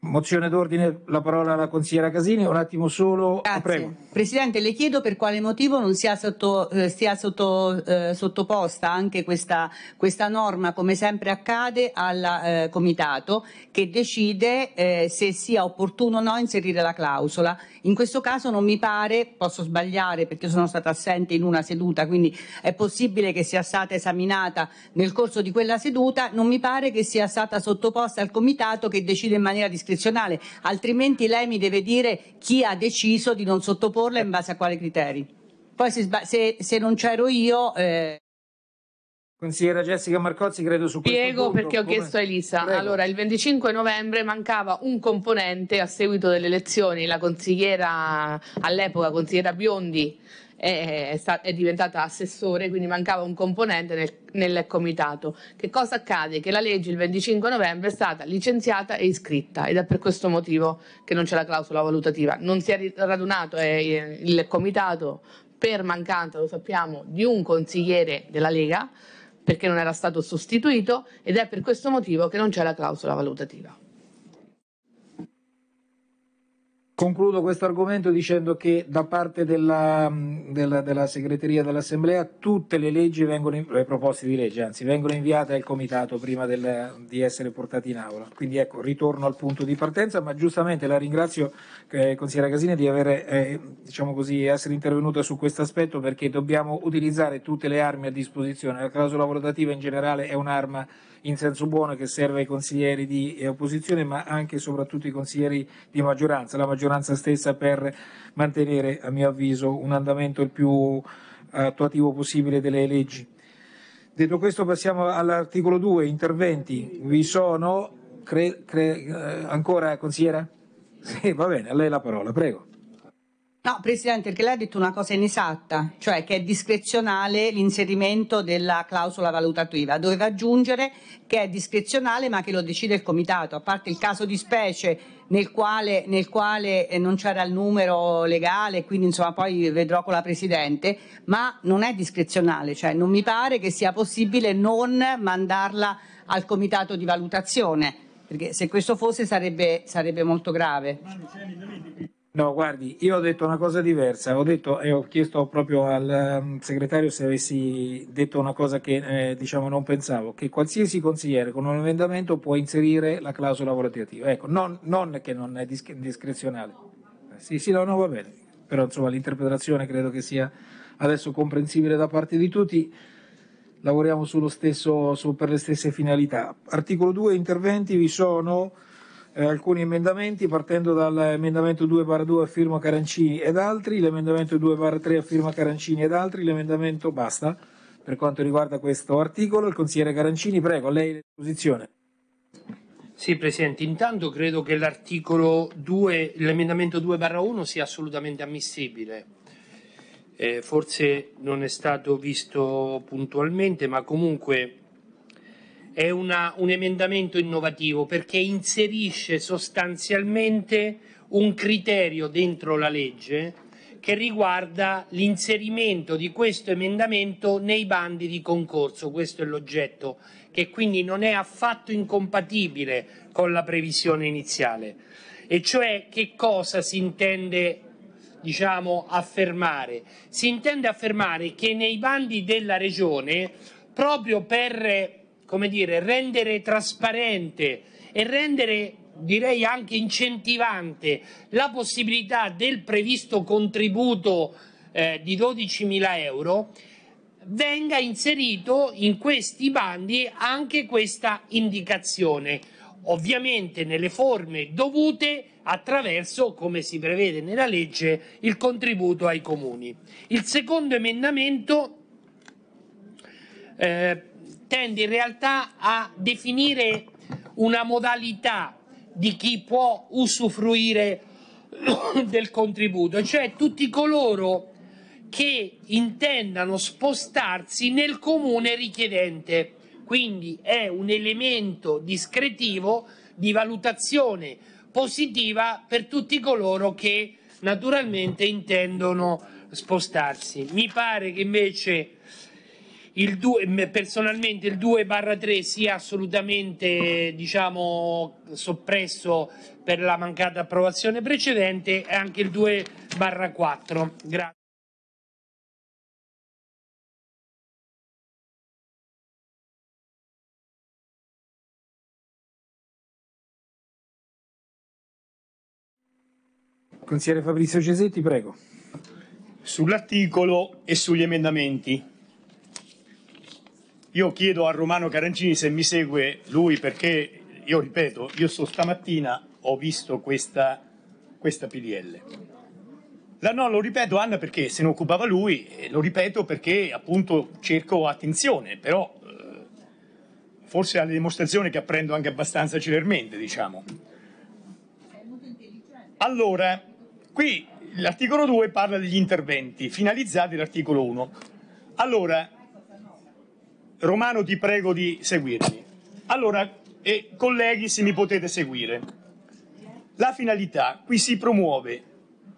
Mozione d'ordine, la parola alla consigliera Casini, un attimo solo. Prego. Presidente, le chiedo per quale motivo non sia, sotto, eh, sia sotto, eh, sottoposta anche questa, questa, norma, come sempre accade, al eh, comitato che decide eh, se sia opportuno o no inserire la clausola. In questo caso non mi pare, posso sbagliare perché sono stata assente in una seduta, quindi è possibile che sia stata esaminata nel corso di quella seduta, non mi pare che sia stata sottoposta al comitato che decide in maniera discrezionale discrezionale, altrimenti lei mi deve dire chi ha deciso di non sottoporla in base a quali criteri. Poi se, se, se non c'ero io... Eh... Consigliera Jessica Marcozzi, credo su questo Spiego punto, perché ho come... chiesto a Elisa. Prego. Allora, il 25 novembre mancava un componente a seguito delle elezioni. La consigliera, all'epoca, consigliera Biondi, è, sta, è diventata assessore, quindi mancava un componente nel, nel comitato. Che cosa accade? Che la legge il 25 novembre è stata licenziata e iscritta ed è per questo motivo che non c'è la clausola valutativa. Non si è radunato eh, il comitato per mancanza, lo sappiamo, di un consigliere della Lega perché non era stato sostituito ed è per questo motivo che non c'è la clausola valutativa. Concludo questo argomento dicendo che da parte della, della, della segreteria dell'Assemblea tutte le, vengono, le proposte di legge anzi, vengono inviate al Comitato prima del, di essere portate in aula. Quindi ecco, ritorno al punto di partenza, ma giustamente la ringrazio eh, consigliera Casini di aver, eh, diciamo così, essere intervenuta su questo aspetto perché dobbiamo utilizzare tutte le armi a disposizione. La clausola lavorativa in generale è un'arma in senso buono che serve ai consiglieri di eh, opposizione ma anche e soprattutto ai consiglieri di maggioranza, la maggioranza stessa per mantenere a mio avviso un andamento il più eh, attuativo possibile delle leggi. Detto questo passiamo all'articolo 2, interventi. Vi sono cre, cre, eh, ancora consigliera? Sì, va bene, a lei la parola, prego. No, Presidente, perché lei ha detto una cosa inesatta, cioè che è discrezionale l'inserimento della clausola valutativa. Doveva aggiungere che è discrezionale ma che lo decide il Comitato, a parte il caso di specie nel quale, nel quale eh, non c'era il numero legale, quindi insomma poi vedrò con la Presidente, ma non è discrezionale, cioè non mi pare che sia possibile non mandarla al Comitato di valutazione, perché se questo fosse sarebbe, sarebbe molto grave. No, guardi, io ho detto una cosa diversa, ho detto e ho chiesto proprio al um, segretario se avessi detto una cosa che eh, diciamo non pensavo, che qualsiasi consigliere con un emendamento può inserire la clausola valutativa, ecco, non, non che non è disc- discrezionale. Sì, sì, no, no, va bene, però insomma l'interpretazione credo che sia adesso comprensibile da parte di tutti lavoriamo stesso, su, per le stesse finalità. Articolo 2, interventi, vi sono eh, alcuni emendamenti partendo dall'emendamento 2-2 a firma Carancini ed altri, l'emendamento 2-3 a firma Carancini ed altri, l'emendamento basta per quanto riguarda questo articolo. Il consigliere Carancini, prego, a lei la posizione. Sì, Presidente, intanto credo che l'articolo 2, l'emendamento 2-1 sia assolutamente ammissibile. Eh, forse non è stato visto puntualmente, ma comunque è una, un emendamento innovativo perché inserisce sostanzialmente un criterio dentro la legge che riguarda l'inserimento di questo emendamento nei bandi di concorso, questo è l'oggetto, che quindi non è affatto incompatibile con la previsione iniziale, e cioè che cosa si intende diciamo, affermare? Si intende affermare che nei bandi della Regione, proprio per come dire, rendere trasparente e rendere direi anche incentivante la possibilità del previsto contributo eh, di 12.000 euro venga inserito in questi bandi anche questa indicazione, ovviamente nelle forme dovute attraverso, come si prevede nella legge, il contributo ai comuni. Il secondo emendamento eh, tende in realtà a definire una modalità di chi può usufruire [coughs] del contributo, cioè tutti coloro che intendano spostarsi nel comune richiedente. Quindi è un elemento discretivo di valutazione positiva per tutti coloro che naturalmente intendono spostarsi. Mi pare che invece il due, personalmente il 2-3 sia assolutamente diciamo, soppresso per la mancata approvazione precedente e anche il 2-4. Grazie. Consigliere Fabrizio Cesetti, prego. Sull'articolo e sugli emendamenti. Io chiedo a Romano Carancini se mi segue lui perché io ripeto, io so stamattina ho visto questa, questa PDL. La, no, lo ripeto Anna perché se ne occupava lui, lo ripeto perché appunto cerco attenzione, però eh, forse ha una dimostrazione che apprendo anche abbastanza celermente, diciamo. Allora, qui l'articolo 2 parla degli interventi finalizzati l'articolo 1. Allora, Romano ti prego di seguirmi. Allora, e eh, colleghi se mi potete seguire. La finalità qui si promuove,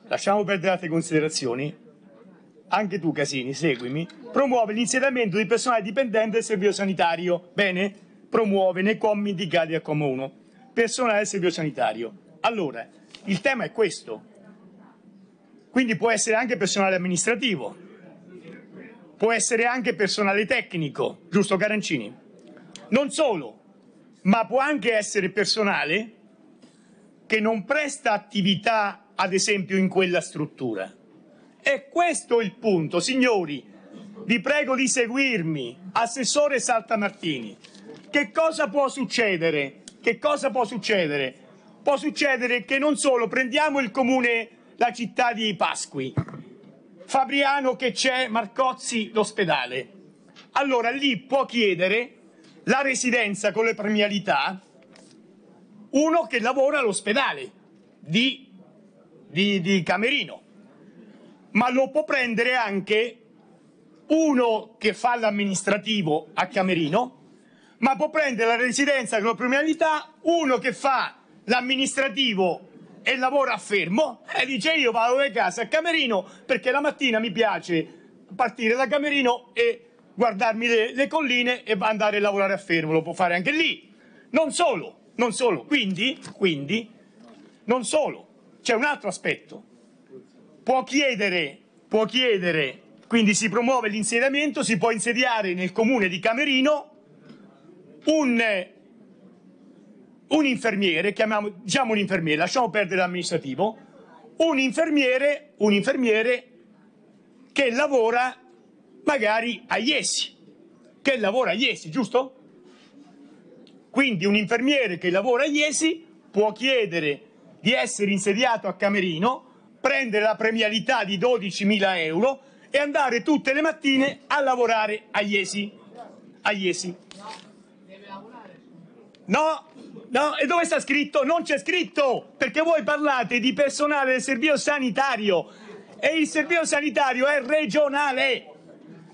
lasciamo perdere altre considerazioni, anche tu Casini, seguimi, promuove l'insediamento di personale dipendente del servizio sanitario, bene? Promuove nei commi indicati al comma 1, personale del servizio sanitario. Allora, il tema è questo, quindi può essere anche personale amministrativo, può essere anche personale tecnico, giusto Carancini? Non solo, ma può anche essere personale che non presta attività, ad esempio, in quella struttura. E questo è il punto, signori. Vi prego di seguirmi, Assessore Saltamartini. Che cosa può succedere? Che cosa può succedere? Può succedere che non solo prendiamo il comune, la città di Pasqui, Fabriano che c'è Marcozzi l'ospedale. Allora lì può chiedere la residenza con le premialità uno che lavora all'ospedale di, di, di Camerino, ma lo può prendere anche uno che fa l'amministrativo a Camerino, ma può prendere la residenza con la premialità uno che fa l'amministrativo e lavora fermo e dice io vado da casa a Camerino perché la mattina mi piace partire da Camerino e guardarmi le, le colline e andare a lavorare a fermo, lo può fare anche lì. Non solo, non solo, quindi, quindi non solo, c'è un altro aspetto. Può chiedere, può chiedere, quindi si promuove l'insediamento, si può insediare nel comune di Camerino un un infermiere, chiamiamo, diciamo un infermiere, lasciamo perdere l'amministrativo, un infermiere, un infermiere che lavora magari a Iesi, che lavora a Iesi, giusto? Quindi un infermiere che lavora a Iesi può chiedere di essere insediato a Camerino, prendere la premialità di 12.000 euro e andare tutte le mattine a lavorare a Iesi. A Iesi. No, No, e dove sta scritto? Non c'è scritto! Perché voi parlate di personale del servizio sanitario e il servizio sanitario è regionale.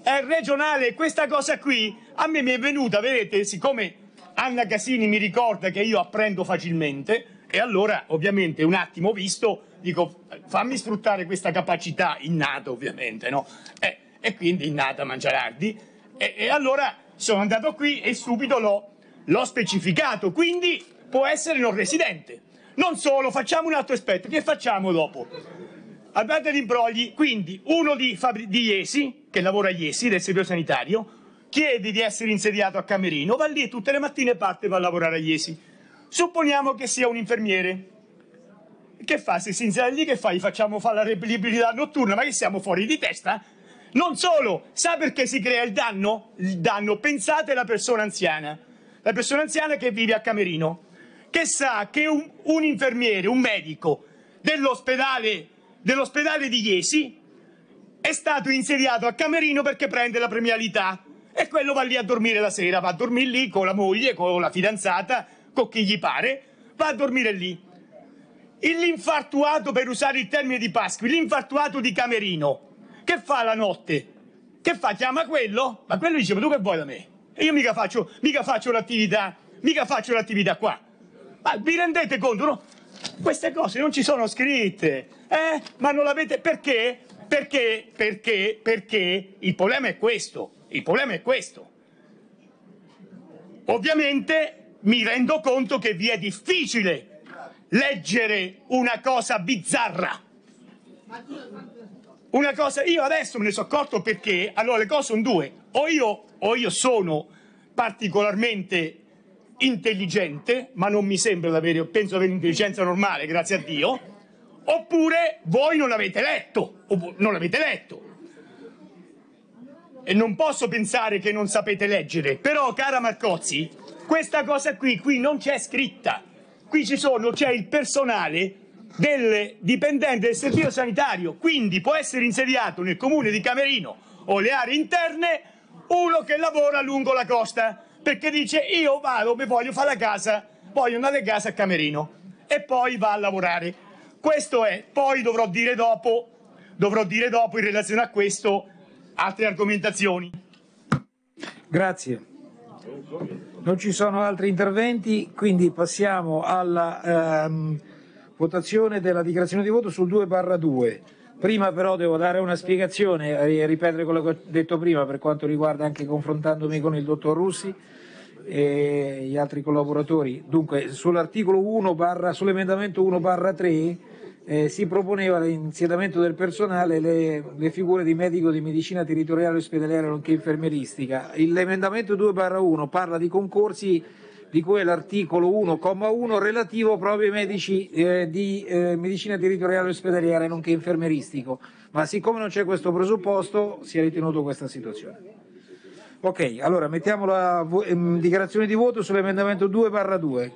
È regionale. Questa cosa qui a me mi è venuta, vedete, siccome Anna Casini mi ricorda che io apprendo facilmente e allora ovviamente un attimo visto dico fammi sfruttare questa capacità innata ovviamente, no? E, eh, e quindi innata Mangiarardi. E, e allora sono andato qui e subito l'ho L'ho specificato, quindi può essere non residente. Non solo, facciamo un altro aspetto. Che facciamo dopo? Abbiate imbrogli, quindi uno di, Fabri- di Iesi, che lavora a Iesi, del servizio sanitario, chiede di essere insediato a Camerino, va lì tutte le mattine e parte per lavorare a Iesi. Supponiamo che sia un infermiere. Che fa? Se si insedia lì, che fa? Gli facciamo fare la reperibilità notturna, ma che siamo fuori di testa? Non solo, sa perché si crea il danno? Il danno, pensate alla persona anziana la persona anziana che vive a Camerino, che sa che un, un infermiere, un medico dell'ospedale, dell'ospedale di Iesi è stato insediato a Camerino perché prende la premialità e quello va lì a dormire la sera, va a dormire lì con la moglie, con la fidanzata, con chi gli pare, va a dormire lì. L'infartuato, per usare il termine di Pasqui, l'infartuato di Camerino, che fa la notte? Che fa? Chiama quello? Ma quello dice, ma tu che vuoi da me? E io mica faccio, mica faccio l'attività, mica faccio l'attività qua. Ma vi rendete conto, no? Queste cose non ci sono scritte, eh? Ma non l'avete perché? Perché? Perché? Perché il problema è questo. Il problema è questo. Ovviamente mi rendo conto che vi è difficile leggere una cosa bizzarra. Una cosa, io adesso me ne sono accorto perché, allora le cose sono due, o io, o io sono particolarmente intelligente, ma non mi sembra di avere, penso di avere intelligenza normale, grazie a Dio, oppure voi non avete letto, o non l'avete letto. E non posso pensare che non sapete leggere, però cara Marcozzi, questa cosa qui, qui non c'è scritta, qui ci sono, c'è il personale delle dipendenti del servizio sanitario, quindi può essere insediato nel comune di Camerino o le aree interne uno che lavora lungo la costa, perché dice io vado, mi voglio fare la casa, voglio andare a casa a Camerino e poi va a lavorare. Questo è, poi dovrò dire dopo, dovrò dire dopo in relazione a questo altre argomentazioni. Grazie. Non ci sono altri interventi, quindi passiamo alla... Ehm votazione della dichiarazione di voto sul 2 barra 2. Prima però devo dare una spiegazione e ripetere quello che ho detto prima per quanto riguarda anche confrontandomi con il dottor Russi e gli altri collaboratori. Dunque sull'articolo 1 barra, sull'emendamento 1 barra 3 eh, si proponeva l'insediamento del personale le, le figure di medico di medicina territoriale ospedaliera nonché infermieristica. L'emendamento 2 barra 1 parla di concorsi di cui è l'articolo 1,1 relativo proprio ai medici eh, di eh, medicina territoriale ospedaliera nonché infermeristico, ma siccome non c'è questo presupposto si è ritenuto questa situazione. Ok, allora mettiamo la vo- ehm, dichiarazione di voto sull'emendamento 2-2.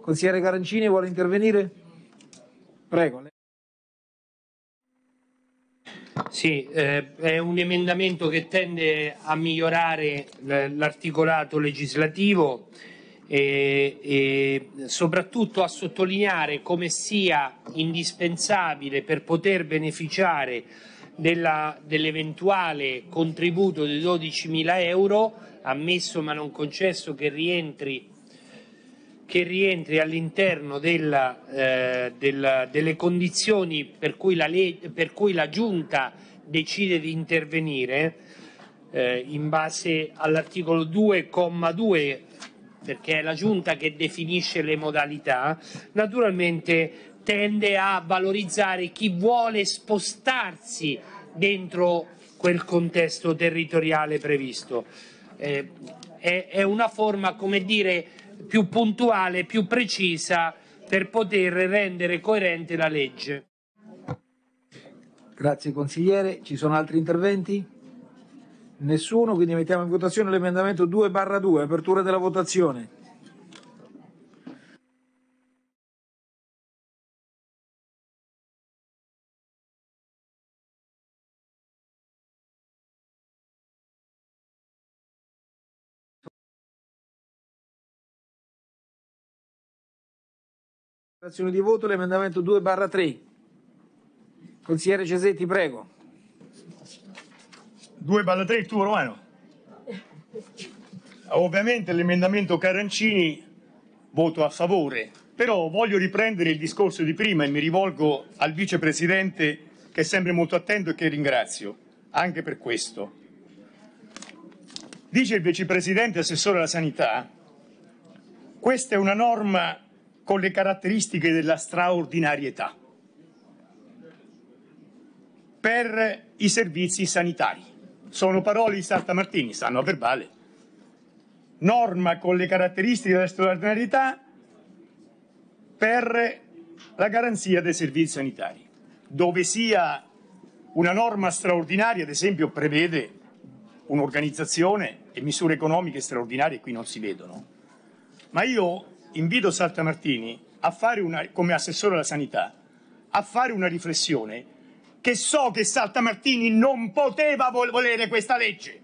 Consigliere Carancini vuole intervenire? Prego. Sì, eh, è un emendamento che tende a migliorare l'articolato legislativo e, e soprattutto a sottolineare come sia indispensabile per poter beneficiare della, dell'eventuale contributo di 12.000 euro, ammesso ma non concesso che rientri, che rientri all'interno della, eh, della, delle condizioni per cui, la, per cui, la Giunta decide di intervenire eh, in base all'articolo 2,2 perché è la giunta che definisce le modalità, naturalmente tende a valorizzare chi vuole spostarsi dentro quel contesto territoriale previsto. Eh, è, è, una forma, come dire, più puntuale, più precisa per poter rendere coerente la legge. Grazie consigliere, ci sono altri interventi? Nessuno, quindi mettiamo in votazione l'emendamento 2 barra 2, apertura della votazione. Dichiarazione di voto l'emendamento 2 barra 3. Consigliere Cesetti, prego. 2 balla 3 il tuo Romano. Ovviamente l'emendamento Carancini voto a favore, però voglio riprendere il discorso di prima e mi rivolgo al vicepresidente che è sempre molto attento e che ringrazio anche per questo. Dice il vicepresidente assessore alla sanità, questa è una norma con le caratteristiche della straordinarietà per i servizi sanitari sono parole di Saltamartini, stanno a verbale. Norma con le caratteristiche della straordinarietà per la garanzia dei servizi sanitari. Dove sia una norma straordinaria, ad esempio, prevede un'organizzazione e misure economiche straordinarie qui non si vedono. Ma io invito Saltamartini a fare una, come assessore alla sanità, a fare una riflessione che so che Saltamartini non poteva vol- volere questa legge.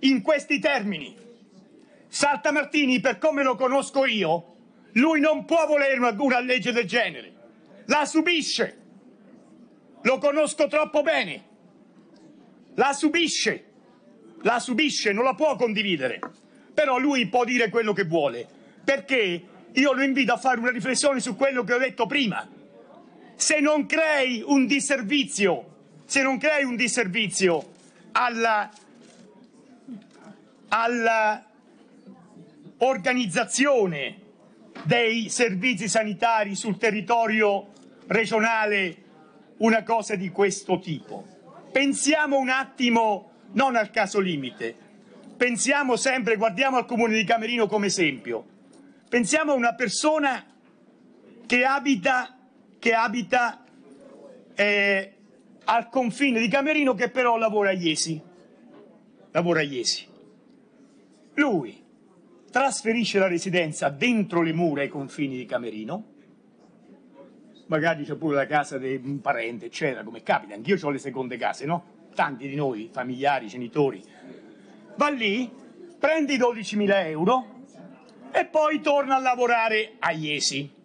In questi termini, Saltamartini, per come lo conosco io, lui non può volere una, una legge del genere. La subisce. Lo conosco troppo bene. La subisce. La subisce, non la può condividere. Però lui può dire quello che vuole. Perché io lo invito a fare una riflessione su quello che ho detto prima se non crei un disservizio, se non crei un disservizio alla, alla organizzazione dei servizi sanitari sul territorio regionale una cosa di questo tipo. Pensiamo un attimo non al caso limite, pensiamo sempre, guardiamo al comune di Camerino come esempio, pensiamo a una persona che abita che abita eh, al confine di Camerino che però lavora a Iesi. Lavora a Iesi. Lui trasferisce la residenza dentro le mura ai confini di Camerino, magari c'è pure la casa di un parente, eccetera, come capita, anch'io ho le seconde case, no? Tanti di noi, familiari, genitori. Va lì, prende i 12.000 euro e poi torna a lavorare a Iesi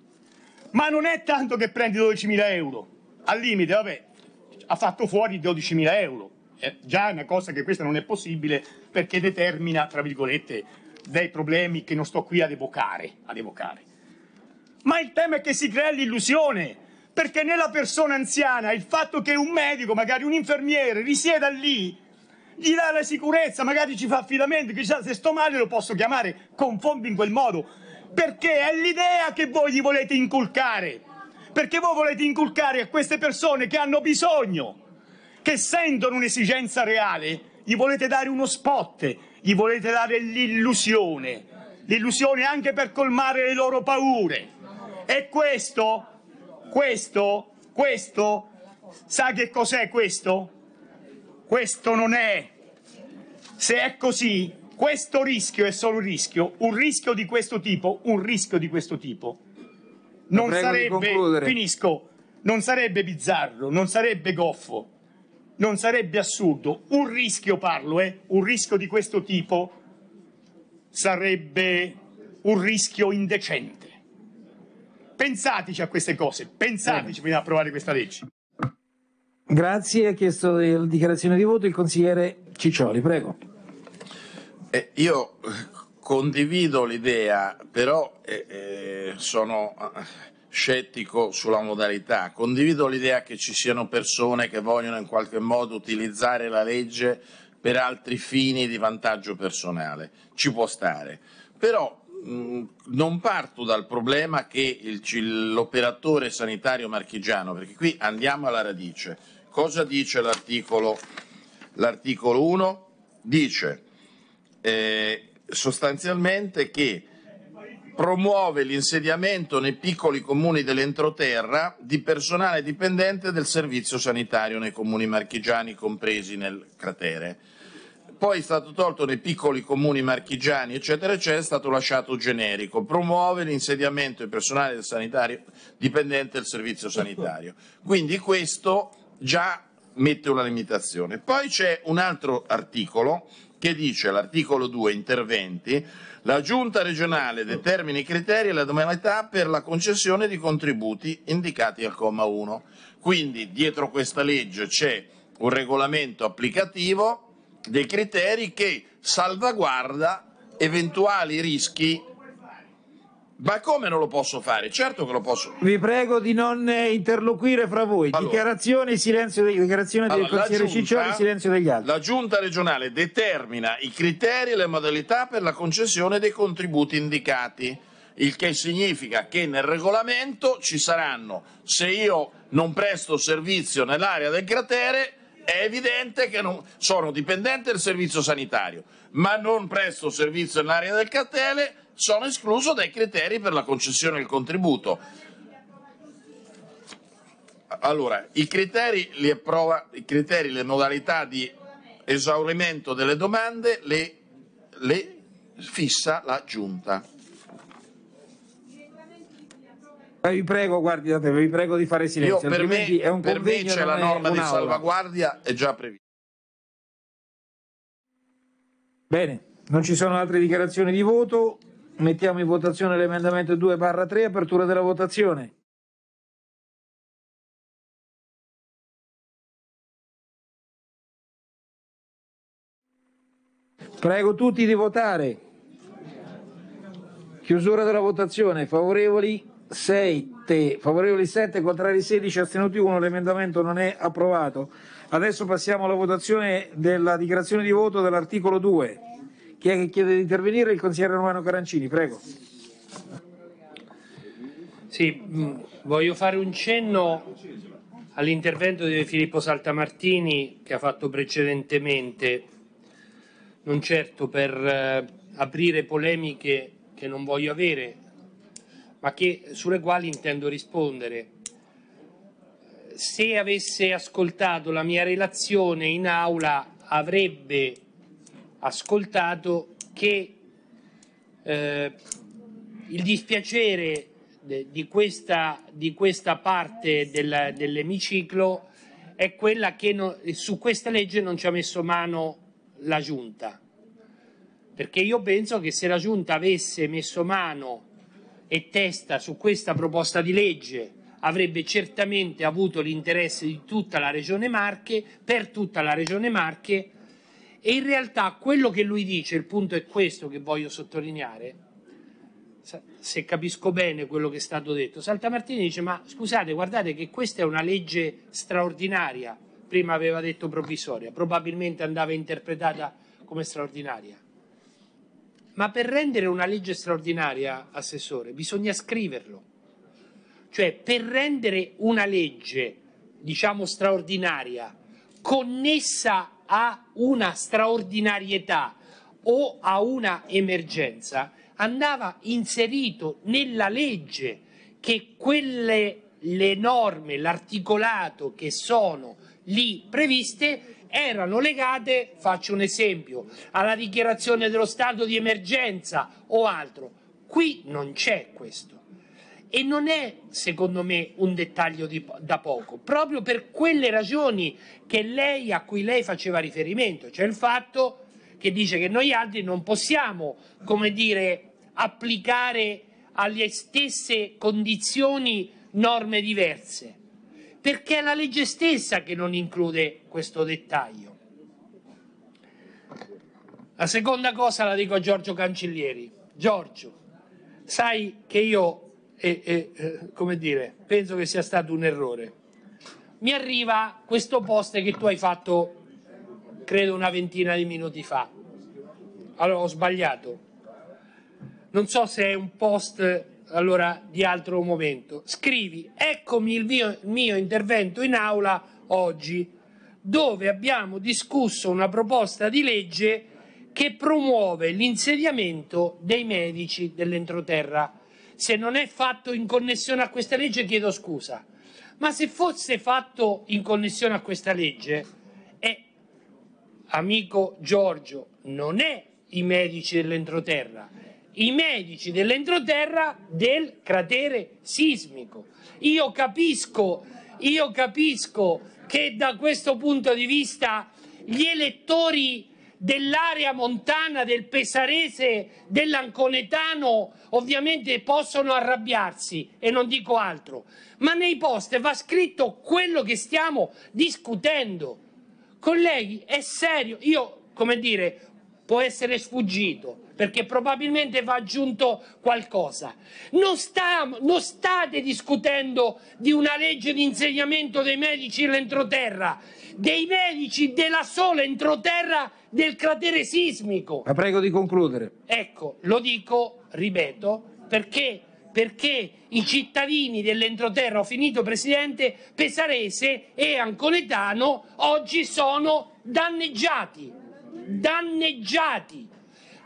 ma non è tanto che prendi 12.000 euro, al limite, vabbè, ha fatto fuori 12.000 euro. Eh, è già una cosa che questa non è possibile perché determina, tra virgolette, dei problemi che non sto qui ad evocare, ad evocare. Ma il tema è che si crea l'illusione, perché nella persona anziana il fatto che un medico, magari un infermiere, risieda lì, gli dà la sicurezza, magari ci fa affidamento, chissà se sto male lo posso chiamare, confondi in quel modo perché è l'idea che voi gli volete inculcare, perché voi volete inculcare a queste persone che hanno bisogno, che sentono un'esigenza reale, gli volete dare uno spot, gli volete dare l'illusione, l'illusione anche per colmare le loro paure. E questo, questo, questo, sa che cos'è questo? Questo non è. Se è così, questo rischio è solo un rischio, un rischio di questo tipo, un rischio di questo tipo. Non sarebbe, finisco, non sarebbe bizzarro, non sarebbe goffo, non sarebbe assurdo. Un rischio, parlo, eh, un rischio di questo tipo sarebbe un rischio indecente. Pensateci a queste cose, pensateci prima di approvare questa legge. Grazie, ha chiesto la dichiarazione di voto il consigliere Ciccioli, prego. Eh, io condivido l'idea, però eh, eh sono eh, scettico sulla modalità. Condivido l'idea che ci siano persone che vogliono in qualche modo utilizzare la legge per altri fini di vantaggio personale. Ci può stare. Però mm, non parto dal problema che l'operatore sanitario marchigiano, perché qui andiamo alla radice. Cosa dice l'articolo, l'articolo 1? Dice eh, sostanzialmente che promuove l'insediamento nei piccoli comuni dell'entroterra di personale dipendente del servizio sanitario nei comuni marchigiani compresi nel cratere. Poi è stato tolto nei piccoli comuni marchigiani, eccetera, eccetera, è stato lasciato generico. Promuove l'insediamento del personale del sanitario dipendente del servizio sanitario. Quindi questo già mette una limitazione. Poi c'è un altro articolo che dice l'articolo 2 interventi, la giunta regionale determina i criteri e la modalità per la concessione di contributi indicati al comma 1. Quindi dietro questa legge c'è un regolamento applicativo dei criteri che salvaguarda eventuali rischi ma come non lo posso fare? Certo che lo posso. Vi prego di non eh, interloquire fra voi. Allora, dichiarazione, silenzio, dichiarazione allora, del consigliere giunta, Ciccioni, silenzio degli altri. La giunta regionale determina i criteri e le modalità per la concessione dei contributi indicati. Il che significa che nel regolamento ci saranno, se io non presto servizio nell'area del cratere, è evidente che non, sono dipendente del servizio sanitario, ma non presto servizio nell'area del cratere sono escluso dai criteri per la concessione del contributo. Allora, i criteri, li approva, i criteri le modalità di esaurimento delle domande le, le fissa la Giunta. Eh, vi prego, guardate, vi prego di fare silenzio. Io, per me, è un per me c'è la norma di salvaguardia, è già prevista. Bene, non ci sono altre dichiarazioni di voto. Mettiamo in votazione l'emendamento 2 barra 3, apertura della votazione. Prego tutti di votare. Chiusura della votazione. Favorevoli 7, favorevoli 7, contrari 16, astenuti 1. L'emendamento non è approvato. Adesso passiamo alla votazione della dichiarazione di voto dell'articolo 2. Chi è che chiede di intervenire? Il consigliere Romano Carancini, prego. Sì, mm, voglio fare un cenno all'intervento di Filippo Saltamartini che ha fatto precedentemente, non certo per eh, aprire polemiche che non voglio avere, ma che, sulle quali intendo rispondere. Se avesse ascoltato la mia relazione in aula avrebbe ascoltato che eh, il dispiacere di questa, di questa parte del, dell'emiciclo è quella che no, su questa legge non ci ha messo mano la Giunta. Perché io penso che se la Giunta avesse messo mano e testa su questa proposta di legge avrebbe certamente avuto l'interesse di tutta la Regione Marche, per tutta la Regione Marche, e in realtà quello che lui dice, il punto è questo che voglio sottolineare, se capisco bene quello che è stato detto, Saltamartini dice ma scusate guardate che questa è una legge straordinaria, prima aveva detto provvisoria, probabilmente andava interpretata come straordinaria. Ma per rendere una legge straordinaria, assessore, bisogna scriverlo. Cioè, per rendere una legge, diciamo straordinaria, connessa a una straordinarietà o a una emergenza andava inserito nella legge che quelle le norme, l'articolato che sono lì previste erano legate, faccio un esempio, alla dichiarazione dello stato di emergenza o altro. Qui non c'è questo. E non è, secondo me, un dettaglio di, da poco, proprio per quelle ragioni lei, a cui lei faceva riferimento, cioè il fatto che dice che noi altri non possiamo, come dire, applicare alle stesse condizioni norme diverse, perché è la legge stessa che non include questo dettaglio. La seconda cosa la dico a Giorgio Cancellieri. Giorgio, sai che io e, e eh, come dire, penso che sia stato un errore. Mi arriva questo post che tu hai fatto, credo, una ventina di minuti fa. Allora ho sbagliato. Non so se è un post allora, di altro momento. Scrivi, eccomi il mio, il mio intervento in aula oggi, dove abbiamo discusso una proposta di legge che promuove l'insediamento dei medici dell'entroterra se non è fatto in connessione a questa legge chiedo scusa, ma se fosse fatto in connessione a questa legge, è, amico Giorgio, non è i medici dell'entroterra, i medici dell'entroterra del cratere sismico. Io capisco, io capisco che da questo punto di vista gli elettori dell'area montana, del pesarese, dell'anconetano, ovviamente possono arrabbiarsi e non dico altro, ma nei post va scritto quello che stiamo discutendo. Colleghi, è serio, io, come dire, può essere sfuggito perché probabilmente va aggiunto qualcosa. Non, stiamo, non, state discutendo di una legge di insegnamento dei medici all'entroterra dei medici della sola entroterra del cratere sismico. La prego di concludere. Ecco, lo dico, ripeto, perché, perché i cittadini dell'entroterra, ho finito Presidente, pesarese e ancoletano, oggi sono danneggiati, danneggiati.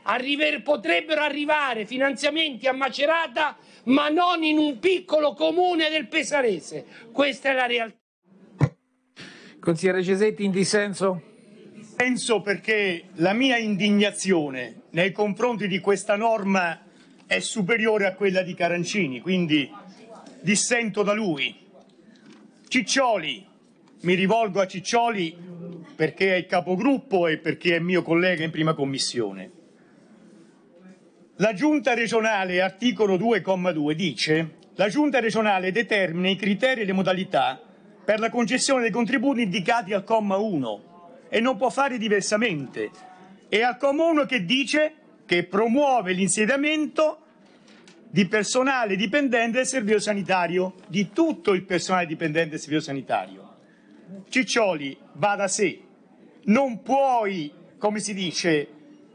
Arriver, potrebbero arrivare finanziamenti a Macerata, ma non in un piccolo comune del Pesarese. Questa è la realtà. Consigliere Cesetti, in dissenso? Penso perché la mia indignazione nei confronti di questa norma è superiore a quella di Carancini, quindi dissento da lui. Ciccioli, mi rivolgo a Ciccioli perché è il capogruppo e perché è mio collega in prima commissione. La giunta regionale, articolo 2,2, dice la giunta regionale determina i criteri e le modalità per la concessione dei contributi indicati al comma 1 e non può fare diversamente. È al comma 1 che dice che promuove l'insediamento di personale dipendente del servizio sanitario, di tutto il personale dipendente del servizio sanitario. Ciccioli va da sé, non puoi, come si dice,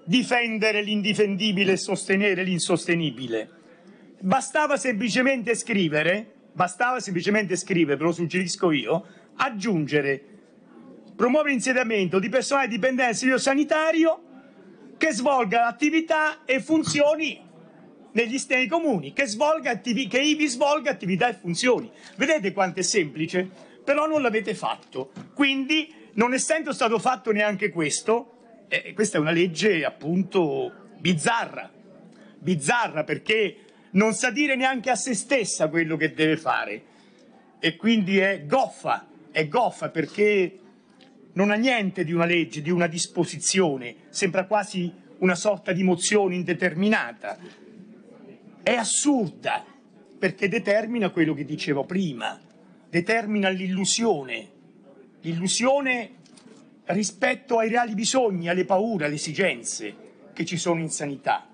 difendere l'indifendibile e sostenere l'insostenibile. Bastava semplicemente scrivere Bastava semplicemente scrivere, ve lo suggerisco io, aggiungere, promuovere l'insediamento di personale dipendente sanitario che svolga attività e funzioni negli steni comuni, che, svolga attivi- che ivi svolga attività e funzioni. Vedete quanto è semplice? Però non l'avete fatto. Quindi, non essendo stato fatto neanche questo, eh, questa è una legge appunto bizzarra. Bizzarra perché non sa dire neanche a se stessa quello che deve fare e quindi è goffa, è goffa perché non ha niente di una legge, di una disposizione, sembra quasi una sorta di mozione indeterminata. È assurda perché determina quello che dicevo prima, determina l'illusione, l'illusione rispetto ai reali bisogni, alle paure, alle esigenze che ci sono in sanità.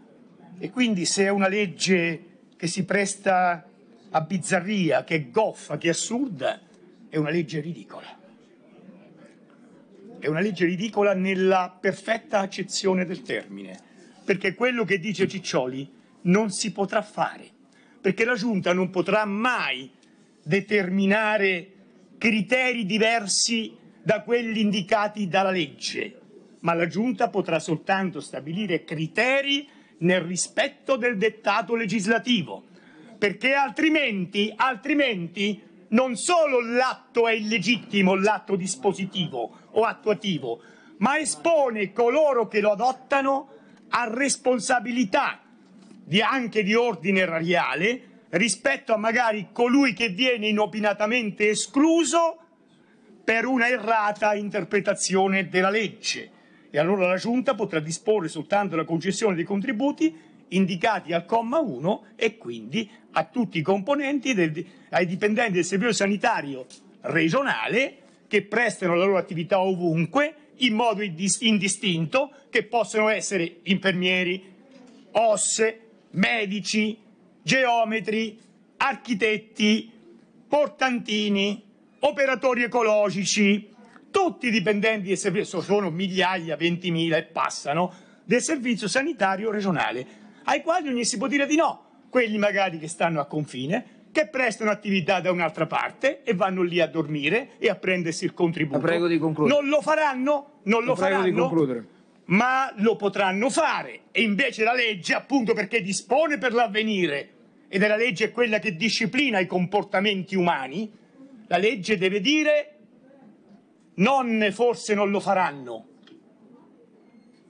E quindi se è una legge che si presta a bizzarria, che è goffa, che è assurda, è una legge ridicola. È una legge ridicola nella perfetta accezione del termine, perché quello che dice Ciccioli non si potrà fare, perché la Giunta non potrà mai determinare criteri diversi da quelli indicati dalla legge, ma la Giunta potrà soltanto stabilire criteri nel rispetto del dettato legislativo, perché altrimenti, altrimenti non solo l'atto è illegittimo, l'atto dispositivo o attuativo, ma espone coloro che lo adottano a responsabilità di, anche di ordine erariale rispetto a magari colui che viene inopinatamente escluso per una errata interpretazione della legge e allora la Giunta potrà disporre soltanto la concessione dei contributi indicati al comma 1 e quindi a tutti i componenti, del, ai dipendenti del servizio sanitario regionale che prestano la loro attività ovunque in modo indistinto, che possono essere infermieri, osse, medici, geometri, architetti, portantini, operatori ecologici, tutti i dipendenti sono migliaia, 20.000 e passano, del servizio sanitario regionale, ai quali non gli si può dire di no, quelli magari che stanno a confine, che prestano attività da un'altra parte e vanno lì a dormire e a prendersi il contributo. prego di concludere. Non lo faranno, non lo, prego faranno. di concludere. Ma lo potranno fare e invece la legge, appunto perché dispone per l'avvenire, ed è la legge quella che disciplina i comportamenti umani, la legge deve dire Nonne forse non lo faranno,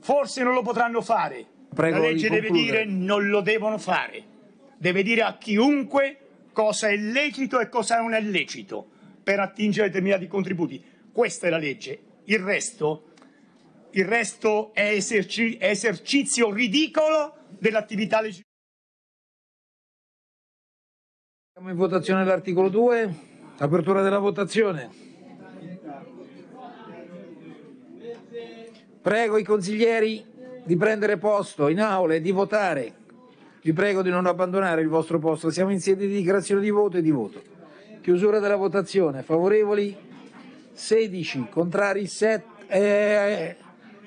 forse non lo potranno fare. Prego La legge deve dire non lo devono fare, deve dire a chiunque cosa è lecito e cosa non è lecito per attingere determinati contributi. Questa è la legge. Il resto, il resto è, eserci- è esercizio ridicolo dell'attività legislativa. Siamo in votazione dell'articolo 2. Apertura della votazione. Prego i consiglieri di prendere posto in aula e di votare. Vi prego di non abbandonare il vostro posto. Siamo in sede di dichiarazione di voto e di voto. Chiusura della votazione. Favorevoli 16, contrari 7. Eh,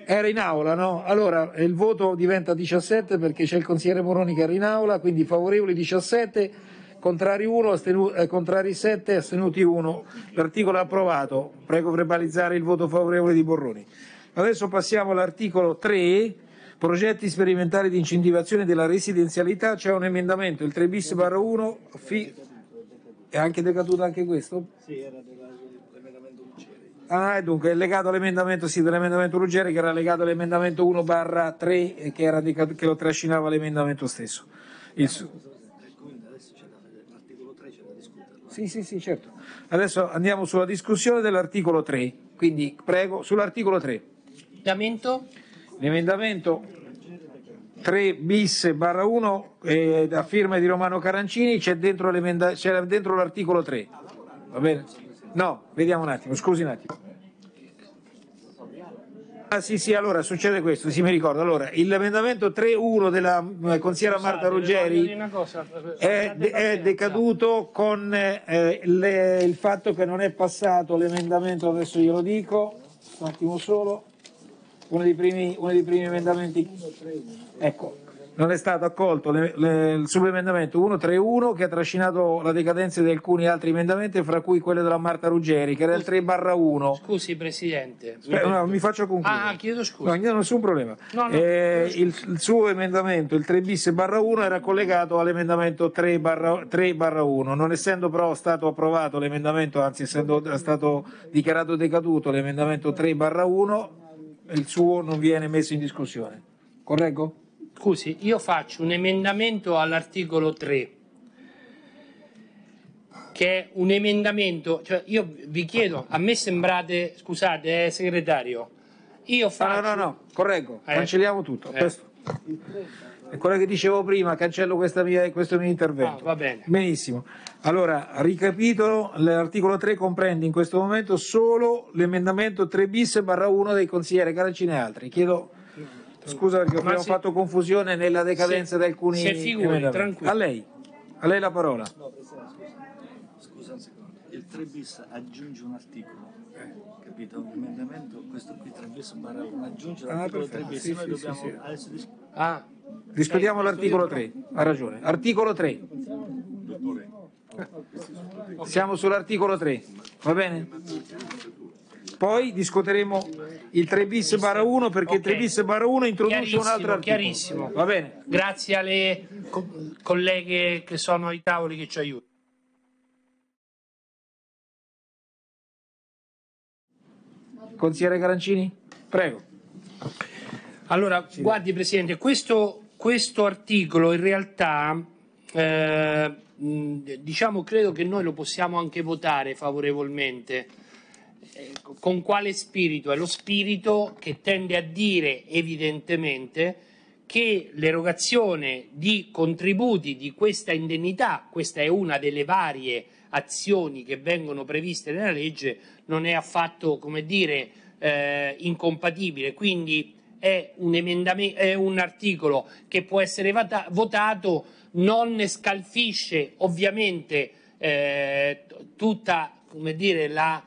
era in aula, no? Allora eh, il voto diventa 17 perché c'è il consigliere Moroni che era in aula, quindi favorevoli 17, contrari 1, eh, contrari 7, astenuti 1. L'articolo è approvato. Prego verbalizzare il voto favorevole di Borroni. Adesso passiamo all'articolo 3, progetti sperimentali di incentivazione della residenzialità, c'è un emendamento, il 3 bis barra 1, fi... è anche decaduto anche questo? Sì, era dell'emendamento Ruggeri. Ah, dunque è legato all'emendamento, sì, dell'emendamento Ruggeri che era legato all'emendamento 1 barra 3 che, decaduto, che lo trascinava l'emendamento stesso. Il... Sì, sì, sì, certo. Adesso andiamo sulla discussione dell'articolo 3, quindi prego, sull'articolo 3. Emendamento? L'emendamento 3 bis barra 1 eh, a firma di Romano Carancini c'è dentro, c'è dentro l'articolo 3. Va bene? No, vediamo un attimo, scusi un attimo. Ah, sì, sì, allora succede questo, sì, mi ricordo. Allora, l'emendamento 3.1 della eh, consigliera Marta Ruggeri eh, è, è, decaduto con eh, le, il fatto che non è passato l'emendamento, adesso glielo dico, un attimo solo uno dei primi, uno dei primi emendamenti. Ecco, non è stato accolto le, le, il subemendamento 131 che ha trascinato la decadenza di alcuni altri emendamenti, fra cui quello della Marta Ruggeri, che era il 3 barra 1. Scusi Presidente. Spera, no, mi faccio concludere. Ah, chiedo scusa. No, nessun problema. No, no, eh, il, il, suo emendamento, il 3 bis barra 1, era collegato all'emendamento 3 barra, 1. Non essendo però stato approvato l'emendamento, anzi essendo stato dichiarato decaduto l'emendamento 3 barra 1, il suo non viene messo in discussione. Correggo? Scusi, io faccio un emendamento all'articolo 3 che è un emendamento, cioè io vi chiedo, a me sembrate, scusate, eh, segretario, io faccio... No, no, no, no correggo, eh. cancelliamo tutto. Eh è quella che dicevo prima, cancello mia, questo mio intervento. Ah, Benissimo. Allora, ricapitolo, l'articolo 3 comprende in questo momento solo l'emendamento 3 bis barra 1 dei consiglieri Caracini e altri. Chiedo scusa perché abbiamo se... fatto confusione nella decadenza di alcuni se figuri, tranquillo. A lei, a lei la parola. No, scusa. scusa un secondo. Il 3 bis aggiunge un articolo capito, un emendamento, questo qui ah, tre bis barra 1, l'articolo 3 perfetto, bis, noi dobbiamo sì, sì. adesso dis- Ah, rispediamo eh, l'articolo 3, ha ragione. Articolo 3. Siamo sull'articolo 3, va bene? Poi discuteremo il 3 bis barra 1 perché il 3 bis barra 1 introduce un altro articolo. chiarissimo. Va bene? Grazie alle co- colleghe che sono ai tavoli che ci aiutano. Consigliere Carancini, prego. Allora, sì. guardi Presidente, questo, questo, articolo in realtà, eh, diciamo, credo che noi lo possiamo anche votare favorevolmente. Ecco, con quale spirito? È lo spirito che tende a dire evidentemente che l'erogazione di contributi di questa indennità, questa è una delle varie azioni che vengono previste nella legge non è affatto, come dire, eh, incompatibile. Quindi è un, è un, articolo che può essere votato, non scalfisce ovviamente eh, tutta, come dire, la...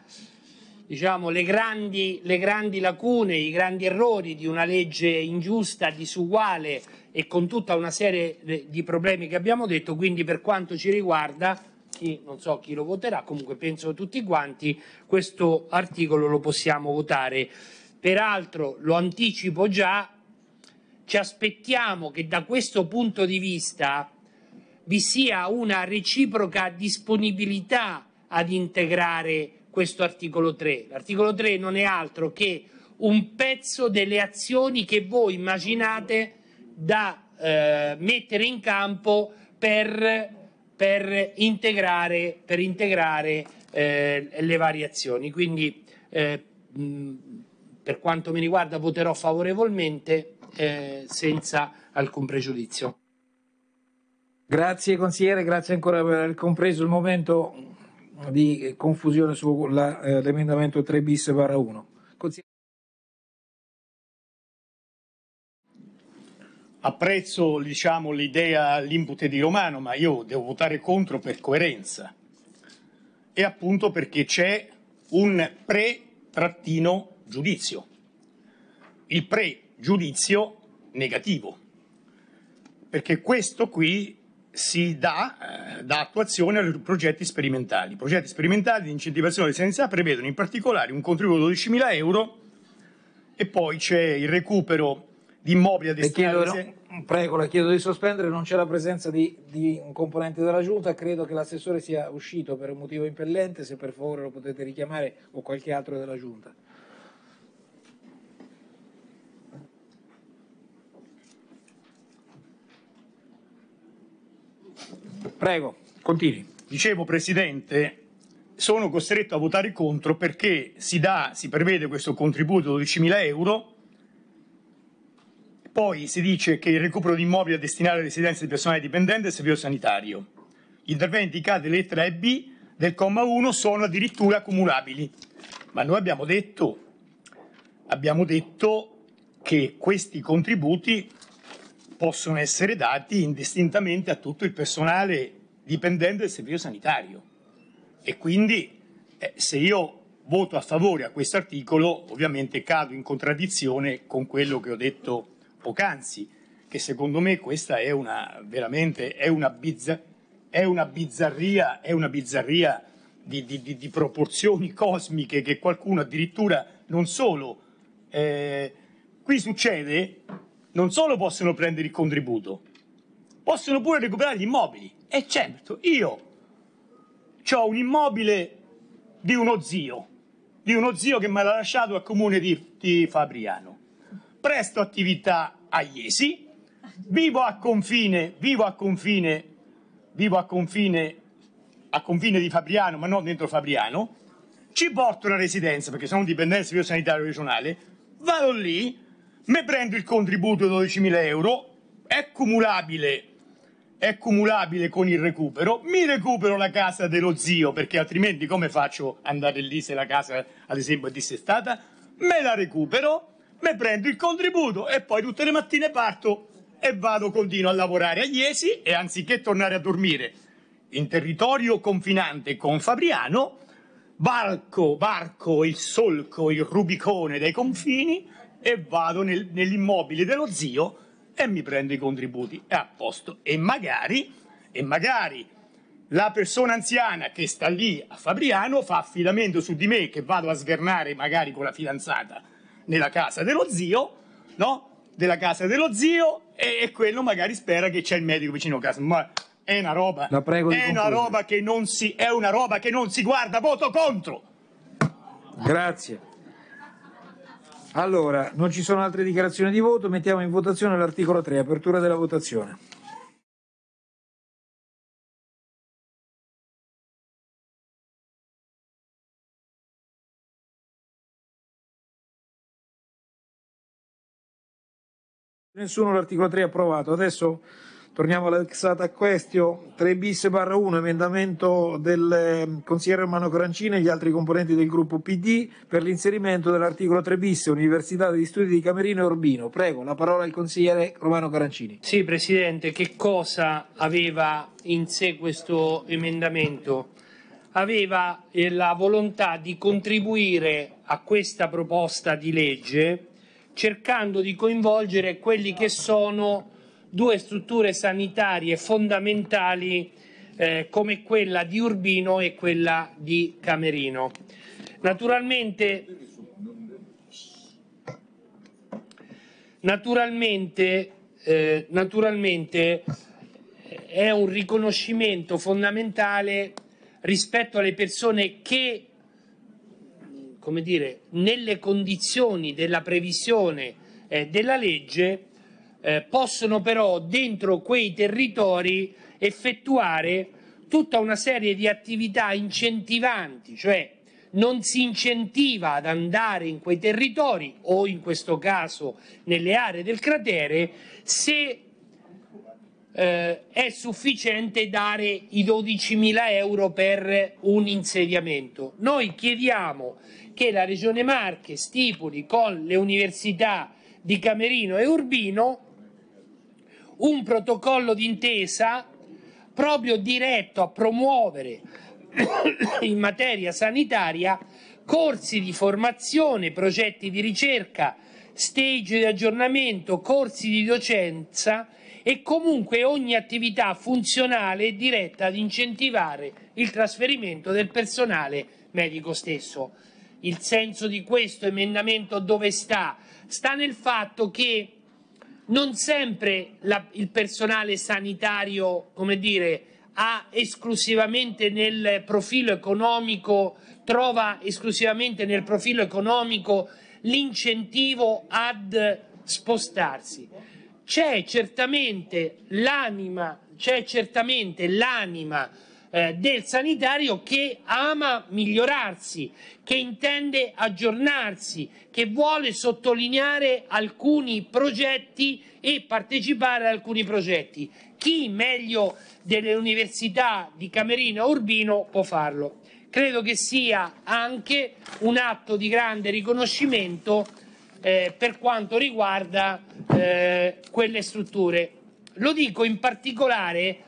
Diciamo, le, grandi, le, grandi, lacune, i grandi errori di una legge ingiusta, disuguale e con tutta una serie di problemi che abbiamo detto, quindi per quanto ci riguarda chi, non so chi lo voterà, comunque penso tutti quanti, questo articolo lo possiamo votare. Peraltro, lo anticipo già, ci aspettiamo che da questo punto di vista vi sia una reciproca disponibilità ad integrare questo articolo 3. L'articolo 3 non è altro che un pezzo delle azioni che voi immaginate da eh, mettere in campo per per integrare, per integrare eh, le variazioni. Quindi, eh, mh, per quanto mi riguarda, voterò favorevolmente eh, senza alcun pregiudizio. Grazie consigliere, grazie ancora per aver compreso il momento di confusione sull'emendamento eh, 3 bis 1. apprezzo diciamo, l'idea, l'input di Romano, ma io devo votare contro per coerenza. E appunto perché c'è un pre-trattino giudizio. Il pre-giudizio negativo. Perché questo qui si dà, eh, dà attuazione ai progetti sperimentali. I progetti sperimentali di incentivazione delle senza prevedono in particolare un contributo di 12.000 euro e poi c'è il recupero di immobili a destinare... Prego, la chiedo di sospendere, non c'è la presenza di, di, un componente della Giunta, credo che l'assessore sia uscito per un motivo impellente, se per favore lo potete richiamare o qualche altro della Giunta. Prego, continui. Dicevo Presidente, sono costretto a votare contro perché si, dà, si prevede questo contributo di 12.000 euro poi si dice che il recupero di immobili da destinare a residenze di personale dipendente e servizio sanitario. Gli interventi cade lettera e B del comma 1 sono addirittura accumulabili. Ma noi abbiamo detto, abbiamo detto che questi contributi possono essere dati indistintamente a tutto il personale dipendente del servizio sanitario. E quindi eh, se io voto a favore a questo articolo, ovviamente cado in contraddizione con quello che ho detto poc'anzi, che secondo me questa è una, veramente, è una, bizza, è una bizzarria, è una bizzarria di, di, di, di, proporzioni cosmiche che qualcuno addirittura non solo... Eh, qui succede, non solo possono prendere il contributo, possono pure recuperare gli immobili. E certo, io ho un immobile di uno zio, di uno zio che me l'ha lasciato al comune di, di Fabriano. Presto attività a Iesi, vivo a confine, vivo a confine, vivo a confine, a confine di Fabriano, ma non dentro Fabriano, ci porto una residenza perché sono un dipendente del servizio sanitario regionale, vado lì, mi prendo il contributo di 12.000 euro, è cumulabile, è cumulabile con il recupero, mi recupero la casa dello zio perché altrimenti come faccio andare lì se la casa ad esempio è dissestata, me la recupero, mi prendo il contributo e poi tutte le mattine parto e vado, continuo a lavorare a Iesi e anziché tornare a dormire in territorio confinante con Fabriano, varco, varco il solco, il rubicone dei confini e vado nel, nell'immobile dello zio e mi prendo i contributi. È a posto. E magari, e magari la persona anziana che sta lì a Fabriano fa affidamento su di me che vado a svernare magari con la fidanzata nella casa dello zio, no? Della casa dello zio e, e quello magari spera che c'è il medico vicino a casa. Ma è una roba, La prego è una roba che non si, è una roba che non si guarda, voto contro. Grazie. Allora, non ci sono altre dichiarazioni di voto, mettiamo in votazione l'articolo 3, apertura della votazione. Nessuno l'articolo 3 approvato. Adesso torniamo all'exata question 3 bis barra 1, emendamento del ehm, consigliere Romano Corancini e gli altri componenti del gruppo PD per l'inserimento dell'articolo 3 bis Università degli Studi di Camerino e Urbino. Prego, la parola al consigliere Romano Corancini. Sì, Presidente, che cosa aveva in sé questo emendamento? Aveva eh, la volontà di contribuire a questa proposta di legge cercando di coinvolgere quelli che sono due strutture sanitarie fondamentali eh, come quella di Urbino e quella di Camerino. Naturalmente, naturalmente, eh, naturalmente è un riconoscimento fondamentale rispetto alle persone che come dire, nelle condizioni della previsione eh, della legge, eh, possono però dentro quei territori effettuare tutta una serie di attività incentivanti, cioè non si incentiva ad andare in quei territori o in questo caso nelle aree del cratere se eh, è sufficiente dare i 12.000 euro per un insediamento. Noi chiediamo che la Regione Marche stipuli con le università di Camerino e Urbino un protocollo d'intesa proprio diretto a promuovere [coughs] in materia sanitaria corsi di formazione, progetti di ricerca, stage di aggiornamento, corsi di docenza e comunque ogni attività funzionale è diretta ad incentivare il trasferimento del personale medico stesso. Il senso di questo emendamento dove sta? Sta nel fatto che non sempre la, il personale sanitario, come dire, ha esclusivamente nel profilo economico, trova esclusivamente nel profilo economico l'incentivo ad spostarsi c'è certamente l'anima, c'è certamente l'anima eh, del sanitario che ama migliorarsi, che intende aggiornarsi, che vuole sottolineare alcuni progetti e partecipare ad alcuni progetti. Chi meglio delle università di Camerino e Urbino può farlo. Credo che sia anche un atto di grande riconoscimento eh, per quanto riguarda eh, quelle strutture. Lo dico in particolare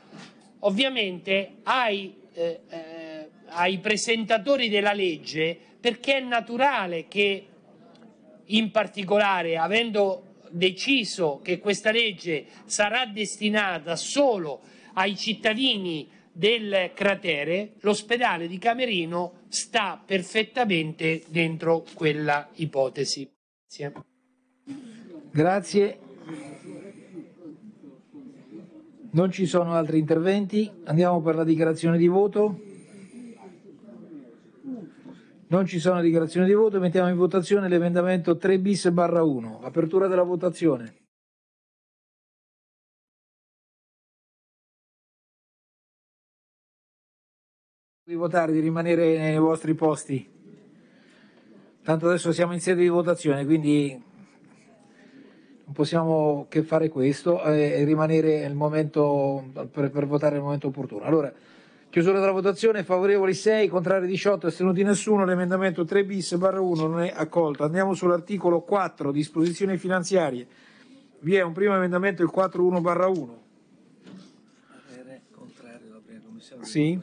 ovviamente ai, eh, eh, ai presentatori della legge perché è naturale che in particolare avendo deciso che questa legge sarà destinata solo ai cittadini del cratere, l'ospedale di Camerino sta perfettamente dentro quella ipotesi. Grazie. Grazie. Non ci sono altri interventi. Andiamo per la dichiarazione di voto. Non ci sono dichiarazioni di voto. Mettiamo in votazione l'emendamento 3 bis barra 1. Apertura della votazione. Di votare, di rimanere nei vostri posti. Tanto adesso siamo in sede di votazione, quindi non possiamo che fare questo e rimanere momento, per, per, votare nel momento opportuno. Allora, chiusura della votazione, favorevoli 6, contrari 18, astenuti nessuno, l'emendamento 3 bis barra 1 non è accolto. Andiamo sull'articolo 4, disposizioni finanziarie. Vi è un primo emendamento, il 41 barra 1. Sì.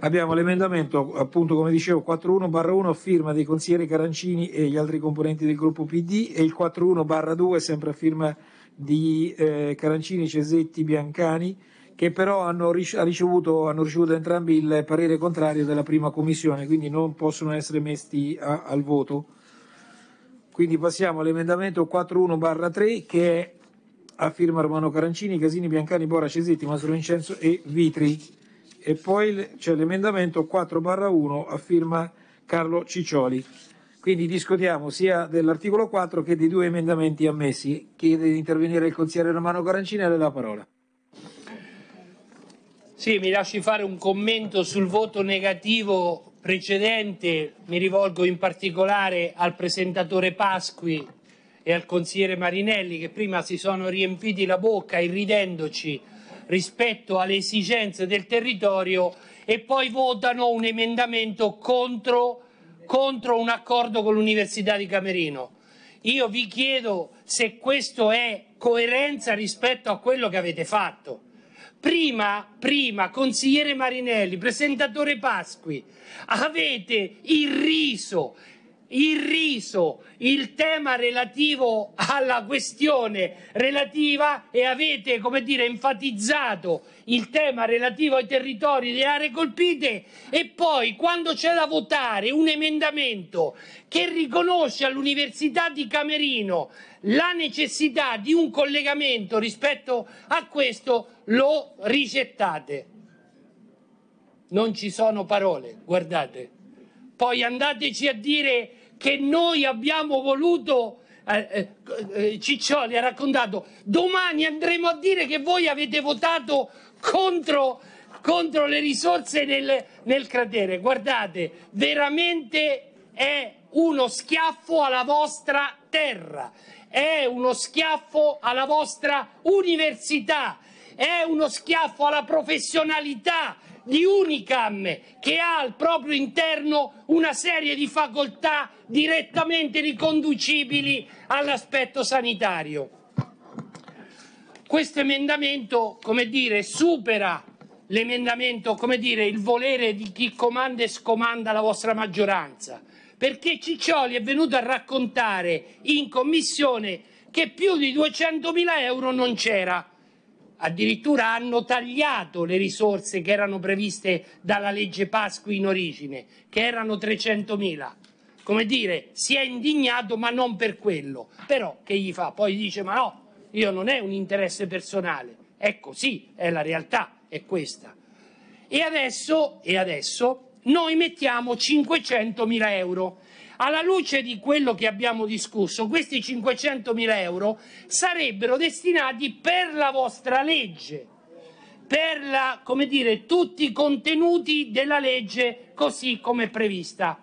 Abbiamo l'emendamento, appunto come dicevo, 41-1 firma dei consiglieri Carancini e gli altri componenti del gruppo PD e il 41-2 sempre a firma di eh, Carancini, Cesetti, Biancani che però hanno ricevuto, hanno ricevuto, entrambi il parere contrario della prima commissione, quindi non possono essere messi a, al voto. Quindi passiamo all'emendamento 41-3 che è a firma Romano Carancini, Casini, Biancani, Bora, Cesetti, Masuro Vincenzo e Vitri. E poi c'è l'emendamento 4-1 a firma Carlo Ciccioli. Quindi discutiamo sia dell'articolo 4 che dei due emendamenti ammessi. Chiede di intervenire il consigliere Romano Carancini e le dà la parola. Sì, mi lasci fare un commento sul voto negativo precedente, mi rivolgo in particolare al presentatore Pasqui e al consigliere Marinelli che prima si sono riempiti la bocca irridendoci rispetto alle esigenze del territorio e poi votano un emendamento contro, contro un accordo con l'Università di Camerino. Io vi chiedo se questo è coerenza rispetto a quello che avete fatto. Prima, prima, consigliere Marinelli, presentatore Pasqui, avete irriso irriso il tema relativo alla questione relativa e avete, come dire, enfatizzato il tema relativo ai territori e alle aree colpite e poi quando c'è da votare un emendamento che riconosce all'Università di Camerino la necessità di un collegamento rispetto a questo lo ricettate. Non ci sono parole, guardate. Poi andateci a dire che noi abbiamo voluto eh, eh, eh, Ciccioli ha raccontato, domani andremo a dire che voi avete votato contro, contro le risorse nel, nel, cratere. Guardate, veramente è uno schiaffo alla vostra terra, è uno schiaffo alla vostra università, è uno schiaffo alla professionalità di Unicam che ha al proprio interno una serie di facoltà direttamente riconducibili all'aspetto sanitario. Questo emendamento, come dire, supera l'emendamento, come dire, il volere di chi comanda e scomanda la vostra maggioranza, perché Ciccioli è venuto a raccontare in commissione che più di 200.000 euro non c'era addirittura hanno tagliato le risorse che erano previste dalla legge Pasqui in origine, che erano 300.000. Come dire, si è indignato ma non per quello. Però che gli fa? Poi dice ma no, io non è un interesse personale. Ecco sì, è la realtà, è questa. E adesso, e adesso noi mettiamo 500.000 euro alla luce di quello che abbiamo discusso, questi 500.000 euro sarebbero destinati per la vostra legge, per la, dire, tutti i contenuti della legge così come prevista.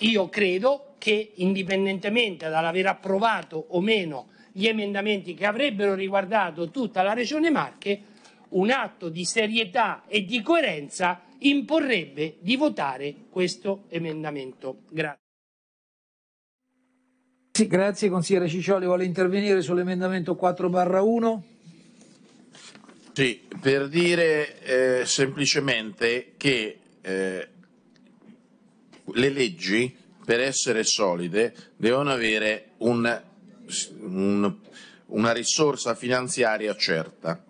Io credo che indipendentemente dall'aver approvato o meno gli emendamenti che avrebbero riguardato tutta la Regione Marche, un atto di serietà e di coerenza imporrebbe di votare questo emendamento. Grazie. Sì, grazie. Consigliere Ciccioli vuole intervenire sull'emendamento 4-1. barra Sì, per dire eh, semplicemente che eh, le leggi per essere solide devono avere un, un, una risorsa finanziaria certa.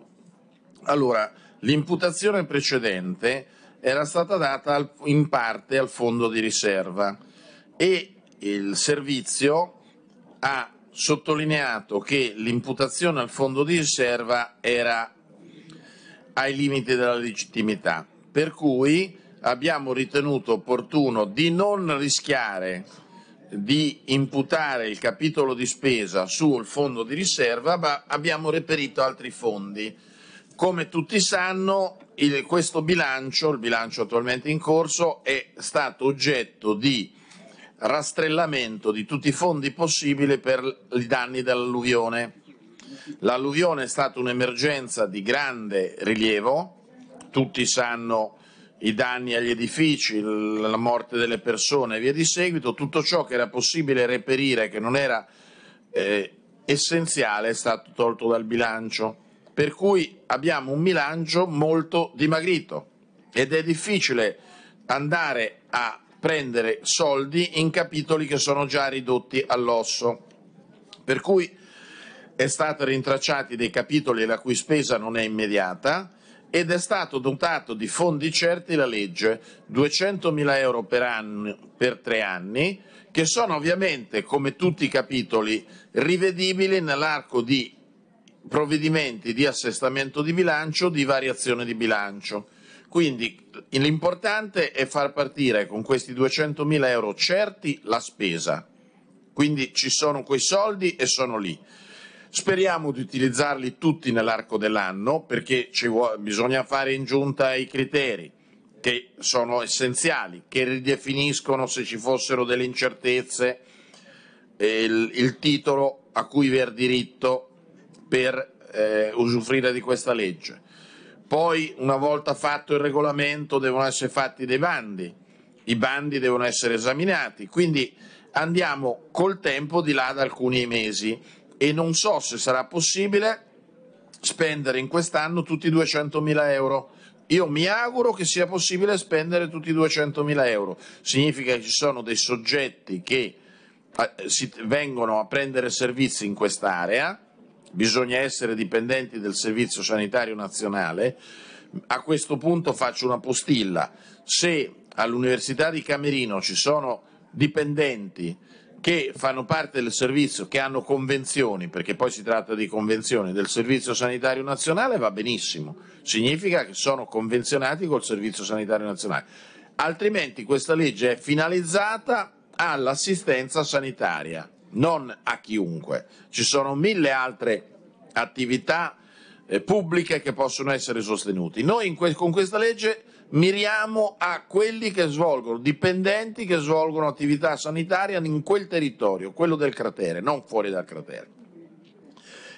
Allora, l'imputazione precedente era stata data in parte al fondo di riserva e il servizio ha sottolineato che l'imputazione al fondo di riserva era ai limiti della legittimità, per cui abbiamo ritenuto opportuno di non rischiare di imputare il capitolo di spesa sul fondo di riserva, ma abbiamo reperito altri fondi. Come tutti sanno, il, questo bilancio, il bilancio attualmente in corso, è stato oggetto di rastrellamento di tutti i fondi possibili per i danni dell'alluvione. L'alluvione è stata un'emergenza di grande rilievo, tutti sanno i danni agli edifici, la morte delle persone e via di seguito, tutto ciò che era possibile reperire, che non era eh, essenziale, è stato tolto dal bilancio. Per cui abbiamo un bilancio molto dimagrito ed è difficile andare a prendere soldi in capitoli che sono già ridotti all'osso. Per cui è stato rintracciati dei capitoli la cui spesa non è immediata ed è stato dotato di fondi certi la legge, 200.000 euro per, anno, per tre anni, che sono ovviamente, come tutti i capitoli, rivedibili nell'arco di provvedimenti di assestamento di bilancio, di variazione di bilancio. Quindi l'importante è far partire con questi 200.000 euro certi la spesa. Quindi ci sono quei soldi e sono lì. Speriamo di utilizzarli tutti nell'arco dell'anno perché bisogna fare in giunta i criteri che sono essenziali, che ridefiniscono se ci fossero delle incertezze il, il titolo a cui aver diritto per eh, usufruire di questa legge poi, una volta fatto il regolamento, devono essere fatti dei bandi, i bandi devono essere esaminati, quindi andiamo col tempo di là da alcuni mesi e non so se sarà possibile spendere in quest'anno tutti i 200.000 euro. Io mi auguro che sia possibile spendere tutti i 200.000 euro. Significa che ci sono dei soggetti che eh, vengono a prendere servizi in quest'area bisogna essere dipendenti del Servizio Sanitario Nazionale, a questo punto faccio una postilla. Se all'Università di Camerino ci sono dipendenti che fanno parte del servizio, che hanno convenzioni, perché poi si tratta di convenzioni del Servizio Sanitario Nazionale, va benissimo, significa che sono convenzionati col Servizio Sanitario Nazionale. Altrimenti questa legge è finalizzata all'assistenza sanitaria non a chiunque. Ci sono mille altre attività eh, pubbliche che possono essere sostenute. Noi que- con questa legge miriamo a quelli che svolgono, dipendenti che svolgono attività sanitaria in quel territorio, quello del cratere, non fuori dal cratere.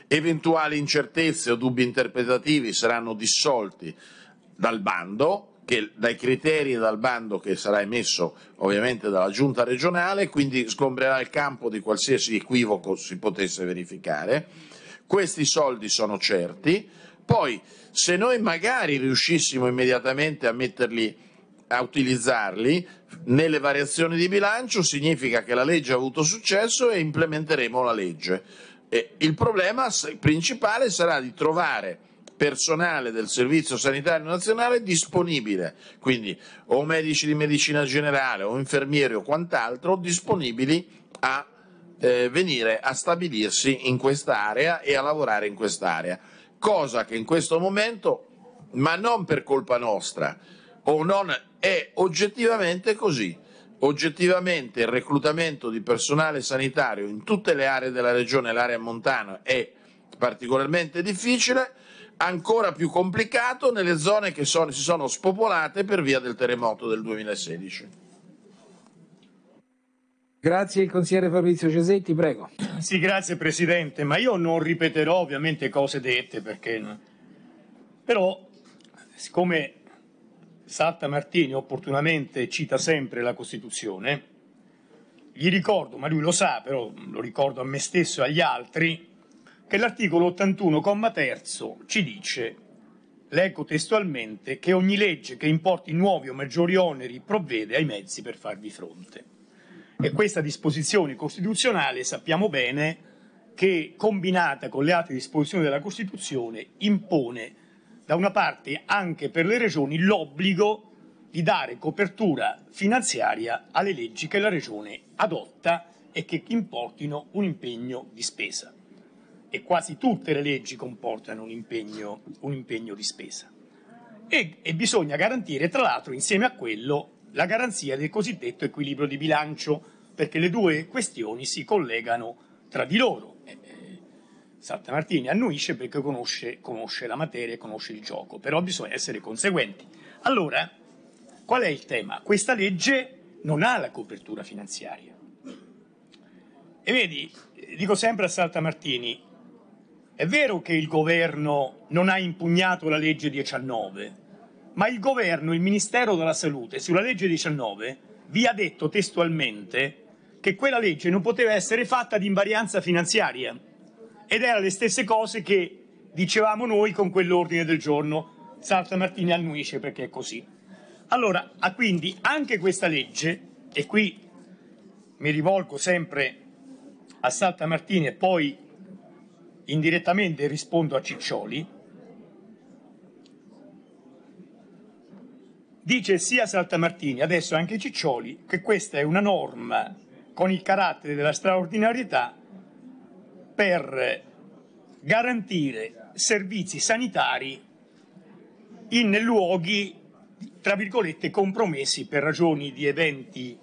Eventuali incertezze o dubbi interpretativi saranno dissolti dal bando che dai criteri e dal bando che sarà emesso ovviamente dalla giunta regionale, quindi sgombrerà il campo di qualsiasi equivoco si potesse verificare. Questi soldi sono certi, poi se noi magari riuscissimo immediatamente a metterli a utilizzarli nelle variazioni di bilancio significa che la legge ha avuto successo e implementeremo la legge. E il problema principale sarà di trovare personale del Servizio Sanitario Nazionale disponibile, quindi o medici di medicina generale o infermieri o quant'altro disponibili a eh, venire a stabilirsi in quest'area e a lavorare in quest'area, cosa che in questo momento, ma non per colpa nostra, o non è oggettivamente così. Oggettivamente il reclutamento di personale sanitario in tutte le aree della regione l'area montana è particolarmente difficile ancora più complicato nelle zone che sono, si sono spopolate per via del terremoto del 2016. Grazie il consigliere Fabrizio Cesetti, prego. Sì, grazie Presidente, ma io non ripeterò ovviamente cose dette perché... Però, siccome Salta Martini opportunamente cita sempre la Costituzione, gli ricordo, ma lui lo sa, però lo ricordo a me stesso e agli altri, e l'articolo 81, comma terzo, ci dice, leggo testualmente, che ogni legge che importi nuovi o maggiori oneri provvede ai mezzi per farvi fronte. E questa disposizione costituzionale sappiamo bene che, combinata con le altre disposizioni della Costituzione, impone da una parte anche per le regioni l'obbligo di dare copertura finanziaria alle leggi che la regione adotta e che importino un impegno di spesa e quasi tutte le leggi comportano un impegno, un impegno di spesa. E, e, bisogna garantire, tra l'altro, insieme a quello, la garanzia del cosiddetto equilibrio di bilancio, perché le due questioni si collegano tra di loro. Eh, eh, Salta Martini annuisce perché conosce, conosce la materia e conosce il gioco, però bisogna essere conseguenti. Allora, qual è il tema? Questa legge non ha la copertura finanziaria. E vedi, dico sempre a Salta Martini, è vero che il governo non ha impugnato la legge 19, ma il governo, il Ministero della Salute, sulla legge 19 vi ha detto testualmente che quella legge non poteva essere fatta di invarianza finanziaria ed era le stesse cose che dicevamo noi con quell'ordine del giorno. Salta Martini annuisce perché è così. Allora, quindi anche questa legge, e qui mi rivolgo sempre a Salta Martini e poi indirettamente rispondo a Ciccioli, dice sia Saltamartini, adesso anche Ciccioli, che questa è una norma con il carattere della straordinarietà per garantire servizi sanitari in luoghi, tra virgolette, compromessi per ragioni di eventi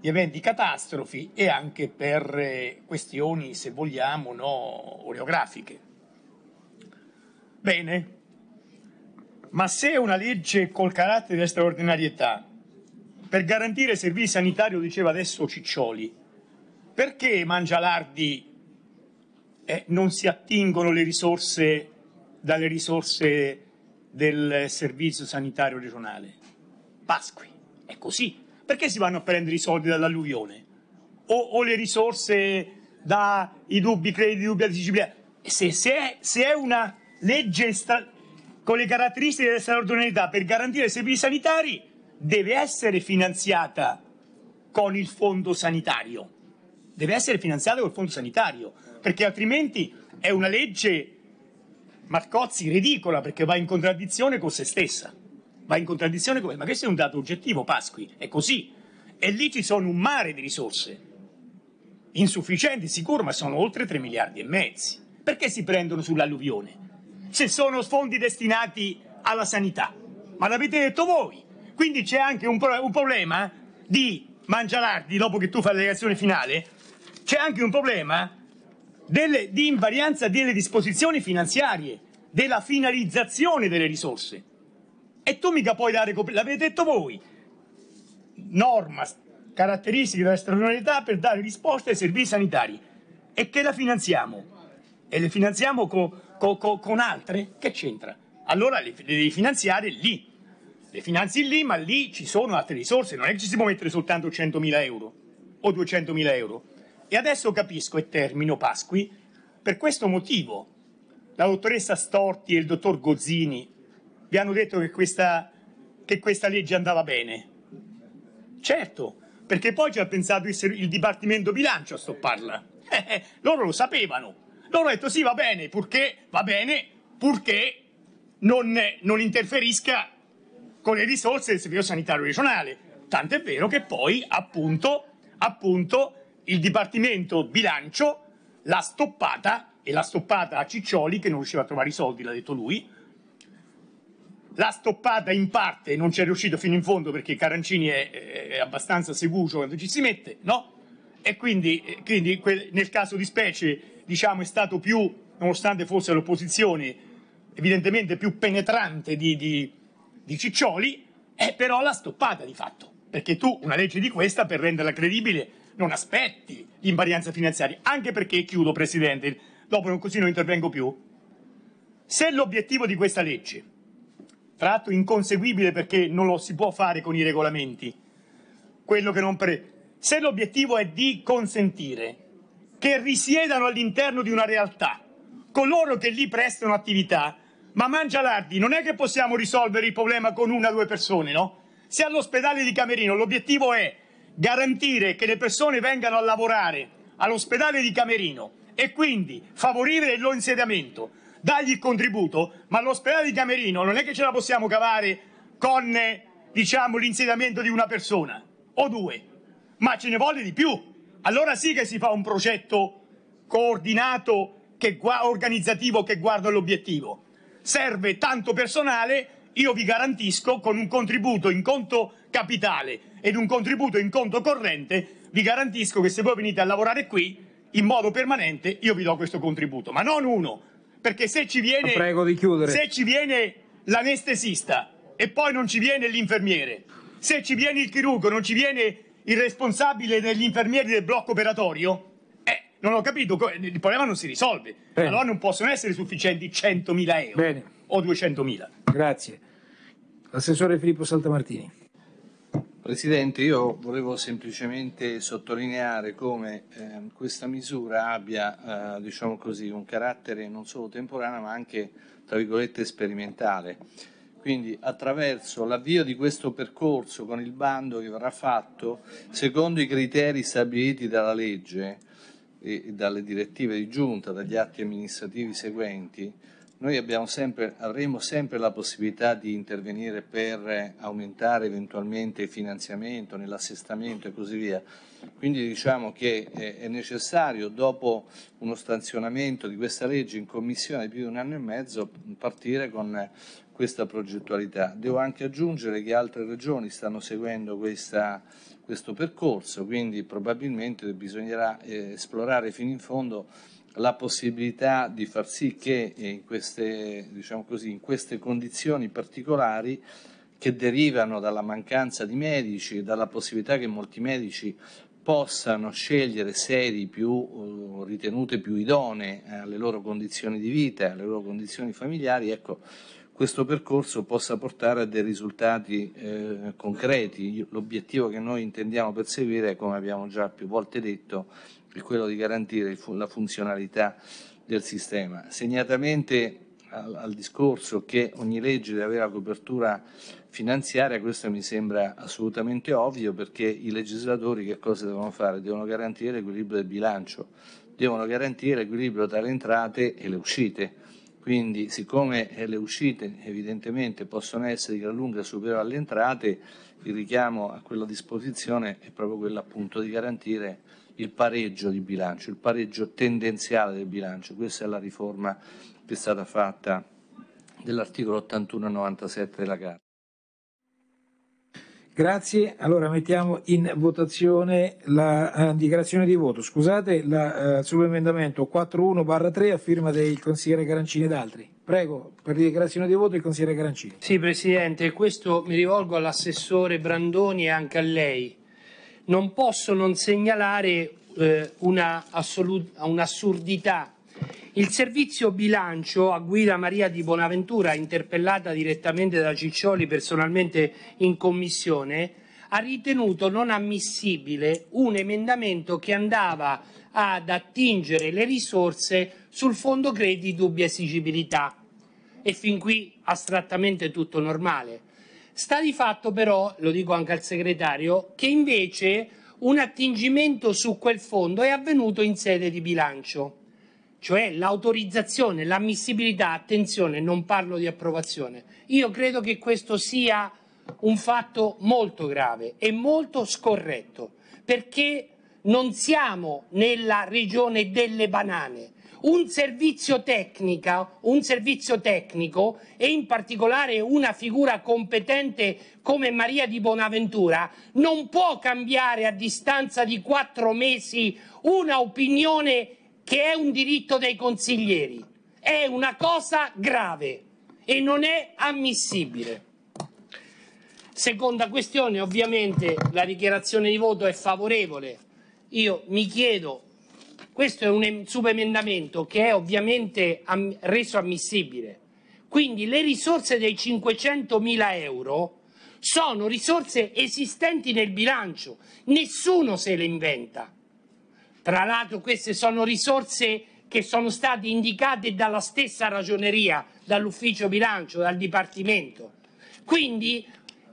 gli eventi catastrofi e anche per eh, questioni, se vogliamo, no, oleografiche. Bene, ma se una legge col carattere di straordinarietà per garantire servizi sanitari, lo diceva adesso Ciccioli, perché Mangialardi eh, non si attingono le risorse dalle risorse del servizio sanitario regionale? Pasqui, è così, perché si vanno a prendere i soldi dall'alluvione? O, o le risorse dai dubbi, crediti, dubbi, anticipi? Se, se, è, se è una legge stra- con le caratteristiche della straordinarietà per garantire i servizi sanitari, deve essere finanziata con il fondo sanitario. Deve essere finanziata col fondo sanitario, perché altrimenti è una legge Marcozzi ridicola perché va in contraddizione con se stessa va in contraddizione con me, ma questo è un dato oggettivo, Pasqui, è così. E lì ci sono un mare di risorse, insufficienti sicuro, ma sono oltre 3 miliardi e mezzi. Perché si prendono sull'alluvione? Se sono fondi destinati alla sanità, ma l'avete detto voi. Quindi c'è anche un, pro- un problema di Mangialardi, dopo che tu fai la relazione finale, c'è anche un problema delle, di invarianza delle disposizioni finanziarie, della finalizzazione delle risorse. E tu mica puoi dare copertura, l'avete detto voi. Norma, caratteristiche della straordinarietà per dare risposte ai servizi sanitari. E che la finanziamo? E le finanziamo co, co, co, con altre? Che c'entra? Allora le, le devi finanziare lì. Le finanzi lì, ma lì ci sono altre risorse, non è che ci si può mettere soltanto 100.000 euro o 200.000 euro. E adesso capisco e termino Pasqui, per questo motivo la dottoressa Storti e il dottor Gozzini gli hanno detto che questa, che questa legge andava bene. Certo, perché poi ci ha pensato il, il Dipartimento Bilancio a stopparla. Eh, eh, loro lo sapevano. Loro hanno detto sì, va bene, purché, va bene, purché non, non interferisca con le risorse del Servizio Sanitario Regionale. Tant'è vero che poi, appunto, appunto, il Dipartimento Bilancio l'ha stoppata e l'ha stoppata a Ciccioli, che non riusciva a trovare i soldi, l'ha detto lui, l'ha stoppata in parte, non ci è riuscito fino in fondo perché Carancini è, è abbastanza seguro quando ci si mette, no? E quindi, eh, quindi, nel caso di specie, diciamo, è stato più, nonostante fosse l'opposizione, evidentemente più penetrante di, di, di Ciccioli, è eh, però l'ha stoppata di fatto. Perché tu una legge di questa, per renderla credibile, non aspetti l'invarianza finanziaria. Anche perché, chiudo Presidente, dopo così non intervengo più, se l'obiettivo di questa legge tra l'altro inconseguibile perché non lo si può fare con i regolamenti, quello che non pre... Se l'obiettivo è di consentire che risiedano all'interno di una realtà coloro che lì prestano attività, ma Mangialardi non è che possiamo risolvere il problema con una o due persone, no? Se all'ospedale di Camerino l'obiettivo è garantire che le persone vengano a lavorare all'ospedale di Camerino e quindi favorire il loro insediamento, dagli il contributo, ma l'ospedale di Camerino non è che ce la possiamo cavare con, diciamo, l'insediamento di una persona o due, ma ce ne vuole di più. Allora sì che si fa un progetto coordinato, che organizzativo che guarda l'obiettivo. Serve tanto personale, io vi garantisco, con un contributo in conto capitale ed un contributo in conto corrente, vi garantisco che se voi venite a lavorare qui in modo permanente, io vi do questo contributo, ma non uno, perché se ci viene. Prego di chiudere. Se ci viene l'anestesista e poi non ci viene l'infermiere, se ci viene il chirurgo, non ci viene il responsabile degli infermieri del blocco operatorio, eh, non ho capito, il problema non si risolve. Bene. Allora non possono essere sufficienti 100.000 euro Bene. o 200.000. Grazie. Assessore Filippo Saltamartini. Presidente, io volevo semplicemente sottolineare come eh, questa misura abbia eh, diciamo così, un carattere non solo temporaneo ma anche tra virgolette sperimentale. Quindi attraverso l'avvio di questo percorso con il bando che verrà fatto secondo i criteri stabiliti dalla legge e dalle direttive di giunta, dagli atti amministrativi seguenti, noi sempre, avremo sempre la possibilità di intervenire per aumentare eventualmente il finanziamento nell'assestamento e così via. Quindi diciamo che eh, è necessario, dopo uno stanzionamento di questa legge in commissione di più di un anno e mezzo, partire con questa progettualità. Devo anche aggiungere che altre regioni stanno seguendo questa, questo percorso, quindi probabilmente bisognerà eh, esplorare fino in fondo la possibilità di far sì che in queste, diciamo così, in queste condizioni particolari che derivano dalla mancanza di medici, e dalla possibilità che molti medici possano scegliere sedi più, uh, ritenute più idonee alle loro condizioni di vita, alle loro condizioni familiari, ecco, questo percorso possa portare a dei risultati eh, concreti. L'obiettivo che noi intendiamo perseguire, come abbiamo già più volte detto, è quello di garantire la funzionalità del sistema. Segnatamente al, al discorso che ogni legge deve avere la copertura finanziaria, questo mi sembra assolutamente ovvio perché i legislatori che cosa devono fare? Devono garantire l'equilibrio del bilancio, devono garantire l'equilibrio tra le entrate e le uscite. Quindi siccome eh, le uscite evidentemente possono essere di gran lunga superiori alle entrate, il richiamo a quella disposizione è proprio quello appunto di garantire il pareggio di bilancio, il pareggio tendenziale del bilancio. Questa è la riforma che è stata fatta dell'articolo 81-97 della Carta. Grazie, allora mettiamo in votazione la eh, dichiarazione di voto, scusate, il eh, subemendamento 41-3 a firma del consigliere Garancini ed altri. Prego, per dichiarazione di voto il consigliere Garancini. Sì Presidente, questo mi rivolgo all'assessore Brandoni e anche a lei non posso non segnalare eh, un'assurdità. Il servizio bilancio a guida Maria di Bonaventura, interpellata direttamente da Ciccioli personalmente in commissione, ha ritenuto non ammissibile un emendamento che andava ad attingere le risorse sul fondo crediti dubbia esigibilità. E fin qui astrattamente tutto normale. Sta di fatto però, lo dico anche al segretario, che invece un attingimento su quel fondo è avvenuto in sede di bilancio, cioè l'autorizzazione, l'ammissibilità, attenzione, non parlo di approvazione. Io credo che questo sia un fatto molto grave e molto scorretto, perché non siamo nella regione delle banane, un servizio, tecnica, un servizio tecnico e in particolare una figura competente come Maria di Bonaventura non può cambiare a distanza di quattro mesi un'opinione che è un diritto dei consiglieri. È una cosa grave e non è ammissibile. Seconda questione, ovviamente la dichiarazione di voto è favorevole. Io mi chiedo questo è un subemendamento che è ovviamente am- reso ammissibile. Quindi le risorse dei 500.000 euro sono risorse esistenti nel bilancio, nessuno se le inventa. Tra l'altro queste sono risorse che sono state indicate dalla stessa ragioneria, dall'ufficio bilancio, dal dipartimento. Quindi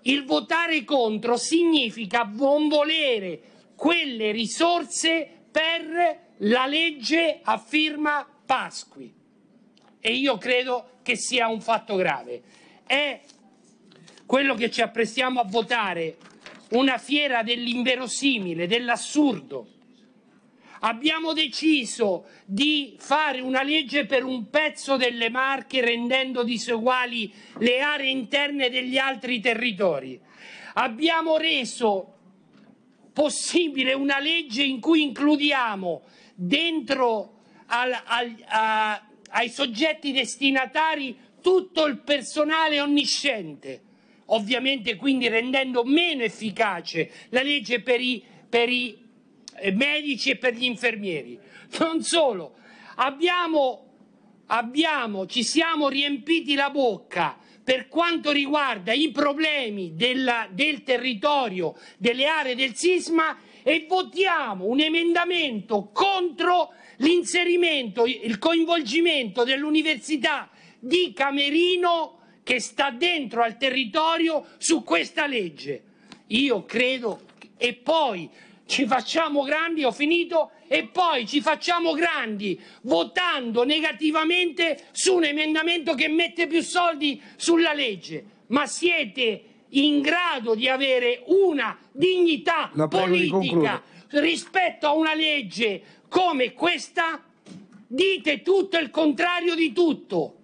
il votare contro significa non volere quelle risorse per la legge afferma Pasqui e io credo che sia un fatto grave. È quello che ci apprestiamo a votare una fiera dell'inverosimile, dell'assurdo. Abbiamo deciso di fare una legge per un pezzo delle Marche rendendo diseguali le aree interne degli altri territori. Abbiamo reso possibile una legge in cui includiamo dentro al, al, a, ai soggetti destinatari tutto il personale onnisciente, ovviamente quindi rendendo meno efficace la legge per i, per i eh, medici e per gli infermieri. Non solo, abbiamo, abbiamo, ci siamo riempiti la bocca per quanto riguarda i problemi della, del territorio, delle aree del sisma e votiamo un emendamento contro l'inserimento, il coinvolgimento dell'Università di Camerino che sta dentro al territorio su questa legge. Io credo e poi ci facciamo grandi, ho finito, e poi ci facciamo grandi votando negativamente su un emendamento che mette più soldi sulla legge. Ma siete in grado di avere una dignità politica rispetto a una legge come questa, dite tutto il contrario di tutto.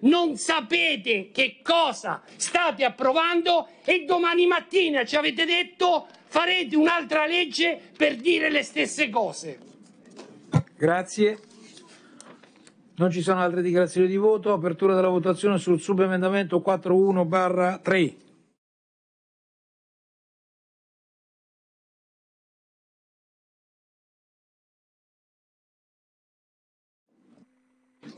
Non sapete che cosa state approvando e domani mattina ci avete detto farete un'altra legge per dire le stesse cose. Grazie. Non ci sono altre dichiarazioni di voto. Apertura della votazione sul subemendamento 41 3.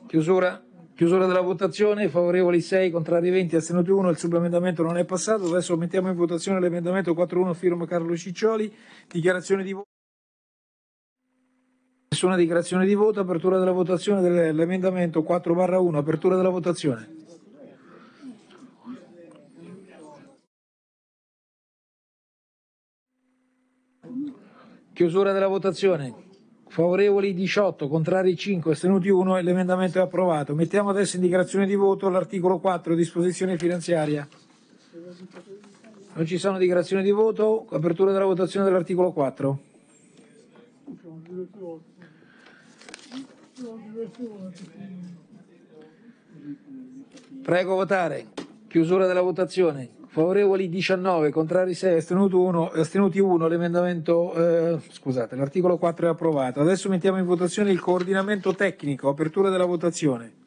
Chiusura, chiusura della votazione, favorevoli 6, contrari 20, astenuti 1, il subemendamento non è passato. Adesso mettiamo in votazione l'emendamento 4.1 firma Carlo Ciccioli, dichiarazione di voto. Nessuna dichiarazione di voto, apertura della votazione dell'emendamento 4.1, apertura della votazione. Chiusura della votazione favorevoli 18, contrari 5, astenuti 1 e l'emendamento è approvato. Mettiamo adesso in dichiarazione di voto l'articolo 4, disposizione finanziaria. Non ci sono dichiarazioni di voto, apertura della votazione dell'articolo 4. Prego votare. Chiusura della votazione favorevoli 19, contrari 6, astenuti 1, l'emendamento, eh, scusate, l'articolo 4 è approvato. Adesso mettiamo in votazione il coordinamento tecnico, apertura della votazione.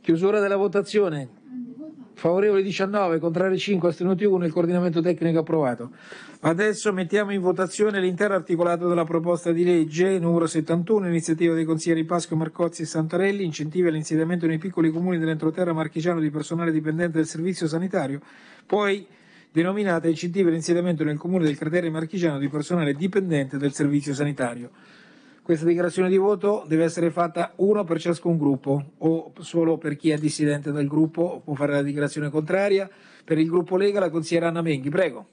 Chiusura della votazione favorevoli 19, contrari 5, astenuti 1, il coordinamento tecnico approvato. Adesso mettiamo in votazione l'intero articolato della proposta di legge numero 71, iniziativa dei consiglieri Pasco, Marcozzi e Santarelli, incentivi all'insediamento nei piccoli comuni dell'entroterra marchigiano di personale dipendente del servizio sanitario, poi denominata incentivi all'insediamento nel comune del cratere marchigiano di personale dipendente del servizio sanitario. Questa dichiarazione di voto deve essere fatta uno per ciascun gruppo o solo per chi è dissidente dal gruppo può fare la dichiarazione contraria. Per il gruppo Lega la consigliera Anna Menghi, prego.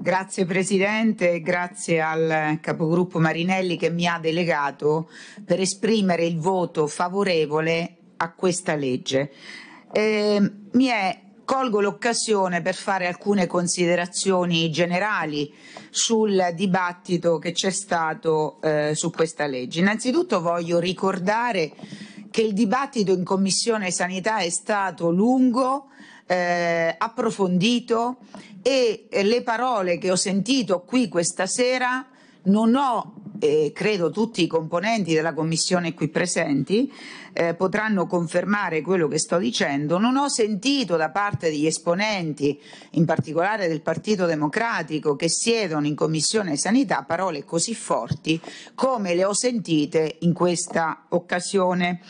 Grazie Presidente, grazie al capogruppo Marinelli che mi ha delegato per esprimere il voto favorevole a questa legge. Eh, mi è colgo l'occasione per fare alcune considerazioni generali sul dibattito che c'è stato eh, su questa legge. Innanzitutto voglio ricordare che il dibattito in Commissione Sanità è stato lungo, eh, approfondito e le parole che ho sentito qui questa sera non ho e credo tutti i componenti della Commissione qui presenti eh, potranno confermare quello che sto dicendo, non ho sentito da parte degli esponenti, in particolare del Partito Democratico, che siedono in Commissione Sanità parole così forti come le ho sentite in questa occasione.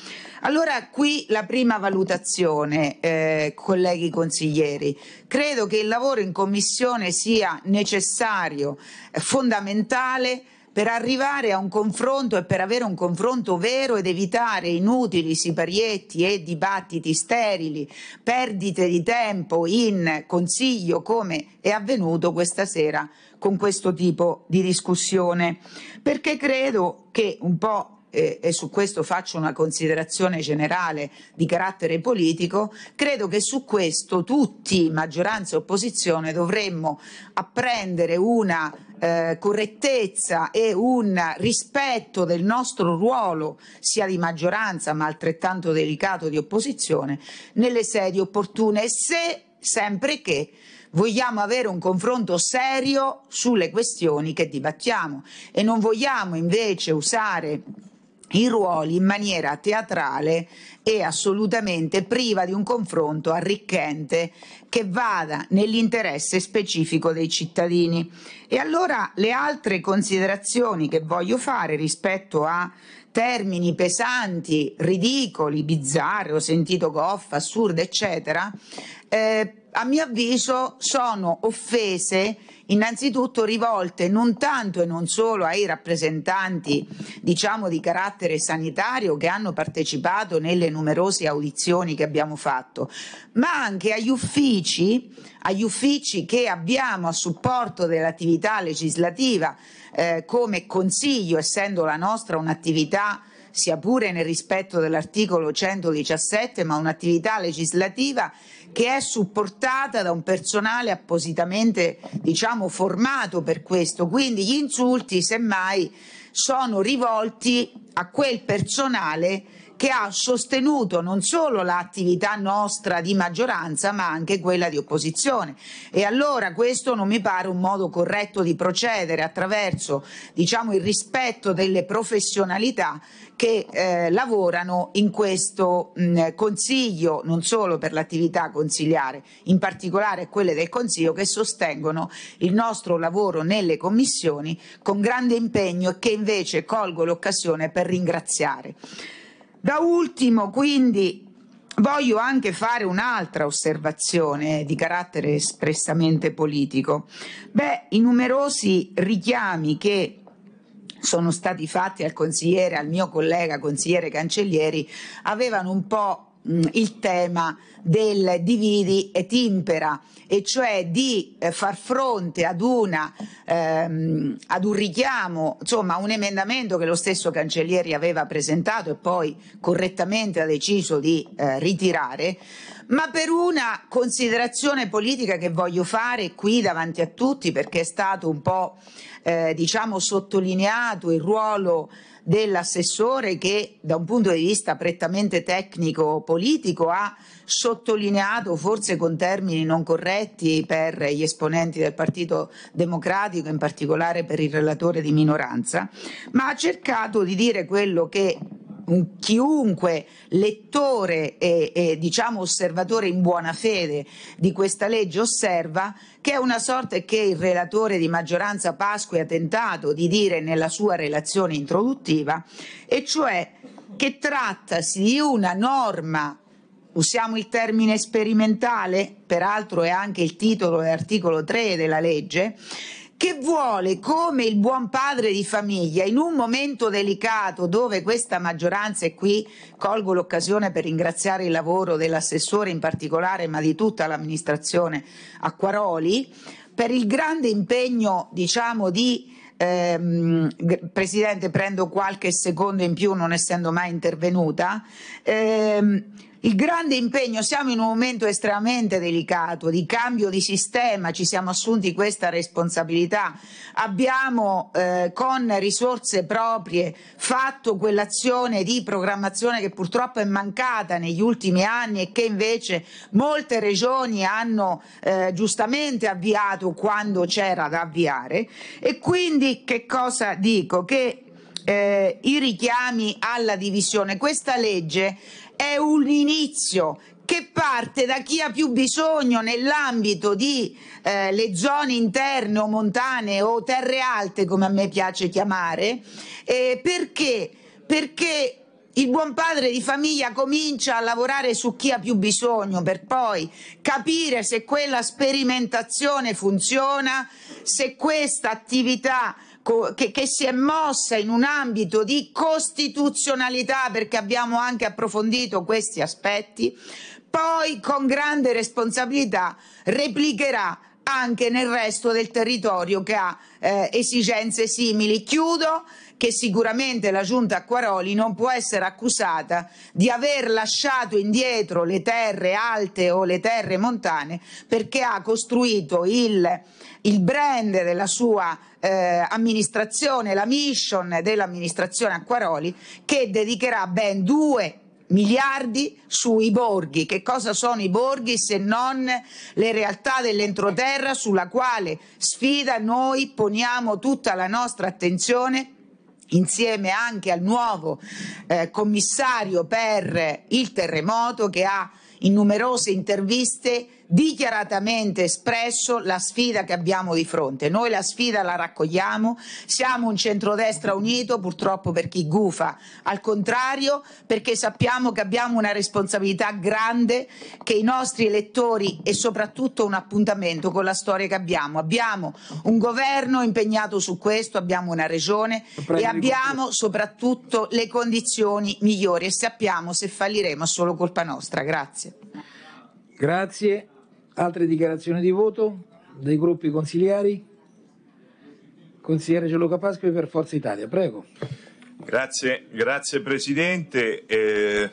Allora qui la prima valutazione, eh, colleghi consiglieri. Credo che il lavoro in Commissione sia necessario, eh, fondamentale, per arrivare a un confronto e per avere un confronto vero ed evitare inutili siparietti e dibattiti sterili, perdite di tempo in consiglio come è avvenuto questa sera con questo tipo di discussione. Perché credo che un po' eh, e su questo faccio una considerazione generale di carattere politico, credo che su questo tutti, maggioranza e opposizione, dovremmo apprendere una eh, correttezza e un rispetto del nostro ruolo, sia di maggioranza ma altrettanto delicato di opposizione, nelle sedi opportune, se sempre che vogliamo avere un confronto serio sulle questioni che dibattiamo e non vogliamo invece usare i ruoli in maniera teatrale e assolutamente priva di un confronto arricchente che vada nell'interesse specifico dei cittadini. E allora le altre considerazioni che voglio fare rispetto a termini pesanti, ridicoli, bizzarri, ho sentito goffa, assurda, eccetera, eh, a mio avviso sono offese innanzitutto rivolte non tanto e non solo ai rappresentanti diciamo di carattere sanitario che hanno partecipato nelle numerose audizioni che abbiamo fatto, ma anche agli uffici, agli uffici che abbiamo a supporto dell'attività legislativa eh, come consiglio, essendo la nostra un'attività sia pure nel rispetto dell'articolo 117, ma un'attività legislativa che è supportata da un personale appositamente diciamo, formato per questo. Quindi gli insulti, semmai, sono rivolti a quel personale che ha sostenuto non solo l'attività nostra di maggioranza ma anche quella di opposizione e allora questo non mi pare un modo corretto di procedere attraverso diciamo, il rispetto delle professionalità che eh, lavorano in questo mh, mm, consiglio non solo per l'attività consigliare in particolare quelle del consiglio che sostengono il nostro lavoro nelle commissioni con grande impegno e che invece colgo l'occasione per ringraziare. Da ultimo, quindi, voglio anche fare un'altra osservazione di carattere espressamente politico. Beh, i numerosi richiami che sono stati fatti al consigliere, al mio collega consigliere Cancellieri, avevano un po' Mm, il tema del dividi et impera, e cioè di eh, far fronte ad, una, ehm, ad un richiamo, insomma un emendamento che lo stesso Cancellieri aveva presentato e poi correttamente ha deciso di eh, ritirare, ma per una considerazione politica che voglio fare qui davanti a tutti perché è stato un po' eh, diciamo sottolineato il ruolo dell'assessore che da un punto di vista prettamente tecnico-politico ha sottolineato forse con termini non corretti per gli esponenti del Partito Democratico, in particolare per il relatore di minoranza, ma ha cercato di dire quello che chiunque lettore e, e diciamo osservatore in buona fede di questa legge osserva che è una sorta che il relatore di maggioranza Pasqui ha tentato di dire nella sua relazione introduttiva, e cioè che trattasi di una norma usiamo il termine sperimentale, peraltro è anche il titolo dell'articolo 3 della legge, che vuole, come il buon padre di famiglia, in un momento delicato dove questa maggioranza, e qui colgo l'occasione per ringraziare il lavoro dell'assessore in particolare, ma di tutta l'amministrazione Acquaroli, per il grande impegno diciamo, di ehm, Presidente, prendo qualche secondo in più non essendo mai intervenuta, ehm, il grande impegno, siamo in un momento estremamente delicato di cambio di sistema, ci siamo assunti questa responsabilità, abbiamo eh, con risorse proprie fatto quell'azione di programmazione che purtroppo è mancata negli ultimi anni e che invece molte regioni hanno eh, giustamente avviato quando c'era da avviare e quindi che cosa dico? Che eh, i richiami alla divisione, questa legge è un inizio che parte da chi ha più bisogno nell'ambito di eh, le zone interne o montane o terre alte, come a me piace chiamare, eh, perché? Perché il buon padre di famiglia comincia a lavorare su chi ha più bisogno per poi capire se quella sperimentazione funziona, se questa attività che, che, si è mossa in un ambito di costituzionalità, perché abbiamo anche approfondito questi aspetti, poi con grande responsabilità replicherà anche nel resto del territorio che ha eh, esigenze simili. Chiudo che sicuramente la giunta Acquaroli non può essere accusata di aver lasciato indietro le terre alte o le terre montane perché ha costruito il, il brand della sua eh, amministrazione, la mission dell'amministrazione Acquaroli che dedicherà ben 2 miliardi sui borghi. Che cosa sono i borghi se non le realtà dell'entroterra sulla quale sfida noi poniamo tutta la nostra attenzione? insieme anche al nuovo eh, commissario per il terremoto che ha in numerose interviste dichiaratamente espresso la sfida che abbiamo di fronte. Noi la sfida la raccogliamo, siamo un centrodestra unito, purtroppo per chi gufa, al contrario perché sappiamo che abbiamo una responsabilità grande, che i nostri elettori e soprattutto un appuntamento con la storia che abbiamo. Abbiamo un governo impegnato su questo, abbiamo una regione e abbiamo soprattutto le condizioni migliori e sappiamo se falliremo è solo colpa nostra. Grazie. Grazie. Altre dichiarazioni di voto dai gruppi consigliari? Consigliere Gianluca Pasqui per Forza Italia, prego. Grazie, grazie Presidente. Eh,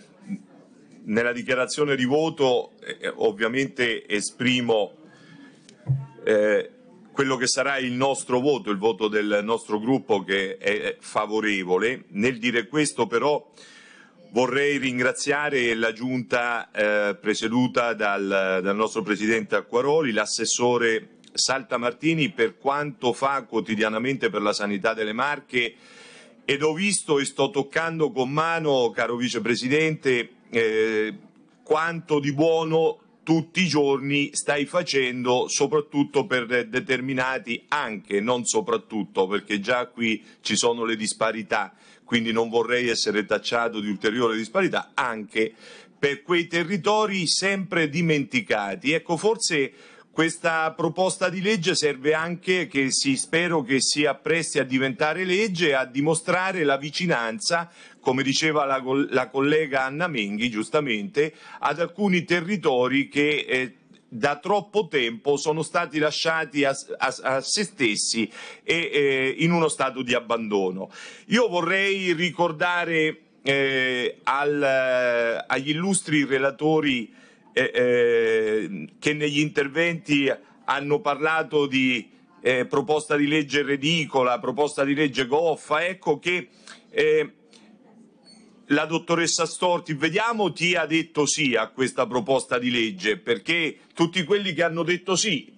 nella dichiarazione di voto eh, ovviamente esprimo eh, quello che sarà il nostro voto, il voto del nostro gruppo che è favorevole. Nel dire questo però Vorrei ringraziare la giunta eh, presieduta dal, dal, nostro presidente Acquaroli, l'assessore Salta Martini per quanto fa quotidianamente per la sanità delle Marche ed ho visto e sto toccando con mano, caro vicepresidente, eh, quanto di buono tutti i giorni stai facendo, soprattutto per determinati, anche non soprattutto, perché già qui ci sono le disparità, quindi non vorrei essere tacciato di ulteriore disparità anche per quei territori sempre dimenticati. Ecco, forse questa proposta di legge serve anche che si spero che si appresti a diventare legge, a dimostrare la vicinanza, come diceva la, la collega Anna Menghi giustamente, ad alcuni territori che eh, da troppo tempo sono stati lasciati a, a, a se stessi e eh, in uno stato di abbandono. Io vorrei ricordare eh, al, eh, agli illustri relatori eh, eh, che negli interventi hanno parlato di eh, proposta di legge ridicola, proposta di legge goffa, ecco che la dottoressa Storti, vediamo, chi ha detto sì a questa proposta di legge, perché tutti quelli che hanno detto sì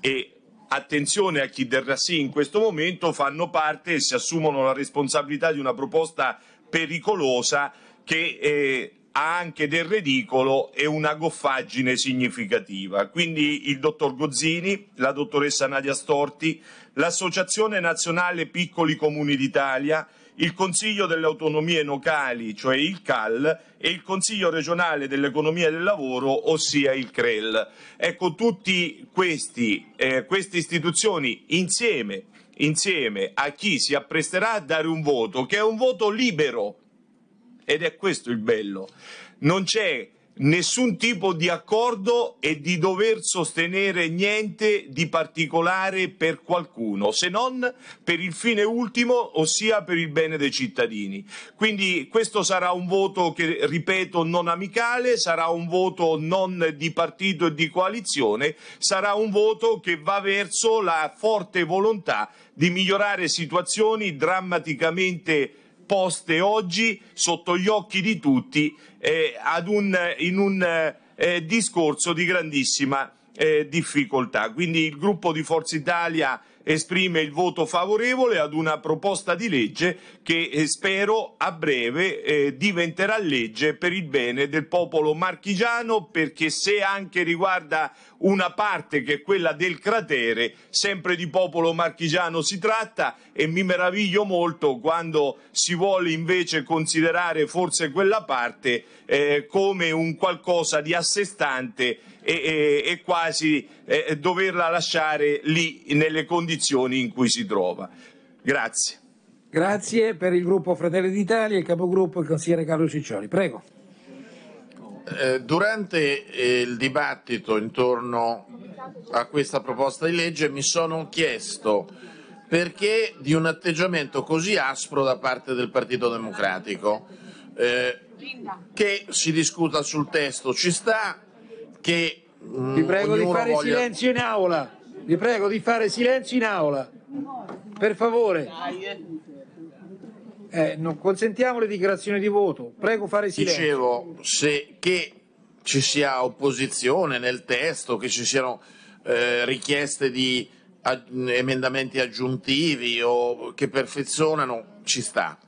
e attenzione a chi derrà sì in questo momento fanno parte e si assumono la responsabilità di una proposta pericolosa che eh, ha anche del ridicolo e una goffaggine significativa. Quindi il dottor Gozzini, la dottoressa Nadia Storti, l'Associazione Nazionale Piccoli Comuni d'Italia, il Consiglio delle autonomie locali, cioè il CAL, e il Consiglio regionale dell'economia e del lavoro, ossia il CREL. Ecco, tutte eh, queste istituzioni insieme, insieme a chi si appresterà a dare un voto, che è un voto libero, ed è questo il bello. Non c'è nessun tipo di accordo e di dover sostenere niente di particolare per qualcuno, se non per il fine ultimo, ossia per il bene dei cittadini. Quindi questo sarà un voto che, ripeto, non amicale, sarà un voto non di partito e di coalizione, sarà un voto che va verso la forte volontà di migliorare situazioni drammaticamente poste oggi sotto gli occhi di tutti eh, un, in un eh, discorso di grandissima eh, difficoltà. Quindi il gruppo di Forza Italia esprime il voto favorevole ad una proposta di legge che eh, spero a breve eh, diventerà legge per il bene del popolo marchigiano perché se anche riguarda una parte che è quella del cratere, sempre di popolo marchigiano si tratta e mi meraviglio molto quando si vuole invece considerare forse quella parte eh, come un qualcosa di a sé stante e, e, e quasi eh, doverla lasciare lì nelle condizioni in cui si trova. Grazie. Grazie per il gruppo Fratelli d'Italia, il capogruppo il consigliere Carlo Ciccioli. Prego. Eh, durante eh, il dibattito intorno a questa proposta di legge mi sono chiesto perché di un atteggiamento così aspro da parte del Partito Democratico. Eh, che si discuta sul testo ci sta, che mh, mm, vi prego di fare voglia... silenzio in aula, vi prego di fare silenzio in aula, per favore. Eh. Eh, non consentiamo le dichiarazioni di voto, prego fare silenzio. Dicevo se, che ci sia opposizione nel testo, che ci siano eh, richieste di a, emendamenti aggiuntivi o che perfezionano, ci sta.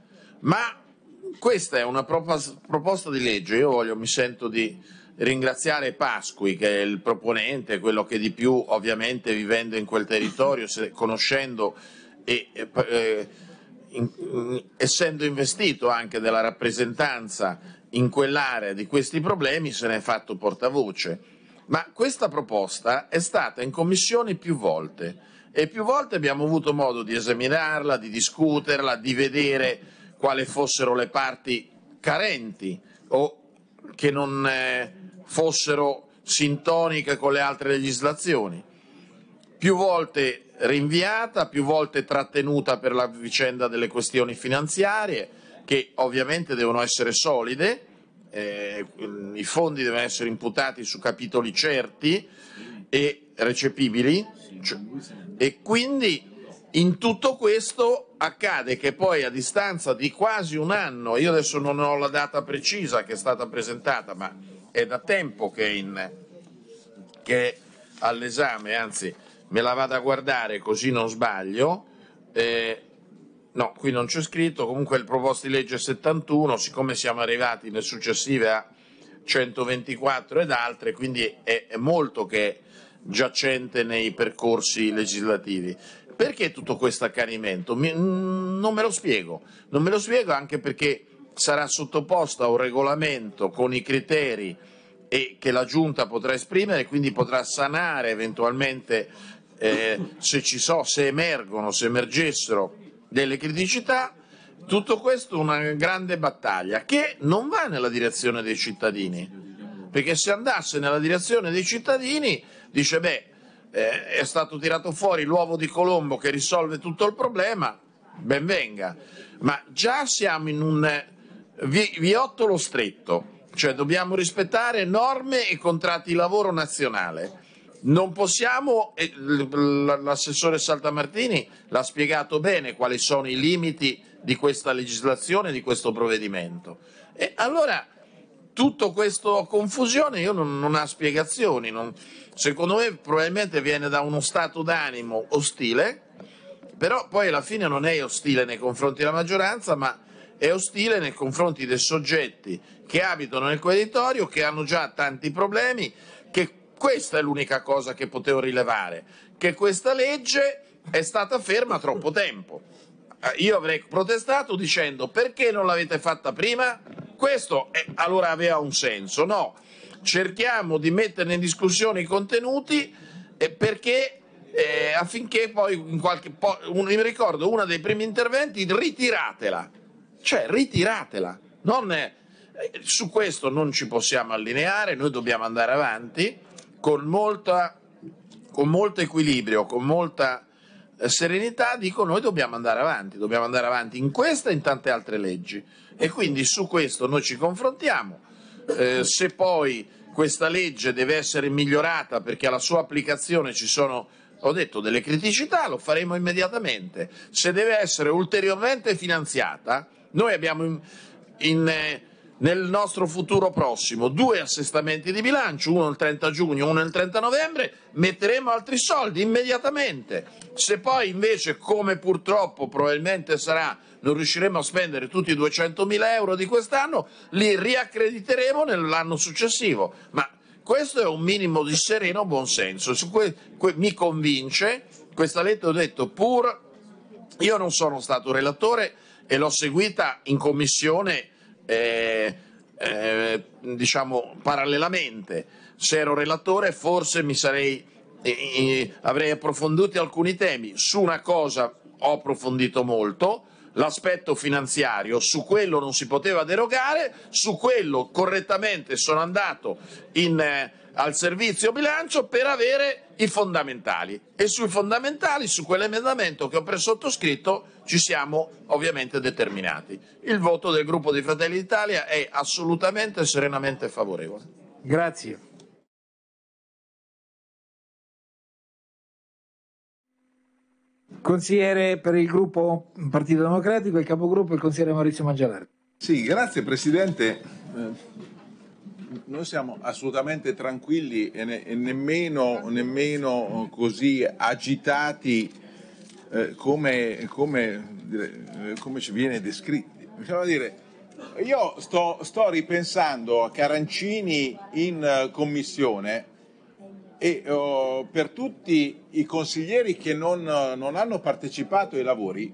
Ma questa è una propos proposta di legge, io voglio, mi sento di ringraziare Pasqui che è il proponente, quello che di più ovviamente vivendo in quel territorio, se, conoscendo e... Eh, in, in, essendo investito anche della rappresentanza in quell'area di questi problemi, se ne è fatto portavoce. Ma questa proposta è stata in commissione più volte e più volte abbiamo avuto modo di esaminarla, di discuterla, di vedere quali fossero le parti carenti o che non eh, fossero sintoniche con le altre legislazioni. Più volte rinviata, più volte trattenuta per la vicenda delle questioni finanziarie, che ovviamente devono essere solide, eh, i fondi devono essere imputati su capitoli certi e recepibili cioè, e quindi in tutto questo accade che poi a distanza di quasi un anno, io adesso non ho la data precisa che è stata presentata, ma è da tempo che è, in, che è all'esame, anzi me la vado a guardare così non sbaglio. Eh, no, qui non c'è scritto, comunque il proposto di legge 71, siccome siamo arrivati nel successivo a 124 ed altre, quindi è, è molto che giacente nei percorsi legislativi. Perché tutto questo accanimento? Mi, mm, non me lo spiego, non me lo spiego anche perché sarà sottoposto a un regolamento con i criteri e che la Giunta potrà esprimere, quindi potrà sanare eventualmente eh, se ci so, se emergono, se emergessero delle criticità, tutto questo è una grande battaglia che non va nella direzione dei cittadini, perché se andasse nella direzione dei cittadini dice beh, eh, è stato tirato fuori l'uovo di Colombo che risolve tutto il problema, ben venga, ma già siamo in un eh, vi, viottolo stretto, cioè dobbiamo rispettare norme e contratti di lavoro nazionale non possiamo, l'assessore Saltamartini l'ha spiegato bene quali sono i limiti di questa legislazione, di questo provvedimento. E allora tutta questa confusione io non, non ha spiegazioni, non, secondo me probabilmente viene da uno stato d'animo ostile, però poi alla fine non è ostile nei confronti della maggioranza, ma è ostile nei confronti dei soggetti che abitano nel territorio, che hanno già tanti problemi, questa è l'unica cosa che potevo rilevare, che questa legge è stata ferma troppo tempo. Eh, io avrei protestato dicendo perché non l'avete fatta prima? Questo è, eh, allora aveva un senso, no? Cerchiamo di metterne in discussione i contenuti eh, perché eh, affinché poi in qualche po- un, mi ricordo uno dei primi interventi ritiratela cioè ritiratela non è, eh, su questo non ci possiamo allineare noi dobbiamo andare avanti con, molta, con molto equilibrio, con molta eh, serenità, dico noi dobbiamo andare avanti, dobbiamo andare avanti in questa e in tante altre leggi. E quindi su questo noi ci confrontiamo. Eh, se poi questa legge deve essere migliorata perché alla sua applicazione ci sono ho detto delle criticità, lo faremo immediatamente. Se deve essere ulteriormente finanziata, noi abbiamo in, in eh, nel nostro futuro prossimo due assestamenti di bilancio, uno il 30 giugno, e uno il 30 novembre, metteremo altri soldi immediatamente. Se poi invece, come purtroppo probabilmente sarà, non riusciremo a spendere tutti i 200.000 euro di quest'anno, li riaccrediteremo nell'anno successivo. Ma questo è un minimo di sereno buonsenso. Su que- que- mi convince questa lettera, ho detto pur, io non sono stato relatore e l'ho seguita in commissione eh, eh, diciamo parallelamente, se ero relatore forse mi sarei, eh, avrei approfondito alcuni temi. Su una cosa ho approfondito molto, l'aspetto finanziario, su quello non si poteva derogare, su quello correttamente sono andato in eh, al servizio bilancio per avere i fondamentali e sui fondamentali, su quell'emendamento che ho pressottoscritto, ci siamo ovviamente determinati. Il voto del gruppo di Fratelli d'Italia è assolutamente e serenamente favorevole. Grazie. Consigliere per il gruppo Partito Democratico, il capogruppo, il consigliere Maurizio Mangialardi. Sì, grazie Presidente. Eh, noi siamo assolutamente tranquilli e, ne, e nemmeno, nemmeno, così agitati eh, come, come, eh, come, ci viene descritti. Bisogna dire, io sto, sto ripensando a Carancini in eh, commissione e oh, per tutti i consiglieri che non, non hanno partecipato ai lavori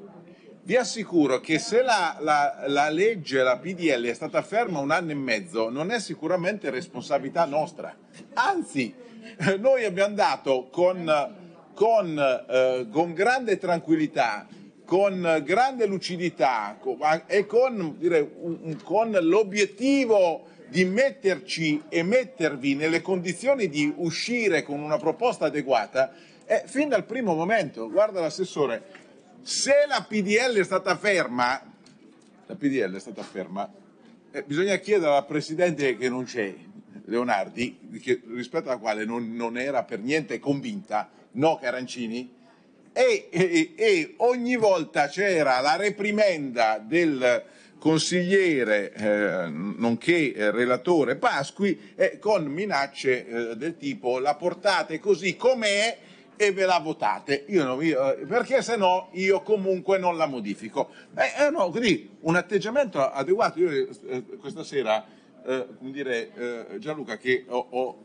vi assicuro che se la, la, la, legge, la PDL è stata ferma un anno e mezzo, non è sicuramente responsabilità nostra. Anzi, [laughs] noi abbiamo dato con, con, eh, con grande tranquillità, con grande lucidità e con, dire, con l'obiettivo di metterci e mettervi nelle condizioni di uscire con una proposta adeguata, eh, fin dal primo momento, guarda l'assessore, se la PDL è stata ferma, la PDL è stata ferma, eh, bisogna chiedere alla Presidente che non c'è, Leonardi, che, rispetto alla quale non, non, era per niente convinta, no Carancini, e, e, e ogni volta c'era la reprimenda del consigliere, eh, nonché eh, relatore Pasqui, eh, con minacce eh, del tipo la portate così com'è e ve la votate, io non, io, eh, perché se no io comunque non la modifico. Eh, eh, no, quindi un atteggiamento adeguato. Io eh, eh questa sera, eh, come dire, Gianluca, che ho, ho,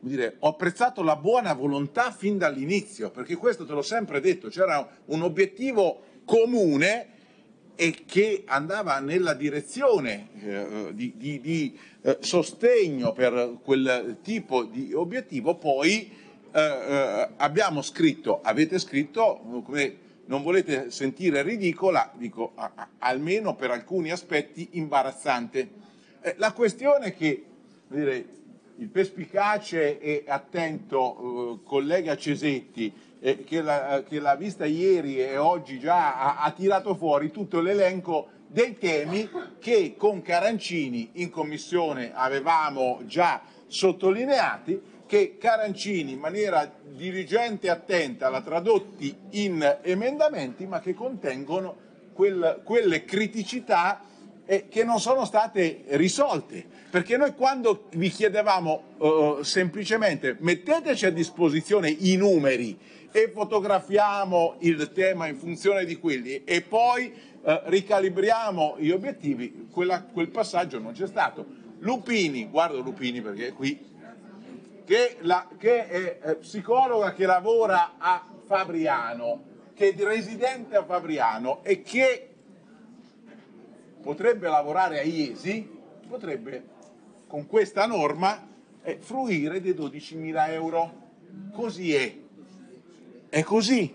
dire, ho, apprezzato la buona volontà fin dall'inizio, perché questo te l'ho sempre detto, c'era un obiettivo comune e che andava nella direzione eh, di, di, di eh, sostegno per quel tipo di obiettivo, poi eh, eh, abbiamo scritto, avete scritto, mm, come non volete sentire ridicola, dico almeno per alcuni aspetti imbarazzante. Eh, la questione è che dire, il perspicace e attento eh, collega Cesetti, eh, eh, che, l'ha vista ieri e oggi già ha, ha tirato fuori tutto l'elenco dei temi che con Carancini in commissione avevamo già sottolineati che Carancini in maniera dirigente e attenta l'ha tradotti in emendamenti ma che contengono quel, quelle criticità eh, che non sono state risolte perché noi quando vi chiedevamo eh, semplicemente metteteci a disposizione i numeri e fotografiamo il tema in funzione di quelli e poi eh, ricalibriamo gli obiettivi, quella, quel passaggio non c'è stato. Lupini, guardo Lupini perché qui che, la, che è eh, psicologa che lavora a Fabriano, che è residente a Fabriano e che potrebbe lavorare a Iesi, potrebbe con questa norma eh, fruire dei 12.000 euro. Così è. È così.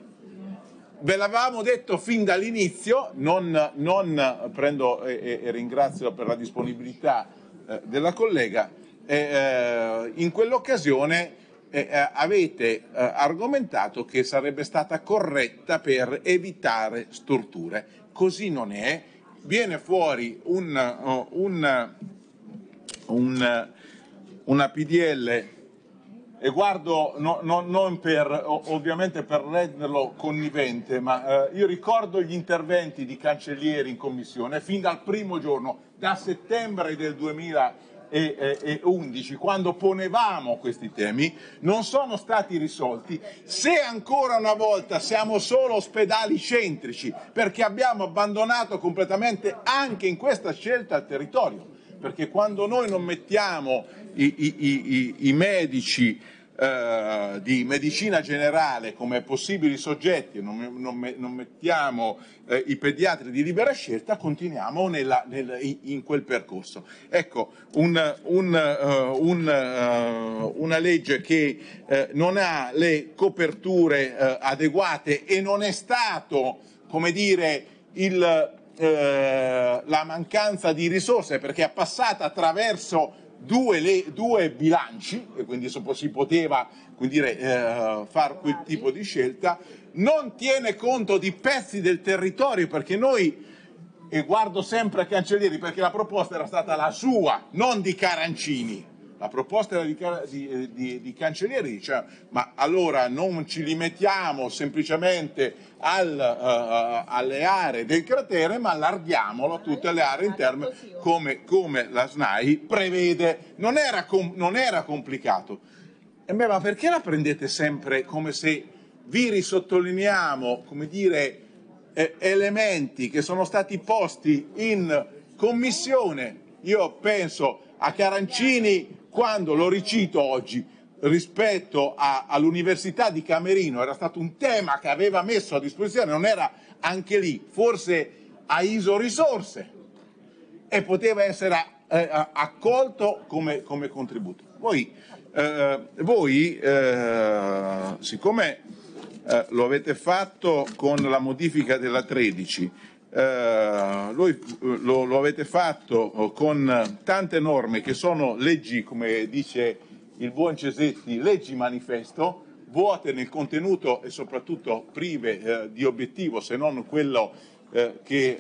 Ve l'avevamo detto fin dall'inizio, non, non prendo e, eh, e, ringrazio per la disponibilità della collega, eh, in quell'occasione eh, eh avete eh, argomentato che sarebbe stata corretta per evitare storture. Così non è. Viene fuori un, oh, un, un, una PDL e guardo no, no, non per, ovviamente per renderlo connivente, ma eh, io ricordo gli interventi di cancellieri in commissione fin dal primo giorno, da settembre del 2000 2011, quando ponevamo questi temi, non sono stati risolti. Se ancora una volta siamo solo ospedali centrici, perché abbiamo abbandonato completamente anche in questa scelta il territorio, perché quando noi non mettiamo i, i, i, i medici eh, di medicina generale come possibili soggetti, non, non, non mettiamo eh, i pediatri di libera scelta, continuiamo nella, nel, in quel percorso. Ecco, un, un, uh, un, uh, una legge che uh, non ha le coperture adeguate e non è stato, come dire, il, la mancanza di risorse perché è passata attraverso due, le, due bilanci, e quindi si poteva quindi dire, eh, fare quel tipo di scelta, non tiene conto di pezzi del territorio perché noi, e guardo sempre a Cancellieri perché la proposta era stata la sua, non di Carancini la proposta era di, di, eh, di, di Cancellieri diceva cioè, ma allora non ci limitiamo semplicemente al, uh, alle aree del cratere ma allarghiamolo a ah, tutte ecco, le aree interne ah, ecco, come, come la SNAI prevede. Non era, com, non era complicato. E beh, ma perché la prendete sempre come se vi risottolineiamo, come dire, eh, elementi che sono stati posti in commissione? Io penso a Carancini quando, lo ricito oggi, rispetto a, all'Università di Camerino era stato un tema che aveva messo a disposizione, non era anche lì, forse a ISO risorse e poteva essere eh, accolto come, come, contributo. Voi, eh, voi eh, siccome eh, lo avete fatto con la modifica della 13, eh, lui, eh, lo, lo, avete fatto eh, con tante norme che sono leggi, come dice il buon Cesetti, leggi manifesto, vuote nel contenuto e soprattutto prive uh, di obiettivo se non quello uh, che,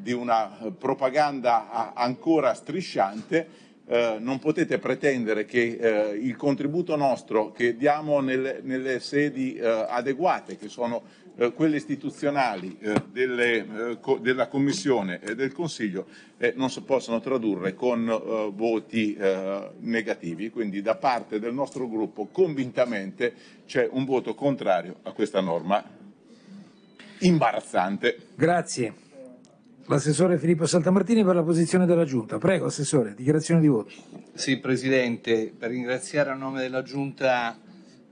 di una propaganda ancora strisciante. Eh, non potete pretendere che eh, il contributo nostro che diamo nel, nelle sedi eh, adeguate, che sono eh, quelle istituzionali eh, delle, eh, co- della Commissione e del Consiglio eh, non si possono tradurre con voti negativi. Quindi da parte del nostro gruppo convintamente c'è un voto contrario a questa norma imbarazzante. Grazie. L'assessore Filippo Saltamartini per la posizione della Giunta. Prego, assessore, dichiarazione di voto. Sì, Presidente, per ringraziare a nome della Giunta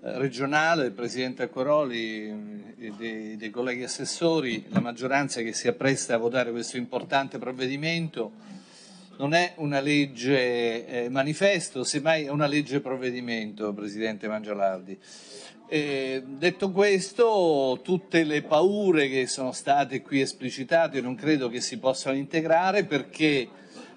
regionale, del Presidente Acquaroli eh, e dei, dei, colleghi assessori, la maggioranza che si appresta a votare questo importante provvedimento non è una legge eh, manifesto, semmai è una legge provvedimento, Presidente Mangialardi. E, eh, detto questo, tutte le paure che sono state qui esplicitate non credo che si possano integrare perché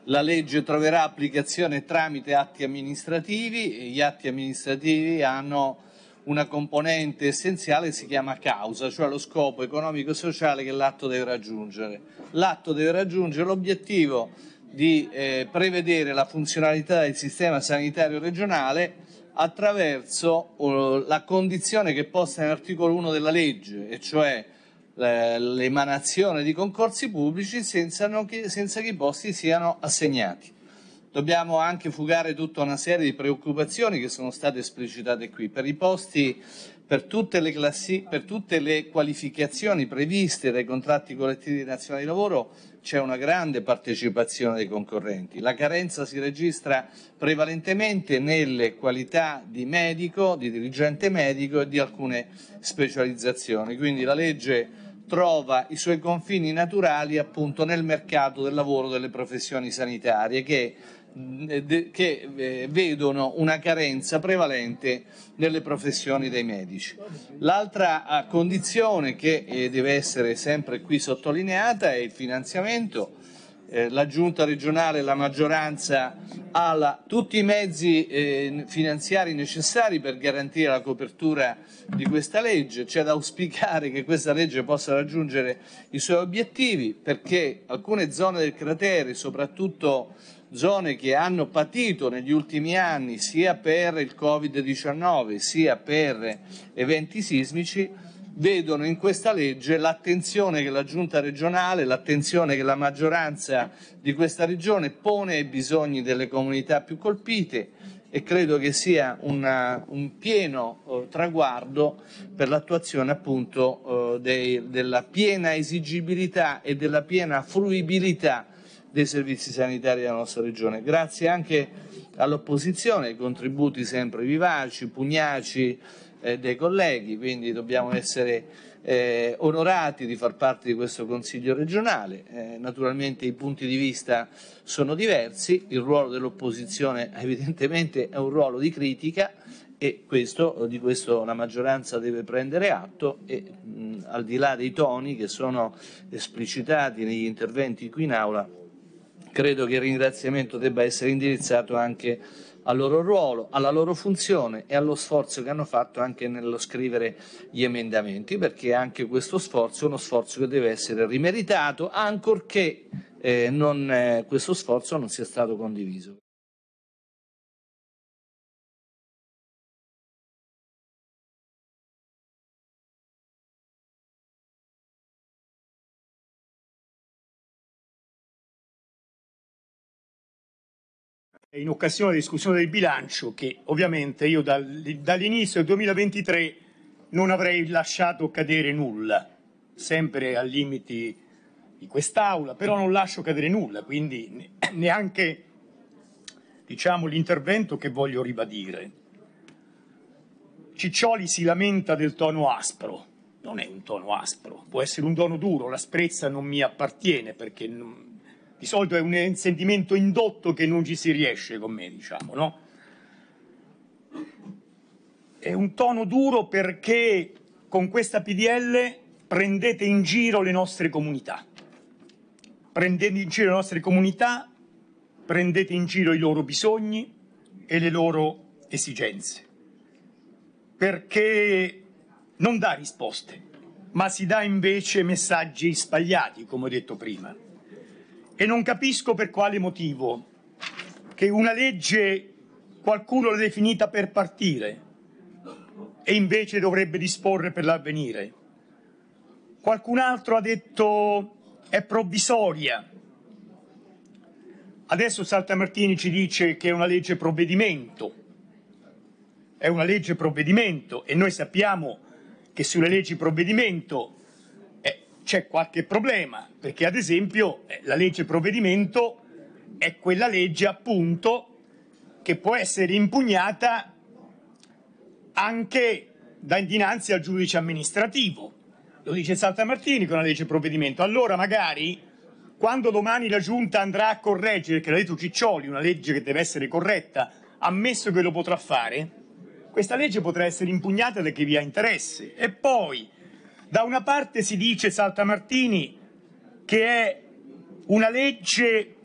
la legge troverà applicazione tramite atti amministrativi e gli atti amministrativi hanno una componente essenziale si chiama causa, cioè lo scopo economico e sociale che l'atto deve raggiungere. L'atto deve raggiungere l'obiettivo di eh, prevedere la funzionalità del sistema sanitario regionale attraverso uh, la condizione che posta nell'articolo 1 della legge, e cioè eh, l'emanazione di concorsi pubblici senza che, senza che i posti siano assegnati dobbiamo anche fugare tutta una serie di preoccupazioni che sono state esplicitate qui. Per i posti, per tutte le, classi, per tutte le qualificazioni previste dai contratti collettivi nazionali di lavoro c'è una grande partecipazione dei concorrenti. La carenza si registra prevalentemente nelle qualità di medico, di dirigente medico e di alcune specializzazioni. Quindi la legge trova i suoi confini naturali appunto nel mercato del lavoro delle professioni sanitarie che eh, che eh, vedono una carenza prevalente nelle professioni dei medici. L'altra eh, condizione che deve essere sempre qui sottolineata è il finanziamento eh, la giunta regionale, la maggioranza ha la, tutti i mezzi eh, finanziari necessari per garantire la copertura di questa legge, c'è da auspicare che questa legge possa raggiungere i suoi obiettivi perché alcune zone del cratere, soprattutto zone che hanno patito negli ultimi anni sia per il Covid-19 sia per eventi sismici, vedono in questa legge l'attenzione che la giunta regionale, l'attenzione che la maggioranza di questa regione pone ai bisogni delle comunità più colpite e credo che sia una, un pieno eh, traguardo per l'attuazione appunto eh, dei, della piena esigibilità e della piena fruibilità dei servizi sanitari della nostra regione. Grazie anche all'opposizione, ai contributi sempre vivaci, pugnaci, eh, dei colleghi, quindi dobbiamo essere eh, onorati di far parte di questo Consiglio regionale. Eh, naturalmente i punti di vista sono diversi, il ruolo dell'opposizione [laughs] evidentemente è un ruolo di critica e questo, di questo la maggioranza deve prendere atto e mh, al di là dei toni che sono esplicitati negli interventi qui in aula, credo che il ringraziamento debba essere indirizzato anche a al loro ruolo, alla loro funzione e allo sforzo che hanno fatto anche nello scrivere gli emendamenti, perché anche questo sforzo è uno sforzo che deve essere rimeritato, ancorché eh, non, eh, questo sforzo non sia stato condiviso. in occasione della discussione del bilancio che ovviamente io dall'inizio del 2023 non avrei lasciato cadere nulla, sempre ai limiti di quest'Aula, però non lascio cadere nulla, quindi [clears throat] neanche diciamo, l'intervento che voglio ribadire. Ciccioli si lamenta del tono aspro, non è un tono aspro, può essere un tono duro, l'asprezza non mi appartiene perché di solito è un sentimento indotto che non ci si riesce con me, diciamo, no? È un tono duro perché con questa PDL prendete in giro le nostre comunità. Prendete in giro le nostre comunità, prendete in giro i loro bisogni e le loro esigenze. Perché non dà risposte, ma si dà invece messaggi sbagliati, come ho detto prima e non capisco per quale motivo che una legge qualcuno l'ha definita per partire e invece dovrebbe disporre per l'avvenire. Qualcun altro ha detto è provvisoria. Adesso Saltamartini ci dice che è una legge provvedimento. È una legge provvedimento e noi sappiamo che sulle leggi provvedimento c'è qualche problema, perché ad esempio eh, la legge provvedimento è quella legge appunto che può essere impugnata anche dinanzi al giudice amministrativo. Lo dice Santa Martini con la legge provvedimento. Allora magari quando domani la Giunta andrà a correggere, che l'ha detto Ciccioli, una legge che deve essere corretta, ammesso che lo potrà fare, questa legge potrà essere impugnata da chi vi ha interesse. E poi da una parte si dice Salta Martini, che è una legge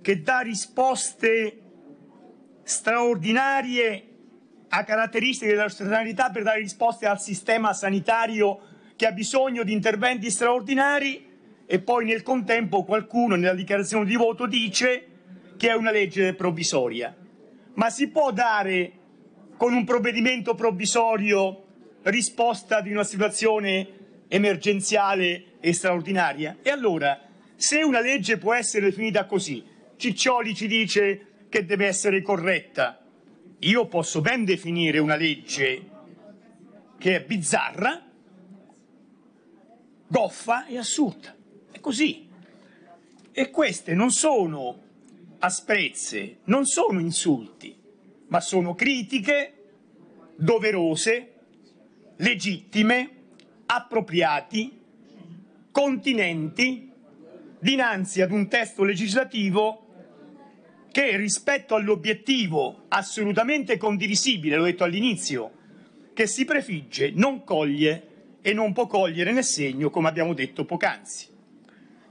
che dà risposte straordinarie a caratteristiche della straordinarietà per dare risposte al sistema sanitario che ha bisogno di interventi straordinari e poi nel contempo qualcuno nella dichiarazione di voto dice che è una legge provvisoria. Ma si può dare con un provvedimento provvisorio risposta di una situazione emergenziale e straordinaria. E allora, se una legge può essere definita così, Ciccioli ci dice che deve essere corretta, io posso ben definire una legge che è bizzarra, goffa e assurda. È così. E queste non sono asprezze, non sono insulti, ma sono critiche doverose legittime, appropriati, continenti, dinanzi ad un testo legislativo che rispetto all'obiettivo assolutamente condivisibile, l'ho detto all'inizio, che si prefigge, non coglie e non può cogliere nel segno, come abbiamo detto poc'anzi.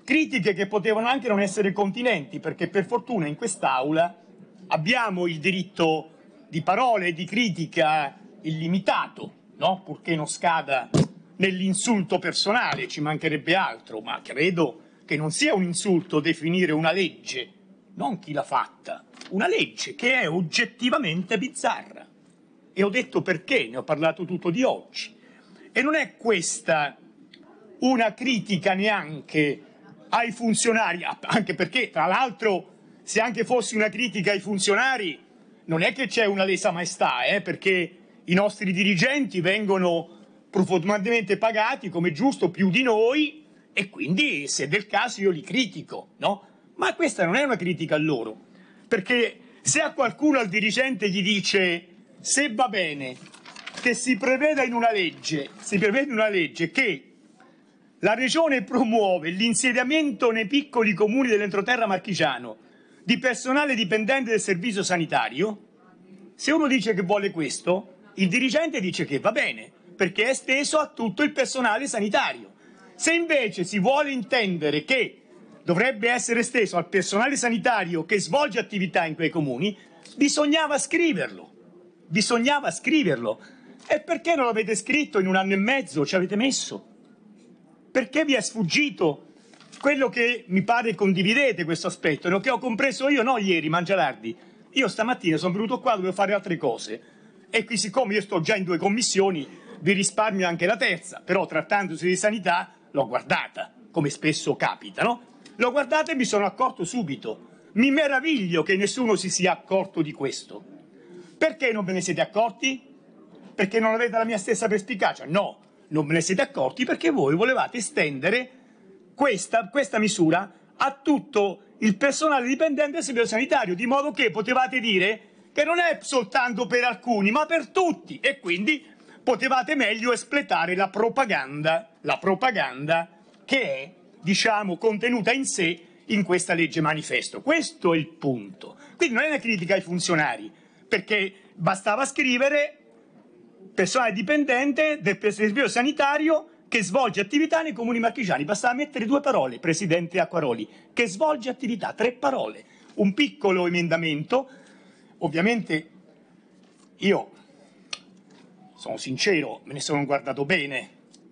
Critiche che potevano anche non essere continenti, perché per fortuna in quest'Aula abbiamo il diritto di parole e di critica illimitato, no? purché non scada nell'insulto personale, ci mancherebbe altro, ma credo che non sia un insulto definire una legge, non chi l'ha fatta, una legge che è oggettivamente bizzarra. E ho detto perché, ne ho parlato tutto di oggi. E non è questa una critica neanche ai funzionari, anche perché tra l'altro se anche fosse una critica ai funzionari non è che c'è una lesa maestà, eh, perché i nostri dirigenti vengono profondamente pagati come giusto più di noi e quindi se del caso io li critico, no? Ma questa non è una critica a loro, perché se a qualcuno al dirigente gli dice se va bene che si preveda in una legge, si prevede in una legge che la regione promuove l'insediamento nei piccoli comuni dell'entroterra marchigiano di personale dipendente del servizio sanitario, se uno dice che vuole questo, il dirigente dice che va bene, perché è esteso a tutto il personale sanitario. Se invece si vuole intendere che dovrebbe essere esteso al personale sanitario che svolge attività in quei comuni, bisognava scriverlo. Bisognava scriverlo. E perché non l'avete scritto in un anno e mezzo? Ci avete messo? Perché vi è sfuggito quello che mi pare condividete questo aspetto, lo che ho compreso io no ieri, Mangialardi. Io stamattina sono venuto qua, dovevo fare altre cose e qui siccome io sto già in due commissioni, vi risparmio anche la terza, però trattandosi di sanità l'ho guardata, come spesso capita, no? L'ho guardata e mi sono accorto subito. Mi meraviglio che nessuno si sia accorto di questo. Perché non ve ne siete accorti? Perché non avete la mia stessa perspicacia? No, non ve ne siete accorti perché voi volevate estendere questa, questa misura a tutto il personale dipendente del servizio sanitario, di modo che potevate dire che non è soltanto per alcuni, ma per tutti e quindi potevate meglio espletare la propaganda, la propaganda che è, diciamo, contenuta in sé in questa legge manifesto. Questo è il punto. Quindi non è una critica ai funzionari, perché bastava scrivere personale dipendente del servizio sanitario che svolge attività nei comuni marchigiani. Bastava mettere due parole, Presidente Acquaroli, che svolge attività, tre parole. Un piccolo emendamento Ovviamente io sono sincero, me ne sono guardato bene,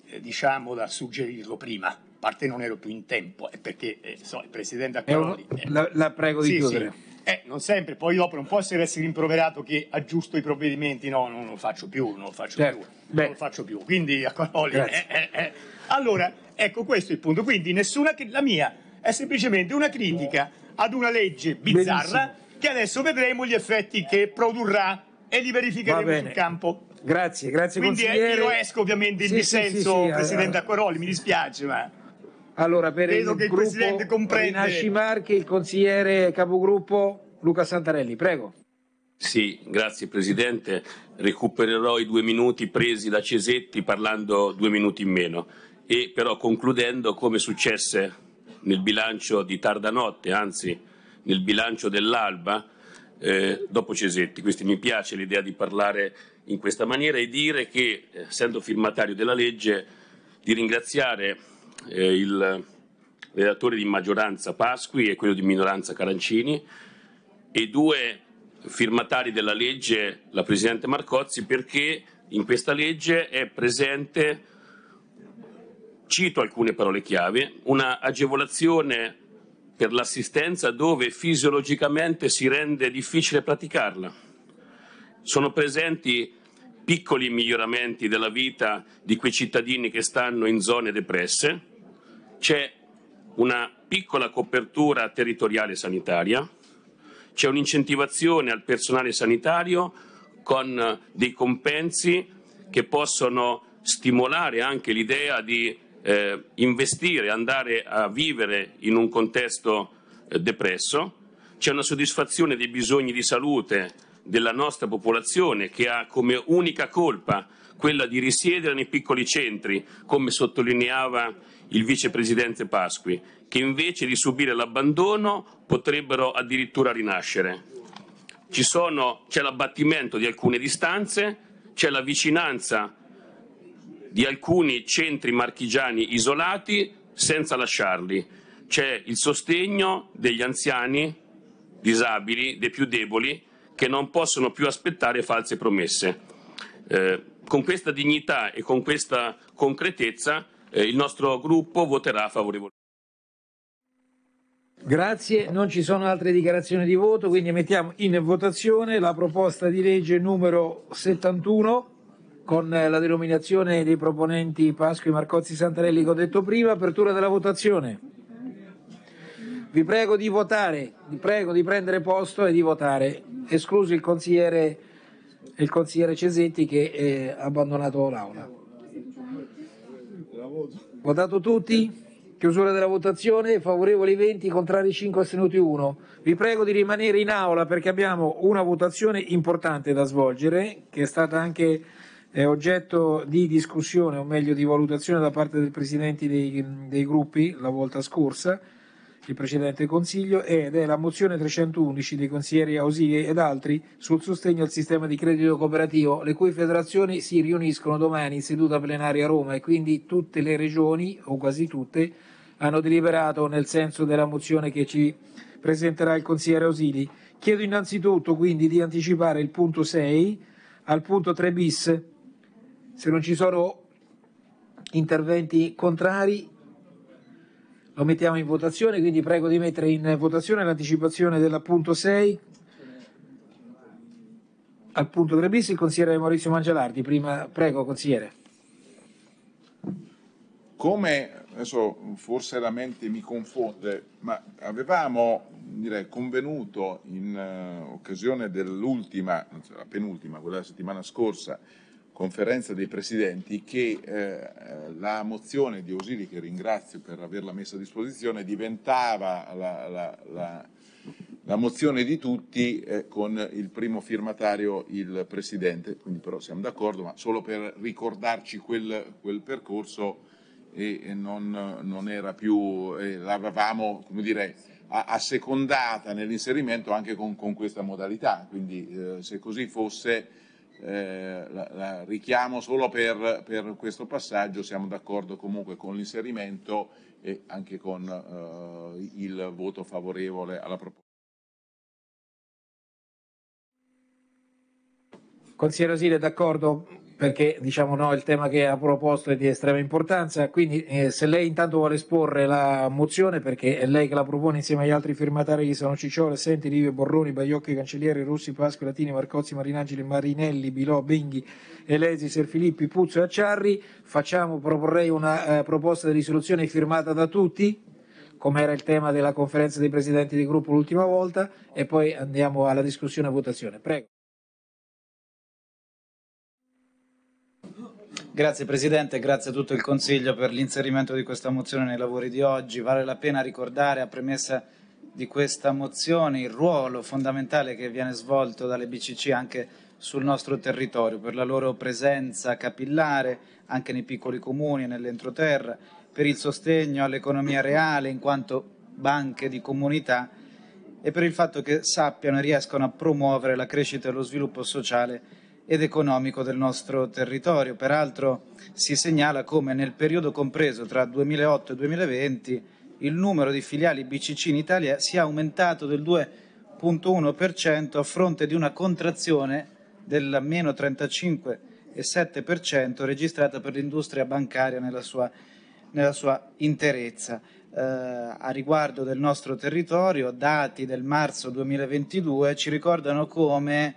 eh, diciamo, da suggerirlo prima. A parte non ero più in tempo, è perché eh, so, il presidente Accaroli... Eh, la, la, prego di sì, chiudere. Sì. Eh, non sempre, poi dopo non può essere rimproverato che aggiusto i provvedimenti, no, non lo faccio più, non lo faccio certo. più, Beh. non lo faccio più. Quindi Accaroli... Eh, eh, eh. Allora, ecco questo è il punto. Quindi nessuna... La mia è semplicemente una critica ad una legge bizzarra... Benissimo perché adesso vedremo gli effetti che produrrà e li verificheremo sul campo. Grazie, grazie Quindi eh, consigliere. Quindi io esco ovviamente in sì, dissenso, sì, sì, Presidente allora. Acquaroli, mi dispiace, ma... Allora, per Credo il che il Presidente comprenda. Nasci Marchi, il consigliere capogruppo Luca Santarelli, prego. Sì, grazie Presidente. Recupererò i due minuti presi da Cesetti parlando due minuti in meno e però concludendo come successe nel bilancio di tarda notte, anzi nel bilancio dell'alba eh, dopo Cesetti. Quindi mi piace l'idea di parlare in questa maniera e dire che, eh, essendo firmatario della legge, di ringraziare eh, il redattore di maggioranza Pasqui e quello di minoranza Carancini e due firmatari della legge, la Presidente Marcozzi, perché in questa legge è presente, cito alcune parole chiave, una agevolazione per l'assistenza dove fisiologicamente si rende difficile praticarla. Sono presenti piccoli miglioramenti della vita di quei cittadini che stanno in zone depresse, c'è una piccola copertura territoriale sanitaria, c'è un'incentivazione al personale sanitario con dei compensi che possono stimolare anche l'idea di eh, investire, andare a vivere in un contesto eh, depresso, c'è una soddisfazione dei bisogni di salute della nostra popolazione che ha come unica colpa quella di risiedere nei piccoli centri, come sottolineava il vicepresidente Pasqui, che invece di subire l'abbandono potrebbero addirittura rinascere. Sono, c'è l'abbattimento di alcune distanze, c'è la vicinanza di alcuni centri marchigiani isolati senza lasciarli. C'è il sostegno degli anziani, disabili, dei più deboli, che non possono più aspettare false promesse. Eh, con questa dignità e con questa concretezza eh, il nostro gruppo voterà favorevolmente. Grazie, non ci sono altre dichiarazioni di voto, quindi mettiamo in votazione la proposta di legge numero 71 con eh, la denominazione dei proponenti Pasqui, Marcozzi, Santarelli che ho detto prima, apertura della votazione. Vi prego di votare, vi prego di prendere posto e di votare, escluso il consigliere, il consigliere Cesetti che eh, ha abbandonato l'aula. Votato tutti? Chiusura della votazione, favorevoli 20, contrari 5, astenuti 1. Vi prego di rimanere in aula perché abbiamo una votazione importante da svolgere che è stata anche è oggetto di discussione, o meglio di valutazione da parte dei presidenti dei, dei gruppi la volta scorsa, il precedente Consiglio, ed è la mozione 311 dei consiglieri Ausilie ed altri sul sostegno al sistema di credito cooperativo, le cui federazioni si riuniscono domani in seduta plenaria a Roma e quindi tutte le regioni, o quasi tutte, hanno deliberato nel senso della mozione che ci presenterà il consigliere Ausili. Chiedo innanzitutto quindi di anticipare il punto 6 al punto 3 bis se non ci sono interventi contrari, lo mettiamo in votazione, quindi prego di mettere in votazione l'anticipazione del punto 6 al punto 3 bis il consigliere Maurizio Mangialardi. Prima, prego consigliere. Come adesso forse la mente mi confonde, ma avevamo direi, convenuto in uh, occasione dell'ultima, cioè la penultima, quella della settimana scorsa, conferenza dei presidenti che eh, la mozione di Osili, che ringrazio per averla messa a disposizione, diventava la, la, la, la mozione di tutti eh, con il primo firmatario il presidente, quindi però siamo d'accordo, ma solo per ricordarci quel, quel percorso e, e non, non, era più, eh, l'avevamo, come dire, assecondata nell'inserimento anche con, con, questa modalità, quindi eh, se così fosse eh, la, la, richiamo solo per, per questo passaggio, siamo d'accordo comunque con l'inserimento e anche con eh, il voto favorevole alla proposta. Consigliere Osile, d'accordo? perché diciamo, no, il tema che ha proposto è di estrema importanza, quindi eh, se lei intanto vuole esporre la mozione, perché è lei che la propone insieme agli altri firmatari che sono Cicciore, Senti, Livio, Borroni, Baiocchi, Cancellieri, Russi, Pasqui, Latini, Marcozzi, Marinangeli, Marinelli, Bilò, Binghi, Elesi, Serfilippi, Puzzo e Acciarri, facciamo, proporrei una eh, proposta di risoluzione firmata da tutti, come era il tema della conferenza dei presidenti di gruppo l'ultima volta, e poi andiamo alla discussione e votazione. Prego. Grazie Presidente, grazie a tutto il Consiglio per l'inserimento di questa mozione nei lavori di oggi. Vale la pena ricordare a premessa di questa mozione il ruolo fondamentale che viene svolto dalle BCC anche sul nostro territorio, per la loro presenza capillare anche nei piccoli comuni e nell'entroterra, per il sostegno all'economia reale in quanto banche di comunità e per il fatto che sappiano e riescono a promuovere la crescita e lo sviluppo sociale ed economico del nostro territorio. Peraltro si segnala come nel periodo compreso tra 2008 e 2020 il numero di filiali BCC in Italia sia aumentato del 2,1% a fronte di una contrazione del meno 35,7% registrata per l'industria bancaria nella sua, nella sua interezza. Eh, a riguardo del nostro territorio, dati del marzo 2022 ci ricordano come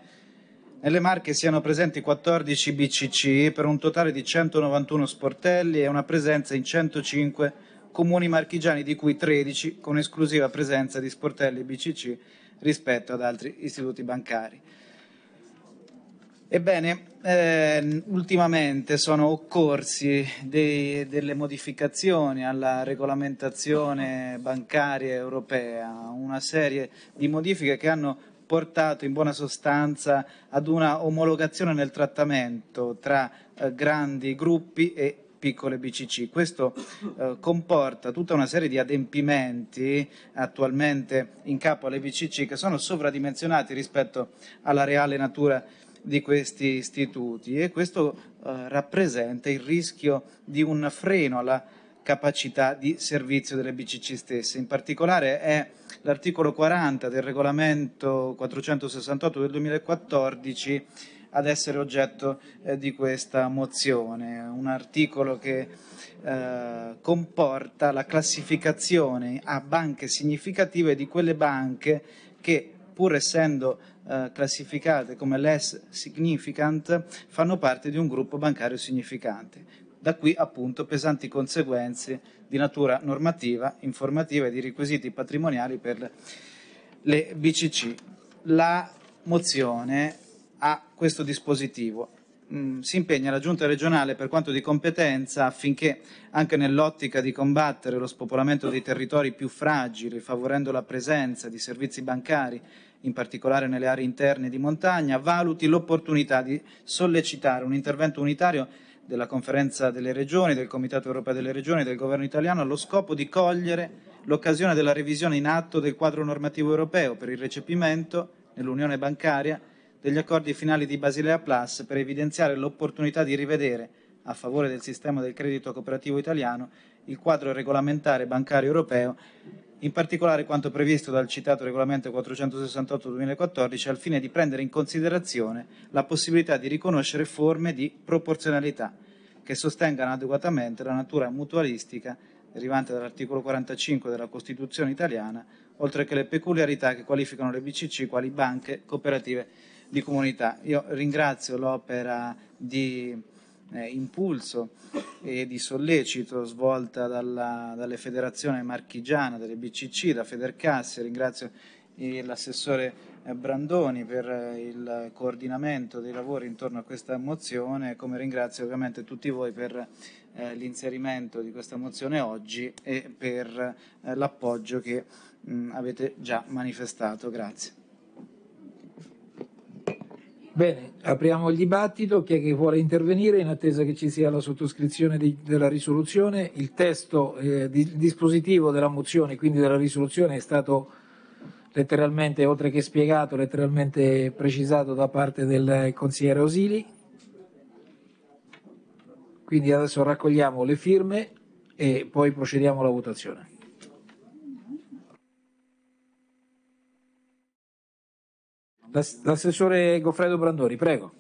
nelle Marche siano presenti 14 BCC per un totale di 191 sportelli e una presenza in 105 comuni marchigiani, di cui 13 con esclusiva presenza di sportelli BCC rispetto ad altri istituti bancari. Ebbene, eh, ultimamente sono occorsi dei, delle modificazioni alla regolamentazione bancaria europea, una serie di modifiche che hanno portato in buona sostanza ad una omologazione nel trattamento tra eh, grandi gruppi e piccole BCC. Questo eh, comporta tutta una serie di adempimenti attualmente in capo alle BCC che sono sovradimensionati rispetto alla reale natura di questi istituti e questo eh, rappresenta il rischio di un freno alla capacità di servizio delle BCC stesse. In particolare è l'articolo 40 del regolamento 468 del 2014 ad essere oggetto eh, di questa mozione, un articolo che eh, comporta la classificazione a banche significative di quelle banche che pur essendo eh, classificate come less significant fanno parte di un gruppo bancario significante. Da qui appunto pesanti conseguenze di natura normativa, informativa e di requisiti patrimoniali per le BCC. La mozione ha questo dispositivo. Mm, si impegna la Giunta regionale per quanto di competenza affinché, anche nell'ottica di combattere lo spopolamento dei territori più fragili, favorendo la presenza di servizi bancari, in particolare nelle aree interne di montagna, valuti l'opportunità di sollecitare un intervento unitario della conferenza delle regioni, del Comitato europeo delle regioni, e del governo italiano, allo scopo di cogliere l'occasione della revisione in atto del quadro normativo europeo per il recepimento nell'unione bancaria degli accordi finali di Basilea Plus per evidenziare l'opportunità di rivedere, a favore del sistema del credito cooperativo italiano, il quadro regolamentare bancario europeo in particolare quanto previsto dal citato regolamento 468-2014 al fine di prendere in considerazione la possibilità di riconoscere forme di proporzionalità che sostengano adeguatamente la natura mutualistica derivante dall'articolo 45 della Costituzione italiana, oltre che le peculiarità che qualificano le BCC quali banche cooperative di comunità. Io ringrazio l'opera di eh, impulso e di sollecito svolta dalla, dalle federazioni marchigiana, delle BCC, da Federcassi. Ringrazio eh, l'assessore eh, Brandoni per eh, il coordinamento dei lavori intorno a questa mozione, come ringrazio ovviamente tutti voi per eh, l'inserimento di questa mozione oggi e per eh, l'appoggio che mh, mm, avete già manifestato. Grazie. Bene, apriamo il dibattito. Chi è che vuole intervenire in attesa che ci sia la sottoscrizione di, della risoluzione? Il testo, eh, di, dispositivo della mozione, quindi della risoluzione, è stato letteralmente, oltre che spiegato, letteralmente precisato da parte del consigliere Osili. Quindi adesso raccogliamo le firme e poi procediamo alla votazione. L'assessore Goffredo Brandori, prego.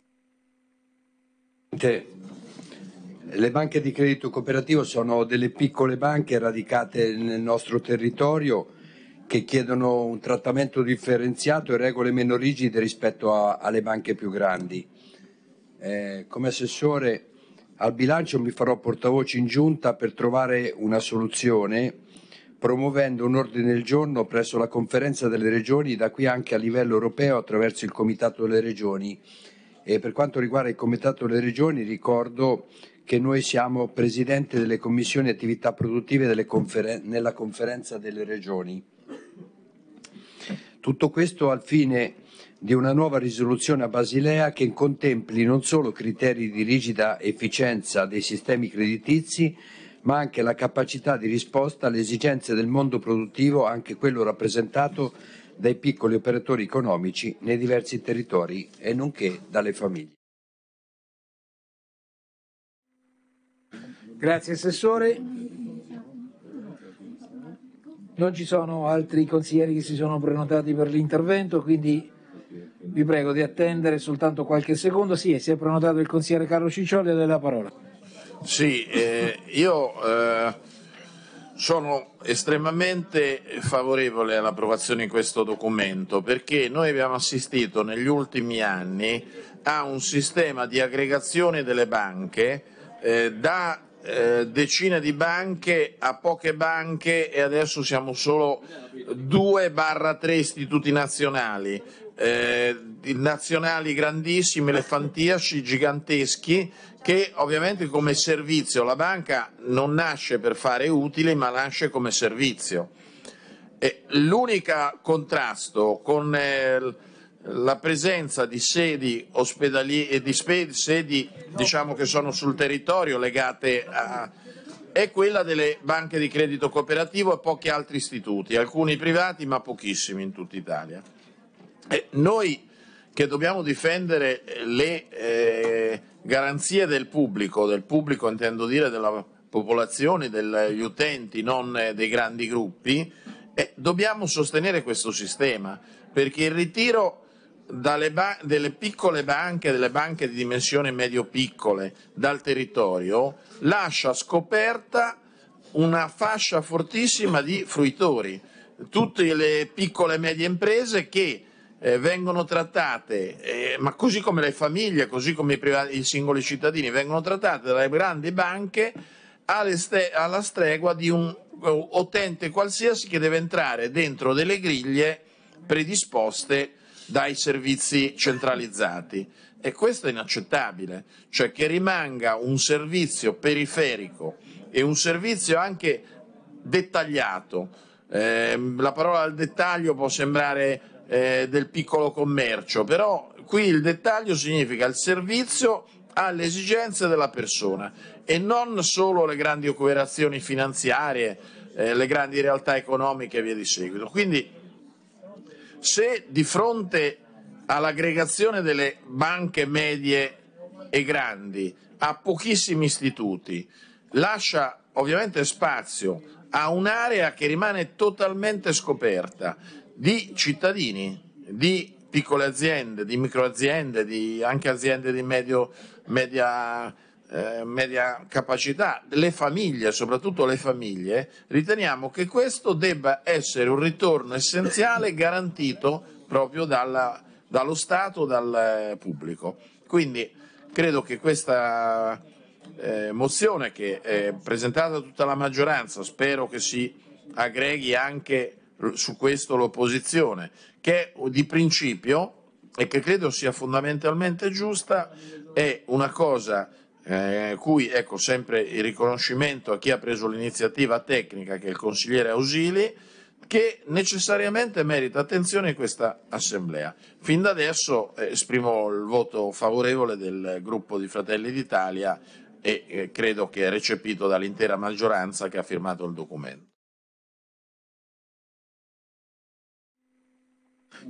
Le banche di credito cooperativo sono delle piccole banche radicate nel nostro territorio che chiedono un trattamento differenziato e regole meno rigide rispetto a, alle banche più grandi. Eh, come assessore al bilancio mi farò portavoce in giunta per trovare una soluzione promuovendo un ordine del giorno presso la conferenza delle regioni, da qui anche a livello europeo attraverso il Comitato delle Regioni. E per quanto riguarda il Comitato delle Regioni ricordo che noi siamo Presidente delle Commissioni Attività Produttive conferen- nella Conferenza delle Regioni. Tutto questo al fine di una nuova risoluzione a Basilea che contempli non solo criteri di rigida efficienza dei sistemi creditizi, ma anche la capacità di risposta alle esigenze del mondo produttivo, anche quello rappresentato dai piccoli operatori economici nei diversi territori e nonché dalle famiglie. Grazie Assessore. Non ci sono altri consiglieri che si sono prenotati per l'intervento, quindi vi prego di attendere soltanto qualche secondo. Sì, si è prenotato il consigliere Carlo Ciccioli, e la parola. Sì, eh, io eh, sono estremamente favorevole all'approvazione di questo documento perché noi abbiamo assistito negli ultimi anni a un sistema di aggregazione delle banche eh, da eh, decine di banche a poche banche e adesso siamo solo 2-3 istituti nazionali eh, nazionali grandissimi, elefantiaci, giganteschi, che ovviamente come servizio, la banca non nasce per fare utile, ma nasce come servizio. L'unico contrasto con eh, la presenza di sedi ospedaliere e di sedi diciamo, che sono sul territorio legate a è quella delle banche di credito cooperativo e pochi altri istituti, alcuni privati ma pochissimi in tutta Italia. Eh, noi che dobbiamo difendere eh, le eh, garanzie del pubblico, del pubblico intendo dire della popolazione, degli utenti, non eh, dei grandi gruppi, eh, dobbiamo sostenere questo sistema perché il ritiro ba- delle piccole banche, delle banche di dimensione medio-piccole dal territorio lascia scoperta una fascia fortissima di fruitori, tutte le piccole e medie imprese che eh, vengono trattate, eh, ma così come le famiglie, così come i, privati, i singoli cittadini, vengono trattate dalle grandi banche ste, alla stregua di un eh, utente qualsiasi che deve entrare dentro delle griglie predisposte dai servizi centralizzati. E questo è inaccettabile, cioè che rimanga un servizio periferico e un servizio anche dettagliato. Eh, la parola al dettaglio può sembrare eh, del piccolo commercio, però qui il dettaglio significa il servizio alle esigenze della persona e non solo le grandi operazioni finanziarie, eh, le grandi realtà economiche e via di seguito. Quindi se di fronte all'aggregazione delle banche medie e grandi a pochissimi istituti lascia ovviamente spazio a un'area che rimane totalmente scoperta di cittadini, di piccole aziende, di microaziende, di anche aziende di medio, media, eh, media capacità, le famiglie, soprattutto le famiglie, riteniamo che questo debba essere un ritorno essenziale garantito proprio dalla, dallo Stato, dal eh, pubblico. Quindi credo che questa eh, mozione che è presentata da tutta la maggioranza, spero che si aggreghi anche su questo l'opposizione, che di principio e che credo sia fondamentalmente giusta, è una cosa eh, cui ecco sempre il riconoscimento a chi ha preso l'iniziativa tecnica, che è il consigliere Ausili, che necessariamente merita attenzione in questa assemblea. Fin da adesso eh, esprimo il voto favorevole del gruppo di Fratelli d'Italia e eh, credo che è recepito dall'intera maggioranza che ha firmato il documento.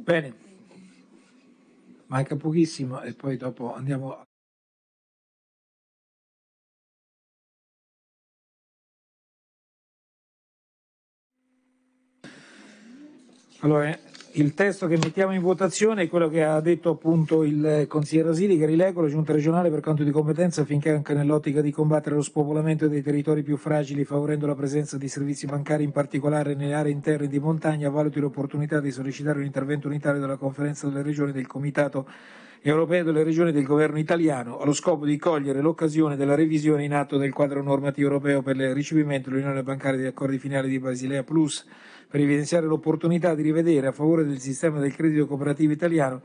Bene, manca pochissimo e poi dopo andiamo Allora, il testo che mettiamo in votazione è quello che ha detto appunto il consigliere Asili, che rileggo la giunta regionale per quanto di competenza affinché anche nell'ottica di combattere lo spopolamento dei territori più fragili, favorendo la presenza di servizi bancari, in particolare nelle aree interne di montagna, valuti l'opportunità di sollecitare un intervento unitario della conferenza delle regioni del comitato europeo delle regioni del governo italiano allo scopo di cogliere l'occasione della revisione in atto del quadro normativo europeo per il ricevimento dell'Unione bancaria degli accordi finali di Basilea Plus per evidenziare l'opportunità di rivedere a favore del sistema del credito cooperativo italiano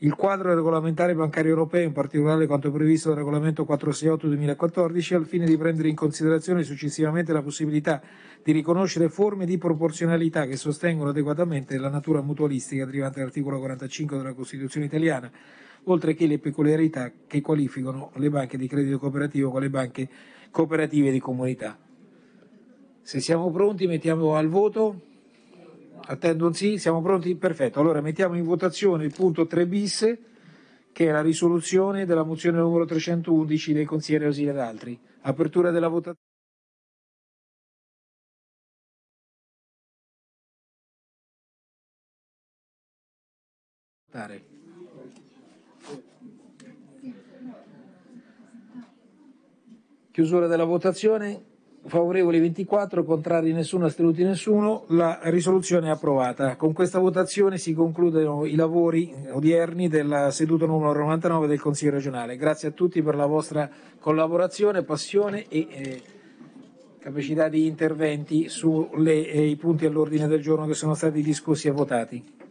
il quadro regolamentare bancario europeo, in particolare quanto previsto dal regolamento 468-2014, al fine di prendere in considerazione successivamente la possibilità di riconoscere forme di proporzionalità che sostengono adeguatamente la natura mutualistica derivante dall'articolo 45 della Costituzione italiana, oltre che le peculiarità che qualificano le banche di credito cooperativo con le banche cooperative di comunità. Se siamo pronti mettiamo al voto. Attendo un sì, siamo pronti? Perfetto. Allora mettiamo in votazione il punto 3 bis, che è la risoluzione della mozione numero 311 dei consiglieri Osile ed altri. Apertura della votazione. Chiusura della votazione favorevoli 24, contrari nessuno, astenuti nessuno, la risoluzione è approvata. Con questa votazione si concludono i lavori odierni della seduta numero 99 del Consiglio regionale. Grazie a tutti per la vostra collaborazione, passione e eh, capacità di interventi sui eh, punti all'ordine del giorno che sono stati discussi e votati.